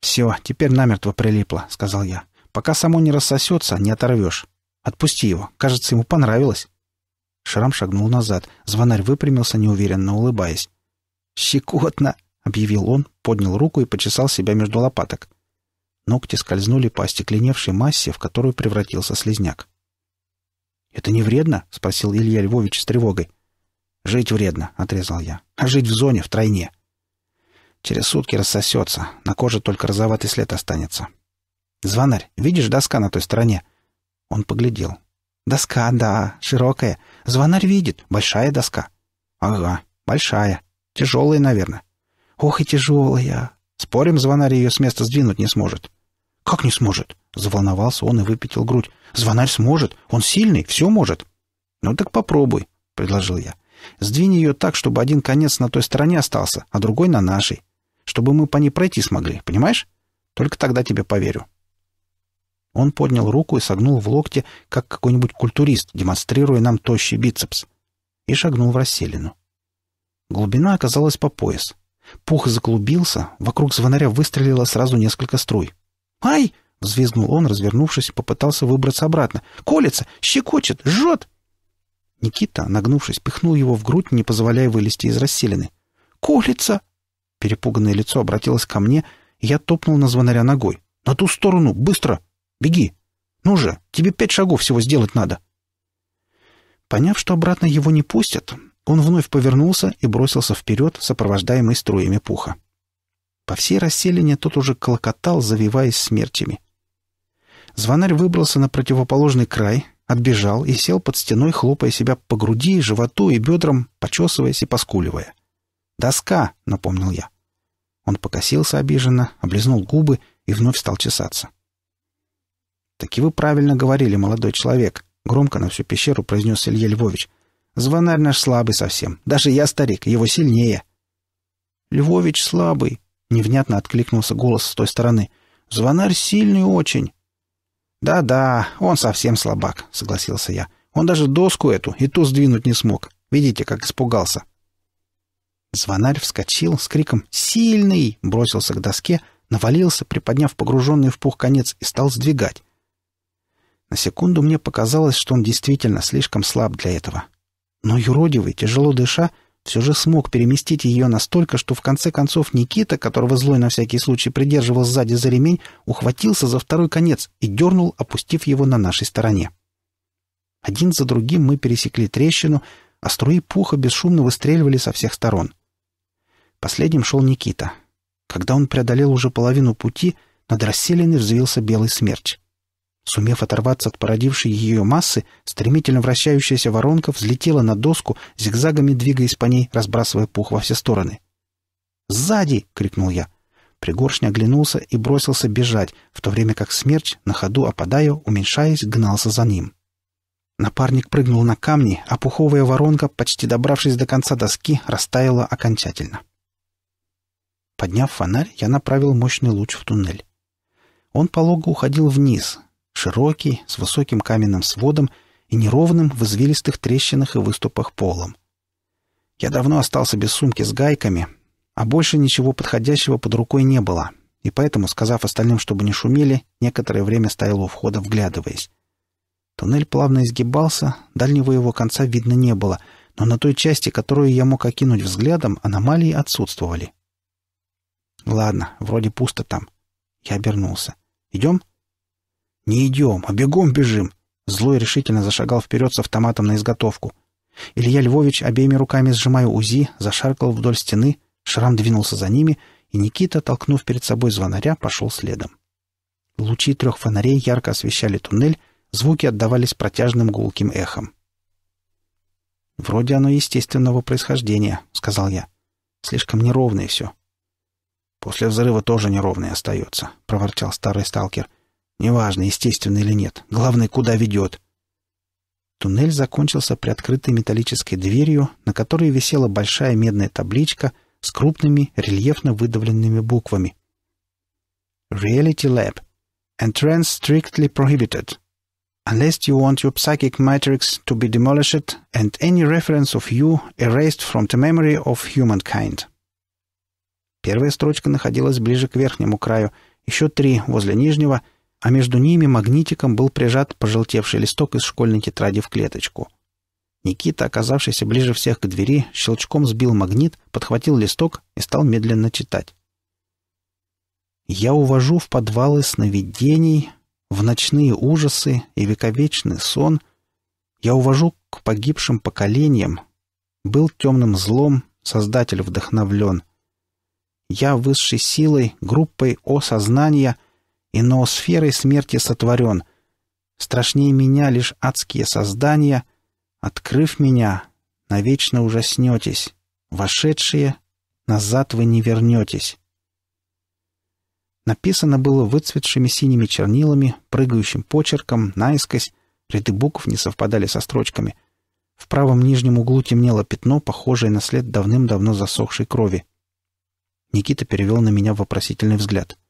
«Все, теперь намертво прилипло», — сказал я. «Пока само не рассосется, не оторвешь. Отпусти его. Кажется, ему понравилось». Шрам шагнул назад. Звонарь выпрямился, неуверенно улыбаясь. «Щекотно!» — объявил он, поднял руку и почесал себя между лопаток. Ногти скользнули по остекленевшей массе, в которую превратился слезняк. «Это не вредно?» — спросил Илья Львович с тревогой. «Жить вредно», — отрезал я. «А жить в зоне, в тройне». «Через сутки рассосется. На коже только розоватый след останется». «Звонарь, видишь доска на той стороне?» Он поглядел. Доска, да, широкая. Звонарь видит, большая доска. Ага, большая. Тяжелая, наверное. Ох и тяжелая. Спорим, звонарь ее с места сдвинуть не сможет. Как не сможет? Заволновался он и выпятил грудь. Звонарь сможет. Он сильный, все может. Ну так попробуй, предложил я. Сдвинь ее так, чтобы один конец на той стороне остался, а другой на нашей. Чтобы мы по ней пройти смогли, понимаешь? Только тогда тебе поверю. Он поднял руку и согнул в локте, как какой-нибудь культурист, демонстрируя нам тощий бицепс, и шагнул в расселину. Глубина оказалась по пояс. Пух заклубился, вокруг звонаря выстрелило сразу несколько струй. «Ай!» — взвизгнул он, развернувшись, попытался выбраться обратно. «Колется! Щекочет! Жжет!» Никита, нагнувшись, пихнул его в грудь, не позволяя вылезти из расселины. «Колется!» Перепуганное лицо обратилось ко мне, и я топнул на звонаря ногой. «На ту сторону! Быстро!» Беги. Ну же, тебе пять шагов всего сделать надо. Поняв, что обратно его не пустят, он вновь повернулся и бросился вперед, сопровождаемый струями пуха. По всей расселине тот уже клокотал, завиваясь смертями. Звонарь выбрался на противоположный край, отбежал и сел под стеной, хлопая себя по груди, животу и бедрам, почесываясь и поскуливая. «Доска!» — напомнил я. Он покосился обиженно, облизнул губы и вновь стал чесаться. «Таки вы правильно говорили, молодой человек», — громко на всю пещеру произнес Илья Львович. «Звонарь наш слабый совсем. Даже я, старик, его сильнее». «Львович слабый», — невнятно откликнулся голос с той стороны. «Звонарь сильный очень». «Да-да, он совсем слабак», — согласился я. «Он даже доску эту и ту сдвинуть не смог. Видите, как испугался». Звонарь вскочил с криком «Сильный!» бросился к доске, навалился, приподняв погруженный в пух конец и стал сдвигать. На секунду мне показалось, что он действительно слишком слаб для этого. Но юродивый, тяжело дыша, все же смог переместить ее настолько, что в конце концов Никита, которого злой на всякий случай придерживал сзади за ремень, ухватился за второй конец и дернул, опустив его на нашей стороне. Один за другим мы пересекли трещину, а струи пуха бесшумно выстреливали со всех сторон. Последним шел Никита. Когда он преодолел уже половину пути, над расселиной взвился белый смерч — Сумев оторваться от породившей ее массы, стремительно вращающаяся воронка взлетела на доску, зигзагами двигаясь по ней, разбрасывая пух во все стороны. «Сзади!» — крикнул я. Пригоршня оглянулся и бросился бежать, в то время как смерч, на ходу опадая, уменьшаясь, гнался за ним. Напарник прыгнул на камни, а пуховая воронка, почти добравшись до конца доски, растаяла окончательно. Подняв фонарь, я направил мощный луч в туннель. Он полого уходил вниз, широкий, с высоким каменным сводом и неровным в извилистых трещинах и выступах полом. Я давно остался без сумки с гайками, а больше ничего подходящего под рукой не было, и поэтому, сказав остальным, чтобы не шумели, некоторое время стоял у входа, вглядываясь. Туннель плавно изгибался, дальнего его конца видно не было, но на той части, которую я мог окинуть взглядом, аномалии отсутствовали. «Ладно, вроде пусто там». Я обернулся. «Идем?» «Не идем, а бегом бежим!» Злой решительно зашагал вперед с автоматом на изготовку. Илья Львович, обеими руками сжимая УЗИ, зашаркал вдоль стены, шрам двинулся за ними, и Никита, толкнув перед собой звонаря, пошел следом. Лучи трех фонарей ярко освещали туннель, звуки отдавались протяжным гулким эхом. «Вроде оно естественного происхождения», — сказал я. «Слишком неровное все». «После взрыва тоже неровное остается», — проворчал старый сталкер. Неважно, естественно или нет. Главное, куда ведет. Туннель закончился при открытой металлической дверью, на которой висела большая медная табличка с крупными, рельефно выдавленными буквами. Reality Lab. Entrance strictly prohibited. Unless you want your psychic matrix to be demolished and any reference of you erased from the memory of humankind. Первая строчка находилась ближе к верхнему краю, еще три возле нижнего — а между ними магнитиком был прижат пожелтевший листок из школьной тетради в клеточку. Никита, оказавшийся ближе всех к двери, щелчком сбил магнит, подхватил листок и стал медленно читать. «Я увожу в подвалы сновидений, в ночные ужасы и вековечный сон. Я увожу к погибшим поколениям. Был темным злом, создатель вдохновлен. Я высшей силой, группой осознания и ноосферой смерти сотворен. Страшнее меня лишь адские создания, открыв меня, навечно ужаснетесь, вошедшие, назад вы не вернетесь. Написано было выцветшими синими чернилами, прыгающим почерком, наискось, ряды букв не совпадали со строчками. В правом нижнем углу темнело пятно, похожее на след давным-давно засохшей крови. Никита перевел на меня вопросительный взгляд —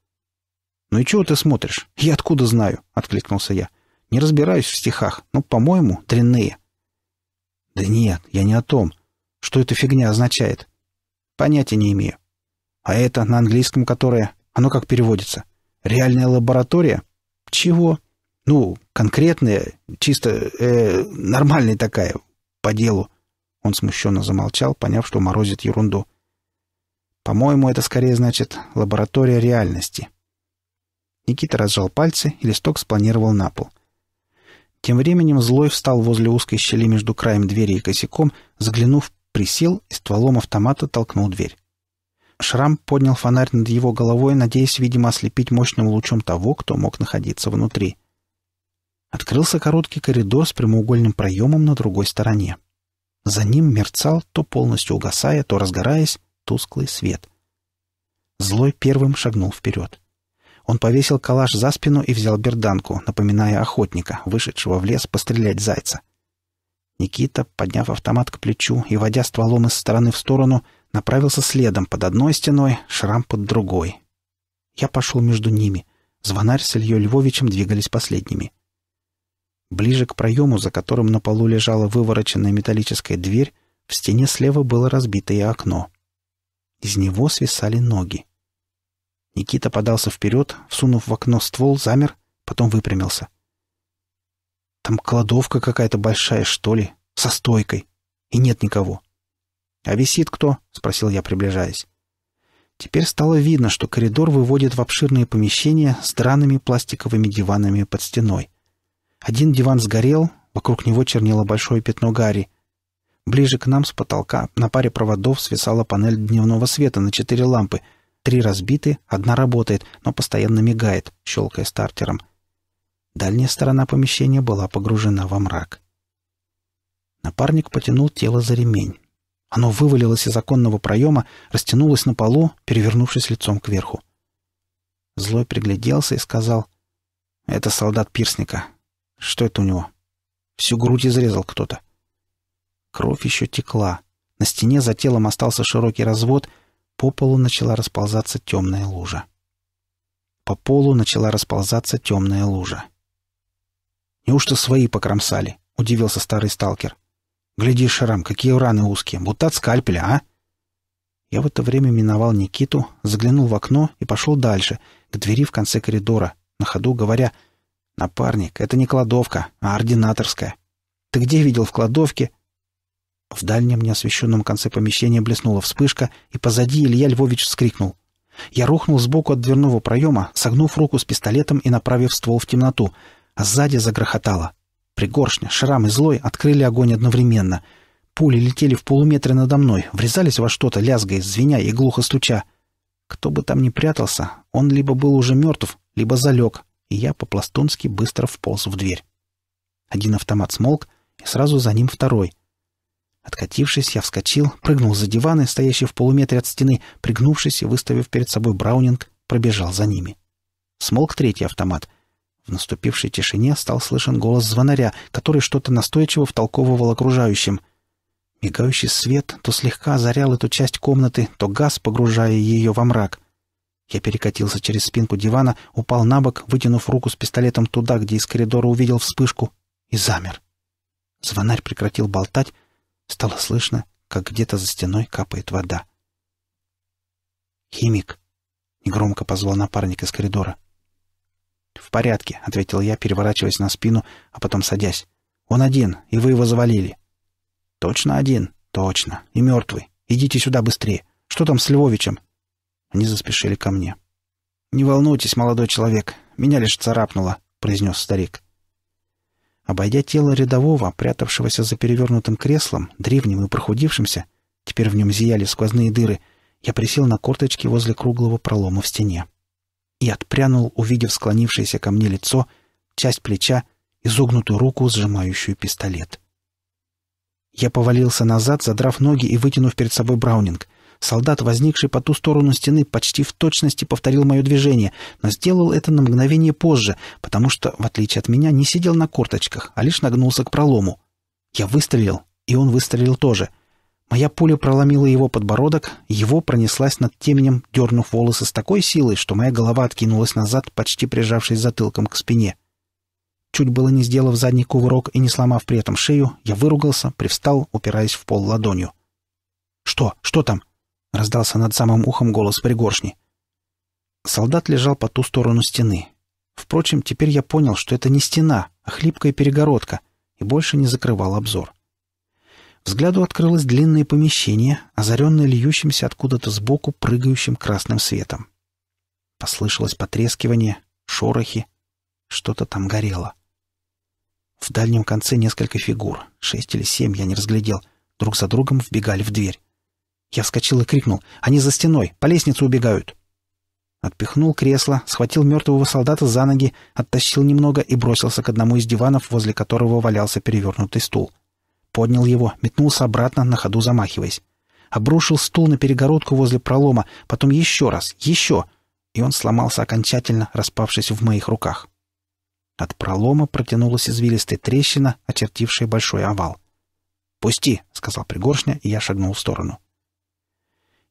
«Ну и чего ты смотришь? Я откуда знаю?» — откликнулся я. «Не разбираюсь в стихах, но, по-моему, дрянные». «Да нет, я не о том. Что эта фигня означает?» «Понятия не имею». «А это, на английском которое, оно как переводится? Реальная лаборатория?» «Чего?» «Ну, конкретная, чисто э, нормальная такая, по делу». Он смущенно замолчал, поняв, что морозит ерунду. «По-моему, это скорее значит лаборатория реальности», Никита разжал пальцы, и листок спланировал на пол. Тем временем злой встал возле узкой щели между краем двери и косяком, заглянув, присел и стволом автомата толкнул дверь. Шрам поднял фонарь над его головой, надеясь, видимо, ослепить мощным лучом того, кто мог находиться внутри. Открылся короткий коридор с прямоугольным проемом на другой стороне. За ним мерцал, то полностью угасая, то разгораясь, тусклый свет. Злой первым шагнул вперед. Он повесил калаш за спину и взял берданку, напоминая охотника, вышедшего в лес пострелять зайца. Никита, подняв автомат к плечу и водя стволом из стороны в сторону, направился следом под одной стеной, шрам под другой. Я пошел между ними. Звонарь с Ильей Львовичем двигались последними. Ближе к проему, за которым на полу лежала вывороченная металлическая дверь, в стене слева было разбитое окно. Из него свисали ноги. Никита подался вперед, всунув в окно ствол, замер, потом выпрямился. «Там кладовка какая-то большая, что ли, со стойкой, и нет никого». «А висит кто?» — спросил я, приближаясь. Теперь стало видно, что коридор выводит в обширные помещения с драными пластиковыми диванами под стеной. Один диван сгорел, вокруг него чернело большое пятно гари. Ближе к нам с потолка на паре проводов свисала панель дневного света на четыре лампы — Три разбиты, одна работает, но постоянно мигает, щелкая стартером. Дальняя сторона помещения была погружена во мрак. Напарник потянул тело за ремень. Оно вывалилось из оконного проема, растянулось на полу, перевернувшись лицом кверху. Злой пригляделся и сказал, «Это солдат пирсника. Что это у него? Всю грудь изрезал кто-то». Кровь еще текла. На стене за телом остался широкий развод — по полу начала расползаться темная лужа. По полу начала расползаться темная лужа. «Неужто свои покромсали?» — удивился старый сталкер. «Гляди, Шрам, какие раны узкие, будто от скальпеля, а!» Я в это время миновал Никиту, заглянул в окно и пошел дальше, к двери в конце коридора, на ходу говоря, «Напарник, это не кладовка, а ординаторская. Ты где видел в кладовке?» В дальнем неосвещенном конце помещения блеснула вспышка, и позади Илья Львович вскрикнул. Я рухнул сбоку от дверного проема, согнув руку с пистолетом и направив ствол в темноту, а сзади загрохотало. Пригоршня, шрам и злой открыли огонь одновременно. Пули летели в полуметре надо мной, врезались во что-то, лязгая, звеня и глухо стуча. Кто бы там ни прятался, он либо был уже мертв, либо залег, и я по-пластунски быстро вполз в дверь. Один автомат смолк, и сразу за ним второй — Откатившись, я вскочил, прыгнул за диваны, стоящие в полуметре от стены, пригнувшись и выставив перед собой браунинг, пробежал за ними. Смолк третий автомат. В наступившей тишине стал слышен голос звонаря, который что-то настойчиво втолковывал окружающим. Мигающий свет то слегка озарял эту часть комнаты, то газ, погружая ее во мрак. Я перекатился через спинку дивана, упал на бок, вытянув руку с пистолетом туда, где из коридора увидел вспышку, и замер. Звонарь прекратил болтать, Стало слышно, как где-то за стеной капает вода. «Химик!» — негромко позвал напарник из коридора. «В порядке», — ответил я, переворачиваясь на спину, а потом садясь. «Он один, и вы его завалили». «Точно один?» «Точно. И мертвый. Идите сюда быстрее. Что там с Львовичем?» Они заспешили ко мне. «Не волнуйтесь, молодой человек. Меня лишь царапнуло», — произнес старик. Обойдя тело рядового, прятавшегося за перевернутым креслом, древним и прохудившимся, теперь в нем зияли сквозные дыры, я присел на корточки возле круглого пролома в стене. И отпрянул, увидев склонившееся ко мне лицо, часть плеча, изогнутую руку, сжимающую пистолет. Я повалился назад, задрав ноги и вытянув перед собой браунинг — Солдат, возникший по ту сторону стены, почти в точности повторил мое движение, но сделал это на мгновение позже, потому что, в отличие от меня, не сидел на корточках, а лишь нагнулся к пролому. Я выстрелил, и он выстрелил тоже. Моя пуля проломила его подбородок, его пронеслась над теменем, дернув волосы с такой силой, что моя голова откинулась назад, почти прижавшись затылком к спине. Чуть было не сделав задний кувырок и не сломав при этом шею, я выругался, привстал, упираясь в пол ладонью. «Что? Что там?» Раздался над самым ухом голос пригоршни. Солдат лежал по ту сторону стены. Впрочем, теперь я понял, что это не стена, а хлипкая перегородка, и больше не закрывал обзор. Взгляду открылось длинное помещение, озаренное льющимся откуда-то сбоку прыгающим красным светом. Послышалось потрескивание, шорохи. Что-то там горело. В дальнем конце несколько фигур, шесть или семь, я не разглядел, друг за другом вбегали в дверь. Я вскочил и крикнул. «Они за стеной! По лестнице убегают!» Отпихнул кресло, схватил мертвого солдата за ноги, оттащил немного и бросился к одному из диванов, возле которого валялся перевернутый стул. Поднял его, метнулся обратно, на ходу замахиваясь. Обрушил стул на перегородку возле пролома, потом еще раз, еще, и он сломался окончательно, распавшись в моих руках. От пролома протянулась извилистая трещина, очертившая большой овал. «Пусти!» — сказал Пригоршня, и я шагнул в сторону. —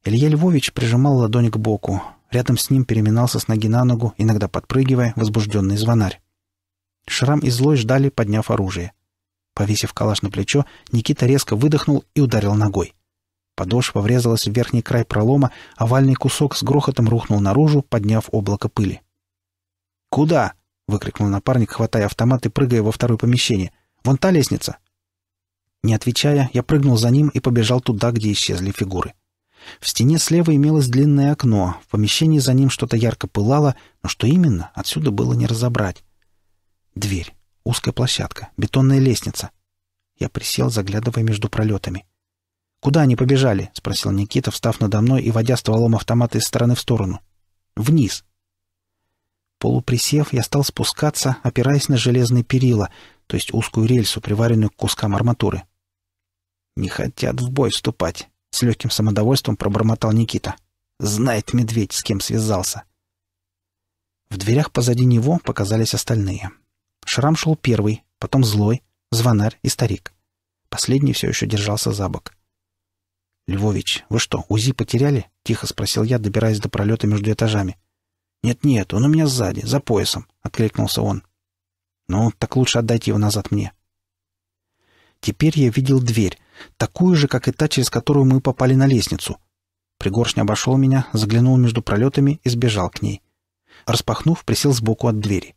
Илья Львович прижимал ладонь к боку. Рядом с ним переминался с ноги на ногу, иногда подпрыгивая, возбужденный звонарь. Шрам и Злой ждали, подняв оружие. Повесив калаш на плечо, Никита резко выдохнул и ударил ногой. Подошва врезалась в верхний край пролома, овальный кусок с грохотом рухнул наружу, подняв облако пыли. «Куда?» — выкрикнул напарник, хватая автомат и прыгая во второе помещение. «Вон та лестница!» Не отвечая, я прыгнул за ним и побежал туда, где исчезли фигуры. В стене слева имелось длинное окно, в помещении за ним что-то ярко пылало, но что именно, отсюда было не разобрать. Дверь, узкая площадка, бетонная лестница. Я присел, заглядывая между пролетами. «Куда они побежали?» — спросил Никита, встав надо мной и водя стволом автомата из стороны в сторону. «Вниз». Полуприсев, я стал спускаться, опираясь на железные перила, то есть узкую рельсу, приваренную к кускам арматуры. «Не хотят в бой вступать», с легким самодовольством пробормотал Никита. «Знает медведь, с кем связался». В дверях позади него показались остальные. Шрам шел первый, потом злой, звонарь и старик. Последний все еще держался за бок. «Львович, вы что, УЗИ потеряли?» — тихо спросил я, добираясь до пролета между этажами. «Нет-нет, он у меня сзади, за поясом», — откликнулся он. «Ну, так лучше отдайте его назад мне». Теперь я видел дверь, такую же, как и та, через которую мы попали на лестницу. Пригоршня обошел меня, заглянул между пролетами и сбежал к ней. Распахнув, присел сбоку от двери.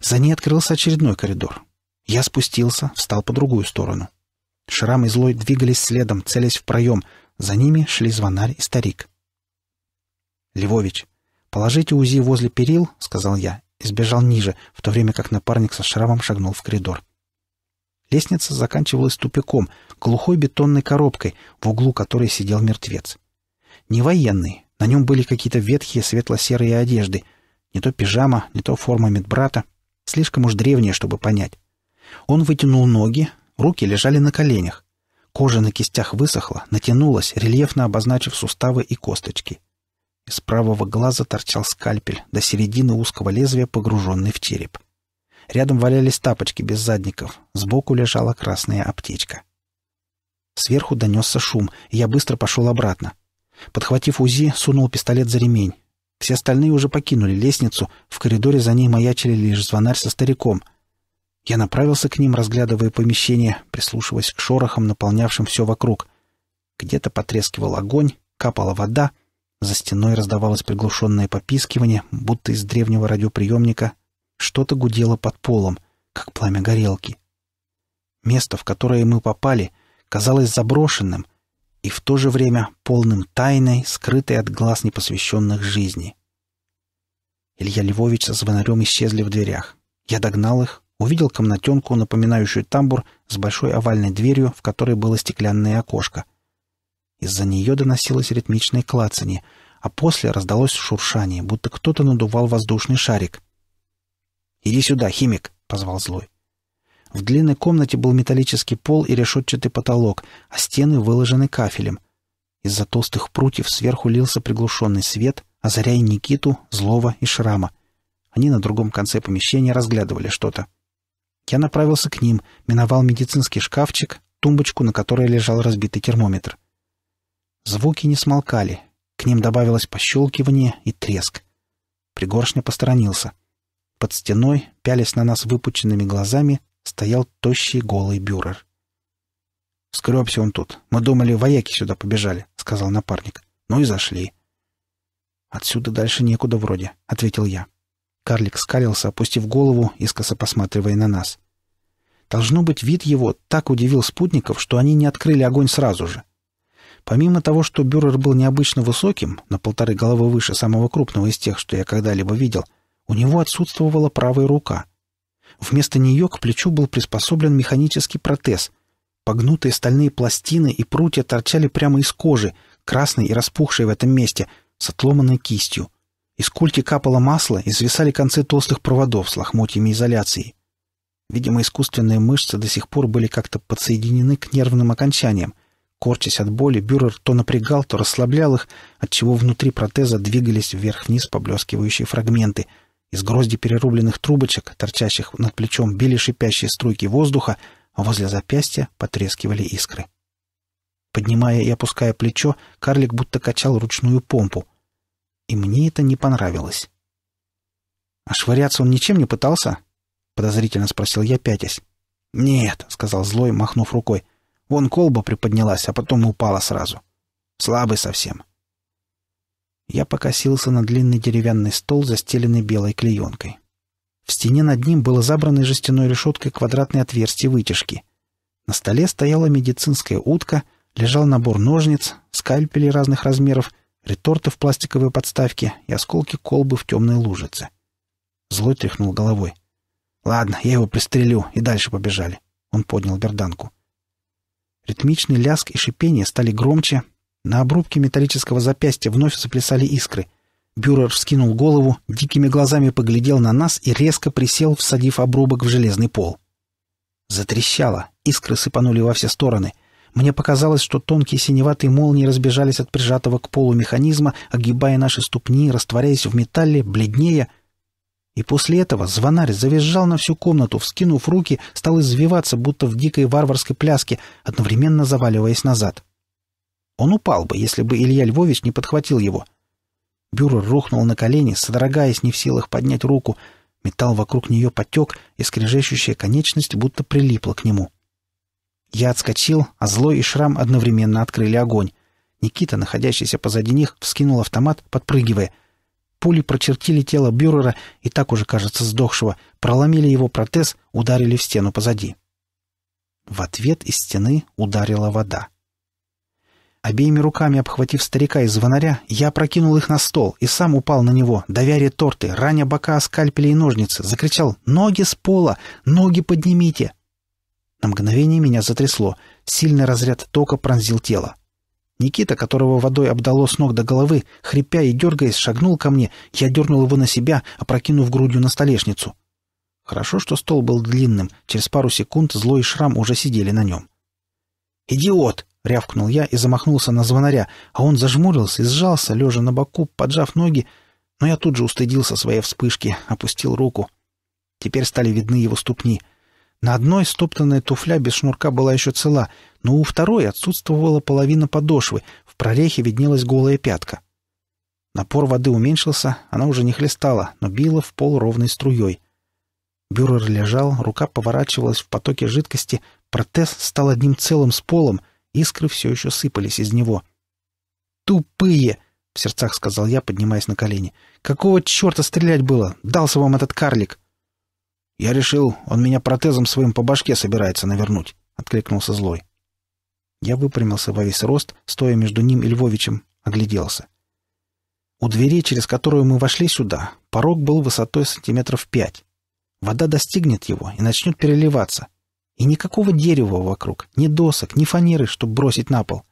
За ней открылся очередной коридор. Я спустился, встал по другую сторону. Шрам и Злой двигались следом, целясь в проем. За ними шли звонарь и старик. «Львович, положите УЗИ возле перил», — сказал я, и сбежал ниже, в то время как напарник со шрамом шагнул в коридор. Лестница заканчивалась тупиком, глухой бетонной коробкой, в углу которой сидел мертвец. Не военный, на нем были какие-то ветхие светло-серые одежды, не то пижама, не то форма медбрата, слишком уж древняя, чтобы понять. Он вытянул ноги, руки лежали на коленях. Кожа на кистях высохла, натянулась, рельефно обозначив суставы и косточки. Из правого глаза торчал скальпель, до середины узкого лезвия, погруженный в череп. — Рядом валялись тапочки без задников. Сбоку лежала красная аптечка. Сверху донесся шум, и я быстро пошел обратно. Подхватив УЗИ, сунул пистолет за ремень. Все остальные уже покинули лестницу, в коридоре за ней маячили лишь звонарь со стариком. Я направился к ним, разглядывая помещение, прислушиваясь к шорохам, наполнявшим все вокруг. Где-то потрескивал огонь, капала вода, за стеной раздавалось приглушенное попискивание, будто из древнего радиоприемника что-то гудело под полом, как пламя горелки. Место, в которое мы попали, казалось заброшенным и в то же время полным тайной, скрытой от глаз непосвященных жизни. Илья Львович со звонарем исчезли в дверях. Я догнал их, увидел комнатенку, напоминающую тамбур, с большой овальной дверью, в которой было стеклянное окошко. Из-за нее доносилось ритмичное клацанье, а после раздалось шуршание, будто кто-то надувал воздушный шарик. «Иди сюда, химик!» — позвал злой. В длинной комнате был металлический пол и решетчатый потолок, а стены выложены кафелем. Из-за толстых прутьев сверху лился приглушенный свет, озаряя Никиту, Злова и Шрама. Они на другом конце помещения разглядывали что-то. Я направился к ним, миновал медицинский шкафчик, тумбочку, на которой лежал разбитый термометр. Звуки не смолкали. К ним добавилось пощелкивание и треск. Пригоршня посторонился — под стеной, пялись на нас выпученными глазами, стоял тощий голый бюрер. «Скребся он тут. Мы думали, вояки сюда побежали», — сказал напарник. «Ну и зашли». «Отсюда дальше некуда вроде», — ответил я. Карлик скалился, опустив голову, искоса посматривая на нас. Должно быть, вид его так удивил спутников, что они не открыли огонь сразу же. Помимо того, что бюрер был необычно высоким, на полторы головы выше самого крупного из тех, что я когда-либо видел — у него отсутствовала правая рука. Вместо нее к плечу был приспособлен механический протез. Погнутые стальные пластины и прутья торчали прямо из кожи, красной и распухшей в этом месте, с отломанной кистью. Из культи капало масло и свисали концы толстых проводов с лохмотьями изоляции. Видимо, искусственные мышцы до сих пор были как-то подсоединены к нервным окончаниям. Корчась от боли, Бюрер то напрягал, то расслаблял их, отчего внутри протеза двигались вверх-вниз поблескивающие фрагменты — из грозди перерубленных трубочек, торчащих над плечом, били шипящие струйки воздуха, а возле запястья потрескивали искры. Поднимая и опуская плечо, карлик будто качал ручную помпу. И мне это не понравилось. «А швыряться он ничем не пытался?» — подозрительно спросил я, пятясь. «Нет», — сказал злой, махнув рукой. «Вон колба приподнялась, а потом упала сразу. Слабый совсем» я покосился на длинный деревянный стол, застеленный белой клеенкой. В стене над ним было забрано жестяной решеткой квадратное отверстие вытяжки. На столе стояла медицинская утка, лежал набор ножниц, скальпели разных размеров, реторты в пластиковой подставке и осколки колбы в темной лужице. Злой тряхнул головой. «Ладно, я его пристрелю, и дальше побежали». Он поднял берданку. Ритмичный ляск и шипение стали громче, на обрубке металлического запястья вновь заплясали искры. Бюрер вскинул голову, дикими глазами поглядел на нас и резко присел, всадив обрубок в железный пол. Затрещало, искры сыпанули во все стороны. Мне показалось, что тонкие синеватые молнии разбежались от прижатого к полу механизма, огибая наши ступни, растворяясь в металле, бледнее. И после этого звонарь завизжал на всю комнату, вскинув руки, стал извиваться, будто в дикой варварской пляске, одновременно заваливаясь назад. — он упал бы, если бы Илья Львович не подхватил его. Бюрер рухнул на колени, содрогаясь, не в силах поднять руку. Металл вокруг нее потек, и скрежещущая конечность будто прилипла к нему. Я отскочил, а Злой и Шрам одновременно открыли огонь. Никита, находящийся позади них, вскинул автомат, подпрыгивая. Пули прочертили тело Бюрера, и так уже, кажется, сдохшего, проломили его протез, ударили в стену позади. В ответ из стены ударила вода. Обеими руками обхватив старика из звонаря, я прокинул их на стол и сам упал на него, давя торты, раня бока о скальпели и ножницы, закричал «Ноги с пола! Ноги поднимите!» На мгновение меня затрясло. Сильный разряд тока пронзил тело. Никита, которого водой обдало с ног до головы, хрипя и дергаясь, шагнул ко мне. Я дернул его на себя, опрокинув грудью на столешницу. Хорошо, что стол был длинным. Через пару секунд злой шрам уже сидели на нем. «Идиот!» — рявкнул я и замахнулся на звонаря, а он зажмурился и сжался, лежа на боку, поджав ноги, но я тут же устыдился своей вспышки, опустил руку. Теперь стали видны его ступни. На одной стоптанная туфля без шнурка была еще цела, но у второй отсутствовала половина подошвы, в прорехе виднелась голая пятка. Напор воды уменьшился, она уже не хлестала, но била в пол ровной струей. Бюрер лежал, рука поворачивалась в потоке жидкости, протез стал одним целым с полом — Искры все еще сыпались из него. «Тупые!» — в сердцах сказал я, поднимаясь на колени. «Какого черта стрелять было? Дался вам этот карлик!» «Я решил, он меня протезом своим по башке собирается навернуть», — откликнулся злой. Я выпрямился во весь рост, стоя между ним и Львовичем, огляделся. У двери, через которую мы вошли сюда, порог был высотой сантиметров пять. Вода достигнет его и начнет переливаться. И никакого дерева вокруг, ни досок, ни фанеры, чтобы бросить на пол.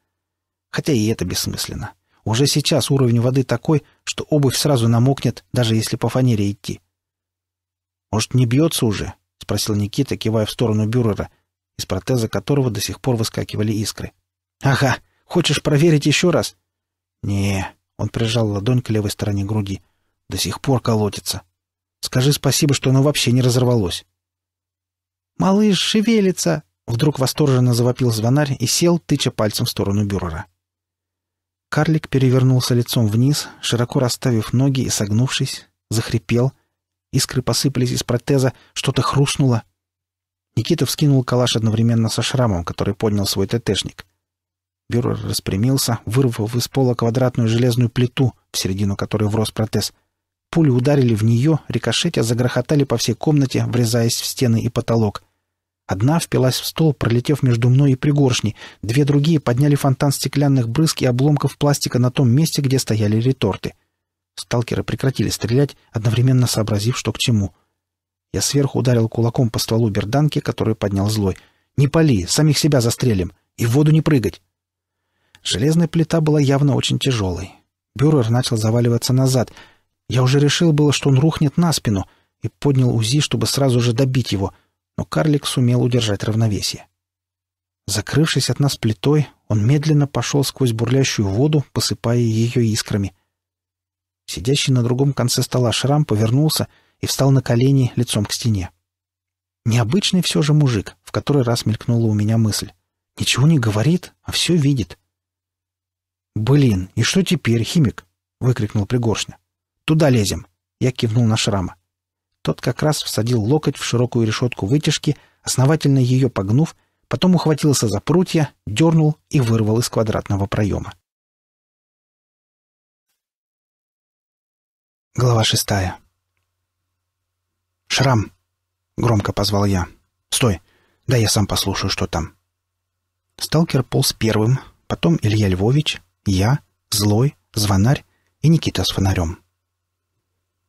Хотя и это бессмысленно. Уже сейчас уровень воды такой, что обувь сразу намокнет, даже если по фанере идти. «Может, не бьется уже?» — спросил Никита, кивая в сторону бюрера, из протеза которого до сих пор выскакивали искры. «Ага! Хочешь проверить еще раз?» «Не...» — он прижал ладонь к левой стороне груди. «До сих пор колотится. Скажи спасибо, что оно вообще не разорвалось». «Малыш шевелится!» Вдруг восторженно завопил звонарь и сел, тыча пальцем в сторону бюрора. Карлик перевернулся лицом вниз, широко расставив ноги и согнувшись, захрипел. Искры посыпались из протеза, что-то хрустнуло. Никита вскинул калаш одновременно со шрамом, который поднял свой ТТшник. Бюрор распрямился, вырвав из пола квадратную железную плиту, в середину которой врос протез. Пули ударили в нее, рикошетя загрохотали по всей комнате, врезаясь в стены и потолок — Одна впилась в стол, пролетев между мной и пригоршней. Две другие подняли фонтан стеклянных брызг и обломков пластика на том месте, где стояли реторты. Сталкеры прекратили стрелять, одновременно сообразив, что к чему. Я сверху ударил кулаком по стволу берданки, который поднял злой. «Не пали, самих себя застрелим! И в воду не прыгать!» Железная плита была явно очень тяжелой. Бюрер начал заваливаться назад. Я уже решил было, что он рухнет на спину, и поднял УЗИ, чтобы сразу же добить его — но карлик сумел удержать равновесие. Закрывшись от нас плитой, он медленно пошел сквозь бурлящую воду, посыпая ее искрами. Сидящий на другом конце стола шрам повернулся и встал на колени лицом к стене. Необычный все же мужик, в который раз мелькнула у меня мысль. Ничего не говорит, а все видит. «Блин, и что теперь, химик?» — выкрикнул Пригоршня. «Туда лезем!» — я кивнул на шрама. Тот как раз всадил локоть в широкую решетку вытяжки, основательно ее погнув, потом ухватился за прутья, дернул и вырвал из квадратного проема. Глава шестая. «Шрам!» — громко позвал я. «Стой! Да я сам послушаю, что там». Сталкер полз первым, потом Илья Львович, я, Злой, Звонарь и Никита с фонарем.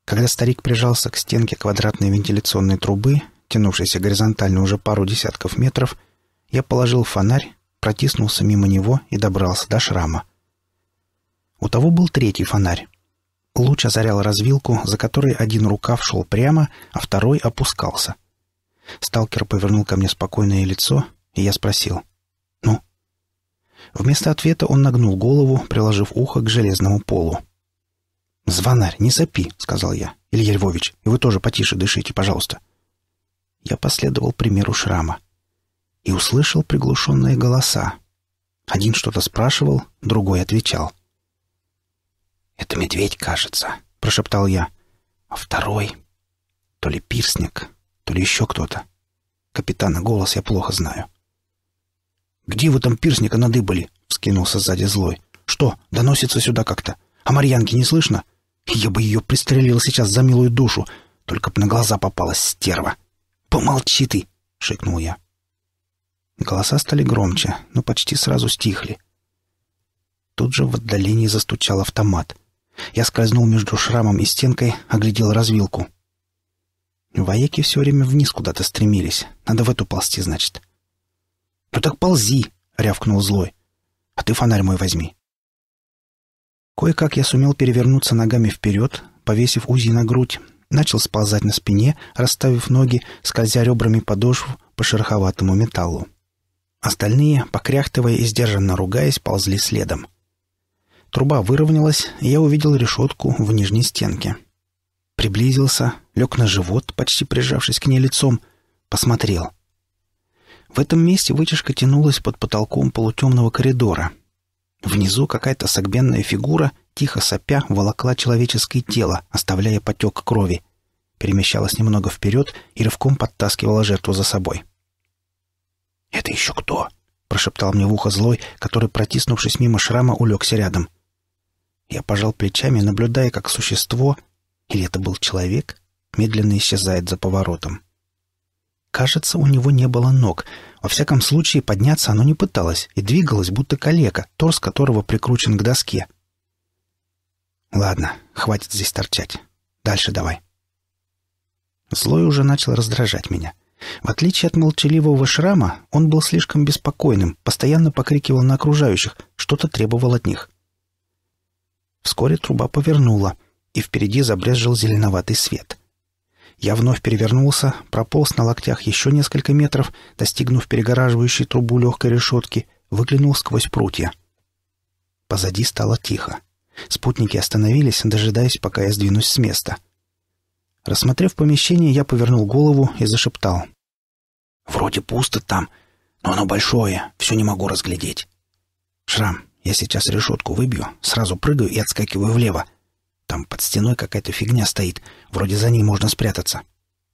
Когда старик прижался к стенке квадратной вентиляционной трубы, тянувшейся горизонтально уже пару десятков метров, я положил фонарь, протиснулся мимо него и добрался до шрама. У того был третий фонарь. Луч озарял развилку, за которой один рукав шел прямо, а второй опускался. Сталкер повернул ко мне спокойное лицо, и я спросил. «Ну?» Вместо ответа он нагнул голову, приложив ухо к железному полу. «Звонарь, не сопи», — сказал я. «Илья Львович, и вы тоже потише дышите, пожалуйста». Я последовал примеру шрама и услышал приглушенные голоса. Один что-то спрашивал, другой отвечал. «Это медведь, кажется», — прошептал я. «А второй? То ли пирсник, то ли еще кто-то. Капитана голос я плохо знаю». «Где вы там пирсника надыбали?» — вскинулся сзади злой. «Что, доносится сюда как-то? А Марьянки не слышно?» Я бы ее пристрелил сейчас за милую душу, только б на глаза попалась стерва. «Помолчи ты!» — шикнул я. Голоса стали громче, но почти сразу стихли. Тут же в отдалении застучал автомат. Я скользнул между шрамом и стенкой, оглядел развилку. Вояки все время вниз куда-то стремились. Надо в эту ползти, значит. — «Ну так ползи!» — рявкнул злой. «А ты фонарь мой возьми. Кое-как я сумел перевернуться ногами вперед, повесив УЗИ на грудь, начал сползать на спине, расставив ноги, скользя ребрами подошв по шероховатому металлу. Остальные, покряхтывая и сдержанно ругаясь, ползли следом. Труба выровнялась, и я увидел решетку в нижней стенке. Приблизился, лег на живот, почти прижавшись к ней лицом, посмотрел. В этом месте вытяжка тянулась под потолком полутемного коридора — Внизу какая-то согбенная фигура, тихо сопя, волокла человеческое тело, оставляя потек крови. Перемещалась немного вперед и рывком подтаскивала жертву за собой. «Это еще кто?» — прошептал мне в ухо злой, который, протиснувшись мимо шрама, улегся рядом. Я пожал плечами, наблюдая, как существо, или это был человек, медленно исчезает за поворотом. — Кажется, у него не было ног. Во всяком случае, подняться оно не пыталось и двигалось, будто калека, торс которого прикручен к доске. «Ладно, хватит здесь торчать. Дальше давай». Злой уже начал раздражать меня. В отличие от молчаливого шрама, он был слишком беспокойным, постоянно покрикивал на окружающих, что-то требовал от них. Вскоре труба повернула, и впереди забрезжил зеленоватый свет. Я вновь перевернулся, прополз на локтях еще несколько метров, достигнув перегораживающей трубу легкой решетки, выглянул сквозь прутья. Позади стало тихо. Спутники остановились, дожидаясь, пока я сдвинусь с места. Рассмотрев помещение, я повернул голову и зашептал. «Вроде пусто там, но оно большое, все не могу разглядеть». «Шрам, я сейчас решетку выбью, сразу прыгаю и отскакиваю влево. Там под стеной какая-то фигня стоит. Вроде за ней можно спрятаться.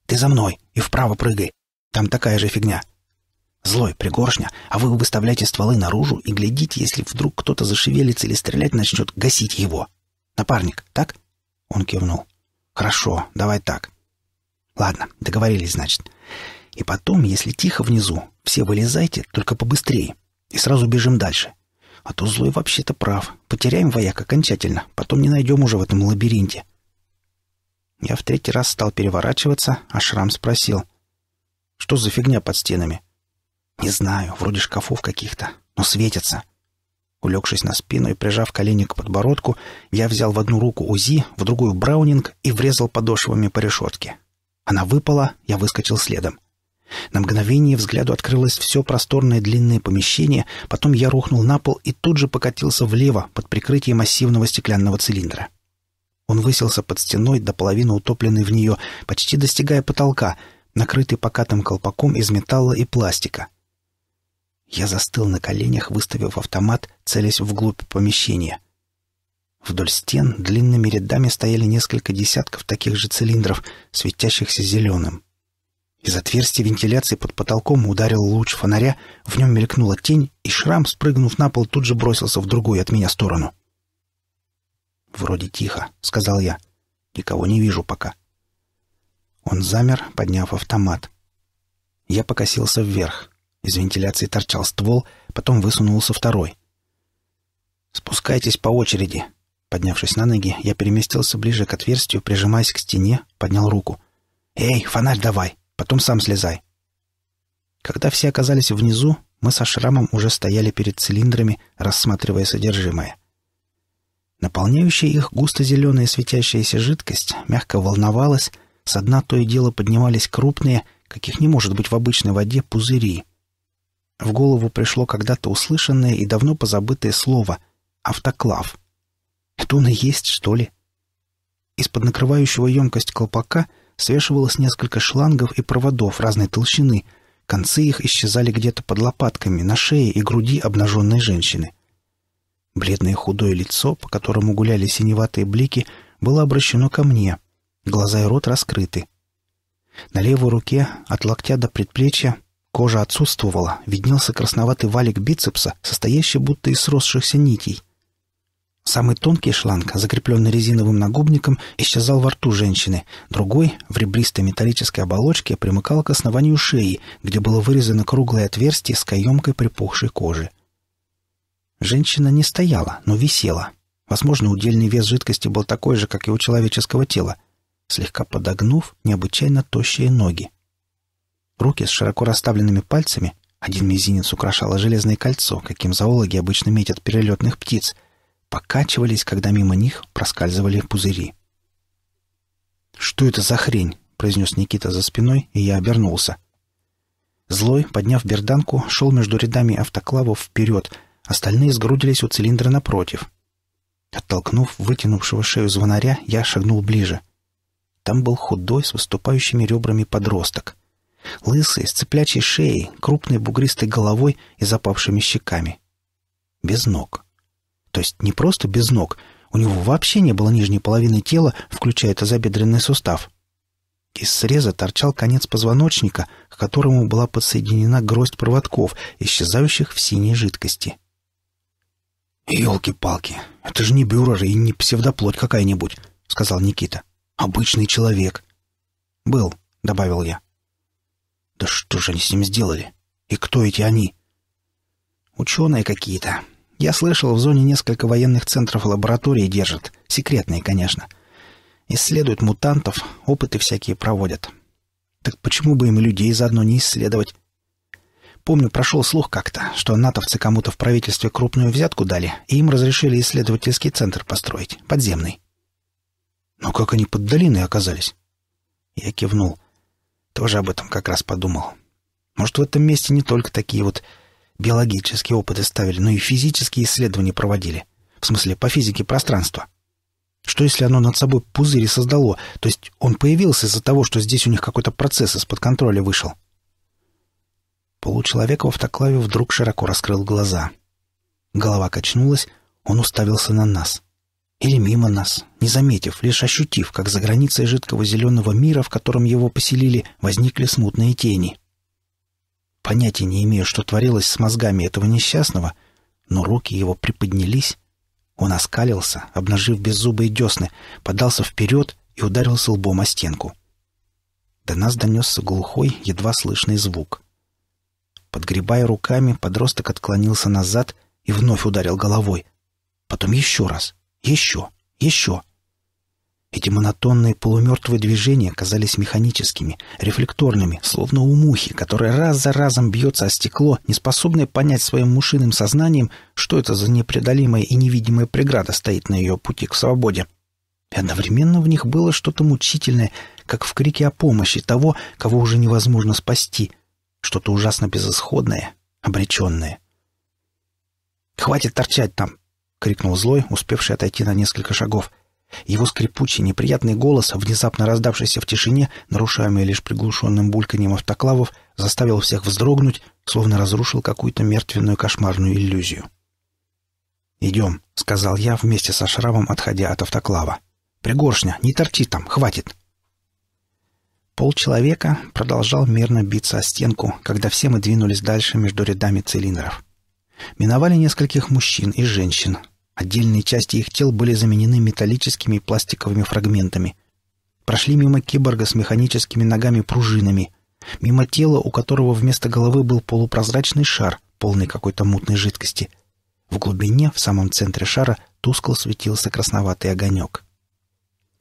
Ты за мной и вправо прыгай. Там такая же фигня. Злой, пригоршня, а вы выставляете стволы наружу и глядите, если вдруг кто-то зашевелится или стрелять начнет, гасить его. Напарник, так? Он кивнул. Хорошо, давай так. Ладно, договорились, значит. И потом, если тихо внизу, все вылезайте, только побыстрее. И сразу бежим дальше. А то злой вообще-то прав. Потеряем вояк окончательно, потом не найдем уже в этом лабиринте. Я в третий раз стал переворачиваться, а Шрам спросил. «Что за фигня под стенами?» «Не знаю, вроде шкафов каких-то, но светятся». Улегшись на спину и прижав колени к подбородку, я взял в одну руку УЗИ, в другую браунинг и врезал подошвами по решетке. Она выпала, я выскочил следом. На мгновение взгляду открылось все просторное длинное помещение, потом я рухнул на пол и тут же покатился влево под прикрытие массивного стеклянного цилиндра. Он высился под стеной, до половины утопленный в нее, почти достигая потолка, накрытый покатым колпаком из металла и пластика. Я застыл на коленях, выставив автомат, целясь вглубь помещения. Вдоль стен длинными рядами стояли несколько десятков таких же цилиндров, светящихся зеленым. Из отверстия вентиляции под потолком ударил луч фонаря, в нем мелькнула тень, и шрам, спрыгнув на пол, тут же бросился в другую от меня сторону. «Вроде тихо», — сказал я. «Никого не вижу пока». Он замер, подняв автомат. Я покосился вверх. Из вентиляции торчал ствол, потом высунулся второй. «Спускайтесь по очереди». Поднявшись на ноги, я переместился ближе к отверстию, прижимаясь к стене, поднял руку. «Эй, фонарь давай!» Потом сам слезай». Когда все оказались внизу, мы со шрамом уже стояли перед цилиндрами, рассматривая содержимое. Наполняющая их густо-зеленая светящаяся жидкость мягко волновалась, с дна то и дело поднимались крупные, каких не может быть в обычной воде, пузыри. В голову пришло когда-то услышанное и давно позабытое слово «автоклав». Это он и есть, что ли? Из-под накрывающего емкость колпака — свешивалось несколько шлангов и проводов разной толщины. Концы их исчезали где-то под лопатками, на шее и груди обнаженной женщины. Бледное худое лицо, по которому гуляли синеватые блики, было обращено ко мне. Глаза и рот раскрыты. На левой руке, от локтя до предплечья, кожа отсутствовала, виднелся красноватый валик бицепса, состоящий будто из сросшихся нитей. Самый тонкий шланг, закрепленный резиновым нагубником, исчезал во рту женщины. Другой, в ребристой металлической оболочке, примыкал к основанию шеи, где было вырезано круглое отверстие с каемкой припухшей кожи. Женщина не стояла, но висела. Возможно, удельный вес жидкости был такой же, как и у человеческого тела, слегка подогнув необычайно тощие ноги. Руки с широко расставленными пальцами, один мизинец украшало железное кольцо, каким зоологи обычно метят перелетных птиц — покачивались, когда мимо них проскальзывали пузыри. «Что это за хрень?» — произнес Никита за спиной, и я обернулся. Злой, подняв берданку, шел между рядами автоклавов вперед, остальные сгрудились у цилиндра напротив. Оттолкнув вытянувшего шею звонаря, я шагнул ближе. Там был худой с выступающими ребрами подросток. Лысый, с цеплячей шеей, крупной бугристой головой и запавшими щеками. Без ног. То есть не просто без ног. У него вообще не было нижней половины тела, включая тазобедренный сустав. Из среза торчал конец позвоночника, к которому была подсоединена гроздь проводков, исчезающих в синей жидкости. «Елки-палки, это же не бюрер и не псевдоплоть какая-нибудь», — сказал Никита. «Обычный человек». «Был», — добавил я. «Да что же они с ним сделали? И кто эти они?» «Ученые какие-то. Я слышал, в зоне несколько военных центров лаборатории держат. Секретные, конечно. Исследуют мутантов, опыты всякие проводят. Так почему бы им и людей заодно не исследовать? Помню, прошел слух как-то, что натовцы кому-то в правительстве крупную взятку дали, и им разрешили исследовательский центр построить, подземный. Но как они под долиной оказались? Я кивнул. Тоже об этом как раз подумал. Может, в этом месте не только такие вот Биологические опыты ставили, но и физические исследования проводили. В смысле, по физике пространства. Что если оно над собой пузыри создало, то есть он появился из-за того, что здесь у них какой-то процесс из-под контроля вышел? Получеловек в автоклаве вдруг широко раскрыл глаза. Голова качнулась, он уставился на нас. Или мимо нас, не заметив, лишь ощутив, как за границей жидкого зеленого мира, в котором его поселили, возникли смутные тени — Понятия не имею, что творилось с мозгами этого несчастного, но руки его приподнялись. Он оскалился, обнажив беззубые десны, подался вперед и ударился лбом о стенку. До нас донесся глухой, едва слышный звук. Подгребая руками, подросток отклонился назад и вновь ударил головой. Потом еще раз, еще, еще. Эти монотонные полумертвые движения казались механическими, рефлекторными, словно у мухи, которая раз за разом бьется о стекло, не способная понять своим мушиным сознанием, что это за непреодолимая и невидимая преграда стоит на ее пути к свободе. И одновременно в них было что-то мучительное, как в крике о помощи того, кого уже невозможно спасти, что-то ужасно безысходное, обреченное. «Хватит торчать там!» — крикнул злой, успевший отойти на несколько шагов — его скрипучий, неприятный голос, внезапно раздавшийся в тишине, нарушаемый лишь приглушенным бульканьем автоклавов, заставил всех вздрогнуть, словно разрушил какую-то мертвенную кошмарную иллюзию. «Идем», — сказал я, вместе со Шрамом, отходя от автоклава. «Пригоршня, не торчи там, хватит!» Пол человека продолжал мирно биться о стенку, когда все мы двинулись дальше между рядами цилиндров. Миновали нескольких мужчин и женщин, Отдельные части их тел были заменены металлическими и пластиковыми фрагментами. Прошли мимо киборга с механическими ногами-пружинами, мимо тела, у которого вместо головы был полупрозрачный шар, полный какой-то мутной жидкости. В глубине, в самом центре шара, тускло светился красноватый огонек.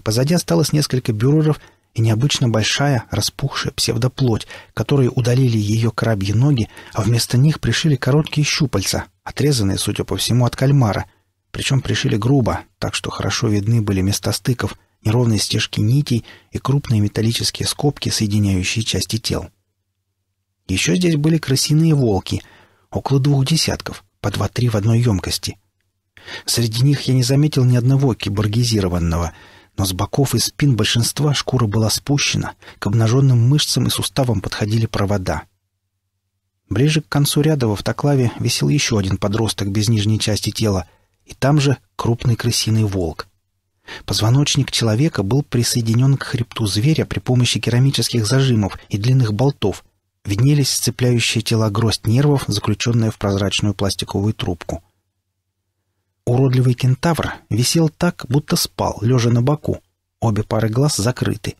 Позади осталось несколько бюреров и необычно большая, распухшая псевдоплоть, которые удалили ее крабьи ноги, а вместо них пришили короткие щупальца, отрезанные, судя по всему, от кальмара — причем пришили грубо, так что хорошо видны были места стыков, неровные стежки нитей и крупные металлические скобки, соединяющие части тел. Еще здесь были крысиные волки, около двух десятков, по два-три в одной емкости. Среди них я не заметил ни одного киборгизированного, но с боков и спин большинства шкура была спущена, к обнаженным мышцам и суставам подходили провода. Ближе к концу ряда в автоклаве висел еще один подросток без нижней части тела, и там же крупный крысиный волк. Позвоночник человека был присоединен к хребту зверя при помощи керамических зажимов и длинных болтов, виднелись сцепляющие тела гроздь нервов, заключенная в прозрачную пластиковую трубку. Уродливый кентавр висел так, будто спал, лежа на боку. Обе пары глаз закрыты.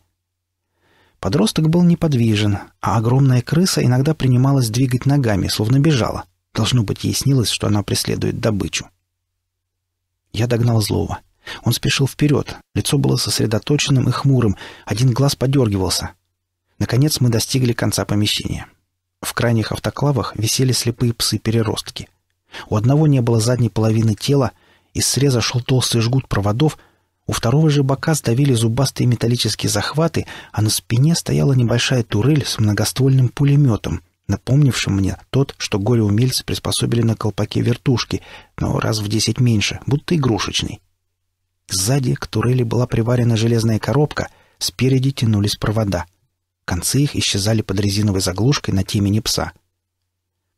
Подросток был неподвижен, а огромная крыса иногда принималась двигать ногами, словно бежала. Должно быть, ей снилось, что она преследует добычу. Я догнал злого. Он спешил вперед, лицо было сосредоточенным и хмурым, один глаз подергивался. Наконец мы достигли конца помещения. В крайних автоклавах висели слепые псы-переростки. У одного не было задней половины тела, из среза шел толстый жгут проводов, у второго же бока сдавили зубастые металлические захваты, а на спине стояла небольшая турель с многоствольным пулеметом — напомнившим мне тот, что горе-умельцы приспособили на колпаке вертушки, но раз в десять меньше, будто игрушечный. Сзади к турели была приварена железная коробка, спереди тянулись провода. Концы их исчезали под резиновой заглушкой на темени пса.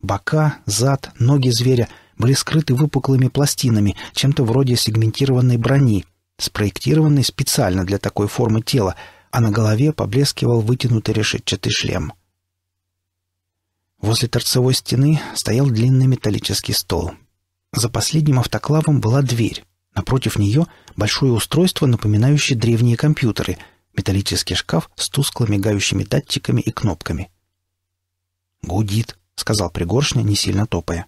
Бока, зад, ноги зверя были скрыты выпуклыми пластинами, чем-то вроде сегментированной брони, спроектированной специально для такой формы тела, а на голове поблескивал вытянутый решетчатый шлем — Возле торцевой стены стоял длинный металлический стол. За последним автоклавом была дверь. Напротив нее большое устройство, напоминающее древние компьютеры, металлический шкаф с тускло мигающими датчиками и кнопками. «Гудит», — сказал Пригоршня, не сильно топая.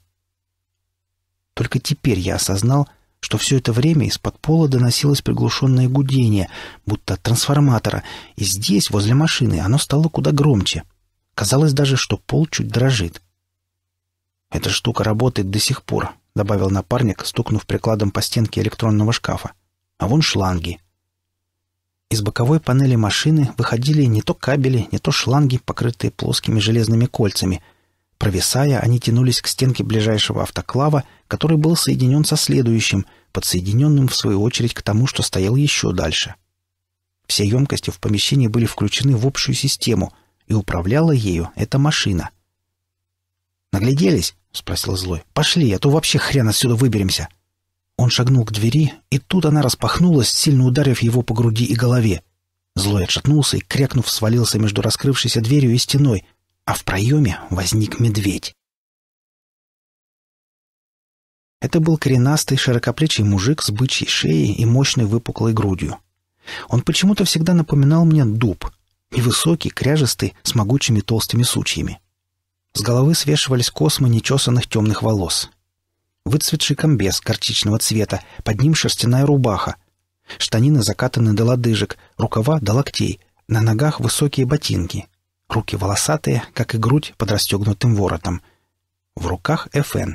Только теперь я осознал, что все это время из-под пола доносилось приглушенное гудение, будто от трансформатора, и здесь, возле машины, оно стало куда громче — Казалось даже, что пол чуть дрожит. «Эта штука работает до сих пор», — добавил напарник, стукнув прикладом по стенке электронного шкафа. «А вон шланги». Из боковой панели машины выходили не то кабели, не то шланги, покрытые плоскими железными кольцами. Провисая, они тянулись к стенке ближайшего автоклава, который был соединен со следующим, подсоединенным, в свою очередь, к тому, что стоял еще дальше. Все емкости в помещении были включены в общую систему — и управляла ею эта машина. «Нагляделись?» — спросил Злой. «Пошли, а то вообще хрен отсюда выберемся!» Он шагнул к двери, и тут она распахнулась, сильно ударив его по груди и голове. Злой отшатнулся и, крякнув, свалился между раскрывшейся дверью и стеной, а в проеме возник медведь. Это был коренастый, широкоплечий мужик с бычьей шеей и мощной выпуклой грудью. Он почему-то всегда напоминал мне дуб, Невысокий, кряжестый, с могучими толстыми сучьями. С головы свешивались космы нечесанных темных волос. Выцветший комбез горчичного цвета, под ним шерстяная рубаха. Штанины закатаны до лодыжек, рукава до локтей, на ногах высокие ботинки. Руки волосатые, как и грудь под расстегнутым воротом. В руках ФН.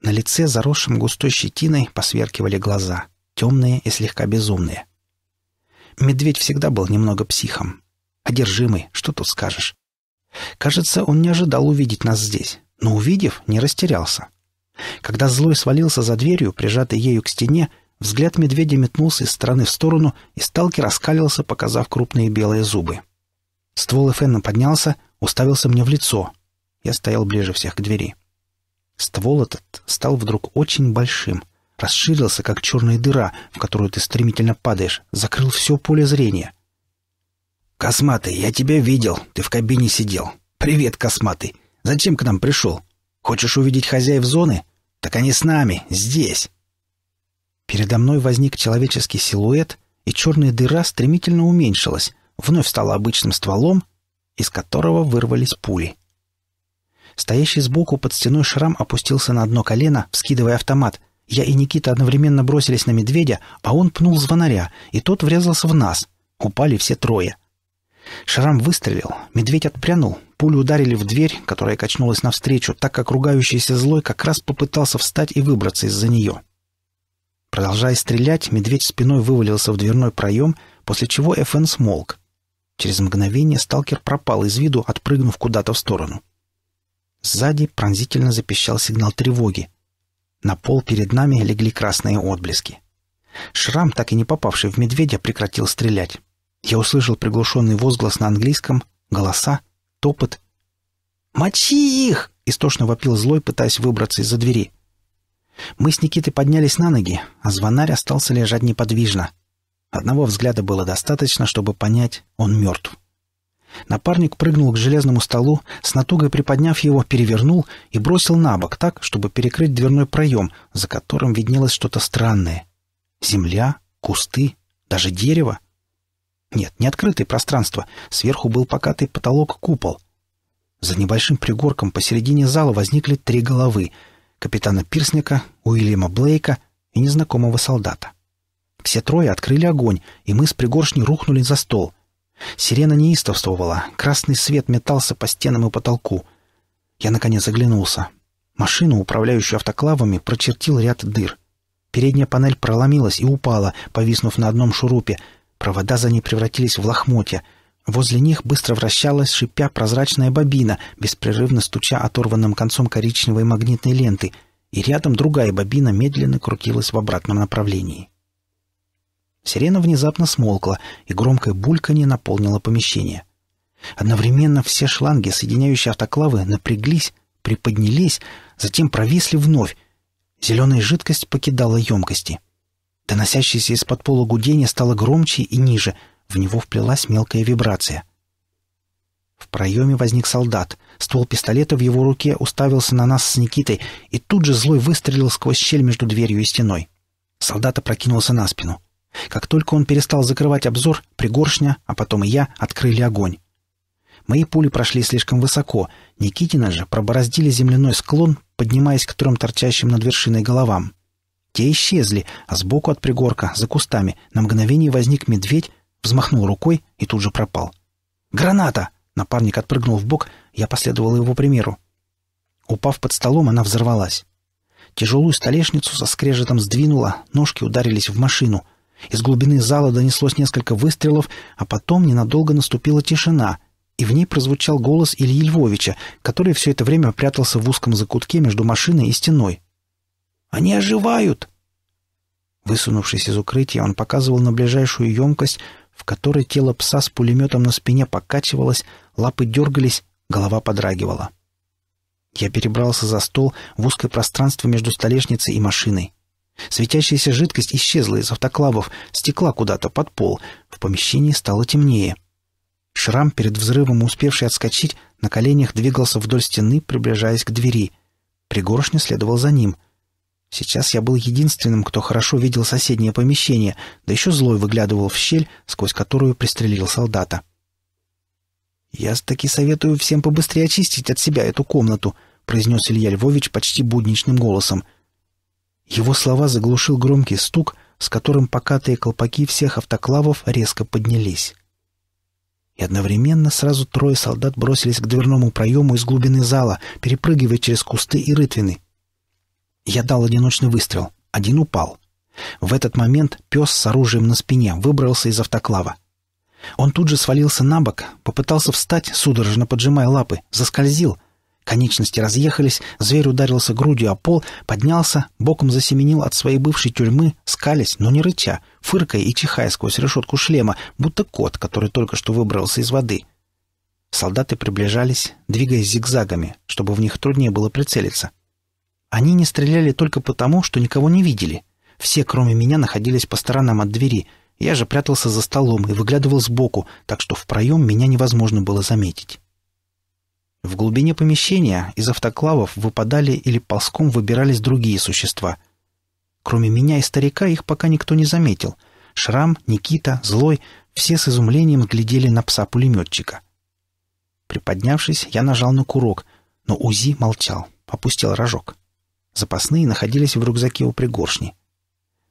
На лице, заросшем густой щетиной, посверкивали глаза, темные и слегка безумные. Медведь всегда был немного психом. Одержимый, что тут скажешь. Кажется, он не ожидал увидеть нас здесь, но, увидев, не растерялся. Когда злой свалился за дверью, прижатый ею к стене, взгляд медведя метнулся из стороны в сторону, и сталкер раскалился, показав крупные белые зубы. Ствол Эфена поднялся, уставился мне в лицо. Я стоял ближе всех к двери. Ствол этот стал вдруг очень большим — расширился, как черная дыра, в которую ты стремительно падаешь, закрыл все поле зрения. «Косматый, я тебя видел. Ты в кабине сидел. Привет, Косматый. Зачем к нам пришел? Хочешь увидеть хозяев зоны? Так они с нами, здесь». Передо мной возник человеческий силуэт, и черная дыра стремительно уменьшилась, вновь стала обычным стволом, из которого вырвались пули. Стоящий сбоку под стеной шрам опустился на одно колено, вскидывая автомат, я и Никита одновременно бросились на медведя, а он пнул звонаря, и тот врезался в нас. Упали все трое. Шрам выстрелил, медведь отпрянул, пули ударили в дверь, которая качнулась навстречу, так как ругающийся злой как раз попытался встать и выбраться из-за нее. Продолжая стрелять, медведь спиной вывалился в дверной проем, после чего Эфен смолк. Через мгновение сталкер пропал из виду, отпрыгнув куда-то в сторону. Сзади пронзительно запищал сигнал тревоги. На пол перед нами легли красные отблески. Шрам, так и не попавший в медведя, прекратил стрелять. Я услышал приглушенный возглас на английском, голоса, топот. «Мочи их!» — истошно вопил злой, пытаясь выбраться из-за двери. Мы с Никитой поднялись на ноги, а звонарь остался лежать неподвижно. Одного взгляда было достаточно, чтобы понять, он мертв. Напарник прыгнул к железному столу, с натугой приподняв его, перевернул и бросил на бок так, чтобы перекрыть дверной проем, за которым виднелось что-то странное. Земля, кусты, даже дерево. Нет, не открытое пространство, сверху был покатый потолок-купол. За небольшим пригорком посередине зала возникли три головы — капитана Пирсника, Уильяма Блейка и незнакомого солдата. Все трое открыли огонь, и мы с пригоршней рухнули за стол — Сирена неистовствовала, красный свет метался по стенам и потолку. Я, наконец, оглянулся. Машину, управляющую автоклавами, прочертил ряд дыр. Передняя панель проломилась и упала, повиснув на одном шурупе. Провода за ней превратились в лохмотья. Возле них быстро вращалась, шипя, прозрачная бобина, беспрерывно стуча оторванным концом коричневой магнитной ленты, и рядом другая бобина медленно крутилась в обратном направлении. Сирена внезапно смолкла, и громкое бульканье наполнило помещение. Одновременно все шланги, соединяющие автоклавы, напряглись, приподнялись, затем провисли вновь. Зеленая жидкость покидала емкости. Доносящееся из-под пола гудение стало громче и ниже, в него вплелась мелкая вибрация. В проеме возник солдат. Ствол пистолета в его руке уставился на нас с Никитой и тут же злой выстрелил сквозь щель между дверью и стеной. Солдат опрокинулся на спину. Как только он перестал закрывать обзор, пригоршня, а потом и я, открыли огонь. Мои пули прошли слишком высоко, Никитина же пробороздили земляной склон, поднимаясь к трем торчащим над вершиной головам. Те исчезли, а сбоку от пригорка, за кустами, на мгновение возник медведь, взмахнул рукой и тут же пропал. «Граната!» — напарник отпрыгнул в бок, я последовал его примеру. Упав под столом, она взорвалась. Тяжелую столешницу со скрежетом сдвинула, ножки ударились в машину — из глубины зала донеслось несколько выстрелов, а потом ненадолго наступила тишина, и в ней прозвучал голос Ильи Львовича, который все это время прятался в узком закутке между машиной и стеной. «Они оживают!» Высунувшись из укрытия, он показывал на ближайшую емкость, в которой тело пса с пулеметом на спине покачивалось, лапы дергались, голова подрагивала. Я перебрался за стол в узкое пространство между столешницей и машиной. Светящаяся жидкость исчезла из автоклавов, стекла куда-то под пол. В помещении стало темнее. Шрам, перед взрывом успевший отскочить, на коленях двигался вдоль стены, приближаясь к двери. Пригоршня следовал за ним. Сейчас я был единственным, кто хорошо видел соседнее помещение, да еще злой выглядывал в щель, сквозь которую пристрелил солдата. «Я таки советую всем побыстрее очистить от себя эту комнату», — произнес Илья Львович почти будничным голосом — его слова заглушил громкий стук, с которым покатые колпаки всех автоклавов резко поднялись. И одновременно сразу трое солдат бросились к дверному проему из глубины зала, перепрыгивая через кусты и рытвины. Я дал одиночный выстрел. Один упал. В этот момент пес с оружием на спине выбрался из автоклава. Он тут же свалился на бок, попытался встать, судорожно поджимая лапы, заскользил — Конечности разъехались, зверь ударился грудью о пол, поднялся, боком засеменил от своей бывшей тюрьмы, скались, но не рыча, фыркая и чихая сквозь решетку шлема, будто кот, который только что выбрался из воды. Солдаты приближались, двигаясь зигзагами, чтобы в них труднее было прицелиться. Они не стреляли только потому, что никого не видели. Все, кроме меня, находились по сторонам от двери. Я же прятался за столом и выглядывал сбоку, так что в проем меня невозможно было заметить. В глубине помещения из автоклавов выпадали или ползком выбирались другие существа. Кроме меня и старика их пока никто не заметил. Шрам, Никита, Злой — все с изумлением глядели на пса-пулеметчика. Приподнявшись, я нажал на курок, но УЗИ молчал, опустил рожок. Запасные находились в рюкзаке у пригоршни.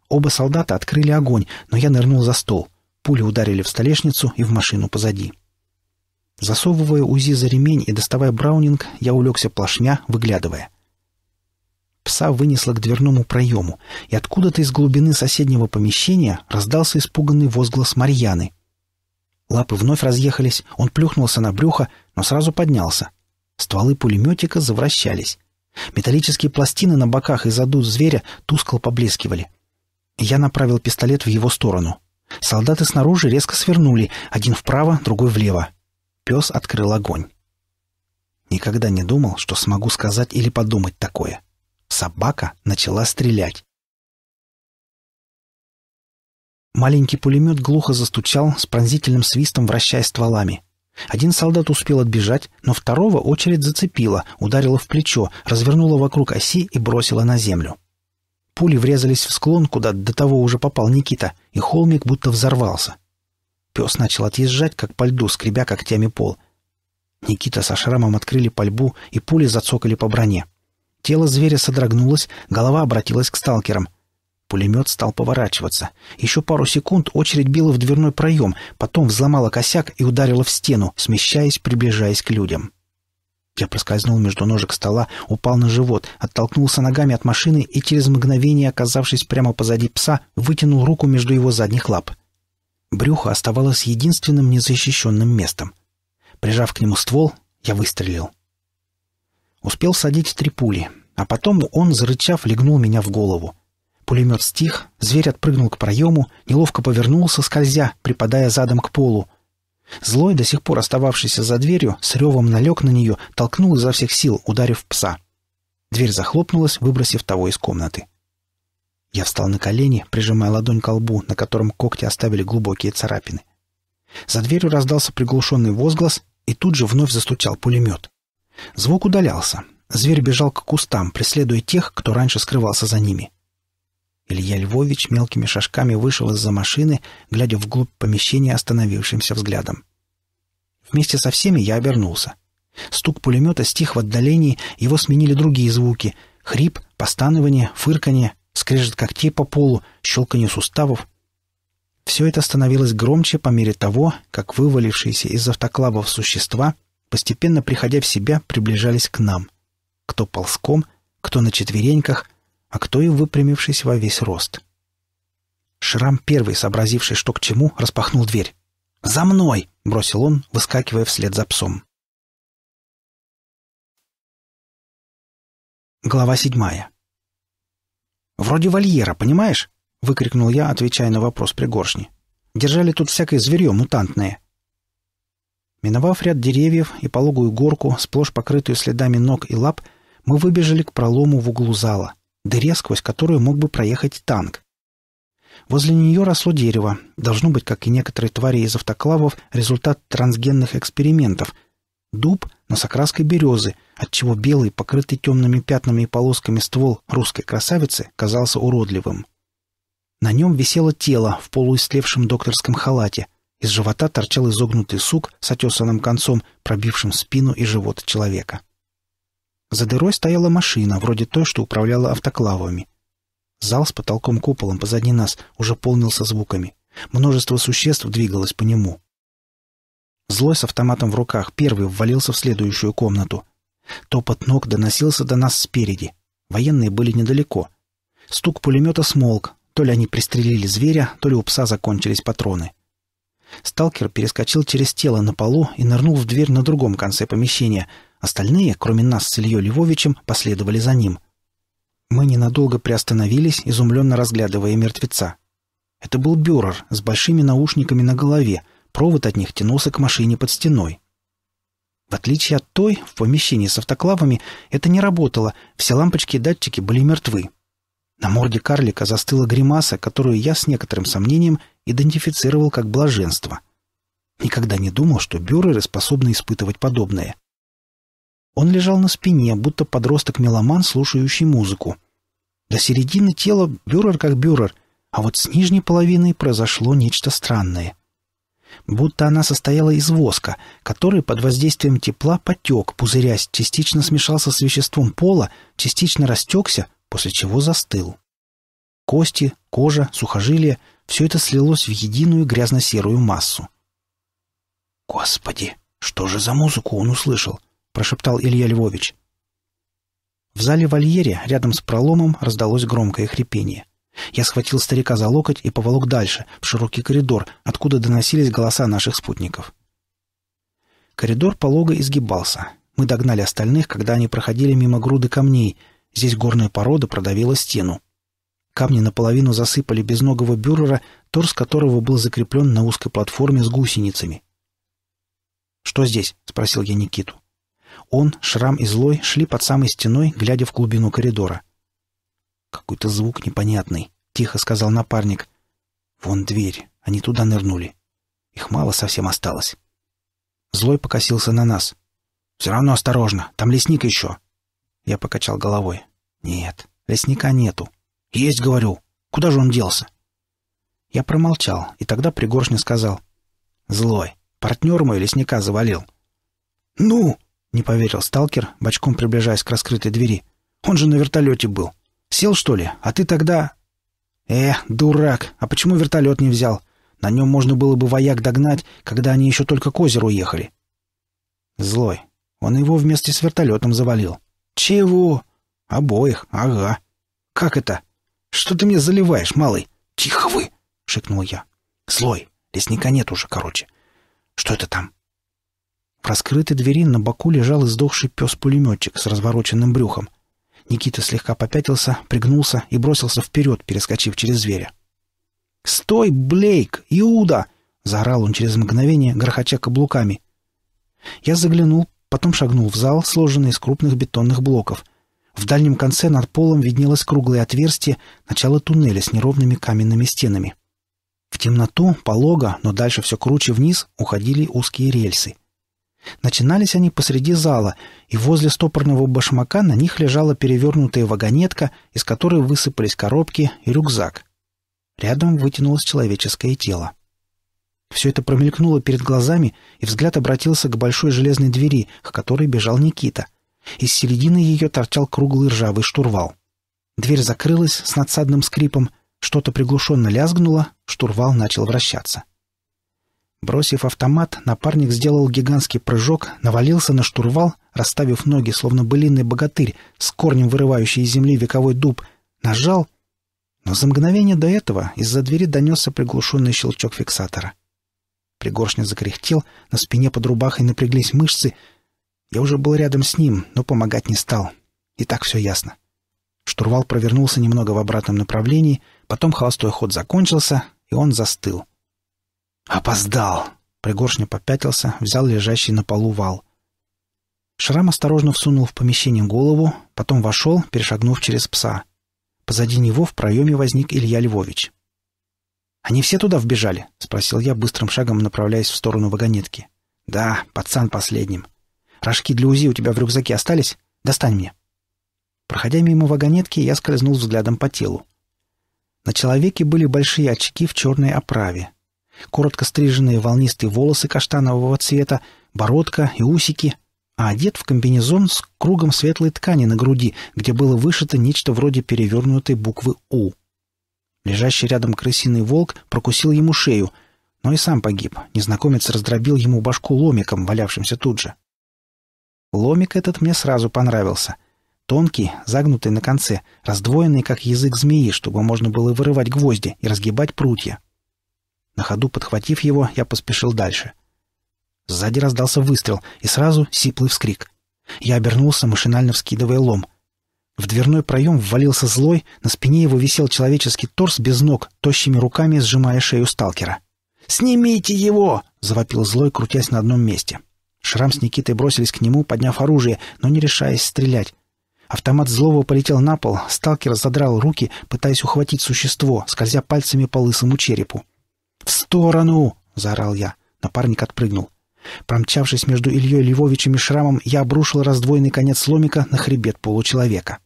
Оба солдата открыли огонь, но я нырнул за стол. Пули ударили в столешницу и в машину позади. — Засовывая УЗИ за ремень и доставая браунинг, я улегся плашмя, выглядывая. Пса вынесло к дверному проему, и откуда-то из глубины соседнего помещения раздался испуганный возглас Марьяны. Лапы вновь разъехались, он плюхнулся на брюхо, но сразу поднялся. Стволы пулеметика завращались. Металлические пластины на боках и заду зверя тускло поблескивали. Я направил пистолет в его сторону. Солдаты снаружи резко свернули, один вправо, другой влево пес открыл огонь. Никогда не думал, что смогу сказать или подумать такое. Собака начала стрелять. Маленький пулемет глухо застучал с пронзительным свистом, вращая стволами. Один солдат успел отбежать, но второго очередь зацепила, ударила в плечо, развернула вокруг оси и бросила на землю. Пули врезались в склон, куда до того уже попал Никита, и холмик будто взорвался — Пес начал отъезжать, как по льду, скребя когтями пол. Никита со шрамом открыли пальбу, и пули зацокали по броне. Тело зверя содрогнулось, голова обратилась к сталкерам. Пулемет стал поворачиваться. Еще пару секунд очередь била в дверной проем, потом взломала косяк и ударила в стену, смещаясь, приближаясь к людям. Я проскользнул между ножек стола, упал на живот, оттолкнулся ногами от машины и через мгновение, оказавшись прямо позади пса, вытянул руку между его задних лап — Брюхо оставалось единственным незащищенным местом. Прижав к нему ствол, я выстрелил. Успел садить три пули, а потом он, зарычав, легнул меня в голову. Пулемет стих, зверь отпрыгнул к проему, неловко повернулся, скользя, припадая задом к полу. Злой, до сих пор остававшийся за дверью, с ревом налег на нее, толкнул изо всех сил, ударив пса. Дверь захлопнулась, выбросив того из комнаты. Я встал на колени, прижимая ладонь к лбу, на котором когти оставили глубокие царапины. За дверью раздался приглушенный возглас, и тут же вновь застучал пулемет. Звук удалялся. Зверь бежал к кустам, преследуя тех, кто раньше скрывался за ними. Илья Львович мелкими шажками вышел из-за машины, глядя вглубь помещения остановившимся взглядом. Вместе со всеми я обернулся. Стук пулемета стих в отдалении, его сменили другие звуки — хрип, постанывание, фырканье — скрежет когтей по полу, щелканье суставов. Все это становилось громче по мере того, как вывалившиеся из автоклавов существа, постепенно приходя в себя, приближались к нам. Кто ползком, кто на четвереньках, а кто и выпрямившись во весь рост. Шрам первый, сообразивший, что к чему, распахнул дверь. «За мной!» — бросил он, выскакивая вслед за псом. Глава седьмая. «Вроде вольера, понимаешь?» — выкрикнул я, отвечая на вопрос пригоршни. «Держали тут всякое зверье мутантное». Миновав ряд деревьев и пологую горку, сплошь покрытую следами ног и лап, мы выбежали к пролому в углу зала, дыре, сквозь которую мог бы проехать танк. Возле нее росло дерево, должно быть, как и некоторые твари из автоклавов, результат трансгенных экспериментов — дуб носокраской березы, отчего белый, покрытый темными пятнами и полосками ствол русской красавицы казался уродливым. На нем висело тело в полуистлевшем докторском халате, из живота торчал изогнутый сук с отесанным концом, пробившим спину и живот человека. За дырой стояла машина, вроде той, что управляла автоклавами. Зал с потолком-куполом позади нас уже полнился звуками. Множество существ двигалось по нему — Злой с автоматом в руках первый ввалился в следующую комнату. Топот ног доносился до нас спереди. Военные были недалеко. Стук пулемета смолк. То ли они пристрелили зверя, то ли у пса закончились патроны. Сталкер перескочил через тело на полу и нырнул в дверь на другом конце помещения. Остальные, кроме нас с Ильей Львовичем, последовали за ним. Мы ненадолго приостановились, изумленно разглядывая мертвеца. Это был Бюрер с большими наушниками на голове — Провод от них тянулся к машине под стеной. В отличие от той, в помещении с автоклавами это не работало, все лампочки и датчики были мертвы. На морде карлика застыла гримаса, которую я с некоторым сомнением идентифицировал как блаженство. Никогда не думал, что бюреры способны испытывать подобное. Он лежал на спине, будто подросток-меломан, слушающий музыку. До середины тела бюрер как бюрер, а вот с нижней половиной произошло нечто странное — будто она состояла из воска, который под воздействием тепла потек, пузырясь, частично смешался с веществом пола, частично растекся, после чего застыл. Кости, кожа, сухожилия — все это слилось в единую грязно-серую массу. «Господи, что же за музыку он услышал?» — прошептал Илья Львович. В зале вольере рядом с проломом раздалось громкое хрипение — я схватил старика за локоть и поволок дальше, в широкий коридор, откуда доносились голоса наших спутников. Коридор полого изгибался. Мы догнали остальных, когда они проходили мимо груды камней. Здесь горная порода продавила стену. Камни наполовину засыпали безногого бюрера, торс которого был закреплен на узкой платформе с гусеницами. «Что здесь?» — спросил я Никиту. Он, Шрам и Злой шли под самой стеной, глядя в глубину коридора. Какой-то звук непонятный, — тихо сказал напарник. Вон дверь, они туда нырнули. Их мало совсем осталось. Злой покосился на нас. «Все равно осторожно, там лесник еще». Я покачал головой. «Нет, лесника нету». «Есть, говорю. Куда же он делся?» Я промолчал, и тогда Пригоршня сказал. «Злой. Партнер мой лесника завалил». «Ну!» — не поверил сталкер, бочком приближаясь к раскрытой двери. «Он же на вертолете был. Сел, что ли? А ты тогда...» «Э, дурак! А почему вертолет не взял? На нем можно было бы вояк догнать, когда они еще только к озеру ехали». Злой. Он его вместе с вертолетом завалил. «Чего?» «Обоих, ага». «Как это?» «Что ты мне заливаешь, малый?» «Тихо вы!» — шикнул я. «Злой! Лесника нет уже, короче. Что это там?» В раскрытой двери на боку лежал издохший пес-пулеметчик с развороченным брюхом. Никита слегка попятился, пригнулся и бросился вперед, перескочив через зверя. «Стой, Блейк! Иуда!» — заорал он через мгновение, грохоча каблуками. Я заглянул, потом шагнул в зал, сложенный из крупных бетонных блоков. В дальнем конце над полом виднелось круглое отверстие, начала туннеля с неровными каменными стенами. В темноту, полого, но дальше все круче вниз, уходили узкие рельсы — Начинались они посреди зала, и возле стопорного башмака на них лежала перевернутая вагонетка, из которой высыпались коробки и рюкзак. Рядом вытянулось человеческое тело. Все это промелькнуло перед глазами, и взгляд обратился к большой железной двери, к которой бежал Никита. Из середины ее торчал круглый ржавый штурвал. Дверь закрылась с надсадным скрипом, что-то приглушенно лязгнуло, штурвал начал вращаться. — Бросив автомат, напарник сделал гигантский прыжок, навалился на штурвал, расставив ноги, словно былинный богатырь, с корнем вырывающий из земли вековой дуб, нажал, но за мгновение до этого из-за двери донесся приглушенный щелчок фиксатора. Пригоршня закряхтел, на спине под рубахой напряглись мышцы. Я уже был рядом с ним, но помогать не стал. И так все ясно. Штурвал провернулся немного в обратном направлении, потом холостой ход закончился, и он застыл — «Опоздал!» Пригоршня попятился, взял лежащий на полу вал. Шрам осторожно всунул в помещение голову, потом вошел, перешагнув через пса. Позади него в проеме возник Илья Львович. «Они все туда вбежали?» — спросил я, быстрым шагом направляясь в сторону вагонетки. «Да, пацан последним. Рожки для УЗИ у тебя в рюкзаке остались? Достань мне». Проходя мимо вагонетки, я скользнул взглядом по телу. На человеке были большие очки в черной оправе, коротко стриженные волнистые волосы каштанового цвета, бородка и усики, а одет в комбинезон с кругом светлой ткани на груди, где было вышито нечто вроде перевернутой буквы «У». Лежащий рядом крысиный волк прокусил ему шею, но и сам погиб. Незнакомец раздробил ему башку ломиком, валявшимся тут же. Ломик этот мне сразу понравился. Тонкий, загнутый на конце, раздвоенный, как язык змеи, чтобы можно было вырывать гвозди и разгибать прутья. На ходу подхватив его, я поспешил дальше. Сзади раздался выстрел, и сразу сиплый вскрик. Я обернулся, машинально вскидывая лом. В дверной проем ввалился злой, на спине его висел человеческий торс без ног, тощими руками сжимая шею сталкера. «Снимите его!» — завопил злой, крутясь на одном месте. Шрам с Никитой бросились к нему, подняв оружие, но не решаясь стрелять. Автомат злого полетел на пол, сталкер задрал руки, пытаясь ухватить существо, скользя пальцами по лысому черепу. «В сторону!» — заорал я. Напарник отпрыгнул. Промчавшись между Ильей Львовичем и Шрамом, я обрушил раздвоенный конец ломика на хребет получеловека.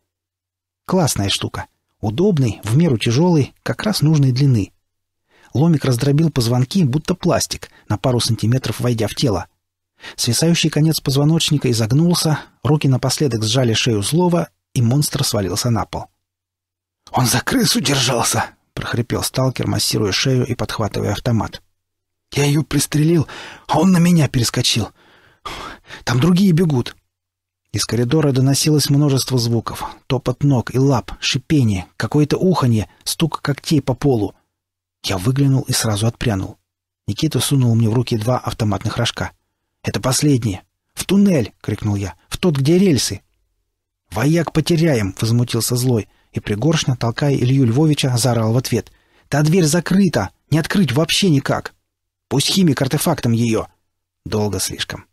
Классная штука. Удобный, в меру тяжелый, как раз нужной длины. Ломик раздробил позвонки, будто пластик, на пару сантиметров войдя в тело. Свисающий конец позвоночника изогнулся, руки напоследок сжали шею злого, и монстр свалился на пол. «Он за крысу держался!» прохрипел сталкер, массируя шею и подхватывая автомат. «Я ее пристрелил, а он на меня перескочил. Там другие бегут». Из коридора доносилось множество звуков. Топот ног и лап, шипение, какое-то уханье, стук когтей по полу. Я выглянул и сразу отпрянул. Никита сунул мне в руки два автоматных рожка. «Это последние. «В туннель!» — крикнул я. «В тот, где рельсы!» «Вояк потеряем!» — возмутился злой. И пригоршня, толкая Илью Львовича, заорал в ответ. «Та дверь закрыта! Не открыть вообще никак! Пусть химик артефактом ее!» «Долго слишком».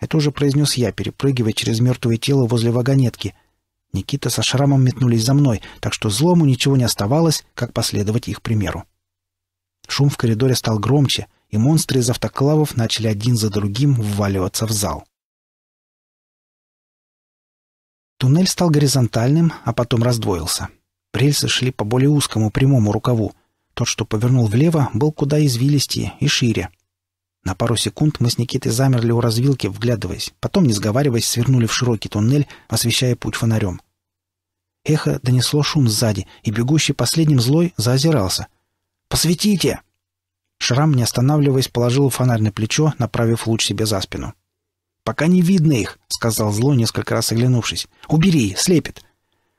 Это уже произнес я, перепрыгивая через мертвое тело возле вагонетки. Никита со шрамом метнулись за мной, так что злому ничего не оставалось, как последовать их примеру. Шум в коридоре стал громче, и монстры из автоклавов начали один за другим вваливаться в зал. Туннель стал горизонтальным, а потом раздвоился. Рельсы шли по более узкому прямому рукаву. Тот, что повернул влево, был куда извилистее и шире. На пару секунд мы с Никитой замерли у развилки, вглядываясь. Потом, не сговариваясь, свернули в широкий туннель, освещая путь фонарем. Эхо донесло шум сзади, и бегущий последним злой заозирался. «Посветите!» Шрам, не останавливаясь, положил фонарь на плечо, направив луч себе за спину. «Пока не видно их», — сказал зло, несколько раз оглянувшись. «Убери, слепит.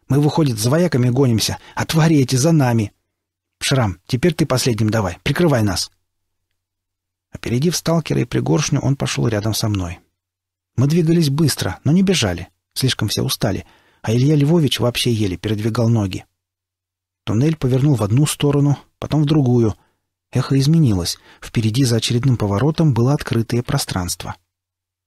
Мы, выходит, за вояками гонимся, а твари эти за нами». «Шрам, теперь ты последним давай, прикрывай нас». Опередив сталкера и пригоршню, он пошел рядом со мной. Мы двигались быстро, но не бежали, слишком все устали, а Илья Львович вообще еле передвигал ноги. Туннель повернул в одну сторону, потом в другую. Эхо изменилось. Впереди за очередным поворотом было открытое пространство. —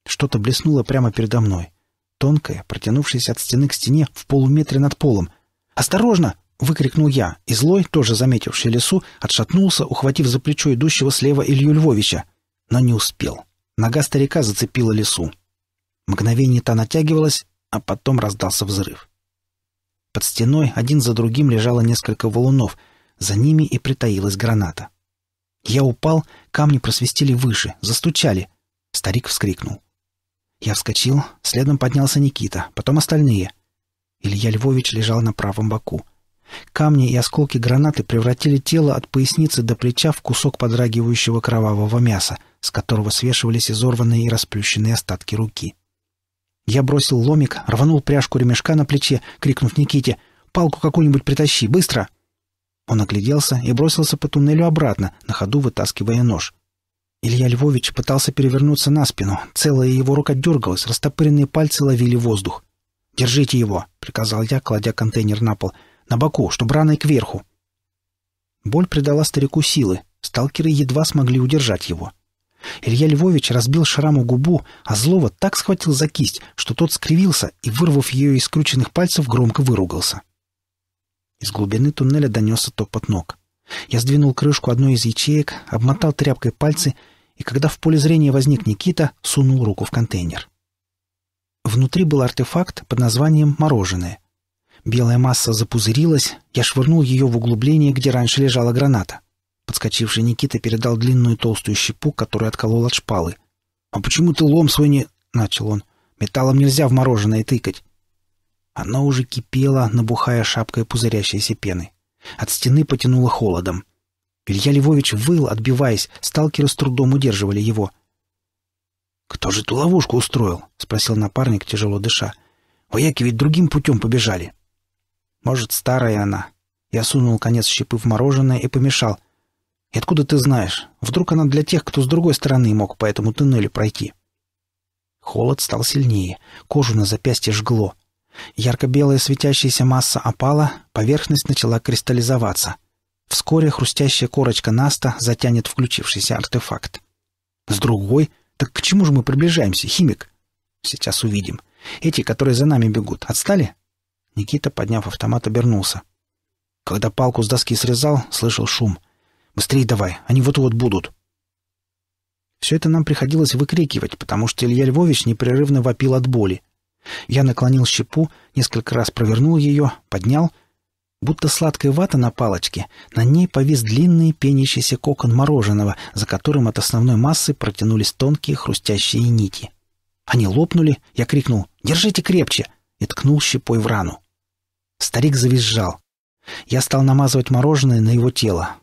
что-то блеснуло прямо передо мной. Тонкое, протянувшееся от стены к стене в полуметре над полом. «Осторожно!» — выкрикнул я, и злой, тоже заметивший лесу, отшатнулся, ухватив за плечо идущего слева Илью Львовича. Но не успел. Нога старика зацепила лесу. Мгновение та натягивалась, а потом раздался взрыв. Под стеной один за другим лежало несколько валунов, за ними и притаилась граната. Я упал, камни просвистели выше, застучали. Старик вскрикнул. Я вскочил, следом поднялся Никита, потом остальные. Илья Львович лежал на правом боку. Камни и осколки гранаты превратили тело от поясницы до плеча в кусок подрагивающего кровавого мяса, с которого свешивались изорванные и расплющенные остатки руки. Я бросил ломик, рванул пряжку ремешка на плече, крикнув Никите «Палку какую-нибудь притащи, быстро!» Он огляделся и бросился по туннелю обратно, на ходу вытаскивая нож. Илья Львович пытался перевернуться на спину. Целая его рука дергалась, растопыренные пальцы ловили воздух. «Держите его!» — приказал я, кладя контейнер на пол. «На боку, чтобы раной кверху!» Боль придала старику силы. Сталкеры едва смогли удержать его. Илья Львович разбил шраму губу, а злого так схватил за кисть, что тот скривился и, вырвав ее из скрученных пальцев, громко выругался. Из глубины туннеля донесся топот ног. Я сдвинул крышку одной из ячеек, обмотал тряпкой пальцы и когда в поле зрения возник Никита, сунул руку в контейнер. Внутри был артефакт под названием «мороженое». Белая масса запузырилась, я швырнул ее в углубление, где раньше лежала граната. Подскочивший Никита передал длинную толстую щепу, которую отколол от шпалы. «А почему ты лом свой не...» — начал он. «Металлом нельзя в мороженое тыкать». Оно уже кипело, набухая шапкой пузырящейся пены. От стены потянуло холодом. Илья Львович выл, отбиваясь, сталкеры с трудом удерживали его. «Кто же ту ловушку устроил?» — спросил напарник, тяжело дыша. «Вояки ведь другим путем побежали». «Может, старая она». Я сунул конец щепы в мороженое и помешал. «И откуда ты знаешь? Вдруг она для тех, кто с другой стороны мог по этому туннелю пройти?» Холод стал сильнее, кожу на запястье жгло. Ярко-белая светящаяся масса опала, поверхность начала кристаллизоваться — Вскоре хрустящая корочка Наста затянет включившийся артефакт. С другой, так к чему же мы приближаемся, химик? Сейчас увидим. Эти, которые за нами бегут, отстали? Никита, подняв автомат, обернулся. Когда палку с доски срезал, слышал шум. «Быстрей давай, они вот-вот будут!» Все это нам приходилось выкрикивать, потому что Илья Львович непрерывно вопил от боли. Я наклонил щепу, несколько раз провернул ее, поднял — Будто сладкая вата на палочке, на ней повис длинный пенящийся кокон мороженого, за которым от основной массы протянулись тонкие хрустящие нити. Они лопнули, я крикнул «Держите крепче!» и ткнул щепой в рану. Старик завизжал. Я стал намазывать мороженое на его тело.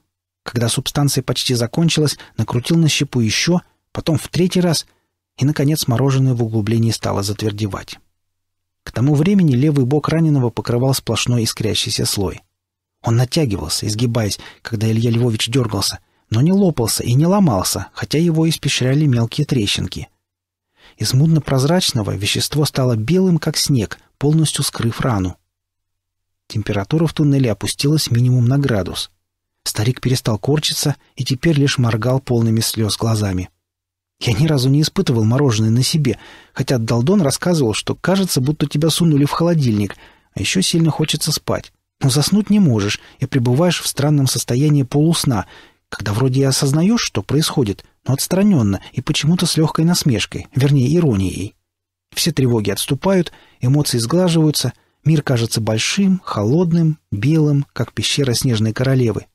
Когда субстанция почти закончилась, накрутил на щепу еще, потом в третий раз, и, наконец, мороженое в углублении стало затвердевать. К тому времени левый бок раненого покрывал сплошной искрящийся слой. Он натягивался, изгибаясь, когда Илья Львович дергался, но не лопался и не ломался, хотя его испещряли мелкие трещинки. Из мудно-прозрачного вещество стало белым, как снег, полностью скрыв рану. Температура в туннеле опустилась минимум на градус. Старик перестал корчиться и теперь лишь моргал полными слез глазами. Я ни разу не испытывал мороженое на себе, хотя Долдон рассказывал, что кажется, будто тебя сунули в холодильник, а еще сильно хочется спать. Но заснуть не можешь и пребываешь в странном состоянии полусна, когда вроде и осознаешь, что происходит, но отстраненно и почему-то с легкой насмешкой, вернее, иронией. Все тревоги отступают, эмоции сглаживаются, мир кажется большим, холодным, белым, как пещера снежной королевы.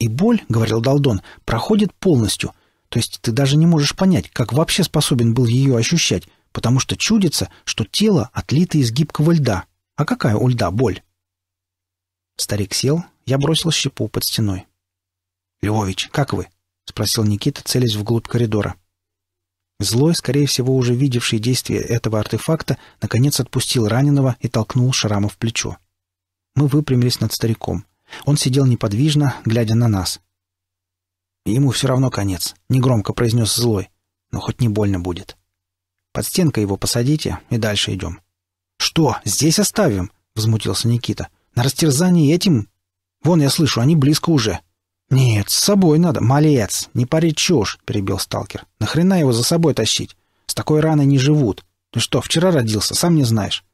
«И боль, — говорил Долдон, — проходит полностью — то есть ты даже не можешь понять, как вообще способен был ее ощущать, потому что чудится, что тело отлито из гибкого льда. А какая у льда боль? Старик сел, я бросил щепу под стеной. «Львович, как вы?» — спросил Никита, целясь вглубь коридора. Злой, скорее всего, уже видевший действие этого артефакта, наконец отпустил раненого и толкнул Шрама в плечо. Мы выпрямились над стариком. Он сидел неподвижно, глядя на нас. Ему все равно конец, — негромко произнес злой. Но хоть не больно будет. Под стенкой его посадите и дальше идем. — Что, здесь оставим? — взмутился Никита. — На растерзание этим? Вон, я слышу, они близко уже. — Нет, с собой надо. Малец, не пари чушь, — перебил сталкер. — Нахрена его за собой тащить? С такой раной не живут. Ты что, вчера родился, сам не знаешь.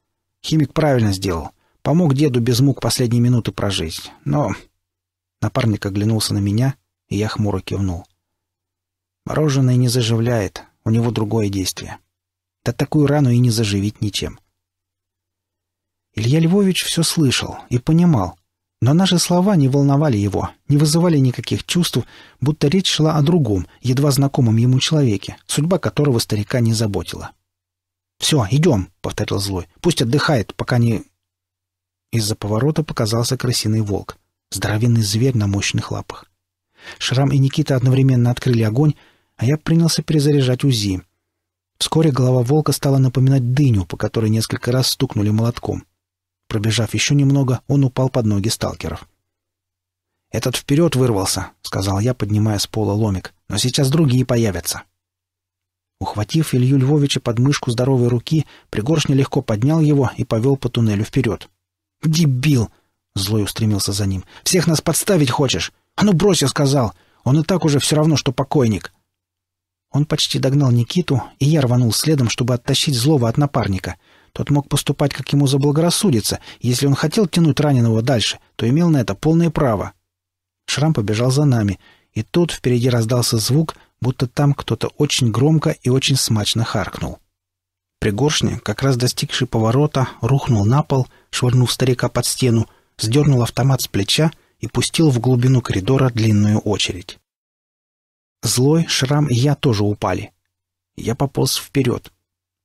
Химик правильно сделал. Помог деду без мук последние минуты прожить. Но... Напарник оглянулся на меня — и я хмуро кивнул. Мороженое не заживляет, у него другое действие. Да такую рану и не заживить ничем. Илья Львович все слышал и понимал, но наши слова не волновали его, не вызывали никаких чувств, будто речь шла о другом, едва знакомом ему человеке, судьба которого старика не заботила. «Все, идем», — повторил Злой. «Пусть отдыхает, пока не...» Из-за поворота показался крысиный волк, здоровенный зверь на мощных лапах. Шрам и Никита одновременно открыли огонь, а я принялся перезаряжать УЗИ. Вскоре голова волка стала напоминать дыню, по которой несколько раз стукнули молотком. Пробежав еще немного, он упал под ноги сталкеров. «Этот вперед вырвался», — сказал я, поднимая с пола ломик, — «но сейчас другие появятся». Ухватив Илью Львовича под мышку здоровой руки, Пригоршня легко поднял его и повел по туннелю вперед. «Дебил!» — злой устремился за ним. «Всех нас подставить хочешь? «А ну брось!» — я сказал. «Он и так уже все равно, что покойник». Он почти догнал Никиту, и я рванул следом, чтобы оттащить злого от напарника. Тот мог поступать, как ему заблагорассудится. Если он хотел тянуть раненого дальше, то имел на это полное право. Шрам побежал за нами, и тут впереди раздался звук, будто там кто-то очень громко и очень смачно харкнул. Пригоршня, как раз достигший поворота, рухнул на пол, швырнув старика под стену, сдернул автомат с плеча и пустил в глубину коридора длинную очередь. Злой, шрам и я тоже упали. Я пополз вперед.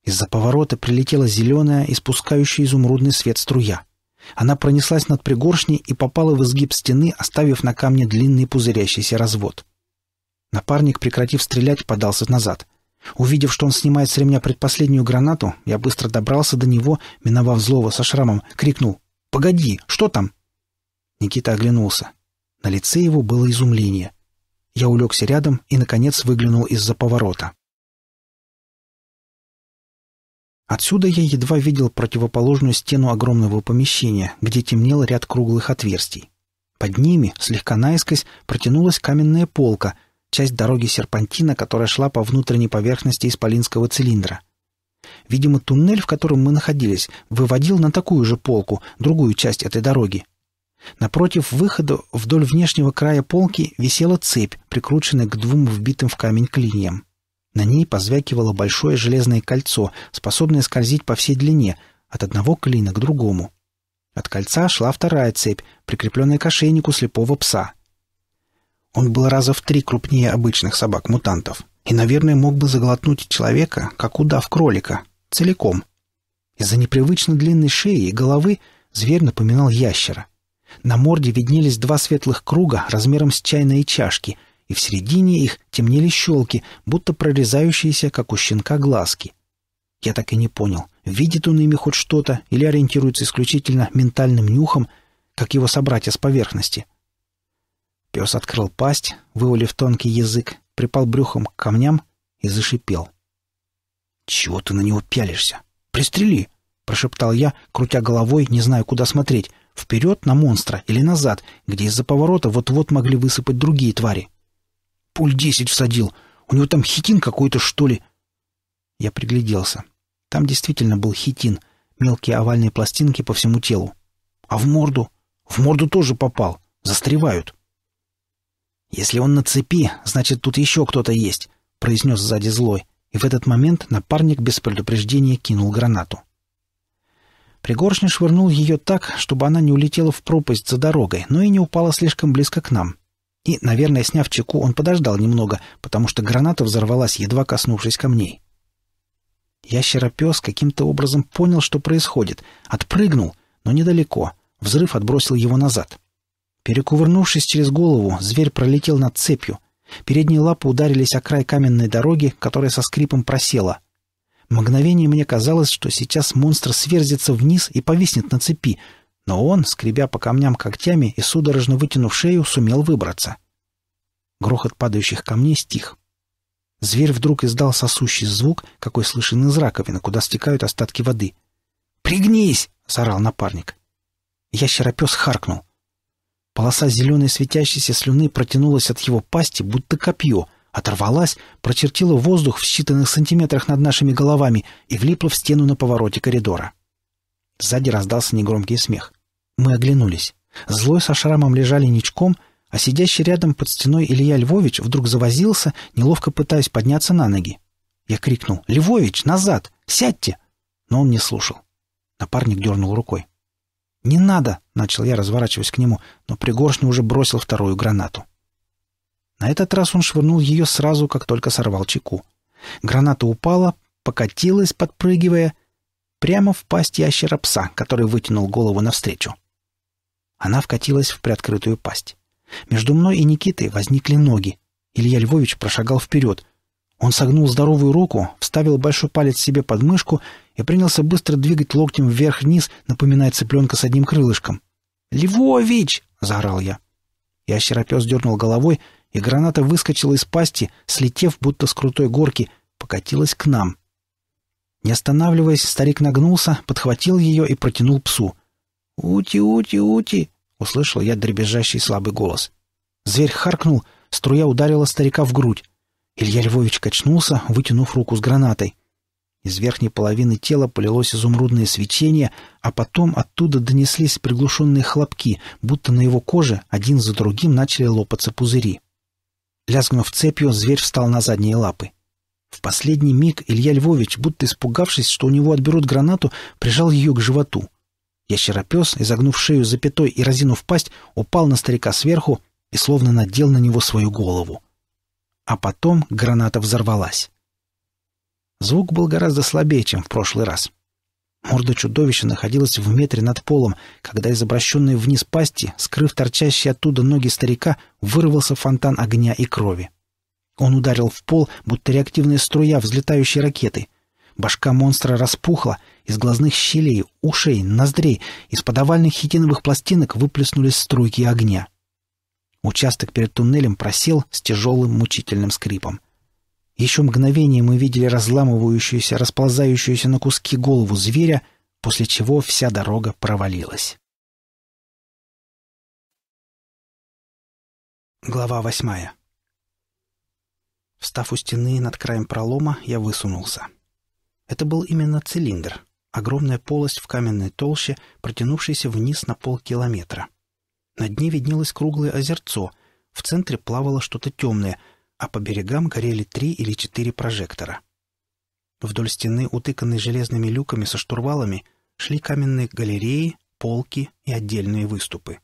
Из-за поворота прилетела зеленая, испускающая изумрудный свет струя. Она пронеслась над пригоршней и попала в изгиб стены, оставив на камне длинный пузырящийся развод. Напарник, прекратив стрелять, подался назад. Увидев, что он снимает с ремня предпоследнюю гранату, я быстро добрался до него, миновав злого со шрамом, крикнул «Погоди, что там?» Никита оглянулся. На лице его было изумление. Я улегся рядом и, наконец, выглянул из-за поворота. Отсюда я едва видел противоположную стену огромного помещения, где темнел ряд круглых отверстий. Под ними, слегка наискось, протянулась каменная полка, часть дороги серпантина, которая шла по внутренней поверхности исполинского цилиндра. Видимо, туннель, в котором мы находились, выводил на такую же полку, другую часть этой дороги. Напротив выхода вдоль внешнего края полки висела цепь, прикрученная к двум вбитым в камень клиньям. На ней позвякивало большое железное кольцо, способное скользить по всей длине, от одного клина к другому. От кольца шла вторая цепь, прикрепленная к ошейнику слепого пса. Он был раза в три крупнее обычных собак-мутантов и, наверное, мог бы заглотнуть человека, как удав кролика, целиком. Из-за непривычно длинной шеи и головы зверь напоминал ящера — на морде виднелись два светлых круга размером с чайные чашки, и в середине их темнели щелки, будто прорезающиеся, как у щенка, глазки. Я так и не понял, видит он ими хоть что-то или ориентируется исключительно ментальным нюхом, как его собратья с поверхности. Пес открыл пасть, вывалив тонкий язык, припал брюхом к камням и зашипел. «Чего ты на него пялишься? Пристрели!» — прошептал я, крутя головой, не знаю, куда смотреть — Вперед на монстра или назад, где из-за поворота вот-вот могли высыпать другие твари. Пуль десять всадил. У него там хитин какой-то, что ли? Я пригляделся. Там действительно был хитин. Мелкие овальные пластинки по всему телу. А в морду? В морду тоже попал. Застревают. «Если он на цепи, значит, тут еще кто-то есть», — произнес сзади злой. И в этот момент напарник без предупреждения кинул гранату. Пригоршня швырнул ее так, чтобы она не улетела в пропасть за дорогой, но и не упала слишком близко к нам. И, наверное, сняв чеку, он подождал немного, потому что граната взорвалась, едва коснувшись камней. Ящеропес каким-то образом понял, что происходит, отпрыгнул, но недалеко. Взрыв отбросил его назад. Перекувырнувшись через голову, зверь пролетел над цепью. Передние лапы ударились о край каменной дороги, которая со скрипом просела — Мгновение мне казалось, что сейчас монстр сверзится вниз и повиснет на цепи, но он, скребя по камням когтями и судорожно вытянув шею, сумел выбраться. Грохот падающих камней стих. Зверь вдруг издал сосущий звук, какой слышен из раковины, куда стекают остатки воды. «Пригнись!» — заорал напарник. Ящеропес харкнул. Полоса зеленой светящейся слюны протянулась от его пасти, будто копье — оторвалась, прочертила воздух в считанных сантиметрах над нашими головами и влипла в стену на повороте коридора. Сзади раздался негромкий смех. Мы оглянулись. Злой со шрамом лежали ничком, а сидящий рядом под стеной Илья Львович вдруг завозился, неловко пытаясь подняться на ноги. Я крикнул «Львович, назад! Сядьте!» Но он не слушал. Напарник дернул рукой. «Не надо!» — начал я, разворачиваясь к нему, но Пригоршня уже бросил вторую гранату. На этот раз он швырнул ее сразу, как только сорвал чеку. Граната упала, покатилась, подпрыгивая, прямо в пасть ящера пса, который вытянул голову навстречу. Она вкатилась в приоткрытую пасть. Между мной и Никитой возникли ноги. Илья Львович прошагал вперед. Он согнул здоровую руку, вставил большой палец себе под мышку и принялся быстро двигать локтем вверх-вниз, напоминая цыпленка с одним крылышком. «Львович!» — заорал я. Ящеропес дернул головой, и граната выскочила из пасти, слетев будто с крутой горки, покатилась к нам. Не останавливаясь, старик нагнулся, подхватил ее и протянул псу. «Ути, ути, ути!» — услышал я дребезжащий слабый голос. Зверь харкнул, струя ударила старика в грудь. Илья Львович качнулся, вытянув руку с гранатой. Из верхней половины тела полилось изумрудное свечение, а потом оттуда донеслись приглушенные хлопки, будто на его коже один за другим начали лопаться пузыри. Лязгнув цепью, зверь встал на задние лапы. В последний миг Илья Львович, будто испугавшись, что у него отберут гранату, прижал ее к животу. Ящеропес, изогнув шею запятой и разинув пасть, упал на старика сверху и словно надел на него свою голову. А потом граната взорвалась. Звук был гораздо слабее, чем в прошлый раз. Морда чудовища находилась в метре над полом, когда из обращенной вниз пасти, скрыв торчащие оттуда ноги старика, вырвался фонтан огня и крови. Он ударил в пол, будто реактивная струя взлетающей ракеты. Башка монстра распухла, из глазных щелей, ушей, ноздрей, из подавальных хитиновых пластинок выплеснулись струйки огня. Участок перед туннелем просел с тяжелым мучительным скрипом. Еще мгновение мы видели разламывающуюся, расползающуюся на куски голову зверя, после чего вся дорога провалилась. Глава восьмая. Встав у стены над краем пролома, я высунулся. Это был именно цилиндр, огромная полость в каменной толще, протянувшаяся вниз на полкилометра. На дне виднелось круглое озерцо, в центре плавало что-то темное, а по берегам горели три или четыре прожектора. Вдоль стены, утыканной железными люками со штурвалами, шли каменные галереи, полки и отдельные выступы.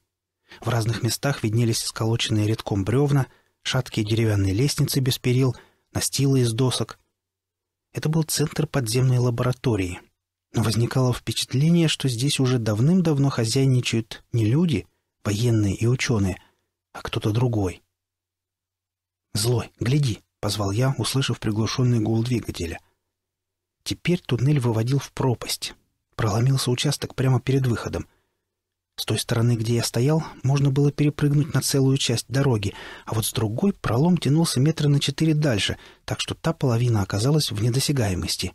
В разных местах виднелись сколоченные редком бревна, шаткие деревянные лестницы без перил, настилы из досок. Это был центр подземной лаборатории. Но возникало впечатление, что здесь уже давным-давно хозяйничают не люди, военные и ученые, а кто-то другой — «Злой, гляди!» — позвал я, услышав приглушенный гул двигателя. Теперь туннель выводил в пропасть. Проломился участок прямо перед выходом. С той стороны, где я стоял, можно было перепрыгнуть на целую часть дороги, а вот с другой пролом тянулся метра на четыре дальше, так что та половина оказалась в недосягаемости.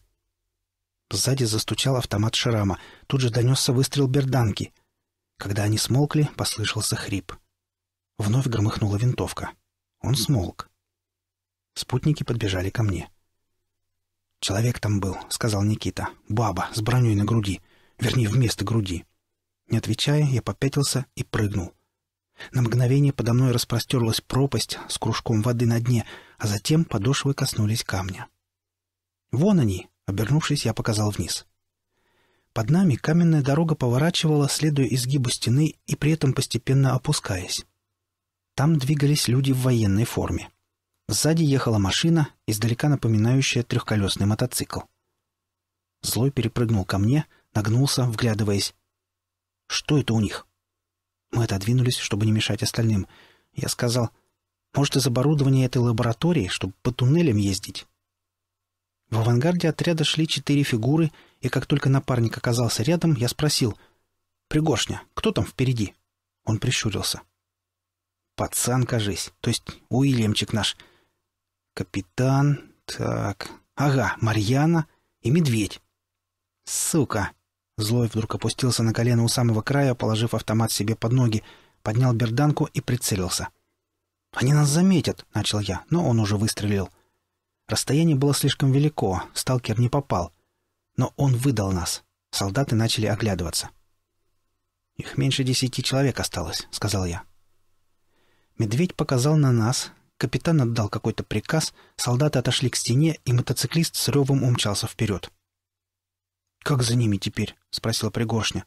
Сзади застучал автомат Шрама, тут же донесся выстрел берданки. Когда они смолкли, послышался хрип. Вновь громыхнула винтовка. Он смолк. Спутники подбежали ко мне. «Человек там был», — сказал Никита. «Баба, с броней на груди. Вернее, вместо груди». Не отвечая, я попятился и прыгнул. На мгновение подо мной распростерлась пропасть с кружком воды на дне, а затем подошвы коснулись камня. «Вон они!» — обернувшись, я показал вниз. Под нами каменная дорога поворачивала, следуя изгибу стены и при этом постепенно опускаясь. Там двигались люди в военной форме. Сзади ехала машина, издалека напоминающая трехколесный мотоцикл. Злой перепрыгнул ко мне, нагнулся, вглядываясь. «Что это у них?» Мы отодвинулись, чтобы не мешать остальным. Я сказал, «Может, из оборудования этой лаборатории, чтобы по туннелям ездить?» В авангарде отряда шли четыре фигуры, и как только напарник оказался рядом, я спросил, «Пригоршня, кто там впереди?» Он прищурился. Пацан, кажись. То есть Уильямчик наш. Капитан... Так... Ага, Марьяна и медведь. Сука! Злой вдруг опустился на колено у самого края, положив автомат себе под ноги, поднял берданку и прицелился. «Они нас заметят», — начал я, но он уже выстрелил. Расстояние было слишком велико, сталкер не попал. Но он выдал нас. Солдаты начали оглядываться. «Их меньше десяти человек осталось», — сказал я. Медведь показал на нас, капитан отдал какой-то приказ, солдаты отошли к стене, и мотоциклист с ревом умчался вперед. «Как за ними теперь?» — спросила Пригоршня.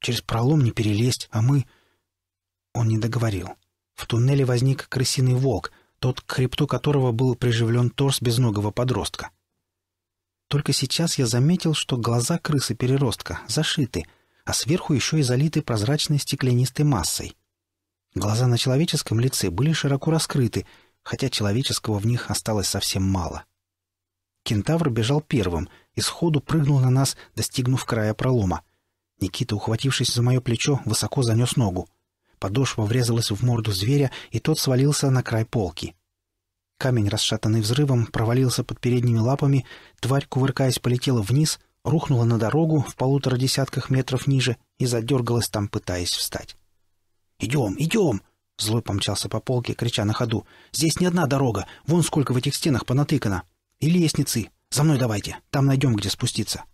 «Через пролом не перелезть, а мы...» Он не договорил. В туннеле возник крысиный волк, тот, к хребту которого был приживлен торс безногого подростка. Только сейчас я заметил, что глаза крысы-переростка зашиты, а сверху еще и залиты прозрачной стеклянистой массой. Глаза на человеческом лице были широко раскрыты, хотя человеческого в них осталось совсем мало. Кентавр бежал первым и сходу прыгнул на нас, достигнув края пролома. Никита, ухватившись за мое плечо, высоко занес ногу. Подошва врезалась в морду зверя, и тот свалился на край полки. Камень, расшатанный взрывом, провалился под передними лапами, тварь, кувыркаясь, полетела вниз, рухнула на дорогу в полутора десятках метров ниже и задергалась там, пытаясь встать. «Идем, идем!» Злой помчался по полке, крича на ходу. «Здесь не одна дорога. Вон сколько в этих стенах понатыкано. И лестницы. За мной давайте. Там найдем, где спуститься».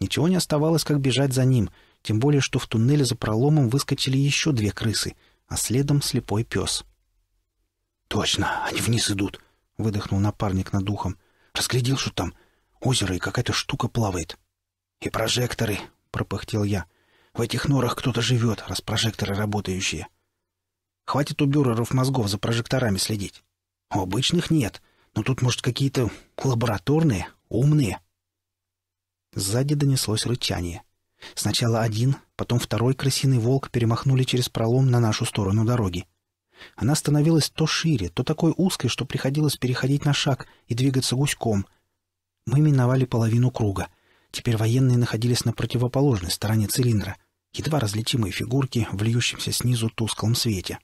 Ничего не оставалось, как бежать за ним. Тем более, что в туннеле за проломом выскочили еще две крысы, а следом слепой пес. «Точно, они вниз идут», — выдохнул напарник над духом. «Разглядел, что там озеро и какая-то штука плавает». «И прожекторы», — пропыхтел я. В этих норах кто-то живет, раз прожекторы работающие. Хватит у бюреров мозгов за прожекторами следить. У обычных нет, но тут, может, какие-то лабораторные, умные. Сзади донеслось рычание. Сначала один, потом второй крысиный волк перемахнули через пролом на нашу сторону дороги. Она становилась то шире, то такой узкой, что приходилось переходить на шаг и двигаться гуськом. Мы миновали половину круга — Теперь военные находились на противоположной стороне цилиндра, едва различимые фигурки в льющемся снизу тусклом свете.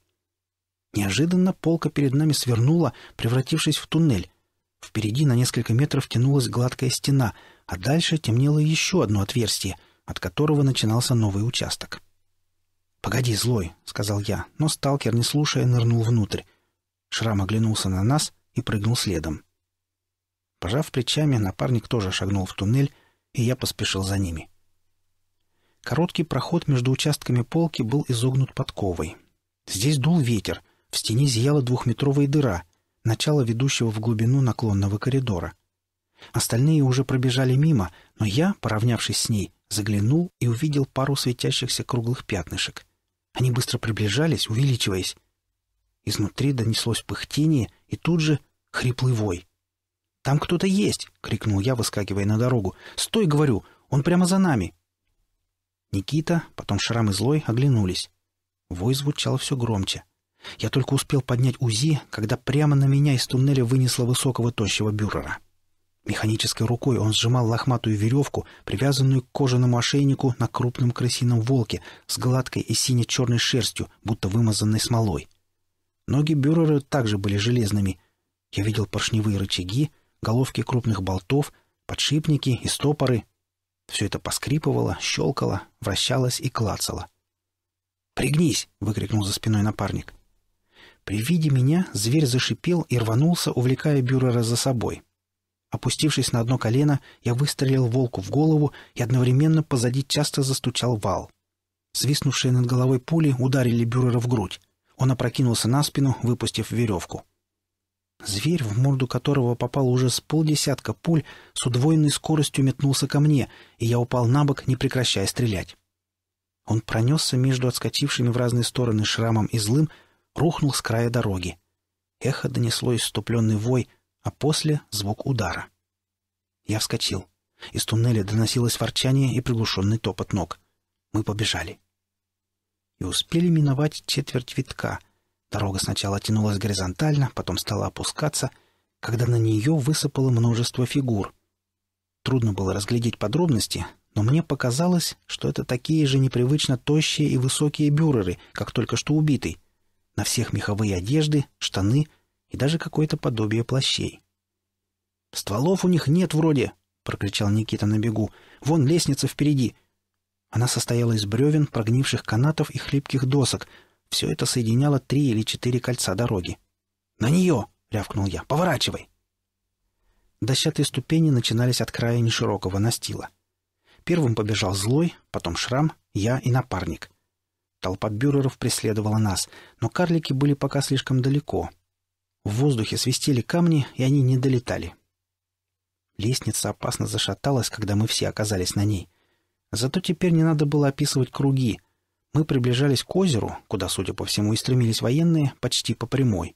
Неожиданно полка перед нами свернула, превратившись в туннель. Впереди на несколько метров тянулась гладкая стена, а дальше темнело еще одно отверстие, от которого начинался новый участок. «Погоди, злой», — сказал я, но сталкер, не слушая, нырнул внутрь. Шрам оглянулся на нас и прыгнул следом. Пожав плечами, напарник тоже шагнул в туннель, и я поспешил за ними. Короткий проход между участками полки был изогнут подковой. Здесь дул ветер, в стене зияла двухметровая дыра, начало ведущего в глубину наклонного коридора. Остальные уже пробежали мимо, но я, поравнявшись с ней, заглянул и увидел пару светящихся круглых пятнышек. Они быстро приближались, увеличиваясь. Изнутри донеслось пыхтение и тут же хриплый вой. «Там кто-то есть!» — крикнул я, выскакивая на дорогу. «Стой, говорю! Он прямо за нами!» Никита, потом Шрам и Злой оглянулись. Вой звучал все громче. Я только успел поднять УЗИ, когда прямо на меня из туннеля вынесло высокого тощего бюрера. Механической рукой он сжимал лохматую веревку, привязанную к кожаному ошейнику на крупном крысином волке с гладкой и сине-черной шерстью, будто вымазанной смолой. Ноги бюрера также были железными. Я видел поршневые рычаги, головки крупных болтов, подшипники и стопоры. Все это поскрипывало, щелкало, вращалось и клацало. «Пригнись!» — выкрикнул за спиной напарник. При виде меня зверь зашипел и рванулся, увлекая Бюрера за собой. Опустившись на одно колено, я выстрелил волку в голову и одновременно позади часто застучал вал. Свистнувшие над головой пули ударили Бюрера в грудь. Он опрокинулся на спину, выпустив веревку. Зверь, в морду которого попал уже с полдесятка пуль, с удвоенной скоростью метнулся ко мне, и я упал на бок, не прекращая стрелять. Он пронесся между отскочившими в разные стороны шрамом и злым, рухнул с края дороги. Эхо донесло иступленный вой, а после — звук удара. Я вскочил. Из туннеля доносилось ворчание и приглушенный топот ног. Мы побежали. И успели миновать четверть витка — Дорога сначала тянулась горизонтально, потом стала опускаться, когда на нее высыпало множество фигур. Трудно было разглядеть подробности, но мне показалось, что это такие же непривычно тощие и высокие бюреры, как только что убитый. На всех меховые одежды, штаны и даже какое-то подобие плащей. «Стволов у них нет вроде!» — прокричал Никита на бегу. «Вон лестница впереди!» Она состояла из бревен, прогнивших канатов и хлипких досок, все это соединяло три или четыре кольца дороги. «На нее!» — рявкнул я. «Поворачивай!» Дощатые ступени начинались от края неширокого настила. Первым побежал злой, потом шрам, я и напарник. Толпа бюреров преследовала нас, но карлики были пока слишком далеко. В воздухе свистели камни, и они не долетали. Лестница опасно зашаталась, когда мы все оказались на ней. Зато теперь не надо было описывать круги. Мы приближались к озеру, куда, судя по всему, и стремились военные, почти по прямой.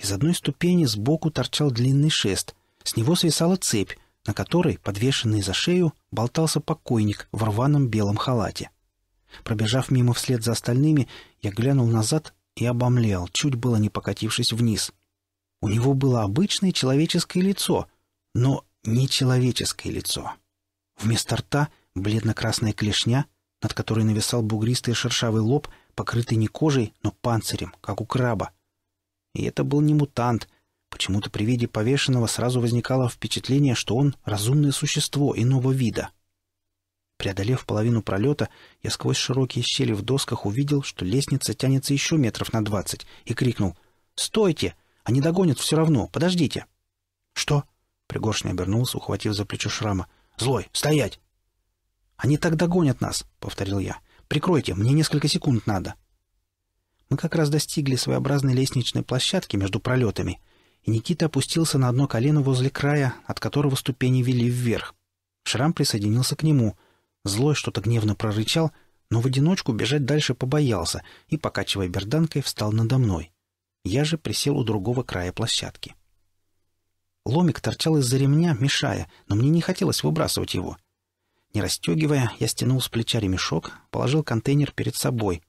Из одной ступени сбоку торчал длинный шест, с него свисала цепь, на которой, подвешенный за шею, болтался покойник в рваном белом халате. Пробежав мимо вслед за остальными, я глянул назад и обомлел, чуть было не покатившись вниз. У него было обычное человеческое лицо, но не человеческое лицо. Вместо рта — бледно-красная клешня — над которой нависал бугристый шершавый лоб, покрытый не кожей, но панцирем, как у краба. И это был не мутант. Почему-то при виде повешенного сразу возникало впечатление, что он — разумное существо иного вида. Преодолев половину пролета, я сквозь широкие щели в досках увидел, что лестница тянется еще метров на двадцать, и крикнул «Стойте! Они догонят все равно! Подождите!» «Что?» — Пригоршня обернулся, ухватив за плечо шрама. «Злой! Стоять!» «Они так догонят нас», — повторил я. «Прикройте, мне несколько секунд надо». Мы как раз достигли своеобразной лестничной площадки между пролетами, и Никита опустился на одно колено возле края, от которого ступени вели вверх. Шрам присоединился к нему. Злой что-то гневно прорычал, но в одиночку бежать дальше побоялся и, покачивая берданкой, встал надо мной. Я же присел у другого края площадки. Ломик торчал из-за ремня, мешая, но мне не хотелось выбрасывать его — не расстегивая, я стянул с плеча ремешок, положил контейнер перед собой.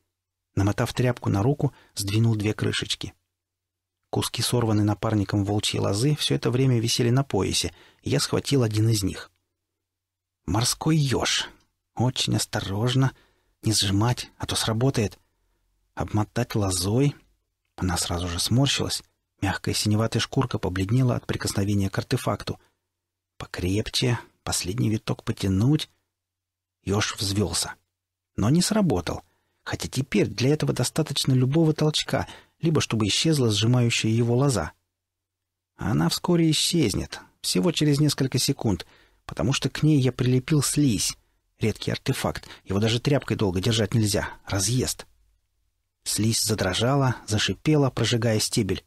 Намотав тряпку на руку, сдвинул две крышечки. Куски, сорванные напарником волчьей лозы, все это время висели на поясе, и я схватил один из них. «Морской еж!» Очень осторожно. Не сжимать, а то сработает. Обмотать лозой. Она сразу же сморщилась. Мягкая синеватая шкурка побледнела от прикосновения к артефакту. Покрепче, последний виток потянуть. Ёж взвелся. Но не сработал. Хотя теперь для этого достаточно любого толчка, либо чтобы исчезла сжимающая его лоза. Она вскоре исчезнет, всего через несколько секунд, потому что к ней я прилепил слизь. Редкий артефакт, его даже тряпкой долго держать нельзя, разъезд. Слизь задрожала, зашипела, прожигая стебель.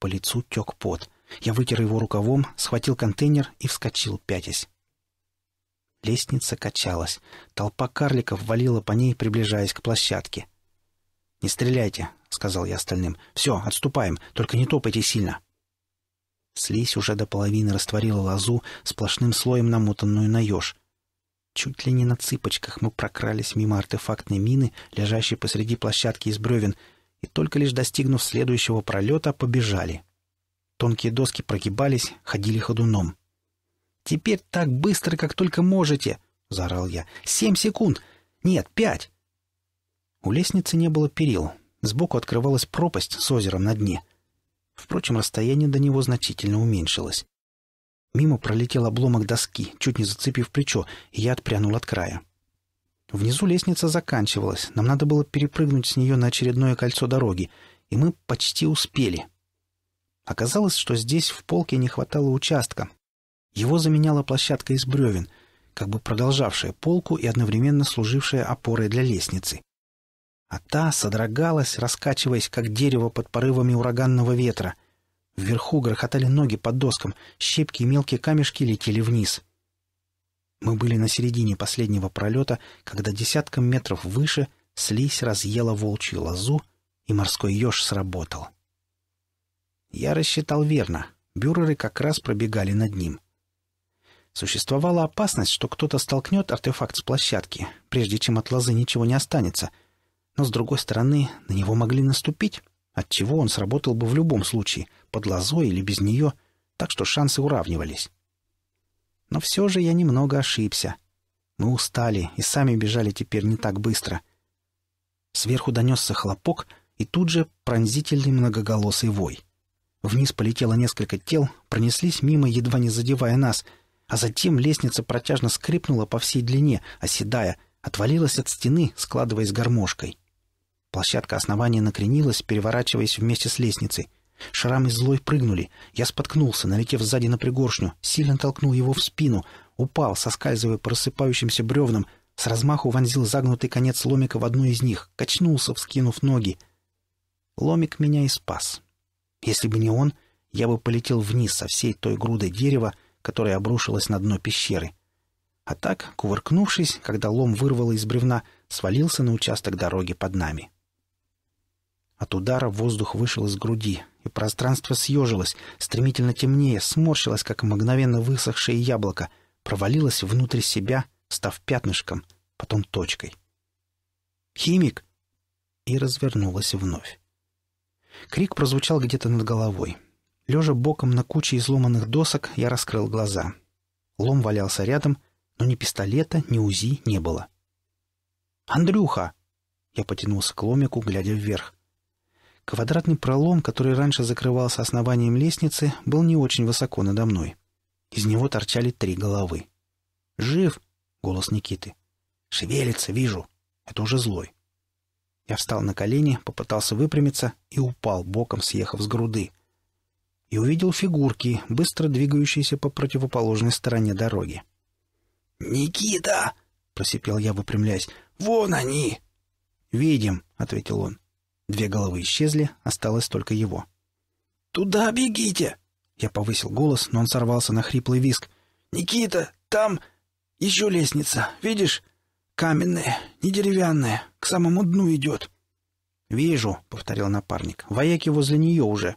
По лицу тек пот — я вытер его рукавом, схватил контейнер и вскочил, пятясь. Лестница качалась. Толпа карликов валила по ней, приближаясь к площадке. «Не стреляйте», — сказал я остальным. «Все, отступаем, только не топайте сильно». Слизь уже до половины растворила лозу, сплошным слоем намотанную на еж. Чуть ли не на цыпочках мы прокрались мимо артефактной мины, лежащей посреди площадки из бревен, и только лишь достигнув следующего пролета, побежали. Тонкие доски прогибались, ходили ходуном. «Теперь так быстро, как только можете!» — заорал я. «Семь секунд! Нет, пять!» У лестницы не было перил. Сбоку открывалась пропасть с озером на дне. Впрочем, расстояние до него значительно уменьшилось. Мимо пролетел обломок доски, чуть не зацепив плечо, и я отпрянул от края. Внизу лестница заканчивалась, нам надо было перепрыгнуть с нее на очередное кольцо дороги, и мы почти успели — Оказалось, что здесь в полке не хватало участка. Его заменяла площадка из бревен, как бы продолжавшая полку и одновременно служившая опорой для лестницы. А та содрогалась, раскачиваясь, как дерево под порывами ураганного ветра. Вверху грохотали ноги под доском, щепки и мелкие камешки летели вниз. Мы были на середине последнего пролета, когда десятком метров выше слизь разъела волчью лозу, и морской еж сработал. Я рассчитал верно. Бюреры как раз пробегали над ним. Существовала опасность, что кто-то столкнет артефакт с площадки, прежде чем от лозы ничего не останется. Но, с другой стороны, на него могли наступить, отчего он сработал бы в любом случае, под лозой или без нее, так что шансы уравнивались. Но все же я немного ошибся. Мы устали и сами бежали теперь не так быстро. Сверху донесся хлопок и тут же пронзительный многоголосый вой. Вниз полетело несколько тел, пронеслись мимо, едва не задевая нас, а затем лестница протяжно скрипнула по всей длине, оседая, отвалилась от стены, складываясь гармошкой. Площадка основания накренилась, переворачиваясь вместе с лестницей. Шрам и злой прыгнули. Я споткнулся, налетев сзади на пригоршню, сильно толкнул его в спину, упал, соскальзывая по рассыпающимся бревнам, с размаху вонзил загнутый конец ломика в одну из них, качнулся, вскинув ноги. Ломик меня и спас. Если бы не он, я бы полетел вниз со всей той грудой дерева, которая обрушилась на дно пещеры. А так, кувыркнувшись, когда лом вырвало из бревна, свалился на участок дороги под нами. От удара воздух вышел из груди, и пространство съежилось, стремительно темнее, сморщилось, как мгновенно высохшее яблоко, провалилось внутрь себя, став пятнышком, потом точкой. «Химик!» и развернулась вновь. Крик прозвучал где-то над головой. Лежа боком на куче изломанных досок, я раскрыл глаза. Лом валялся рядом, но ни пистолета, ни УЗИ не было. «Андрюха!» Я потянулся к ломику, глядя вверх. Квадратный пролом, который раньше закрывался основанием лестницы, был не очень высоко надо мной. Из него торчали три головы. «Жив!» — голос Никиты. «Шевелится, вижу!» — это уже злой. Я встал на колени, попытался выпрямиться и упал, боком съехав с груды. И увидел фигурки, быстро двигающиеся по противоположной стороне дороги. «Никита!» — просипел я, выпрямляясь. «Вон они!» «Видим», — ответил он. Две головы исчезли, осталось только его. «Туда бегите!» Я повысил голос, но он сорвался на хриплый виск. «Никита, там еще лестница, видишь? каменная, не деревянная, к самому дну идет». «Вижу», — повторил напарник, — «вояки возле нее уже».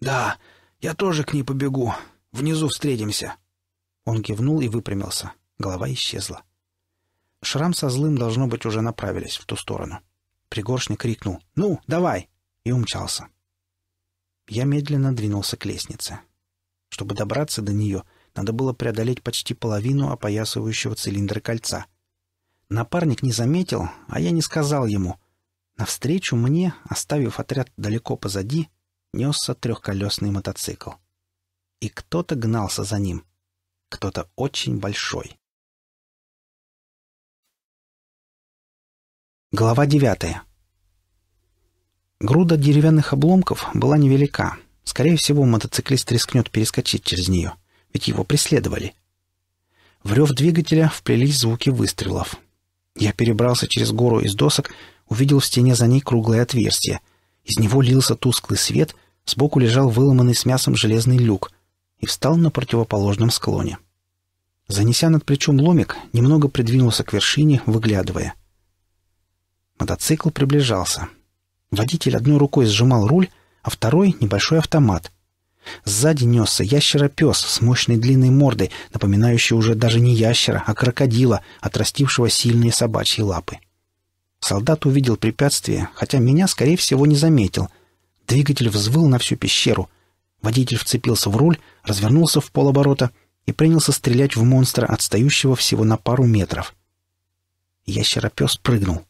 «Да, я тоже к ней побегу. Внизу встретимся». Он кивнул и выпрямился. Голова исчезла. Шрам со злым, должно быть, уже направились в ту сторону. Пригоршник крикнул «Ну, давай!» и умчался. Я медленно двинулся к лестнице. Чтобы добраться до нее, надо было преодолеть почти половину опоясывающего цилиндра кольца — Напарник не заметил, а я не сказал ему. Навстречу мне, оставив отряд далеко позади, несся трехколесный мотоцикл. И кто-то гнался за ним. Кто-то очень большой. Глава девятая. Груда деревянных обломков была невелика. Скорее всего, мотоциклист рискнет перескочить через нее, ведь его преследовали. В рев двигателя вплелись звуки выстрелов. Я перебрался через гору из досок, увидел в стене за ней круглое отверстие. Из него лился тусклый свет, сбоку лежал выломанный с мясом железный люк и встал на противоположном склоне. Занеся над плечом ломик, немного придвинулся к вершине, выглядывая. Мотоцикл приближался. Водитель одной рукой сжимал руль, а второй — небольшой автомат. Сзади несся ящеропес с мощной длинной мордой, напоминающей уже даже не ящера, а крокодила, отрастившего сильные собачьи лапы. Солдат увидел препятствие, хотя меня, скорее всего, не заметил. Двигатель взвыл на всю пещеру. Водитель вцепился в руль, развернулся в полоборота и принялся стрелять в монстра, отстающего всего на пару метров. Ящеропес прыгнул.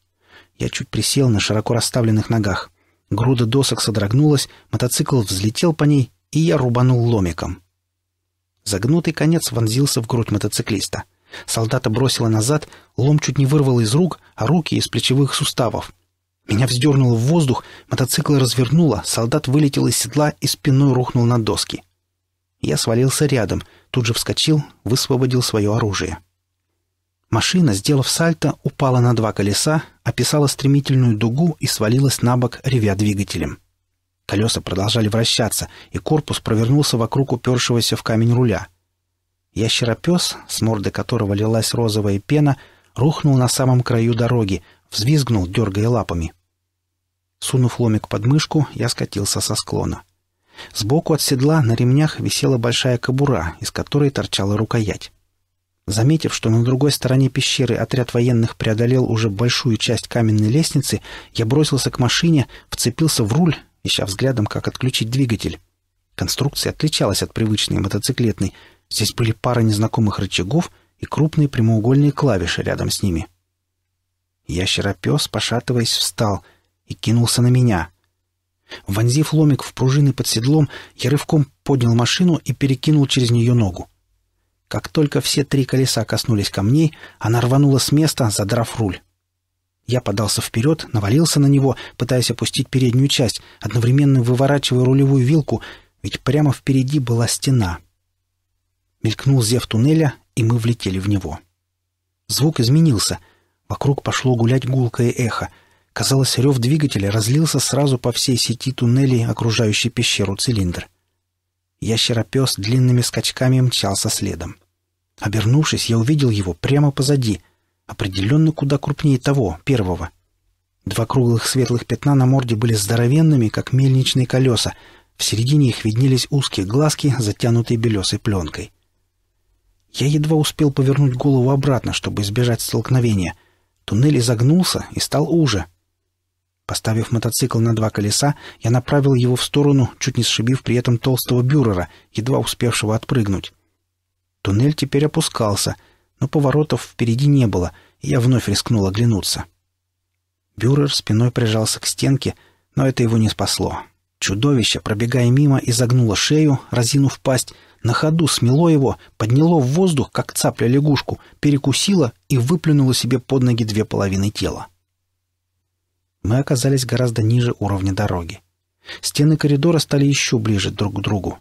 Я чуть присел на широко расставленных ногах. Груда досок содрогнулась, мотоцикл взлетел по ней и я рубанул ломиком. Загнутый конец вонзился в грудь мотоциклиста. Солдата бросило назад, лом чуть не вырвал из рук, а руки — из плечевых суставов. Меня вздернуло в воздух, мотоцикл развернуло, солдат вылетел из седла и спиной рухнул на доски. Я свалился рядом, тут же вскочил, высвободил свое оружие. Машина, сделав сальто, упала на два колеса, описала стремительную дугу и свалилась на бок, ревя двигателем. Колеса продолжали вращаться, и корпус провернулся вокруг упершегося в камень руля. Ящеропес, с морды которого лилась розовая пена, рухнул на самом краю дороги, взвизгнул, дергая лапами. Сунув ломик под мышку, я скатился со склона. Сбоку от седла на ремнях висела большая кобура, из которой торчала рукоять. Заметив, что на другой стороне пещеры отряд военных преодолел уже большую часть каменной лестницы, я бросился к машине, вцепился в руль ища взглядом, как отключить двигатель. Конструкция отличалась от привычной мотоциклетной. Здесь были пара незнакомых рычагов и крупные прямоугольные клавиши рядом с ними. Ящеропес, пошатываясь, встал и кинулся на меня. Вонзив ломик в пружины под седлом, я рывком поднял машину и перекинул через нее ногу. Как только все три колеса коснулись камней, она рванула с места, задрав руль. Я подался вперед, навалился на него, пытаясь опустить переднюю часть, одновременно выворачивая рулевую вилку, ведь прямо впереди была стена. Мелькнул зев туннеля, и мы влетели в него. Звук изменился. Вокруг пошло гулять гулкое эхо. Казалось, рев двигателя разлился сразу по всей сети туннелей, окружающей пещеру цилиндр. Ящеропес длинными скачками мчался следом. Обернувшись, я увидел его прямо позади — Определенно куда крупнее того, первого. Два круглых светлых пятна на морде были здоровенными, как мельничные колеса. В середине их виднелись узкие глазки, затянутые белесой пленкой. Я едва успел повернуть голову обратно, чтобы избежать столкновения. Туннель изогнулся и стал уже. Поставив мотоцикл на два колеса, я направил его в сторону, чуть не сшибив при этом толстого бюрера, едва успевшего отпрыгнуть. Туннель теперь опускался — но поворотов впереди не было, и я вновь рискнул оглянуться. Бюрер спиной прижался к стенке, но это его не спасло. Чудовище, пробегая мимо, изогнуло шею, разинув пасть, на ходу смело его, подняло в воздух, как цапля лягушку, перекусило и выплюнуло себе под ноги две половины тела. Мы оказались гораздо ниже уровня дороги. Стены коридора стали еще ближе друг к другу.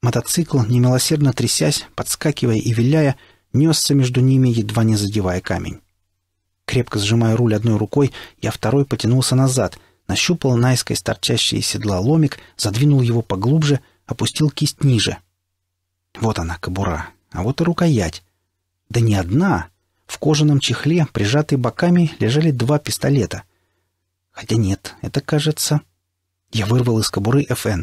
Мотоцикл, немилосердно трясясь, подскакивая и виляя, несся между ними, едва не задевая камень. Крепко сжимая руль одной рукой, я второй потянулся назад, нащупал наискось торчащий седла ломик, задвинул его поглубже, опустил кисть ниже. Вот она, кобура, а вот и рукоять. Да не одна. В кожаном чехле, прижатые боками, лежали два пистолета. Хотя нет, это кажется... Я вырвал из кобуры ФН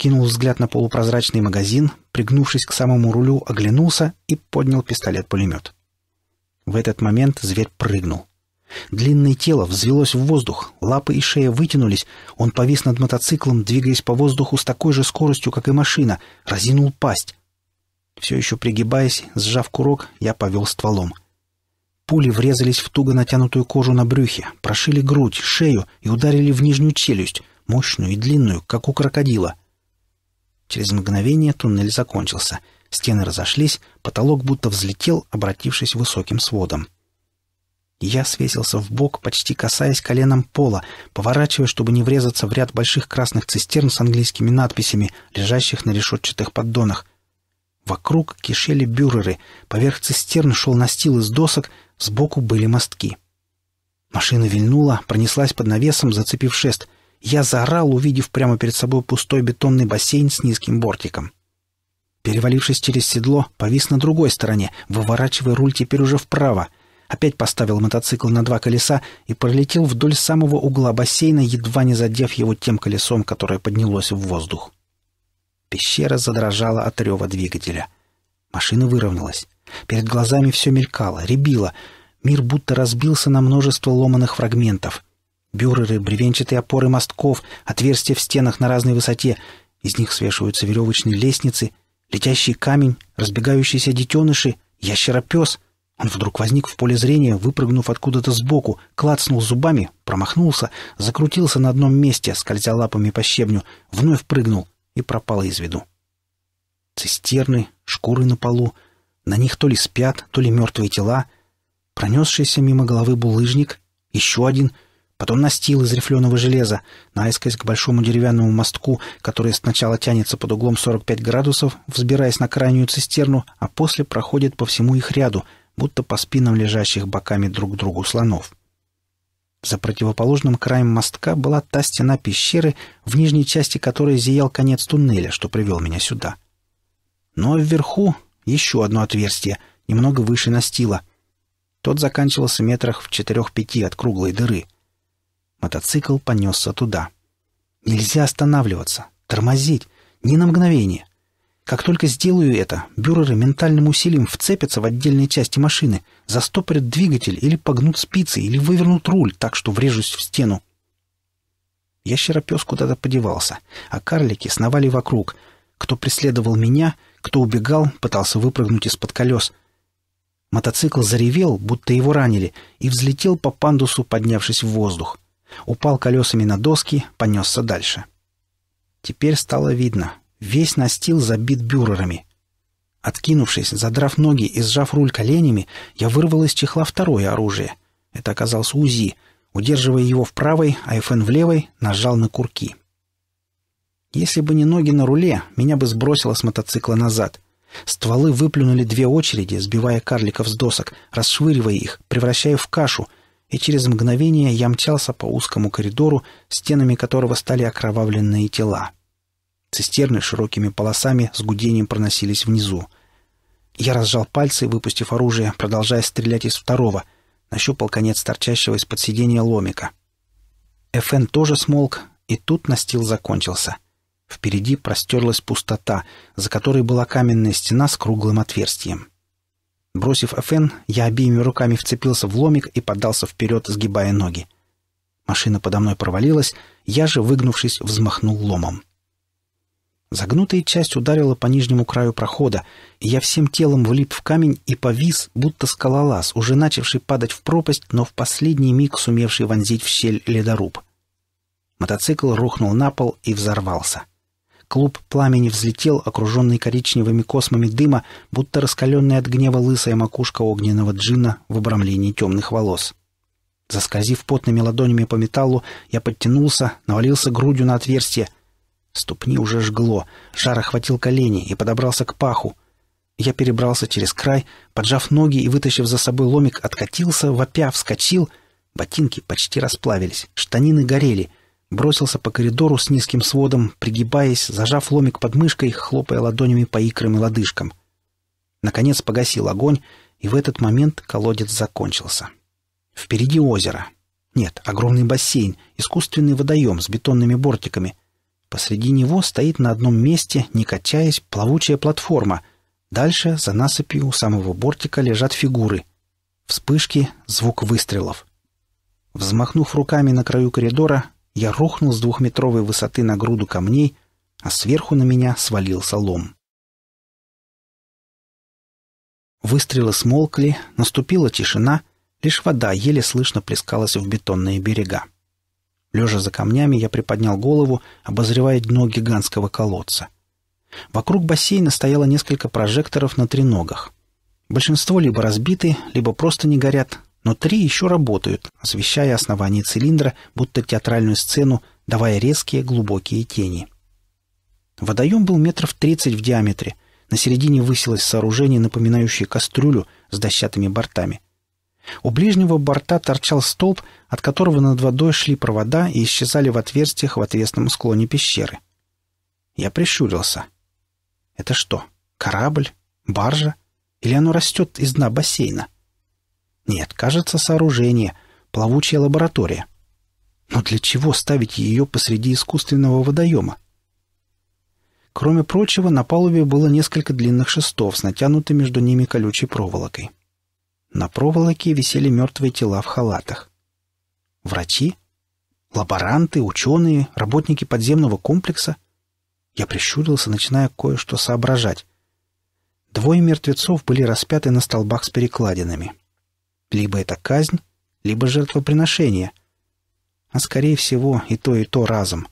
кинул взгляд на полупрозрачный магазин, пригнувшись к самому рулю, оглянулся и поднял пистолет-пулемет. В этот момент зверь прыгнул. Длинное тело взвелось в воздух, лапы и шея вытянулись, он повис над мотоциклом, двигаясь по воздуху с такой же скоростью, как и машина, разинул пасть. Все еще пригибаясь, сжав курок, я повел стволом. Пули врезались в туго натянутую кожу на брюхе, прошили грудь, шею и ударили в нижнюю челюсть, мощную и длинную, как у крокодила. Через мгновение туннель закончился. Стены разошлись, потолок будто взлетел, обратившись высоким сводом. Я свесился в бок, почти касаясь коленом пола, поворачивая, чтобы не врезаться в ряд больших красных цистерн с английскими надписями, лежащих на решетчатых поддонах. Вокруг кишели бюреры, поверх цистерн шел настил из досок, сбоку были мостки. Машина вильнула, пронеслась под навесом, зацепив шест — я заорал, увидев прямо перед собой пустой бетонный бассейн с низким бортиком. Перевалившись через седло, повис на другой стороне, выворачивая руль теперь уже вправо. Опять поставил мотоцикл на два колеса и пролетел вдоль самого угла бассейна, едва не задев его тем колесом, которое поднялось в воздух. Пещера задрожала от рева двигателя. Машина выровнялась. Перед глазами все мелькало, рябило. Мир будто разбился на множество ломаных фрагментов — Бюреры, бревенчатые опоры мостков, отверстия в стенах на разной высоте. Из них свешиваются веревочные лестницы, летящий камень, разбегающиеся детеныши, ящеропес. Он вдруг возник в поле зрения, выпрыгнув откуда-то сбоку, клацнул зубами, промахнулся, закрутился на одном месте, скользя лапами по щебню, вновь прыгнул и пропал из виду. Цистерны, шкуры на полу. На них то ли спят, то ли мертвые тела. Пронесшийся мимо головы булыжник. Еще один — потом настил из рифленого железа, наискось к большому деревянному мостку, который сначала тянется под углом 45 градусов, взбираясь на крайнюю цистерну, а после проходит по всему их ряду, будто по спинам лежащих боками друг к другу слонов. За противоположным краем мостка была та стена пещеры, в нижней части которой зиял конец туннеля, что привел меня сюда. Но вверху еще одно отверстие, немного выше настила. Тот заканчивался метрах в четырех-пяти от круглой дыры — Мотоцикл понесся туда. Нельзя останавливаться, тормозить, ни на мгновение. Как только сделаю это, бюреры ментальным усилием вцепятся в отдельные части машины, застопорят двигатель или погнут спицы, или вывернут руль так, что врежусь в стену. Ящеропес куда-то подевался, а карлики сновали вокруг. Кто преследовал меня, кто убегал, пытался выпрыгнуть из-под колес. Мотоцикл заревел, будто его ранили, и взлетел по пандусу, поднявшись в воздух упал колесами на доски, понесся дальше. Теперь стало видно. Весь настил забит бюрерами. Откинувшись, задрав ноги и сжав руль коленями, я вырвал из чехла второе оружие. Это оказался УЗИ. Удерживая его в правой, а ФН в левой, нажал на курки. Если бы не ноги на руле, меня бы сбросило с мотоцикла назад. Стволы выплюнули две очереди, сбивая карликов с досок, расшвыривая их, превращая в кашу — и через мгновение я мчался по узкому коридору, стенами которого стали окровавленные тела. Цистерны широкими полосами с гудением проносились внизу. Я разжал пальцы, выпустив оружие, продолжая стрелять из второго, нащупал конец торчащего из-под сидения ломика. ФН тоже смолк, и тут настил закончился. Впереди простерлась пустота, за которой была каменная стена с круглым отверстием. Бросив ФН, я обеими руками вцепился в ломик и поддался вперед, сгибая ноги. Машина подо мной провалилась, я же, выгнувшись, взмахнул ломом. Загнутая часть ударила по нижнему краю прохода, и я всем телом влип в камень и повис, будто скалолаз, уже начавший падать в пропасть, но в последний миг сумевший вонзить в щель ледоруб. Мотоцикл рухнул на пол и взорвался. Клуб пламени взлетел, окруженный коричневыми космами дыма, будто раскаленная от гнева лысая макушка огненного джина в обрамлении темных волос. Заскользив потными ладонями по металлу, я подтянулся, навалился грудью на отверстие. Ступни уже жгло, жар охватил колени и подобрался к паху. Я перебрался через край, поджав ноги и вытащив за собой ломик, откатился, вопя, вскочил. Ботинки почти расплавились, штанины горели — бросился по коридору с низким сводом, пригибаясь, зажав ломик под мышкой, хлопая ладонями по икрам и лодыжкам. Наконец погасил огонь, и в этот момент колодец закончился. Впереди озеро. Нет, огромный бассейн, искусственный водоем с бетонными бортиками. Посреди него стоит на одном месте, не качаясь, плавучая платформа. Дальше, за насыпью у самого бортика, лежат фигуры. Вспышки, звук выстрелов. Взмахнув руками на краю коридора, я рухнул с двухметровой высоты на груду камней, а сверху на меня свалился лом. Выстрелы смолкли, наступила тишина, лишь вода еле слышно плескалась в бетонные берега. Лежа за камнями, я приподнял голову, обозревая дно гигантского колодца. Вокруг бассейна стояло несколько прожекторов на треногах. Большинство либо разбиты, либо просто не горят, но три еще работают, освещая основание цилиндра, будто театральную сцену, давая резкие глубокие тени. Водоем был метров тридцать в диаметре. На середине высилось сооружение, напоминающее кастрюлю с дощатыми бортами. У ближнего борта торчал столб, от которого над водой шли провода и исчезали в отверстиях в отвесном склоне пещеры. Я прищурился. «Это что, корабль? Баржа? Или оно растет из дна бассейна?» Нет, кажется, сооружение, плавучая лаборатория. Но для чего ставить ее посреди искусственного водоема? Кроме прочего, на палубе было несколько длинных шестов с натянутой между ними колючей проволокой. На проволоке висели мертвые тела в халатах. Врачи? Лаборанты, ученые, работники подземного комплекса? Я прищурился, начиная кое-что соображать. Двое мертвецов были распяты на столбах с перекладинами. Либо это казнь, либо жертвоприношение. А скорее всего и то, и то разом.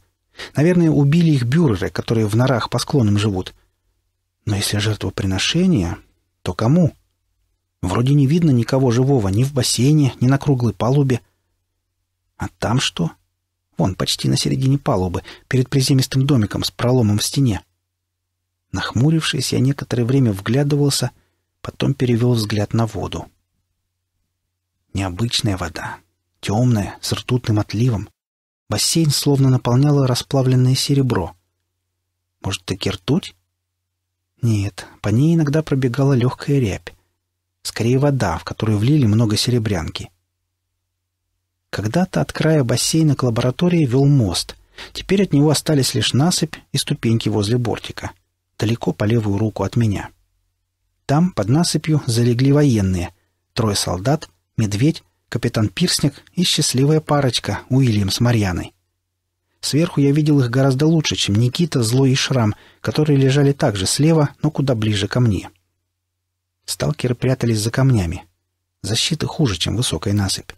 Наверное, убили их бюреры, которые в норах по склонам живут. Но если жертвоприношение, то кому? Вроде не видно никого живого ни в бассейне, ни на круглой палубе. А там что? Вон, почти на середине палубы, перед приземистым домиком с проломом в стене. Нахмурившись, я некоторое время вглядывался, потом перевел взгляд на воду. — Необычная вода. Темная, с ртутным отливом. Бассейн словно наполняло расплавленное серебро. Может, таки ртуть? Нет, по ней иногда пробегала легкая рябь. Скорее, вода, в которую влили много серебрянки. Когда-то от края бассейна к лаборатории вел мост. Теперь от него остались лишь насыпь и ступеньки возле бортика. Далеко по левую руку от меня. Там, под насыпью, залегли военные. Трое солдат, медведь, капитан Пирсник и счастливая парочка Уильям с Марьяной. Сверху я видел их гораздо лучше, чем Никита, Злой и Шрам, которые лежали также слева, но куда ближе ко мне. Сталкеры прятались за камнями. Защита хуже, чем высокая насыпь.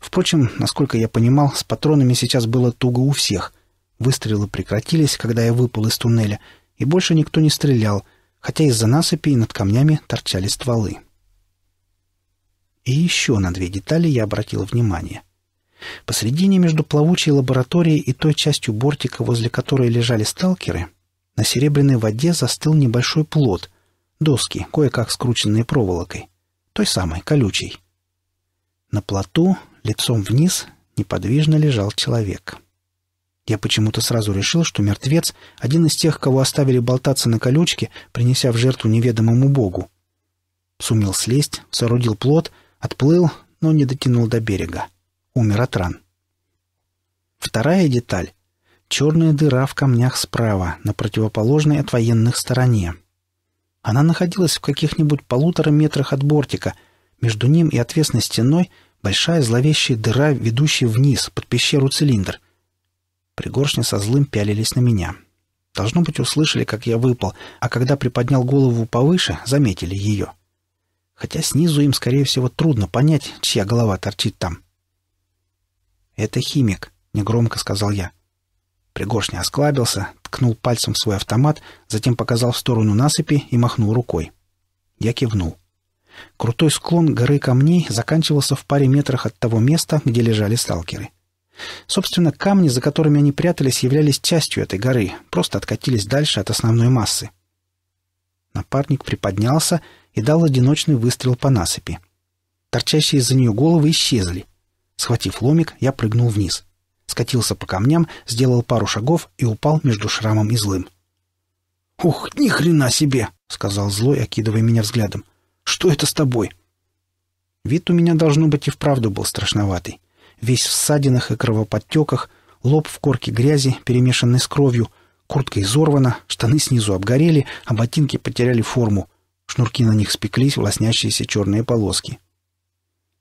Впрочем, насколько я понимал, с патронами сейчас было туго у всех. Выстрелы прекратились, когда я выпал из туннеля, и больше никто не стрелял, хотя из-за насыпи и над камнями торчали стволы. И еще на две детали я обратил внимание. Посредине между плавучей лабораторией и той частью бортика, возле которой лежали сталкеры, на серебряной воде застыл небольшой плод, доски, кое-как скрученные проволокой, той самой, колючей. На плоту, лицом вниз, неподвижно лежал человек. Я почему-то сразу решил, что мертвец — один из тех, кого оставили болтаться на колючке, принеся в жертву неведомому богу. Сумел слезть, соорудил плод Отплыл, но не дотянул до берега. Умер от ран. Вторая деталь — черная дыра в камнях справа, на противоположной от военных стороне. Она находилась в каких-нибудь полутора метрах от бортика. Между ним и отвесной стеной большая зловещая дыра, ведущая вниз, под пещеру цилиндр. Пригоршни со злым пялились на меня. Должно быть, услышали, как я выпал, а когда приподнял голову повыше, заметили ее. — хотя снизу им, скорее всего, трудно понять, чья голова торчит там. «Это химик», — негромко сказал я. Пригоршня осклабился, ткнул пальцем в свой автомат, затем показал в сторону насыпи и махнул рукой. Я кивнул. Крутой склон горы камней заканчивался в паре метрах от того места, где лежали сталкеры. Собственно, камни, за которыми они прятались, являлись частью этой горы, просто откатились дальше от основной массы. Напарник приподнялся и дал одиночный выстрел по насыпи. Торчащие из-за нее головы исчезли. Схватив ломик, я прыгнул вниз. Скатился по камням, сделал пару шагов и упал между шрамом и злым. «Ух, ни хрена себе!» — сказал злой, окидывая меня взглядом. «Что это с тобой?» Вид у меня, должно быть, и вправду был страшноватый. Весь в ссадинах и кровоподтеках, лоб в корке грязи, перемешанный с кровью, куртка изорвана, штаны снизу обгорели, а ботинки потеряли форму. Шнурки на них спеклись в лоснящиеся черные полоски.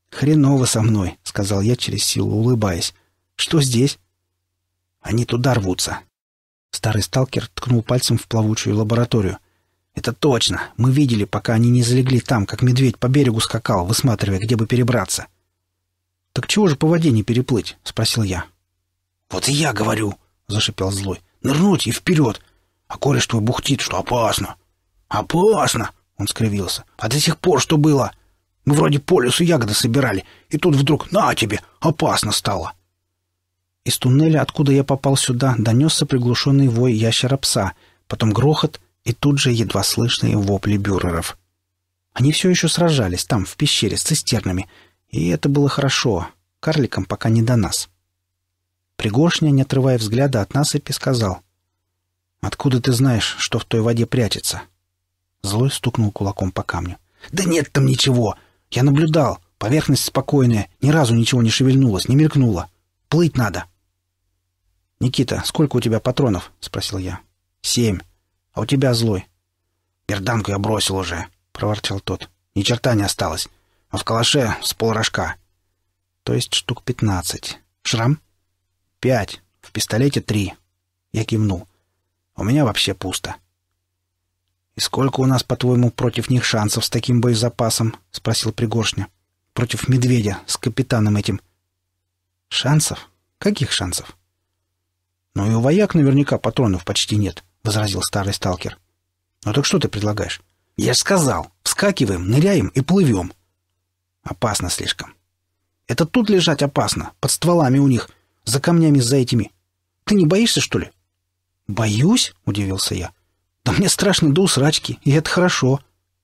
«Хреново со мной», — сказал я через силу, улыбаясь. «Что здесь?» «Они туда рвутся». Старый сталкер ткнул пальцем в плавучую лабораторию. «Это точно. Мы видели, пока они не залегли там, как медведь по берегу скакал, высматривая, где бы перебраться». «Так чего же по воде не переплыть?» — спросил я. «Вот и я говорю», — зашипел злой. «Нырнуть и вперед! А кореш твой бухтит, что опасно!» «Опасно!» Он скривился. «А до сих пор что было? Мы вроде по лесу ягоды собирали, и тут вдруг «на тебе!» опасно стало!» Из туннеля, откуда я попал сюда, донесся приглушенный вой ящера-пса, потом грохот и тут же едва слышные вопли бюреров. Они все еще сражались там, в пещере, с цистернами, и это было хорошо, карликам пока не до нас. Пригоршня, не отрывая взгляда от насыпи, сказал. «Откуда ты знаешь, что в той воде прячется?» Злой стукнул кулаком по камню. «Да нет там ничего! Я наблюдал. Поверхность спокойная. Ни разу ничего не шевельнулось, не мелькнуло. Плыть надо!» «Никита, сколько у тебя патронов?» — спросил я. «Семь. А у тебя злой?» «Берданку я бросил уже», — проворчал тот. «Ни черта не осталось. А в калаше с полрожка». «То есть штук пятнадцать. Шрам?» «Пять. В пистолете три». Я кивнул. «У меня вообще пусто. «И сколько у нас, по-твоему, против них шансов с таким боезапасом?» — спросил Пригоршня. «Против медведя с капитаном этим». «Шансов? Каких шансов?» «Ну и у вояк наверняка патронов почти нет», — возразил старый сталкер. «Ну так что ты предлагаешь?» «Я ж сказал, вскакиваем, ныряем и плывем». «Опасно слишком». «Это тут лежать опасно, под стволами у них, за камнями за этими. Ты не боишься, что ли?» «Боюсь?» — удивился я. Да мне страшно до усрачки, и это хорошо.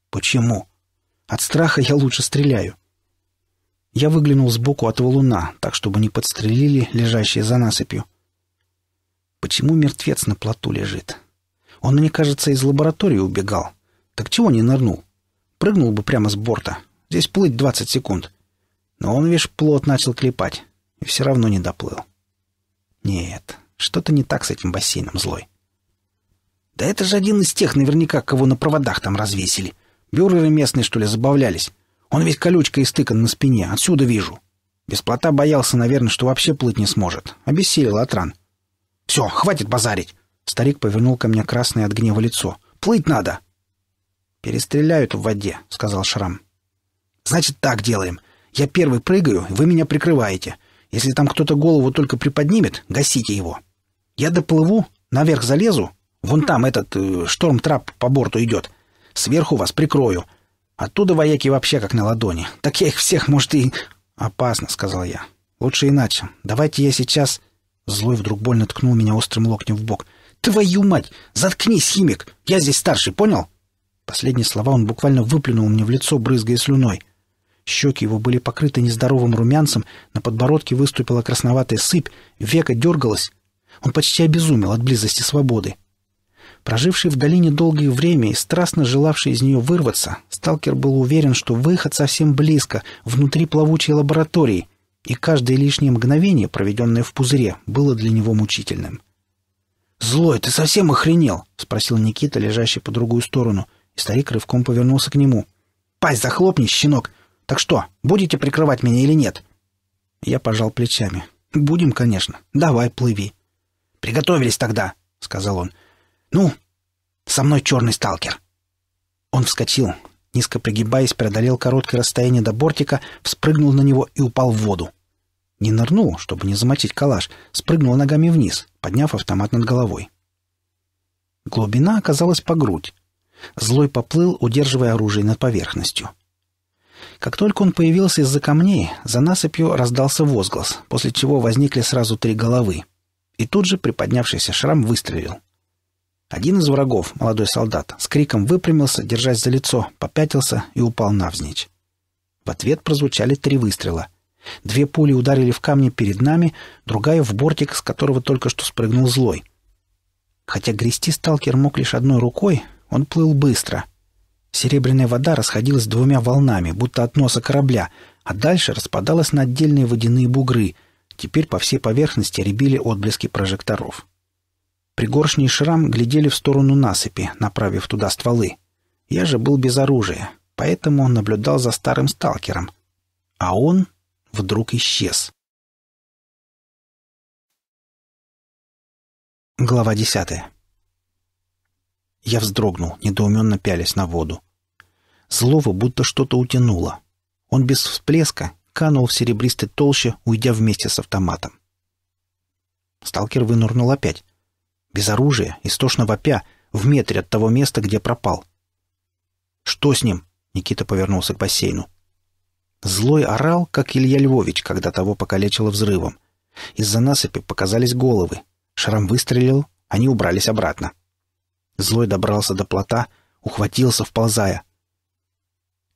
Почему? От страха я лучше стреляю. Я выглянул сбоку от валуна, так чтобы не подстрелили лежащие за насыпью. Почему мертвец на плоту лежит? Он, мне кажется, из лаборатории убегал. Так чего не нырнул? Прыгнул бы прямо с борта. Здесь плыть 20 секунд. Но он, видишь, плот начал клепать. И все равно не доплыл. Нет, что-то не так с этим бассейном злой. Да это же один из тех наверняка, кого на проводах там развесили. Бюреры местные, что ли, забавлялись. Он ведь колючкой истыкан на спине, отсюда вижу. Бесплота боялся, наверное, что вообще плыть не сможет. Обессилел от «Все, хватит базарить!» Старик повернул ко мне красное от гнева лицо. «Плыть надо!» «Перестреляют в воде», — сказал Шрам. «Значит, так делаем. Я первый прыгаю, вы меня прикрываете. Если там кто-то голову только приподнимет, гасите его. Я доплыву, наверх залезу, Вон там этот э, шторм-трап по борту идет. Сверху вас прикрою. Оттуда вояки вообще как на ладони. Так я их всех, может, и...» «Опасно», — сказал я. «Лучше иначе. Давайте я сейчас...» Злой вдруг больно ткнул меня острым локтем в бок. «Твою мать! Заткнись, химик! Я здесь старший, понял?» Последние слова он буквально выплюнул мне в лицо, брызгая слюной. Щеки его были покрыты нездоровым румянцем, на подбородке выступила красноватая сыпь, века дергалась. Он почти обезумел от близости свободы. Проживший в долине долгое время и страстно желавший из нее вырваться, сталкер был уверен, что выход совсем близко, внутри плавучей лаборатории, и каждое лишнее мгновение, проведенное в пузыре, было для него мучительным. «Злой, ты совсем охренел?» — спросил Никита, лежащий по другую сторону, и старик рывком повернулся к нему. «Пасть захлопни, щенок! Так что, будете прикрывать меня или нет?» Я пожал плечами. «Будем, конечно. Давай, плыви». «Приготовились тогда», — сказал он. «Ну, со мной черный сталкер!» Он вскочил, низко пригибаясь, преодолел короткое расстояние до бортика, вспрыгнул на него и упал в воду. Не нырнул, чтобы не замочить калаш, спрыгнул ногами вниз, подняв автомат над головой. Глубина оказалась по грудь. Злой поплыл, удерживая оружие над поверхностью. Как только он появился из-за камней, за насыпью раздался возглас, после чего возникли сразу три головы. И тут же приподнявшийся шрам выстрелил. Один из врагов, молодой солдат, с криком выпрямился, держась за лицо, попятился и упал навзничь. В ответ прозвучали три выстрела. Две пули ударили в камни перед нами, другая — в бортик, с которого только что спрыгнул злой. Хотя грести сталкер мог лишь одной рукой, он плыл быстро. Серебряная вода расходилась двумя волнами, будто от носа корабля, а дальше распадалась на отдельные водяные бугры. Теперь по всей поверхности рябили отблески прожекторов. Пригоршни и Шрам глядели в сторону насыпи, направив туда стволы. Я же был без оружия, поэтому наблюдал за старым сталкером. А он вдруг исчез. Глава десятая. Я вздрогнул, недоуменно пялись на воду. Злого будто что-то утянуло. Он без всплеска канул в серебристой толще, уйдя вместе с автоматом. Сталкер вынурнул опять без оружия, истошно вопя, в метре от того места, где пропал. «Что с ним?» — Никита повернулся к бассейну. Злой орал, как Илья Львович, когда того покалечило взрывом. Из-за насыпи показались головы. Шрам выстрелил, они убрались обратно. Злой добрался до плота, ухватился, вползая.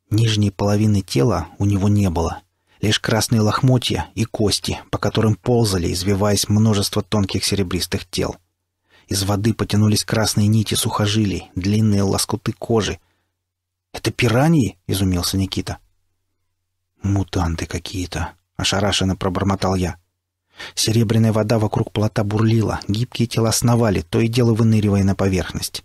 Нижней половины тела у него не было. Лишь красные лохмотья и кости, по которым ползали, извиваясь множество тонких серебристых тел. Из воды потянулись красные нити сухожилий, длинные лоскуты кожи. «Это пираньи?» — изумился Никита. «Мутанты какие-то», — ошарашенно пробормотал я. Серебряная вода вокруг плота бурлила, гибкие тела сновали, то и дело выныривая на поверхность.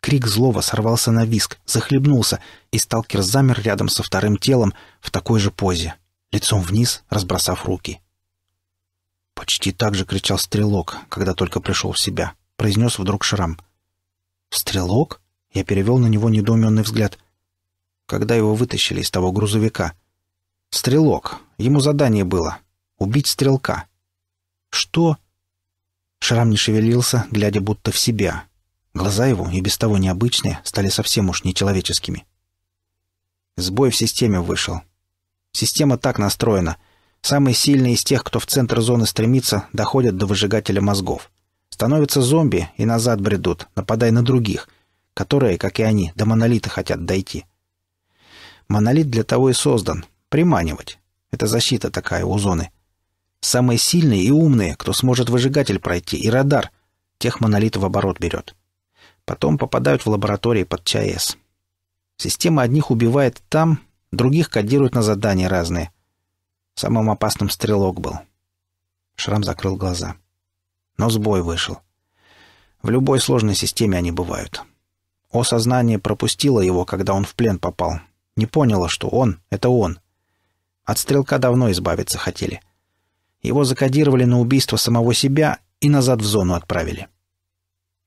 Крик злого сорвался на виск, захлебнулся, и сталкер замер рядом со вторым телом в такой же позе, лицом вниз, разбросав руки. Почти так же кричал стрелок, когда только пришел в себя произнес вдруг Шрам. «Стрелок?» Я перевел на него недоуменный взгляд. Когда его вытащили из того грузовика? «Стрелок. Ему задание было. Убить стрелка». «Что?» Шрам не шевелился, глядя будто в себя. Глаза его, и без того необычные, стали совсем уж нечеловеческими. Сбой в системе вышел. Система так настроена. Самые сильные из тех, кто в центр зоны стремится, доходят до выжигателя мозгов. Становятся зомби и назад бредут, нападая на других, которые, как и они, до монолита хотят дойти. Монолит для того и создан — приманивать. Это защита такая у зоны. Самые сильные и умные, кто сможет выжигатель пройти, и радар, тех монолит в оборот берет. Потом попадают в лаборатории под ЧАЭС. Система одних убивает там, других кодирует на задания разные. Самым опасным стрелок был. Шрам закрыл глаза. — но сбой вышел. В любой сложной системе они бывают. О сознание пропустило его, когда он в плен попал. Не поняло, что он — это он. От стрелка давно избавиться хотели. Его закодировали на убийство самого себя и назад в зону отправили.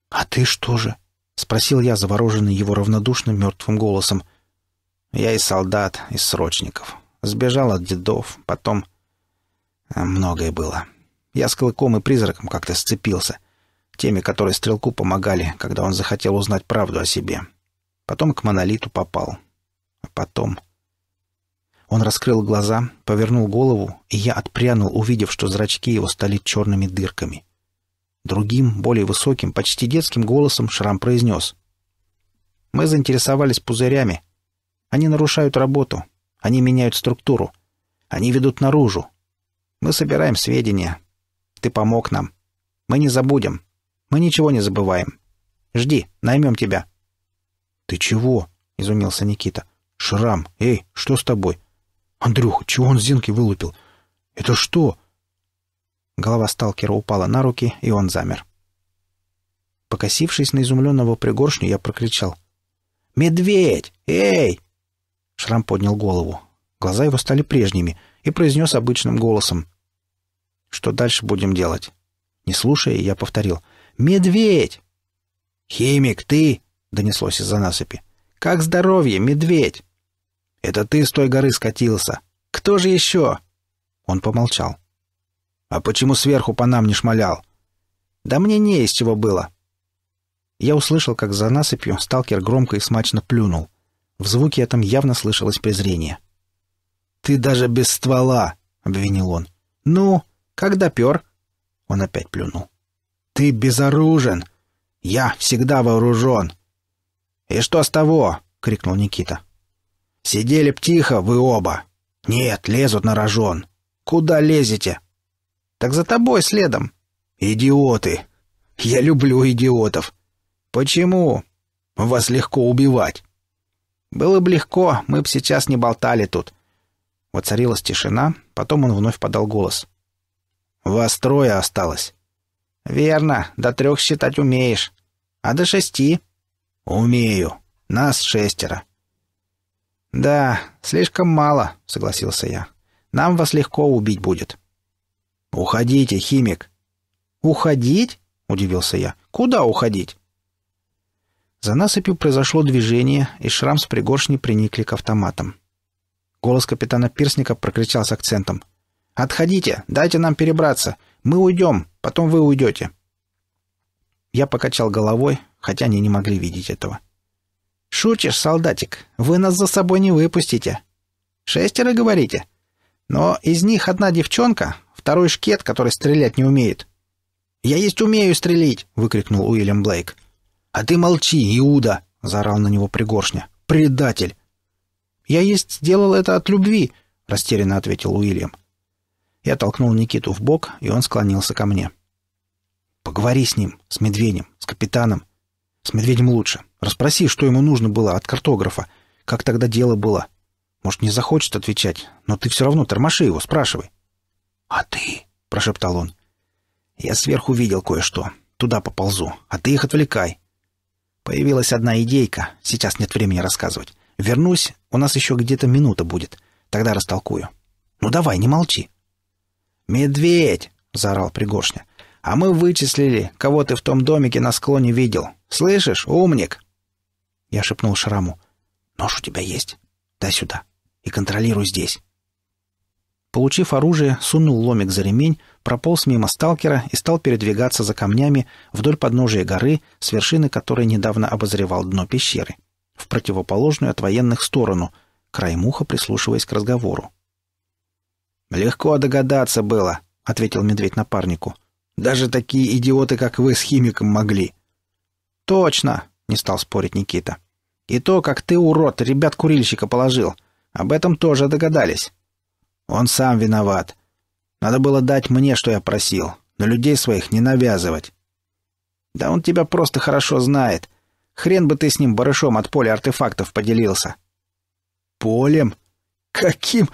«А ты что же?» — спросил я, завороженный его равнодушным мертвым голосом. «Я и солдат, из срочников. Сбежал от дедов, потом...» э, Многое было. Я с Клыком и Призраком как-то сцепился. Теми, которые Стрелку помогали, когда он захотел узнать правду о себе. Потом к Монолиту попал. А потом... Он раскрыл глаза, повернул голову, и я отпрянул, увидев, что зрачки его стали черными дырками. Другим, более высоким, почти детским голосом Шрам произнес. «Мы заинтересовались пузырями. Они нарушают работу. Они меняют структуру. Они ведут наружу. Мы собираем сведения. Ты помог нам. Мы не забудем. Мы ничего не забываем. Жди, наймем тебя». «Ты чего?» — изумился Никита. «Шрам, эй, что с тобой?» Андрюх, чего он Зинки вылупил? Это что?» Голова сталкера упала на руки, и он замер. Покосившись на изумленного пригоршню, я прокричал. «Медведь! Эй!» Шрам поднял голову. Глаза его стали прежними и произнес обычным голосом. Что дальше будем делать? Не слушая, я повторил. «Медведь!» «Химик, ты!» — донеслось из-за насыпи. «Как здоровье, медведь!» «Это ты с той горы скатился! Кто же еще?» Он помолчал. «А почему сверху по нам не шмалял?» «Да мне не из чего было!» Я услышал, как за насыпью сталкер громко и смачно плюнул. В звуке этом явно слышалось презрение. «Ты даже без ствола!» — обвинил он. «Ну, когда пер? Он опять плюнул. «Ты безоружен! Я всегда вооружен!» «И что с того?» — крикнул Никита. «Сидели б тихо вы оба! Нет, лезут на рожон! Куда лезете?» «Так за тобой следом!» «Идиоты! Я люблю идиотов!» «Почему?» «Вас легко убивать!» «Было бы легко, мы бы сейчас не болтали тут!» Воцарилась тишина, потом он вновь подал голос. «Вас трое осталось». «Верно, до трех считать умеешь. А до шести?» «Умею. Нас шестеро». «Да, слишком мало», — согласился я. «Нам вас легко убить будет». «Уходите, химик». «Уходить?» — удивился я. «Куда уходить?» За насыпью произошло движение, и шрам с пригоршни приникли к автоматам. Голос капитана Пирсника прокричал с акцентом. Отходите, дайте нам перебраться. Мы уйдем, потом вы уйдете. Я покачал головой, хотя они не могли видеть этого. «Шутишь, солдатик, вы нас за собой не выпустите». «Шестеро, говорите?» «Но из них одна девчонка, второй шкет, который стрелять не умеет». «Я есть умею стрелить!» — выкрикнул Уильям Блейк. «А ты молчи, Иуда!» — заорал на него пригоршня. «Предатель!» «Я есть сделал это от любви!» — растерянно ответил Уильям. Я толкнул Никиту в бок, и он склонился ко мне. «Поговори с ним, с Медведем, с капитаном. С Медведем лучше. Распроси, что ему нужно было от картографа, как тогда дело было. Может, не захочет отвечать, но ты все равно тормоши его, спрашивай». «А ты?» — прошептал он. «Я сверху видел кое-что. Туда поползу. А ты их отвлекай». Появилась одна идейка. Сейчас нет времени рассказывать. Вернусь, у нас еще где-то минута будет. Тогда растолкую. «Ну давай, не молчи». «Медведь!» — заорал Пригоршня. «А мы вычислили, кого ты в том домике на склоне видел. Слышишь, умник!» Я шепнул Шраму. «Нож у тебя есть? Дай сюда. И контролируй здесь». Получив оружие, сунул ломик за ремень, прополз мимо сталкера и стал передвигаться за камнями вдоль подножия горы, с вершины которой недавно обозревал дно пещеры, в противоположную от военных сторону, край муха прислушиваясь к разговору. «Легко догадаться было», — ответил медведь напарнику. «Даже такие идиоты, как вы, с химиком могли». «Точно», — не стал спорить Никита. «И то, как ты, урод, ребят-курильщика положил. Об этом тоже догадались». «Он сам виноват. Надо было дать мне, что я просил, но людей своих не навязывать». «Да он тебя просто хорошо знает. Хрен бы ты с ним барышом от поля артефактов поделился». «Полем? Каким?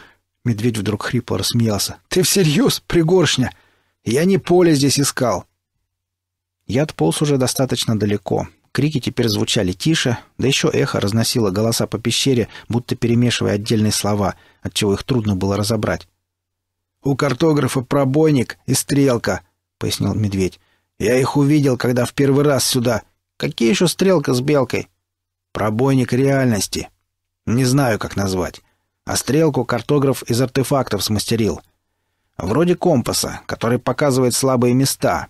Медведь вдруг хрипло рассмеялся. «Ты всерьез, пригоршня? Я не поле здесь искал!» Я отполз уже достаточно далеко. Крики теперь звучали тише, да еще эхо разносило голоса по пещере, будто перемешивая отдельные слова, отчего их трудно было разобрать. «У картографа пробойник и стрелка», — пояснил медведь. «Я их увидел, когда в первый раз сюда. Какие еще стрелка с белкой?» «Пробойник реальности. Не знаю, как назвать а стрелку картограф из артефактов смастерил. Вроде компаса, который показывает слабые места.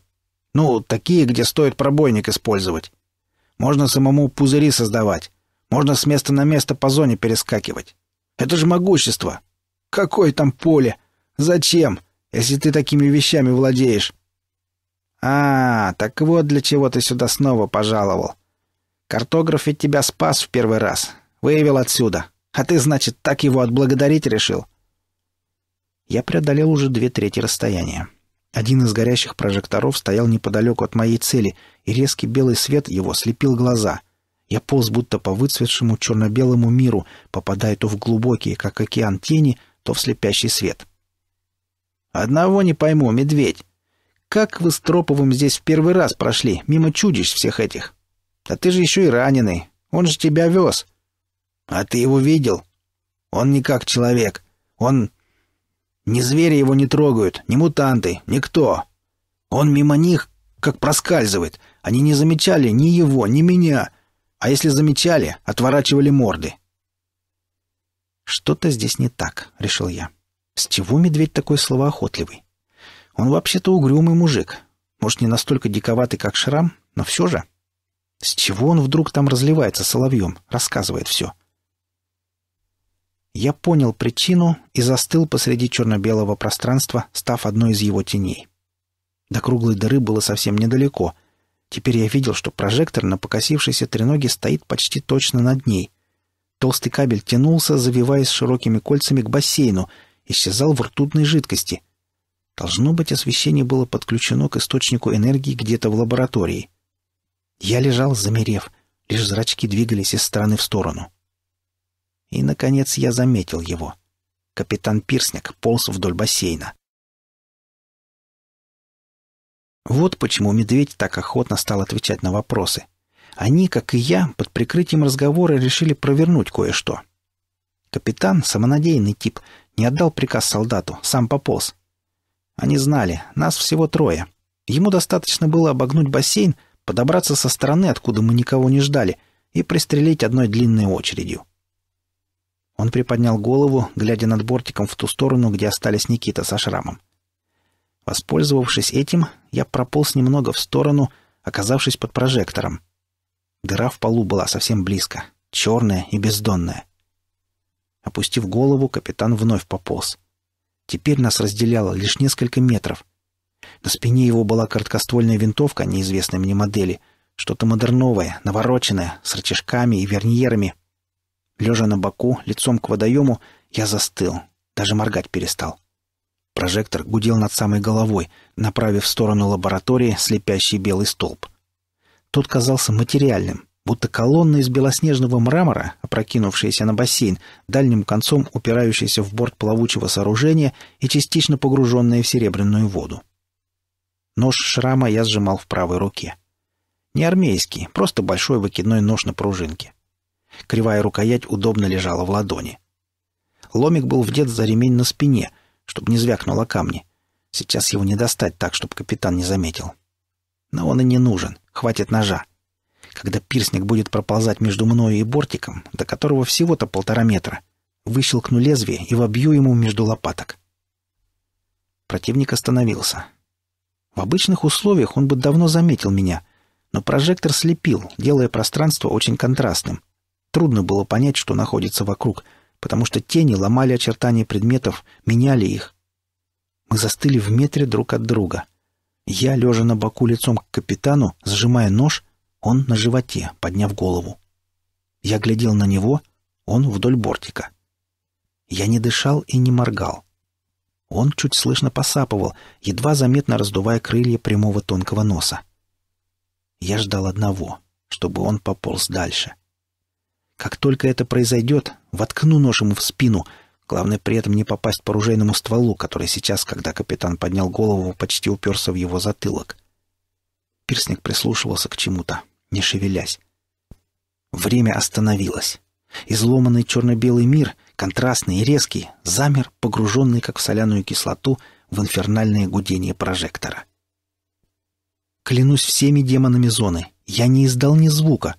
Ну, такие, где стоит пробойник использовать. Можно самому пузыри создавать. Можно с места на место по зоне перескакивать. Это же могущество. Какое там поле? Зачем, если ты такими вещами владеешь? А, так вот для чего ты сюда снова пожаловал. Картограф ведь тебя спас в первый раз. Выявил отсюда. А ты, значит, так его отблагодарить решил?» Я преодолел уже две трети расстояния. Один из горящих прожекторов стоял неподалеку от моей цели, и резкий белый свет его слепил глаза. Я полз будто по выцветшему черно-белому миру, попадая то в глубокие, как океан, тени, то в слепящий свет. «Одного не пойму, медведь. Как вы с Троповым здесь в первый раз прошли, мимо чудищ всех этих? Да ты же еще и раненый, он же тебя вез. А ты его видел? Он не как человек. Он... Ни звери его не трогают, ни мутанты, никто. Он мимо них как проскальзывает. Они не замечали ни его, ни меня. А если замечали, отворачивали морды. «Что-то здесь не так», — решил я. «С чего медведь такой словоохотливый? Он вообще-то угрюмый мужик. Может, не настолько диковатый, как шрам, но все же. С чего он вдруг там разливается соловьем, рассказывает все?» Я понял причину и застыл посреди черно-белого пространства, став одной из его теней. До круглой дыры было совсем недалеко. Теперь я видел, что прожектор на покосившейся треноге стоит почти точно над ней. Толстый кабель тянулся, завиваясь широкими кольцами к бассейну, исчезал в ртутной жидкости. Должно быть, освещение было подключено к источнику энергии где-то в лаборатории. Я лежал, замерев, лишь зрачки двигались из стороны в сторону. — и, наконец, я заметил его. Капитан Пирсняк полз вдоль бассейна. Вот почему медведь так охотно стал отвечать на вопросы. Они, как и я, под прикрытием разговора решили провернуть кое-что. Капитан, самонадеянный тип, не отдал приказ солдату, сам пополз. Они знали, нас всего трое. Ему достаточно было обогнуть бассейн, подобраться со стороны, откуда мы никого не ждали, и пристрелить одной длинной очередью. Он приподнял голову, глядя над бортиком в ту сторону, где остались Никита со шрамом. Воспользовавшись этим, я прополз немного в сторону, оказавшись под прожектором. Дыра в полу была совсем близко, черная и бездонная. Опустив голову, капитан вновь пополз. Теперь нас разделяло лишь несколько метров. На спине его была короткоствольная винтовка неизвестной мне модели, что-то модерновое, навороченное, с рычажками и верньерами. Лежа на боку, лицом к водоему, я застыл, даже моргать перестал. Прожектор гудел над самой головой, направив в сторону лаборатории слепящий белый столб. Тот казался материальным, будто колонна из белоснежного мрамора, опрокинувшаяся на бассейн, дальним концом упирающаяся в борт плавучего сооружения и частично погруженная в серебряную воду. Нож шрама я сжимал в правой руке. Не армейский, просто большой выкидной нож на пружинке. Кривая рукоять удобно лежала в ладони. Ломик был вдет за ремень на спине, чтобы не звякнуло камни. Сейчас его не достать так, чтобы капитан не заметил. Но он и не нужен, хватит ножа. Когда пирсник будет проползать между мною и бортиком, до которого всего-то полтора метра, выщелкну лезвие и вобью ему между лопаток. Противник остановился. В обычных условиях он бы давно заметил меня, но прожектор слепил, делая пространство очень контрастным. Трудно было понять, что находится вокруг, потому что тени ломали очертания предметов, меняли их. Мы застыли в метре друг от друга. Я, лежа на боку лицом к капитану, сжимая нож, он на животе, подняв голову. Я глядел на него, он вдоль бортика. Я не дышал и не моргал. Он чуть слышно посапывал, едва заметно раздувая крылья прямого тонкого носа. Я ждал одного, чтобы он пополз дальше. Как только это произойдет, воткну нож ему в спину. Главное при этом не попасть по оружейному стволу, который сейчас, когда капитан поднял голову, почти уперся в его затылок. Пирсник прислушивался к чему-то, не шевелясь. Время остановилось. Изломанный черно-белый мир, контрастный и резкий, замер, погруженный, как в соляную кислоту, в инфернальное гудение прожектора. Клянусь всеми демонами зоны, я не издал ни звука.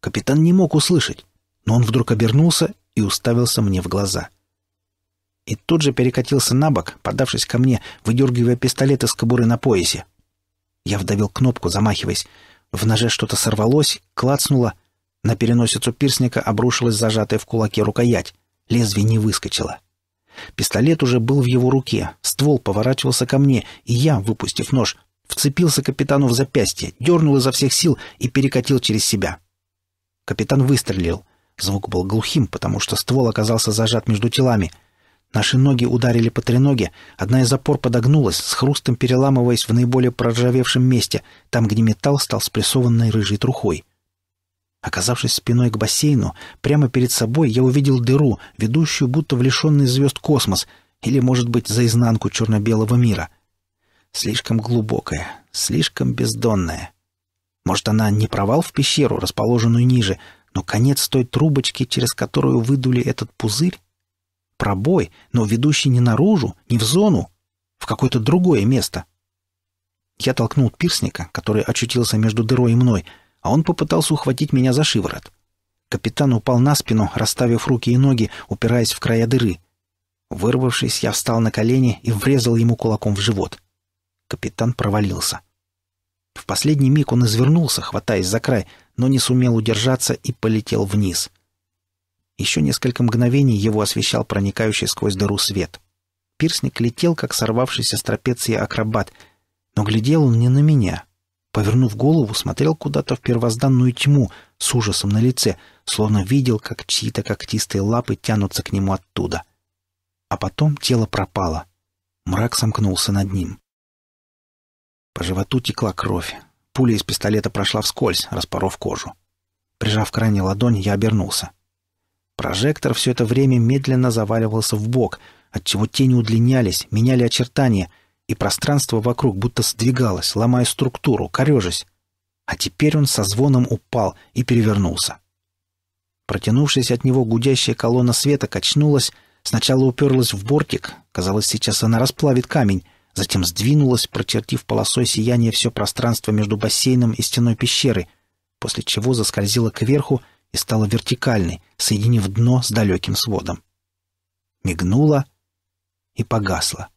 Капитан не мог услышать но он вдруг обернулся и уставился мне в глаза. И тут же перекатился на бок, подавшись ко мне, выдергивая пистолет из кобуры на поясе. Я вдавил кнопку, замахиваясь. В ноже что-то сорвалось, клацнуло. На переносицу пирсника обрушилась зажатая в кулаке рукоять. Лезвие не выскочило. Пистолет уже был в его руке, ствол поворачивался ко мне, и я, выпустив нож, вцепился капитану в запястье, дернул изо всех сил и перекатил через себя. Капитан выстрелил — Звук был глухим, потому что ствол оказался зажат между телами. Наши ноги ударили по треноге, одна из опор подогнулась, с хрустом переламываясь в наиболее проржавевшем месте, там, где металл стал спрессованной рыжей трухой. Оказавшись спиной к бассейну, прямо перед собой я увидел дыру, ведущую будто в лишенный звезд космос, или, может быть, за изнанку черно-белого мира. Слишком глубокая, слишком бездонная. Может, она не провал в пещеру, расположенную ниже, но конец той трубочки, через которую выдули этот пузырь, пробой, но ведущий не наружу, не в зону, в какое-то другое место. Я толкнул пирсника, который очутился между дырой и мной, а он попытался ухватить меня за шиворот. Капитан упал на спину, расставив руки и ноги, упираясь в края дыры. Вырвавшись, я встал на колени и врезал ему кулаком в живот. Капитан провалился. В последний миг он извернулся, хватаясь за край, но не сумел удержаться и полетел вниз. Еще несколько мгновений его освещал проникающий сквозь дыру свет. Пирсник летел, как сорвавшийся с трапеции акробат, но глядел он не на меня. Повернув голову, смотрел куда-то в первозданную тьму с ужасом на лице, словно видел, как чьи-то когтистые лапы тянутся к нему оттуда. А потом тело пропало. Мрак сомкнулся над ним. По животу текла кровь. Пуля из пистолета прошла вскользь, распоров кожу. Прижав к ране ладонь, я обернулся. Прожектор все это время медленно заваливался в бок, отчего тени удлинялись, меняли очертания, и пространство вокруг будто сдвигалось, ломая структуру, корежась. А теперь он со звоном упал и перевернулся. Протянувшись от него, гудящая колонна света качнулась, сначала уперлась в бортик, казалось, сейчас она расплавит камень — затем сдвинулась, прочертив полосой сияния все пространство между бассейном и стеной пещеры, после чего заскользила кверху и стала вертикальной, соединив дно с далеким сводом. Мигнула и погасла.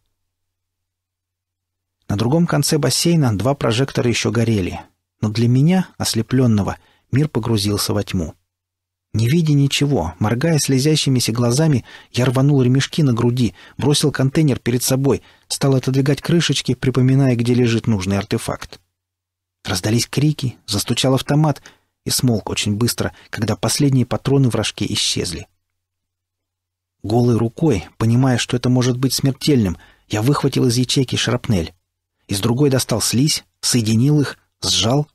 На другом конце бассейна два прожектора еще горели, но для меня, ослепленного, мир погрузился во тьму. Не видя ничего, моргая слезящимися глазами, я рванул ремешки на груди, бросил контейнер перед собой, стал отодвигать крышечки, припоминая, где лежит нужный артефакт. Раздались крики, застучал автомат и смолк очень быстро, когда последние патроны в рожке исчезли. Голой рукой, понимая, что это может быть смертельным, я выхватил из ячейки шрапнель. Из другой достал слизь, соединил их, сжал.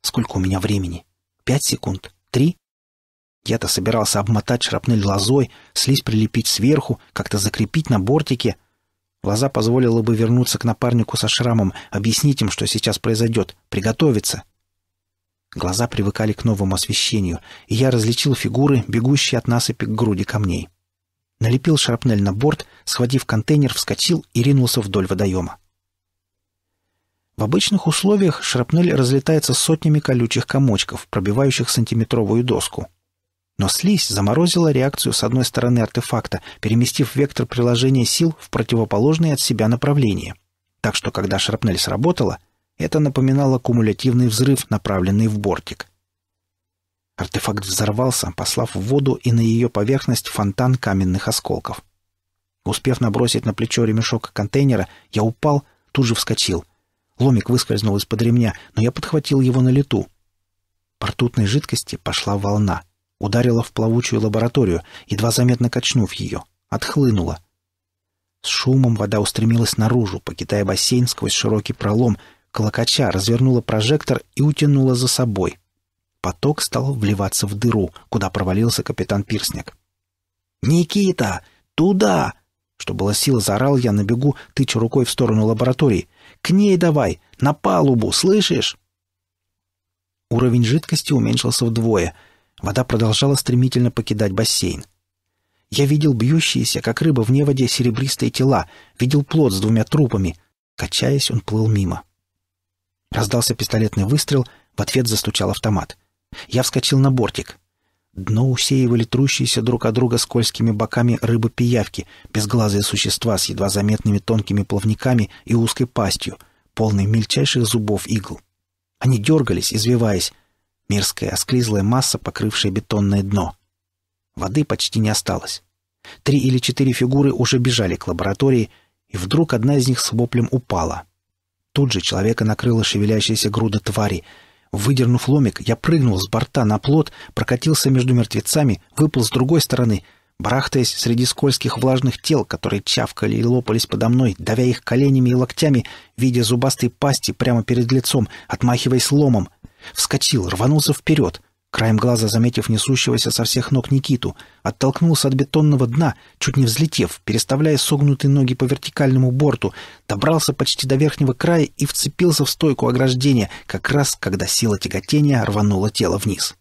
Сколько у меня времени? Пять секунд? Три? Я-то собирался обмотать шрапнель лозой, слизь прилепить сверху, как-то закрепить на бортике. Лоза позволила бы вернуться к напарнику со шрамом, объяснить им, что сейчас произойдет, приготовиться. Глаза привыкали к новому освещению, и я различил фигуры, бегущие от насыпи к груди камней. Налепил шрапнель на борт, схватив контейнер, вскочил и ринулся вдоль водоема. В обычных условиях шрапнель разлетается сотнями колючих комочков, пробивающих сантиметровую доску — но слизь заморозила реакцию с одной стороны артефакта, переместив вектор приложения сил в противоположное от себя направление. Так что, когда шрапнель сработала, это напоминало кумулятивный взрыв, направленный в бортик. Артефакт взорвался, послав в воду и на ее поверхность фонтан каменных осколков. Успев набросить на плечо ремешок контейнера, я упал, тут же вскочил. Ломик выскользнул из-под ремня, но я подхватил его на лету. По жидкости пошла волна — ударила в плавучую лабораторию, едва заметно качнув ее, отхлынула. С шумом вода устремилась наружу, покидая бассейн сквозь широкий пролом, колокача развернула прожектор и утянула за собой. Поток стал вливаться в дыру, куда провалился капитан Пирсник. «Никита! Туда!» Что было сила, заорал я на бегу, тыча рукой в сторону лаборатории. «К ней давай! На палубу! Слышишь?» Уровень жидкости уменьшился вдвое — Вода продолжала стремительно покидать бассейн. Я видел бьющиеся, как рыба вне воде, серебристые тела, видел плод с двумя трупами. Качаясь, он плыл мимо. Раздался пистолетный выстрел, в ответ застучал автомат. Я вскочил на бортик. Дно усеивали трущиеся друг от друга скользкими боками рыбы-пиявки, безглазые существа с едва заметными тонкими плавниками и узкой пастью, полной мельчайших зубов игл. Они дергались, извиваясь, Мерзкая, осклизлая масса, покрывшая бетонное дно. Воды почти не осталось. Три или четыре фигуры уже бежали к лаборатории, и вдруг одна из них с воплем упала. Тут же человека накрыла шевелящаяся груда твари. Выдернув ломик, я прыгнул с борта на плот, прокатился между мертвецами, выпал с другой стороны, барахтаясь среди скользких влажных тел, которые чавкали и лопались подо мной, давя их коленями и локтями, видя зубастые пасти прямо перед лицом, отмахиваясь ломом, вскочил, рванулся вперед, краем глаза заметив несущегося со всех ног Никиту, оттолкнулся от бетонного дна, чуть не взлетев, переставляя согнутые ноги по вертикальному борту, добрался почти до верхнего края и вцепился в стойку ограждения, как раз когда сила тяготения рванула тело вниз.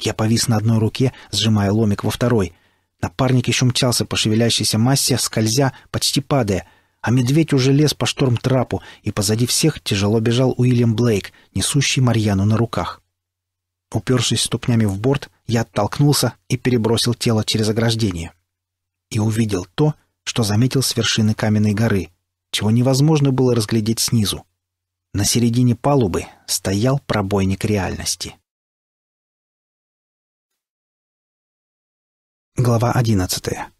Я повис на одной руке, сжимая ломик во второй. Напарник еще мчался по шевелящейся массе, скользя, почти падая — а медведь уже лез по шторм-трапу, и позади всех тяжело бежал Уильям Блейк, несущий Марьяну на руках. Упершись ступнями в борт, я оттолкнулся и перебросил тело через ограждение. И увидел то, что заметил с вершины каменной горы, чего невозможно было разглядеть снизу. На середине палубы стоял пробойник реальности. Глава одиннадцатая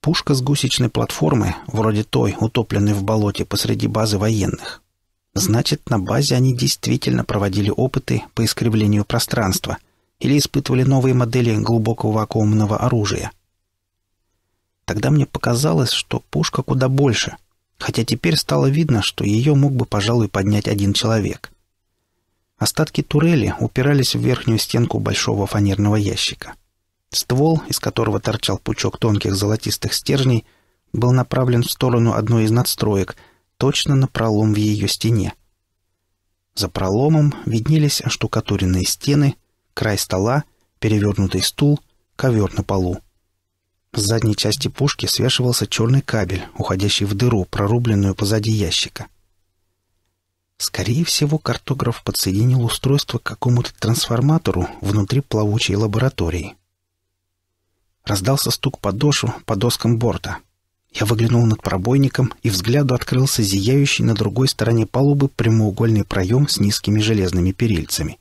Пушка с гусечной платформы, вроде той, утопленной в болоте посреди базы военных. Значит, на базе они действительно проводили опыты по искривлению пространства или испытывали новые модели глубокого вакуумного оружия. Тогда мне показалось, что пушка куда больше, хотя теперь стало видно, что ее мог бы, пожалуй, поднять один человек. Остатки турели упирались в верхнюю стенку большого фанерного ящика. — Ствол, из которого торчал пучок тонких золотистых стержней, был направлен в сторону одной из надстроек, точно на пролом в ее стене. За проломом виднелись оштукатуренные стены, край стола, перевернутый стул, ковер на полу. С задней части пушки свешивался черный кабель, уходящий в дыру, прорубленную позади ящика. Скорее всего, картограф подсоединил устройство к какому-то трансформатору внутри плавучей лаборатории. Раздался стук подошв по доскам борта. Я выглянул над пробойником, и взгляду открылся зияющий на другой стороне палубы прямоугольный проем с низкими железными перильцами.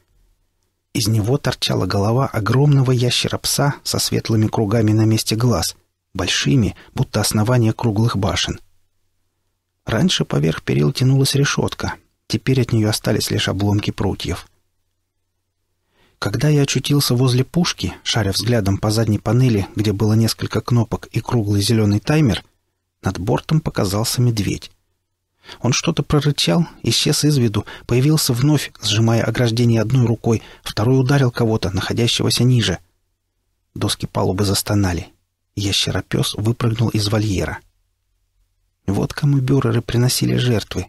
Из него торчала голова огромного ящера-пса со светлыми кругами на месте глаз, большими, будто основания круглых башен. Раньше поверх перил тянулась решетка, теперь от нее остались лишь обломки прутьев — когда я очутился возле пушки, шаря взглядом по задней панели, где было несколько кнопок и круглый зеленый таймер, над бортом показался медведь. Он что-то прорычал, исчез из виду, появился вновь, сжимая ограждение одной рукой, второй ударил кого-то, находящегося ниже. Доски палубы застонали. Ящеропес выпрыгнул из вольера. Вот кому бюреры приносили жертвы.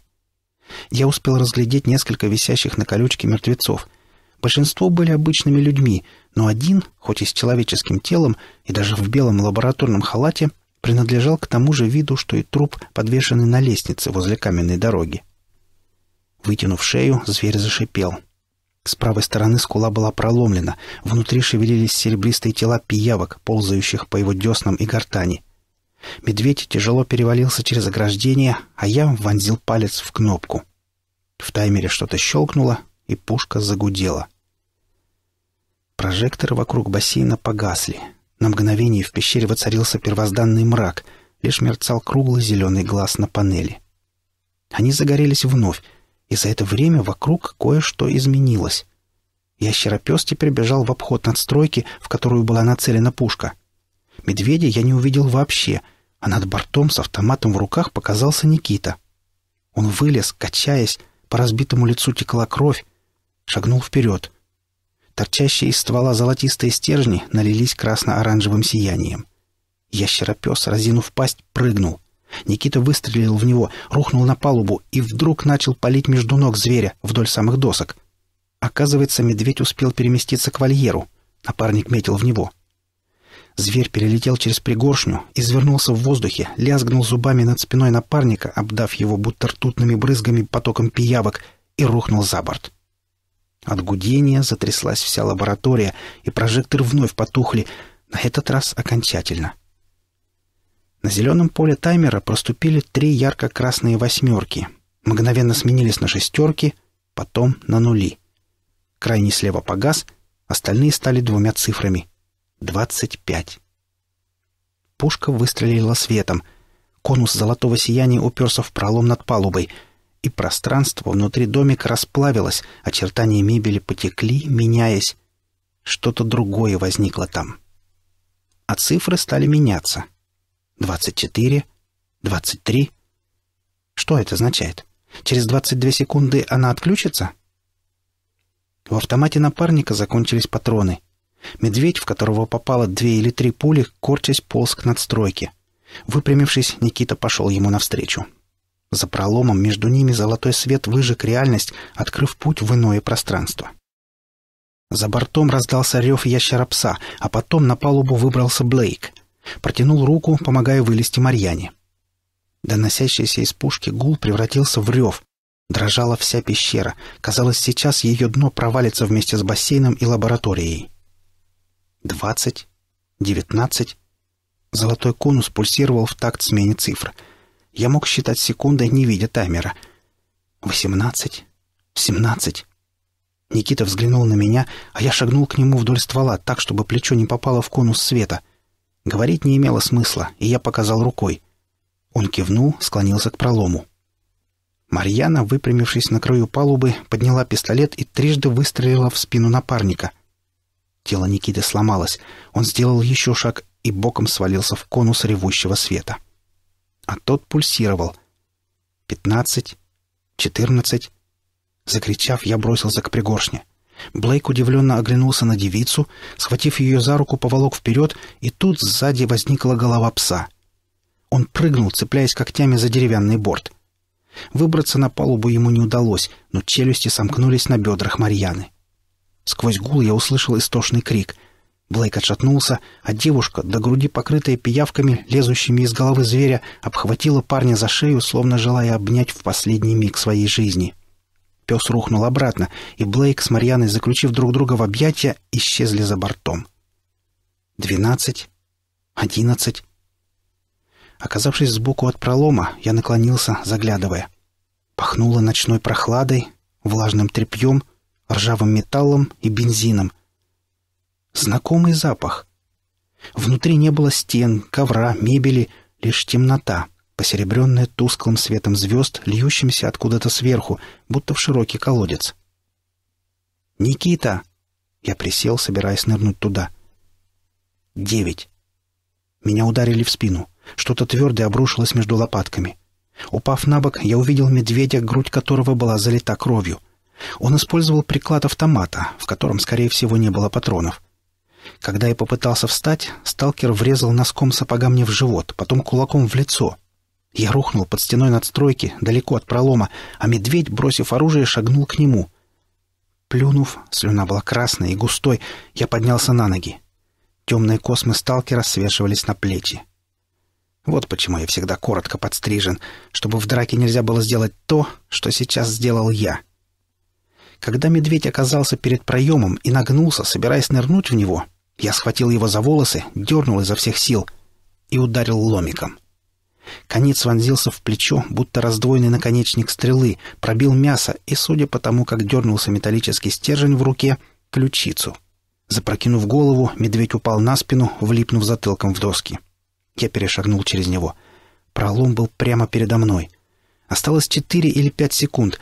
Я успел разглядеть несколько висящих на колючке мертвецов — Большинство были обычными людьми, но один, хоть и с человеческим телом и даже в белом лабораторном халате, принадлежал к тому же виду, что и труп, подвешенный на лестнице возле каменной дороги. Вытянув шею, зверь зашипел. С правой стороны скула была проломлена, внутри шевелились серебристые тела пиявок, ползающих по его деснам и гортани. Медведь тяжело перевалился через ограждение, а я вонзил палец в кнопку. В таймере что-то щелкнуло, и пушка загудела. Прожекторы вокруг бассейна погасли. На мгновение в пещере воцарился первозданный мрак, лишь мерцал круглый зеленый глаз на панели. Они загорелись вновь, и за это время вокруг кое-что изменилось. Ящеропес теперь бежал в обход надстройки, в которую была нацелена пушка. Медведя я не увидел вообще, а над бортом с автоматом в руках показался Никита. Он вылез, качаясь, по разбитому лицу текла кровь, шагнул вперед. Торчащие из ствола золотистые стержни налились красно-оранжевым сиянием. Ящеропес, разинув пасть, прыгнул. Никита выстрелил в него, рухнул на палубу и вдруг начал палить между ног зверя вдоль самых досок. Оказывается, медведь успел переместиться к вольеру. Напарник метил в него. Зверь перелетел через пригоршню, извернулся в воздухе, лязгнул зубами над спиной напарника, обдав его будто ртутными брызгами потоком пиявок, и рухнул за борт. — от гудения затряслась вся лаборатория, и прожекторы вновь потухли, на этот раз окончательно. На зеленом поле таймера проступили три ярко-красные восьмерки. Мгновенно сменились на шестерки, потом на нули. Крайний слева погас, остальные стали двумя цифрами. 25. Пушка выстрелила светом. Конус золотого сияния уперся в пролом над палубой — и пространство внутри домика расплавилось, очертания мебели потекли, меняясь. Что-то другое возникло там. А цифры стали меняться. 24, 23. Что это означает? Через 22 секунды она отключится? В автомате напарника закончились патроны. Медведь, в которого попало две или три пули, корчась полз к надстройке. Выпрямившись, Никита пошел ему навстречу. За проломом между ними золотой свет выжег реальность, открыв путь в иное пространство. За бортом раздался рев ящера-пса, а потом на палубу выбрался Блейк. Протянул руку, помогая вылезти Марьяне. Доносящийся из пушки гул превратился в рев. Дрожала вся пещера. Казалось, сейчас ее дно провалится вместе с бассейном и лабораторией. Двадцать. Девятнадцать. Золотой конус пульсировал в такт смене цифр — я мог считать секунды, не видя таймера. «Восемнадцать? Семнадцать?» Никита взглянул на меня, а я шагнул к нему вдоль ствола, так, чтобы плечо не попало в конус света. Говорить не имело смысла, и я показал рукой. Он кивнул, склонился к пролому. Марьяна, выпрямившись на краю палубы, подняла пистолет и трижды выстрелила в спину напарника. Тело Никиты сломалось. Он сделал еще шаг и боком свалился в конус ревущего света. — а тот пульсировал. «Пятнадцать? Четырнадцать?» Закричав, я бросился к пригоршне. Блейк удивленно оглянулся на девицу, схватив ее за руку, поволок вперед, и тут сзади возникла голова пса. Он прыгнул, цепляясь когтями за деревянный борт. Выбраться на палубу ему не удалось, но челюсти сомкнулись на бедрах Марьяны. Сквозь гул я услышал истошный крик — Блейк отшатнулся, а девушка, до груди покрытая пиявками, лезущими из головы зверя, обхватила парня за шею, словно желая обнять в последний миг своей жизни. Пес рухнул обратно, и Блейк с Марьяной, заключив друг друга в объятия, исчезли за бортом. Двенадцать. Одиннадцать. Оказавшись сбоку от пролома, я наклонился, заглядывая. Пахнуло ночной прохладой, влажным тряпьем, ржавым металлом и бензином — Знакомый запах. Внутри не было стен, ковра, мебели, лишь темнота, посеребренная тусклым светом звезд, льющимся откуда-то сверху, будто в широкий колодец. «Никита!» Я присел, собираясь нырнуть туда. «Девять!» Меня ударили в спину. Что-то твердое обрушилось между лопатками. Упав на бок, я увидел медведя, грудь которого была залита кровью. Он использовал приклад автомата, в котором, скорее всего, не было патронов. Когда я попытался встать, сталкер врезал носком сапога мне в живот, потом кулаком в лицо. Я рухнул под стеной надстройки, далеко от пролома, а медведь, бросив оружие, шагнул к нему. Плюнув, слюна была красной и густой, я поднялся на ноги. Темные космы сталкера свешивались на плечи. Вот почему я всегда коротко подстрижен, чтобы в драке нельзя было сделать то, что сейчас сделал я — когда медведь оказался перед проемом и нагнулся, собираясь нырнуть в него, я схватил его за волосы, дернул изо всех сил и ударил ломиком. Конец вонзился в плечо, будто раздвоенный наконечник стрелы, пробил мясо и, судя по тому, как дернулся металлический стержень в руке, ключицу. Запрокинув голову, медведь упал на спину, влипнув затылком в доски. Я перешагнул через него. Пролом был прямо передо мной. Осталось четыре или пять секунд,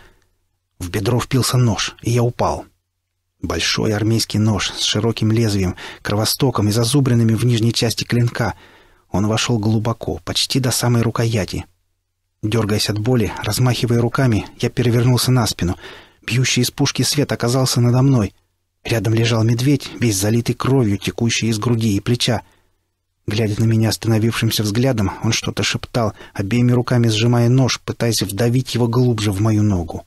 в бедро впился нож, и я упал. Большой армейский нож с широким лезвием, кровостоком и зазубренными в нижней части клинка. Он вошел глубоко, почти до самой рукояти. Дергаясь от боли, размахивая руками, я перевернулся на спину. Бьющий из пушки свет оказался надо мной. Рядом лежал медведь, весь залитый кровью, текущей из груди и плеча. Глядя на меня остановившимся взглядом, он что-то шептал, обеими руками сжимая нож, пытаясь вдавить его глубже в мою ногу.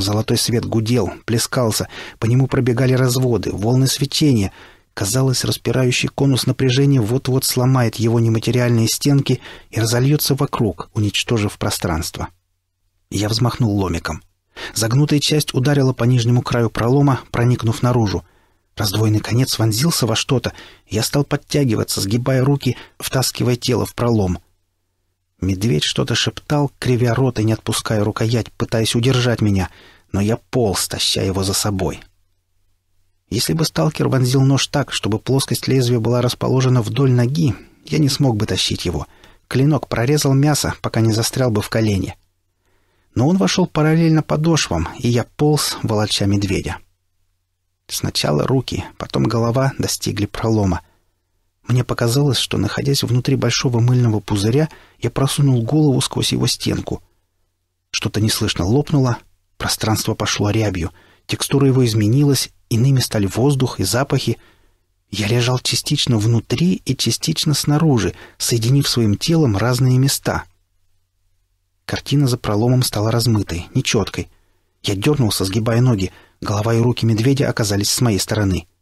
Золотой свет гудел, плескался, по нему пробегали разводы, волны свечения. Казалось, распирающий конус напряжения вот-вот сломает его нематериальные стенки и разольется вокруг, уничтожив пространство. Я взмахнул ломиком. Загнутая часть ударила по нижнему краю пролома, проникнув наружу. Раздвоенный конец вонзился во что-то, я стал подтягиваться, сгибая руки, втаскивая тело в пролом — Медведь что-то шептал, кривя рот и не отпуская рукоять, пытаясь удержать меня, но я полз, таща его за собой. Если бы сталкер вонзил нож так, чтобы плоскость лезвия была расположена вдоль ноги, я не смог бы тащить его. Клинок прорезал мясо, пока не застрял бы в колене. Но он вошел параллельно подошвам, и я полз, волоча медведя. Сначала руки, потом голова достигли пролома. Мне показалось, что, находясь внутри большого мыльного пузыря, я просунул голову сквозь его стенку. Что-то неслышно лопнуло, пространство пошло рябью, текстура его изменилась, иными стали воздух и запахи. Я лежал частично внутри и частично снаружи, соединив своим телом разные места. Картина за проломом стала размытой, нечеткой. Я дернулся, сгибая ноги, голова и руки медведя оказались с моей стороны —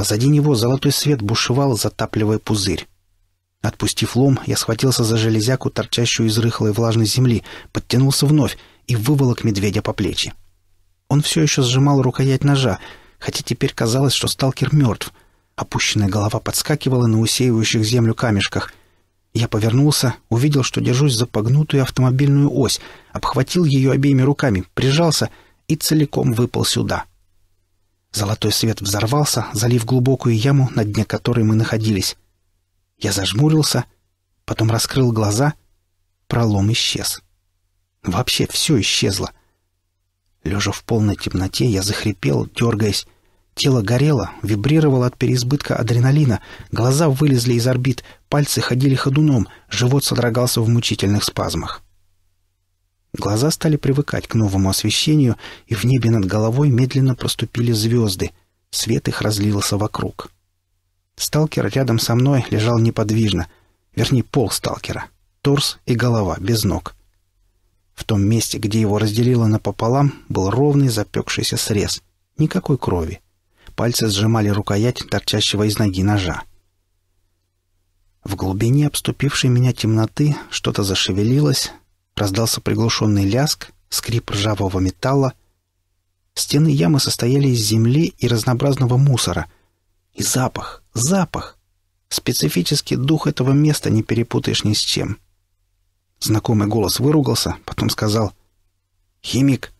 Позади него золотой свет бушевал, затапливая пузырь. Отпустив лом, я схватился за железяку, торчащую из рыхлой влажной земли, подтянулся вновь и выволок медведя по плечи. Он все еще сжимал рукоять ножа, хотя теперь казалось, что сталкер мертв. Опущенная голова подскакивала на усеивающих землю камешках. Я повернулся, увидел, что держусь за погнутую автомобильную ось, обхватил ее обеими руками, прижался и целиком выпал сюда — Золотой свет взорвался, залив глубокую яму, на дне которой мы находились. Я зажмурился, потом раскрыл глаза. Пролом исчез. Вообще все исчезло. Лежа в полной темноте, я захрипел, дергаясь. Тело горело, вибрировало от переизбытка адреналина, глаза вылезли из орбит, пальцы ходили ходуном, живот содрогался в мучительных спазмах. Глаза стали привыкать к новому освещению, и в небе над головой медленно проступили звезды. Свет их разлился вокруг. Сталкер рядом со мной лежал неподвижно. Вернее, пол сталкера. Торс и голова, без ног. В том месте, где его разделило напополам, был ровный запекшийся срез. Никакой крови. Пальцы сжимали рукоять торчащего из ноги ножа. В глубине обступившей меня темноты что-то зашевелилось, Раздался приглушенный ляск, скрип ржавого металла. Стены ямы состояли из земли и разнообразного мусора. И запах, запах! Специфический дух этого места не перепутаешь ни с чем. Знакомый голос выругался, потом сказал «Химик!»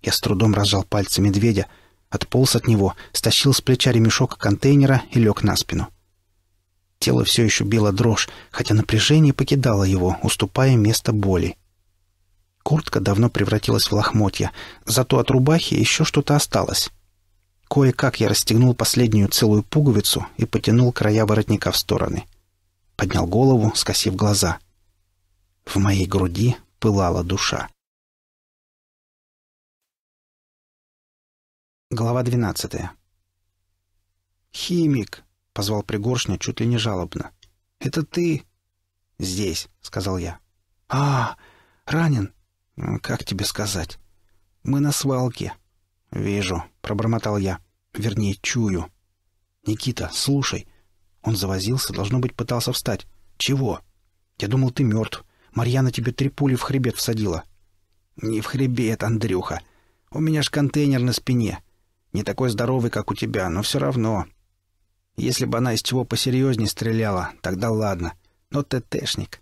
Я с трудом разжал пальцы медведя, отполз от него, стащил с плеча ремешок контейнера и лег на спину. Тело все еще било дрожь, хотя напряжение покидало его, уступая место боли. Куртка давно превратилась в лохмотья, зато от рубахи еще что-то осталось. Кое-как я расстегнул последнюю целую пуговицу и потянул края воротника в стороны. Поднял голову, скосив глаза. В моей груди пылала душа. Глава двенадцатая. «Химик!» — позвал Пригоршня чуть ли не жалобно. «Это ты?» «Здесь», — сказал я. «А, ранен? Как тебе сказать? Мы на свалке». «Вижу», — пробормотал я. «Вернее, чую». «Никита, слушай». Он завозился, должно быть, пытался встать. «Чего?» «Я думал, ты мертв. Марьяна тебе три пули в хребет всадила». «Не в хребет, Андрюха. У меня ж контейнер на спине. Не такой здоровый, как у тебя, но все равно. Если бы она из чего посерьезнее стреляла, тогда ладно. Но ТТшник.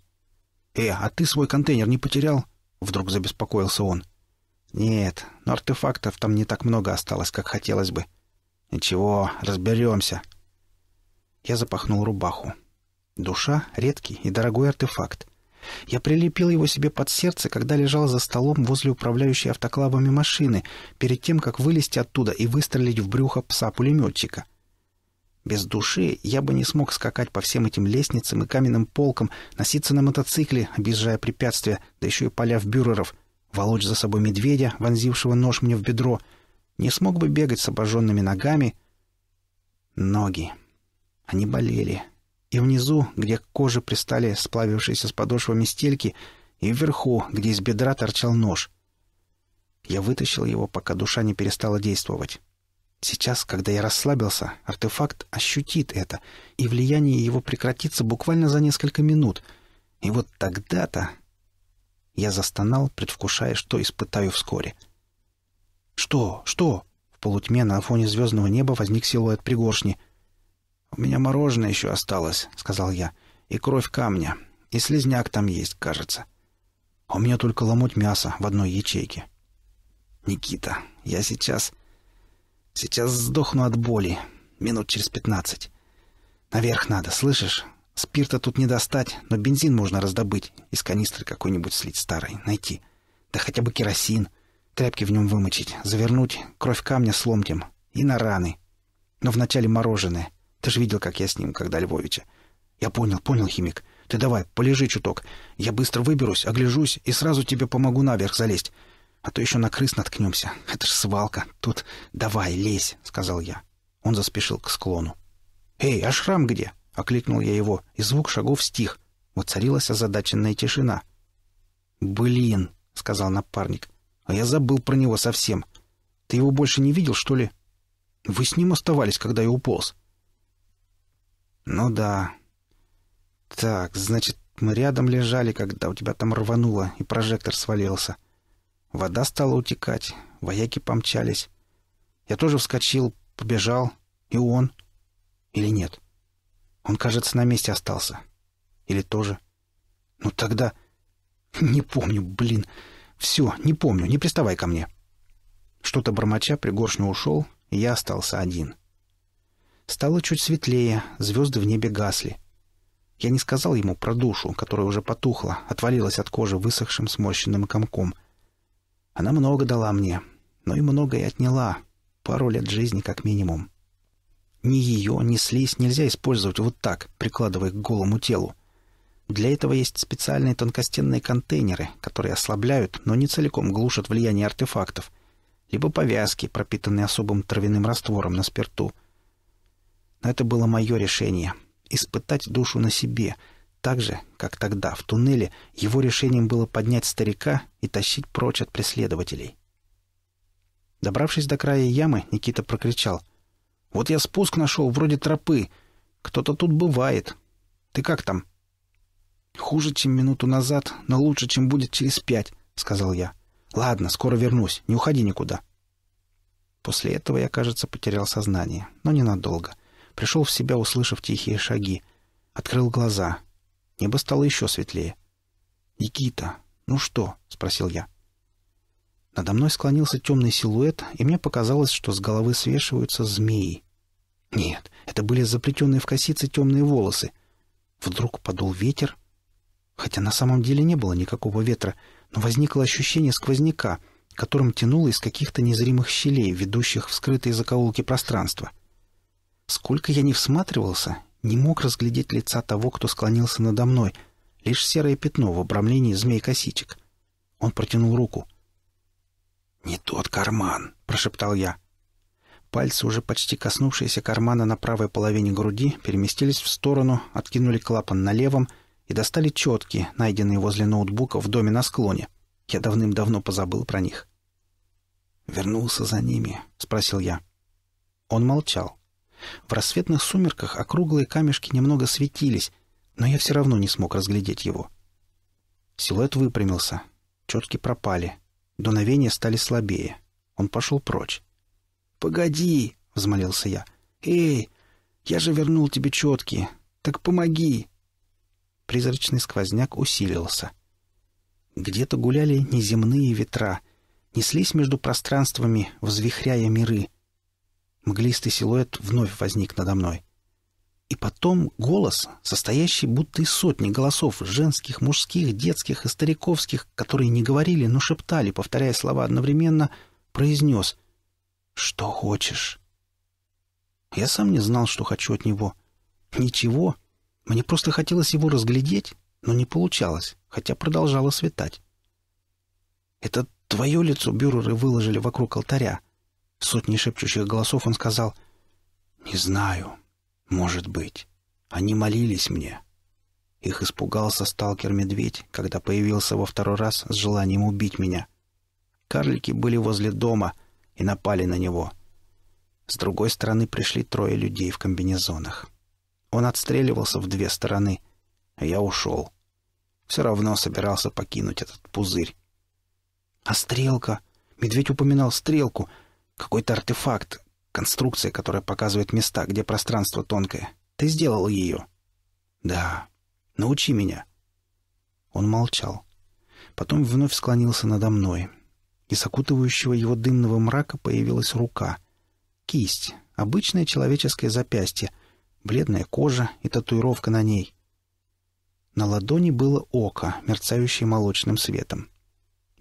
«Э, а ты свой контейнер не потерял?» Вдруг забеспокоился он. «Нет, но артефактов там не так много осталось, как хотелось бы. Ничего, разберемся». Я запахнул рубаху. Душа — редкий и дорогой артефакт. Я прилепил его себе под сердце, когда лежал за столом возле управляющей автоклавами машины, перед тем, как вылезти оттуда и выстрелить в брюхо пса-пулеметчика. Без души я бы не смог скакать по всем этим лестницам и каменным полкам, носиться на мотоцикле, объезжая препятствия, да еще и поля в бюреров, волочь за собой медведя, вонзившего нож мне в бедро. Не смог бы бегать с обожженными ногами. Ноги. Они болели. И внизу, где к коже пристали сплавившиеся с подошвами стельки, и вверху, где из бедра торчал нож. Я вытащил его, пока душа не перестала действовать. Сейчас, когда я расслабился, артефакт ощутит это, и влияние его прекратится буквально за несколько минут. И вот тогда-то... Я застонал, предвкушая, что испытаю вскоре. «Что? Что?» В полутьме на фоне звездного неба возник силуэт пригоршни. «У меня мороженое еще осталось», — сказал я, — «и кровь камня, и слезняк там есть, кажется. А у меня только ломоть мяса в одной ячейке». «Никита, я сейчас...» Сейчас сдохну от боли. Минут через пятнадцать. Наверх надо, слышишь? Спирта тут не достать, но бензин можно раздобыть. Из канистры какой-нибудь слить старой, найти. Да хотя бы керосин. Тряпки в нем вымочить, завернуть, кровь камня с И на раны. Но вначале мороженое. Ты же видел, как я с ним, когда Львовича. Я понял, понял, химик. Ты давай, полежи чуток. Я быстро выберусь, огляжусь и сразу тебе помогу наверх залезть. А то еще на крыс наткнемся. Это ж свалка. Тут давай, лезь, — сказал я. Он заспешил к склону. «Эй, а шрам где?» — окликнул я его, и звук шагов стих. Воцарилась озадаченная тишина. «Блин!» — сказал напарник. «А я забыл про него совсем. Ты его больше не видел, что ли? Вы с ним оставались, когда я уполз?» «Ну да. Так, значит, мы рядом лежали, когда у тебя там рвануло, и прожектор свалился». Вода стала утекать, вояки помчались. Я тоже вскочил, побежал. И он. Или нет? Он, кажется, на месте остался. Или тоже. Ну тогда... Не помню, блин. Все, не помню, не приставай ко мне. Что-то бормоча, пригоршню ушел, и я остался один. Стало чуть светлее, звезды в небе гасли. Я не сказал ему про душу, которая уже потухла, отвалилась от кожи высохшим сморщенным комком — она много дала мне, но и много и отняла. Пару лет жизни как минимум. Ни ее, ни слизь нельзя использовать вот так, прикладывая к голому телу. Для этого есть специальные тонкостенные контейнеры, которые ослабляют, но не целиком глушат влияние артефактов, либо повязки, пропитанные особым травяным раствором на спирту. Но это было мое решение — испытать душу на себе — так же, как тогда, в туннеле, его решением было поднять старика и тащить прочь от преследователей. Добравшись до края ямы, Никита прокричал. «Вот я спуск нашел, вроде тропы. Кто-то тут бывает. Ты как там?» «Хуже, чем минуту назад, но лучше, чем будет через пять», — сказал я. «Ладно, скоро вернусь. Не уходи никуда». После этого я, кажется, потерял сознание, но ненадолго. Пришел в себя, услышав тихие шаги. Открыл глаза. Небо стало еще светлее. «Никита, ну что?» — спросил я. Надо мной склонился темный силуэт, и мне показалось, что с головы свешиваются змеи. Нет, это были заплетенные в косицы темные волосы. Вдруг подул ветер, хотя на самом деле не было никакого ветра, но возникло ощущение сквозняка, которым тянуло из каких-то незримых щелей, ведущих в скрытые закоулки пространства. Сколько я не всматривался, не мог разглядеть лица того, кто склонился надо мной, лишь серое пятно в обрамлении змей-косичек. Он протянул руку. «Не тот карман», — прошептал я. Пальцы, уже почти коснувшиеся кармана на правой половине груди, переместились в сторону, откинули клапан на левом и достали четки, найденные возле ноутбука в доме на склоне. Я давным-давно позабыл про них. «Вернулся за ними?» — спросил я. Он молчал. В рассветных сумерках округлые камешки немного светились, но я все равно не смог разглядеть его. Силуэт выпрямился. Четки пропали. Дуновения стали слабее. Он пошел прочь. «Погоди!» — взмолился я. «Эй, я же вернул тебе четки. Так помоги!» Призрачный сквозняк усилился. Где-то гуляли неземные ветра, неслись между пространствами, взвихряя миры — Мглистый силуэт вновь возник надо мной. И потом голос, состоящий будто из сотни голосов, женских, мужских, детских и стариковских, которые не говорили, но шептали, повторяя слова одновременно, произнес «Что хочешь?». Я сам не знал, что хочу от него. Ничего. Мне просто хотелось его разглядеть, но не получалось, хотя продолжало светать. «Это твое лицо бюреры выложили вокруг алтаря», сотни шепчущих голосов, он сказал «Не знаю, может быть. Они молились мне». Их испугался сталкер-медведь, когда появился во второй раз с желанием убить меня. Карлики были возле дома и напали на него. С другой стороны пришли трое людей в комбинезонах. Он отстреливался в две стороны, а я ушел. Все равно собирался покинуть этот пузырь. «А стрелка?» Медведь упоминал стрелку. Какой-то артефакт, конструкция, которая показывает места, где пространство тонкое. Ты сделал ее?» «Да. Научи меня». Он молчал. Потом вновь склонился надо мной. Из окутывающего его дымного мрака появилась рука. Кисть. Обычное человеческое запястье. Бледная кожа и татуировка на ней. На ладони было око, мерцающее молочным светом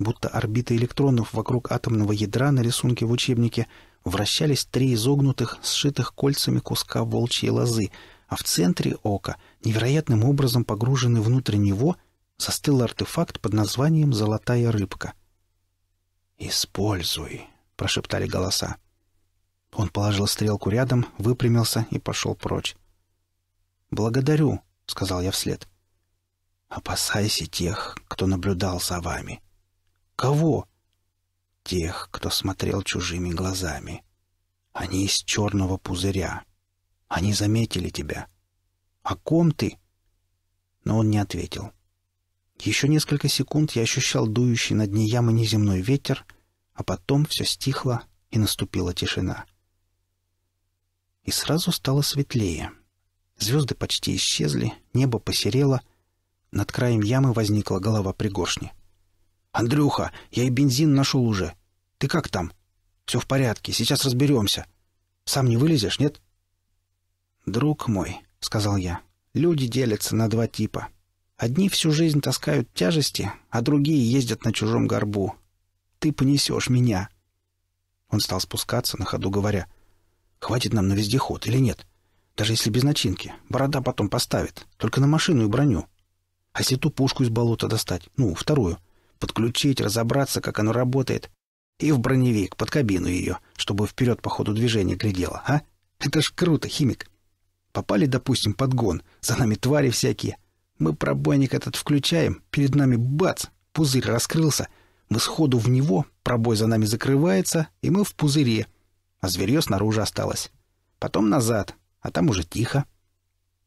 будто орбиты электронов вокруг атомного ядра на рисунке в учебнике, вращались три изогнутых, сшитых кольцами куска волчьей лозы, а в центре ока, невероятным образом погруженный внутрь него, застыл артефакт под названием «Золотая рыбка». «Используй», — прошептали голоса. Он положил стрелку рядом, выпрямился и пошел прочь. «Благодарю», — сказал я вслед. «Опасайся тех, кто наблюдал за вами», Кого? Тех, кто смотрел чужими глазами. Они из черного пузыря. Они заметили тебя. О ком ты? Но он не ответил. Еще несколько секунд я ощущал дующий над дне ямы неземной ветер, а потом все стихло, и наступила тишина. И сразу стало светлее. Звезды почти исчезли, небо посерело. Над краем ямы возникла голова пригоршни. «Андрюха, я и бензин нашел уже. Ты как там?» «Все в порядке, сейчас разберемся. Сам не вылезешь, нет?» «Друг мой», — сказал я, — «люди делятся на два типа. Одни всю жизнь таскают тяжести, а другие ездят на чужом горбу. Ты понесешь меня». Он стал спускаться, на ходу говоря, «Хватит нам на вездеход или нет? Даже если без начинки. Борода потом поставит. Только на машину и броню. А если ту пушку из болота достать? Ну, вторую» подключить, разобраться, как оно работает. И в броневик, под кабину ее, чтобы вперед по ходу движения глядела, а? Это ж круто, химик. Попали, допустим, под гон, за нами твари всякие. Мы пробойник этот включаем, перед нами бац, пузырь раскрылся. Мы сходу в него, пробой за нами закрывается, и мы в пузыре. А зверье снаружи осталось. Потом назад, а там уже тихо.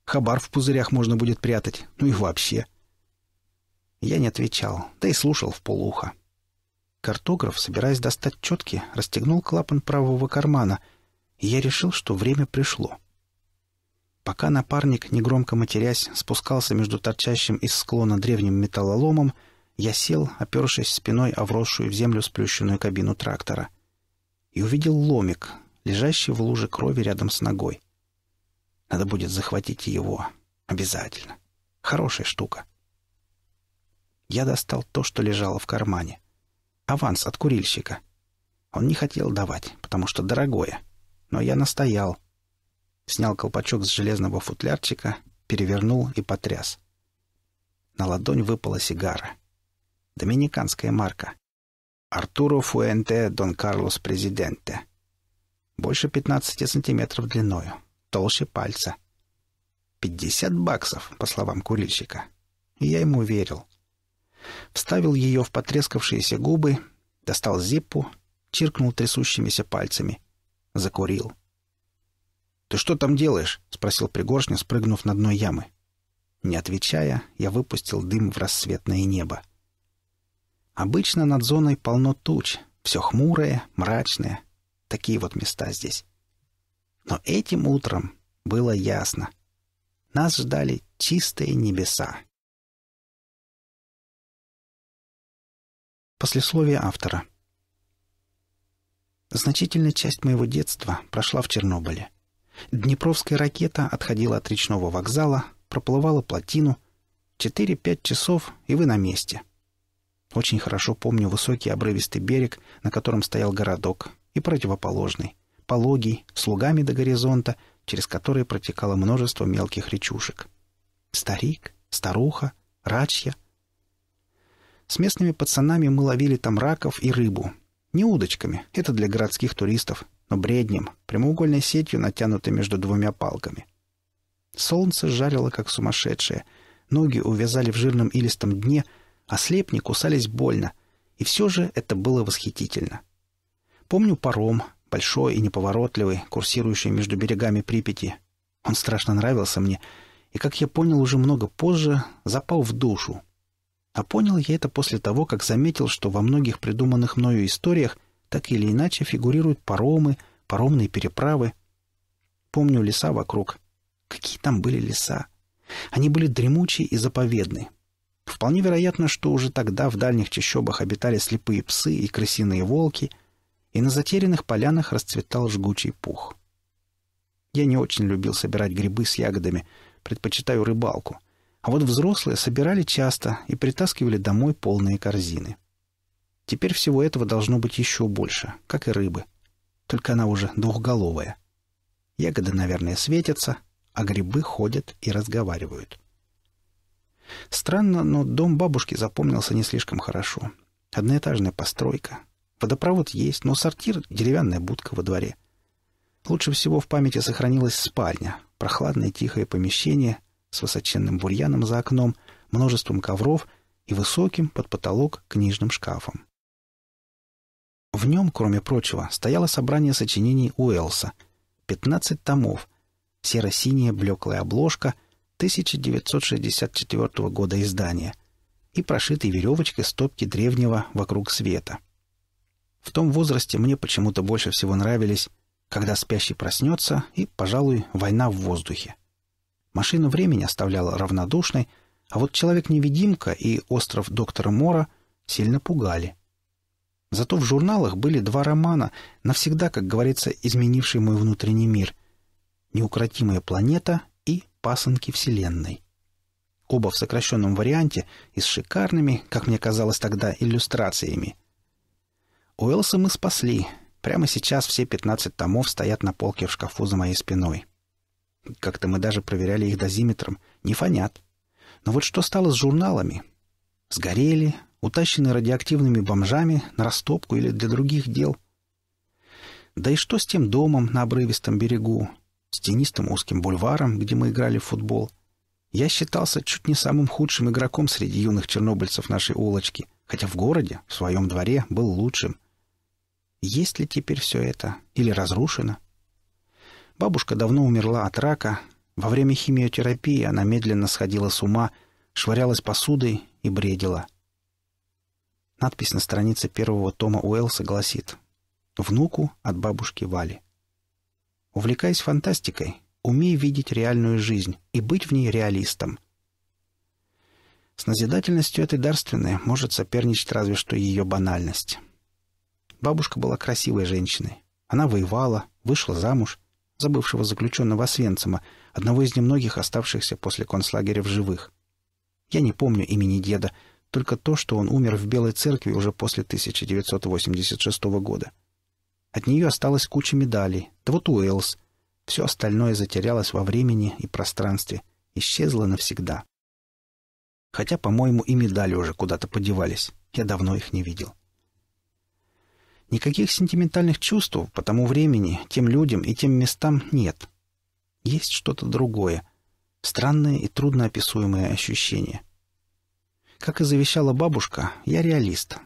Хабар в пузырях можно будет прятать, ну и вообще. Я не отвечал, да и слушал в полухо. Картограф, собираясь достать четки, расстегнул клапан правого кармана, и я решил, что время пришло. Пока напарник, негромко матерясь, спускался между торчащим из склона древним металлоломом, я сел, опершись спиной о вросшую в землю сплющенную кабину трактора, и увидел ломик, лежащий в луже крови рядом с ногой. Надо будет захватить его. Обязательно. Хорошая штука. — я достал то, что лежало в кармане. Аванс от курильщика. Он не хотел давать, потому что дорогое. Но я настоял. Снял колпачок с железного футлярчика, перевернул и потряс. На ладонь выпала сигара. Доминиканская марка. Артуро Фуэнте Дон Карлос Президенте. Больше 15 сантиметров длиною. Толще пальца. 50 баксов, по словам курильщика. И я ему верил вставил ее в потрескавшиеся губы, достал зиппу, чиркнул трясущимися пальцами. Закурил. «Ты что там делаешь?» — спросил Пригоршня, спрыгнув на дно ямы. Не отвечая, я выпустил дым в рассветное небо. Обычно над зоной полно туч, все хмурое, мрачное. Такие вот места здесь. Но этим утром было ясно. Нас ждали чистые небеса. Послесловие автора. Значительная часть моего детства прошла в Чернобыле. Днепровская ракета отходила от речного вокзала, проплывала плотину. 4-5 часов, и вы на месте. Очень хорошо помню высокий обрывистый берег, на котором стоял городок, и противоположный, пологий, с лугами до горизонта, через которые протекало множество мелких речушек. Старик, старуха, рачья, с местными пацанами мы ловили там раков и рыбу. Не удочками, это для городских туристов, но бреднем, прямоугольной сетью, натянутой между двумя палками. Солнце жарило, как сумасшедшее. Ноги увязали в жирном илистом дне, а слепни кусались больно. И все же это было восхитительно. Помню паром, большой и неповоротливый, курсирующий между берегами Припяти. Он страшно нравился мне, и, как я понял уже много позже, запал в душу, а понял я это после того, как заметил, что во многих придуманных мною историях так или иначе фигурируют паромы, паромные переправы. Помню леса вокруг. Какие там были леса? Они были дремучие и заповедные. Вполне вероятно, что уже тогда в дальних чащобах обитали слепые псы и крысиные волки, и на затерянных полянах расцветал жгучий пух. Я не очень любил собирать грибы с ягодами, предпочитаю рыбалку. А вот взрослые собирали часто и притаскивали домой полные корзины. Теперь всего этого должно быть еще больше, как и рыбы. Только она уже двухголовая. Ягоды, наверное, светятся, а грибы ходят и разговаривают. Странно, но дом бабушки запомнился не слишком хорошо. Одноэтажная постройка. Водопровод есть, но сортир — деревянная будка во дворе. Лучше всего в памяти сохранилась спальня, прохладное тихое помещение, с высоченным бурьяном за окном, множеством ковров и высоким под потолок книжным шкафом. В нем, кроме прочего, стояло собрание сочинений Уэллса, пятнадцать томов, серо-синяя блеклая обложка 1964 года издания и прошитый веревочкой стопки древнего «Вокруг света». В том возрасте мне почему-то больше всего нравились «Когда спящий проснется» и, пожалуй, «Война в воздухе». Машину времени оставляла равнодушной, а вот «Человек-невидимка» и «Остров доктора Мора» сильно пугали. Зато в журналах были два романа, навсегда, как говорится, изменившие мой внутренний мир. «Неукротимая планета» и «Пасынки Вселенной». Оба в сокращенном варианте и с шикарными, как мне казалось тогда, иллюстрациями. Уэлса мы спасли. Прямо сейчас все 15 томов стоят на полке в шкафу за моей спиной. — как-то мы даже проверяли их дозиметром. Не фонят. Но вот что стало с журналами? Сгорели, утащены радиоактивными бомжами на растопку или для других дел. Да и что с тем домом на обрывистом берегу, с тенистым узким бульваром, где мы играли в футбол? Я считался чуть не самым худшим игроком среди юных чернобыльцев нашей улочки, хотя в городе, в своем дворе, был лучшим. Есть ли теперь все это? Или разрушено? Бабушка давно умерла от рака. Во время химиотерапии она медленно сходила с ума, швырялась посудой и бредила. Надпись на странице первого тома Уэллса гласит «Внуку от бабушки Вали». Увлекаясь фантастикой, умей видеть реальную жизнь и быть в ней реалистом. С назидательностью этой дарственной может соперничать разве что ее банальность. Бабушка была красивой женщиной. Она воевала, вышла замуж, забывшего заключенного Освенцима, одного из немногих оставшихся после концлагеря в живых. Я не помню имени деда, только то, что он умер в Белой церкви уже после 1986 года. От нее осталась куча медалей, да вот Уэллс. Все остальное затерялось во времени и пространстве, исчезло навсегда. Хотя, по-моему, и медали уже куда-то подевались, я давно их не видел. Никаких сентиментальных чувств по тому времени, тем людям и тем местам нет. Есть что-то другое, странное и трудноописуемое ощущение. Как и завещала бабушка, я реалист.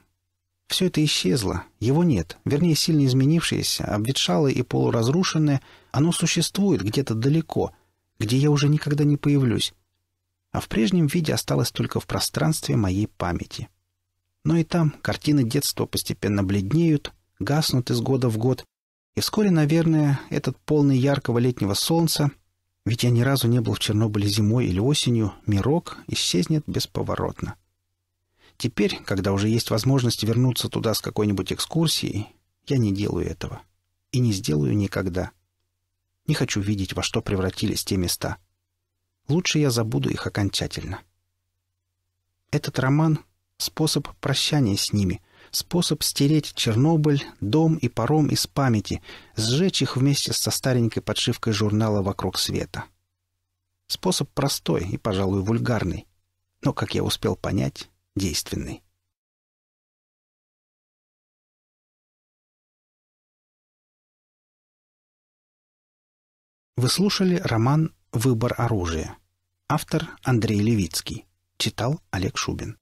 Все это исчезло, его нет, вернее, сильно изменившееся, обветшалое и полуразрушенное, оно существует где-то далеко, где я уже никогда не появлюсь, а в прежнем виде осталось только в пространстве моей памяти. Но и там картины детства постепенно бледнеют, гаснут из года в год, и вскоре, наверное, этот полный яркого летнего солнца, ведь я ни разу не был в Чернобыле зимой или осенью, мирок исчезнет бесповоротно. Теперь, когда уже есть возможность вернуться туда с какой-нибудь экскурсией, я не делаю этого. И не сделаю никогда. Не хочу видеть, во что превратились те места. Лучше я забуду их окончательно. Этот роман — способ прощания с ними, способ стереть Чернобыль, дом и паром из памяти, сжечь их вместе со старенькой подшивкой журнала «Вокруг света». Способ простой и, пожалуй, вульгарный, но, как я успел понять, действенный. Вы слушали роман «Выбор оружия». Автор Андрей Левицкий. Читал Олег Шубин.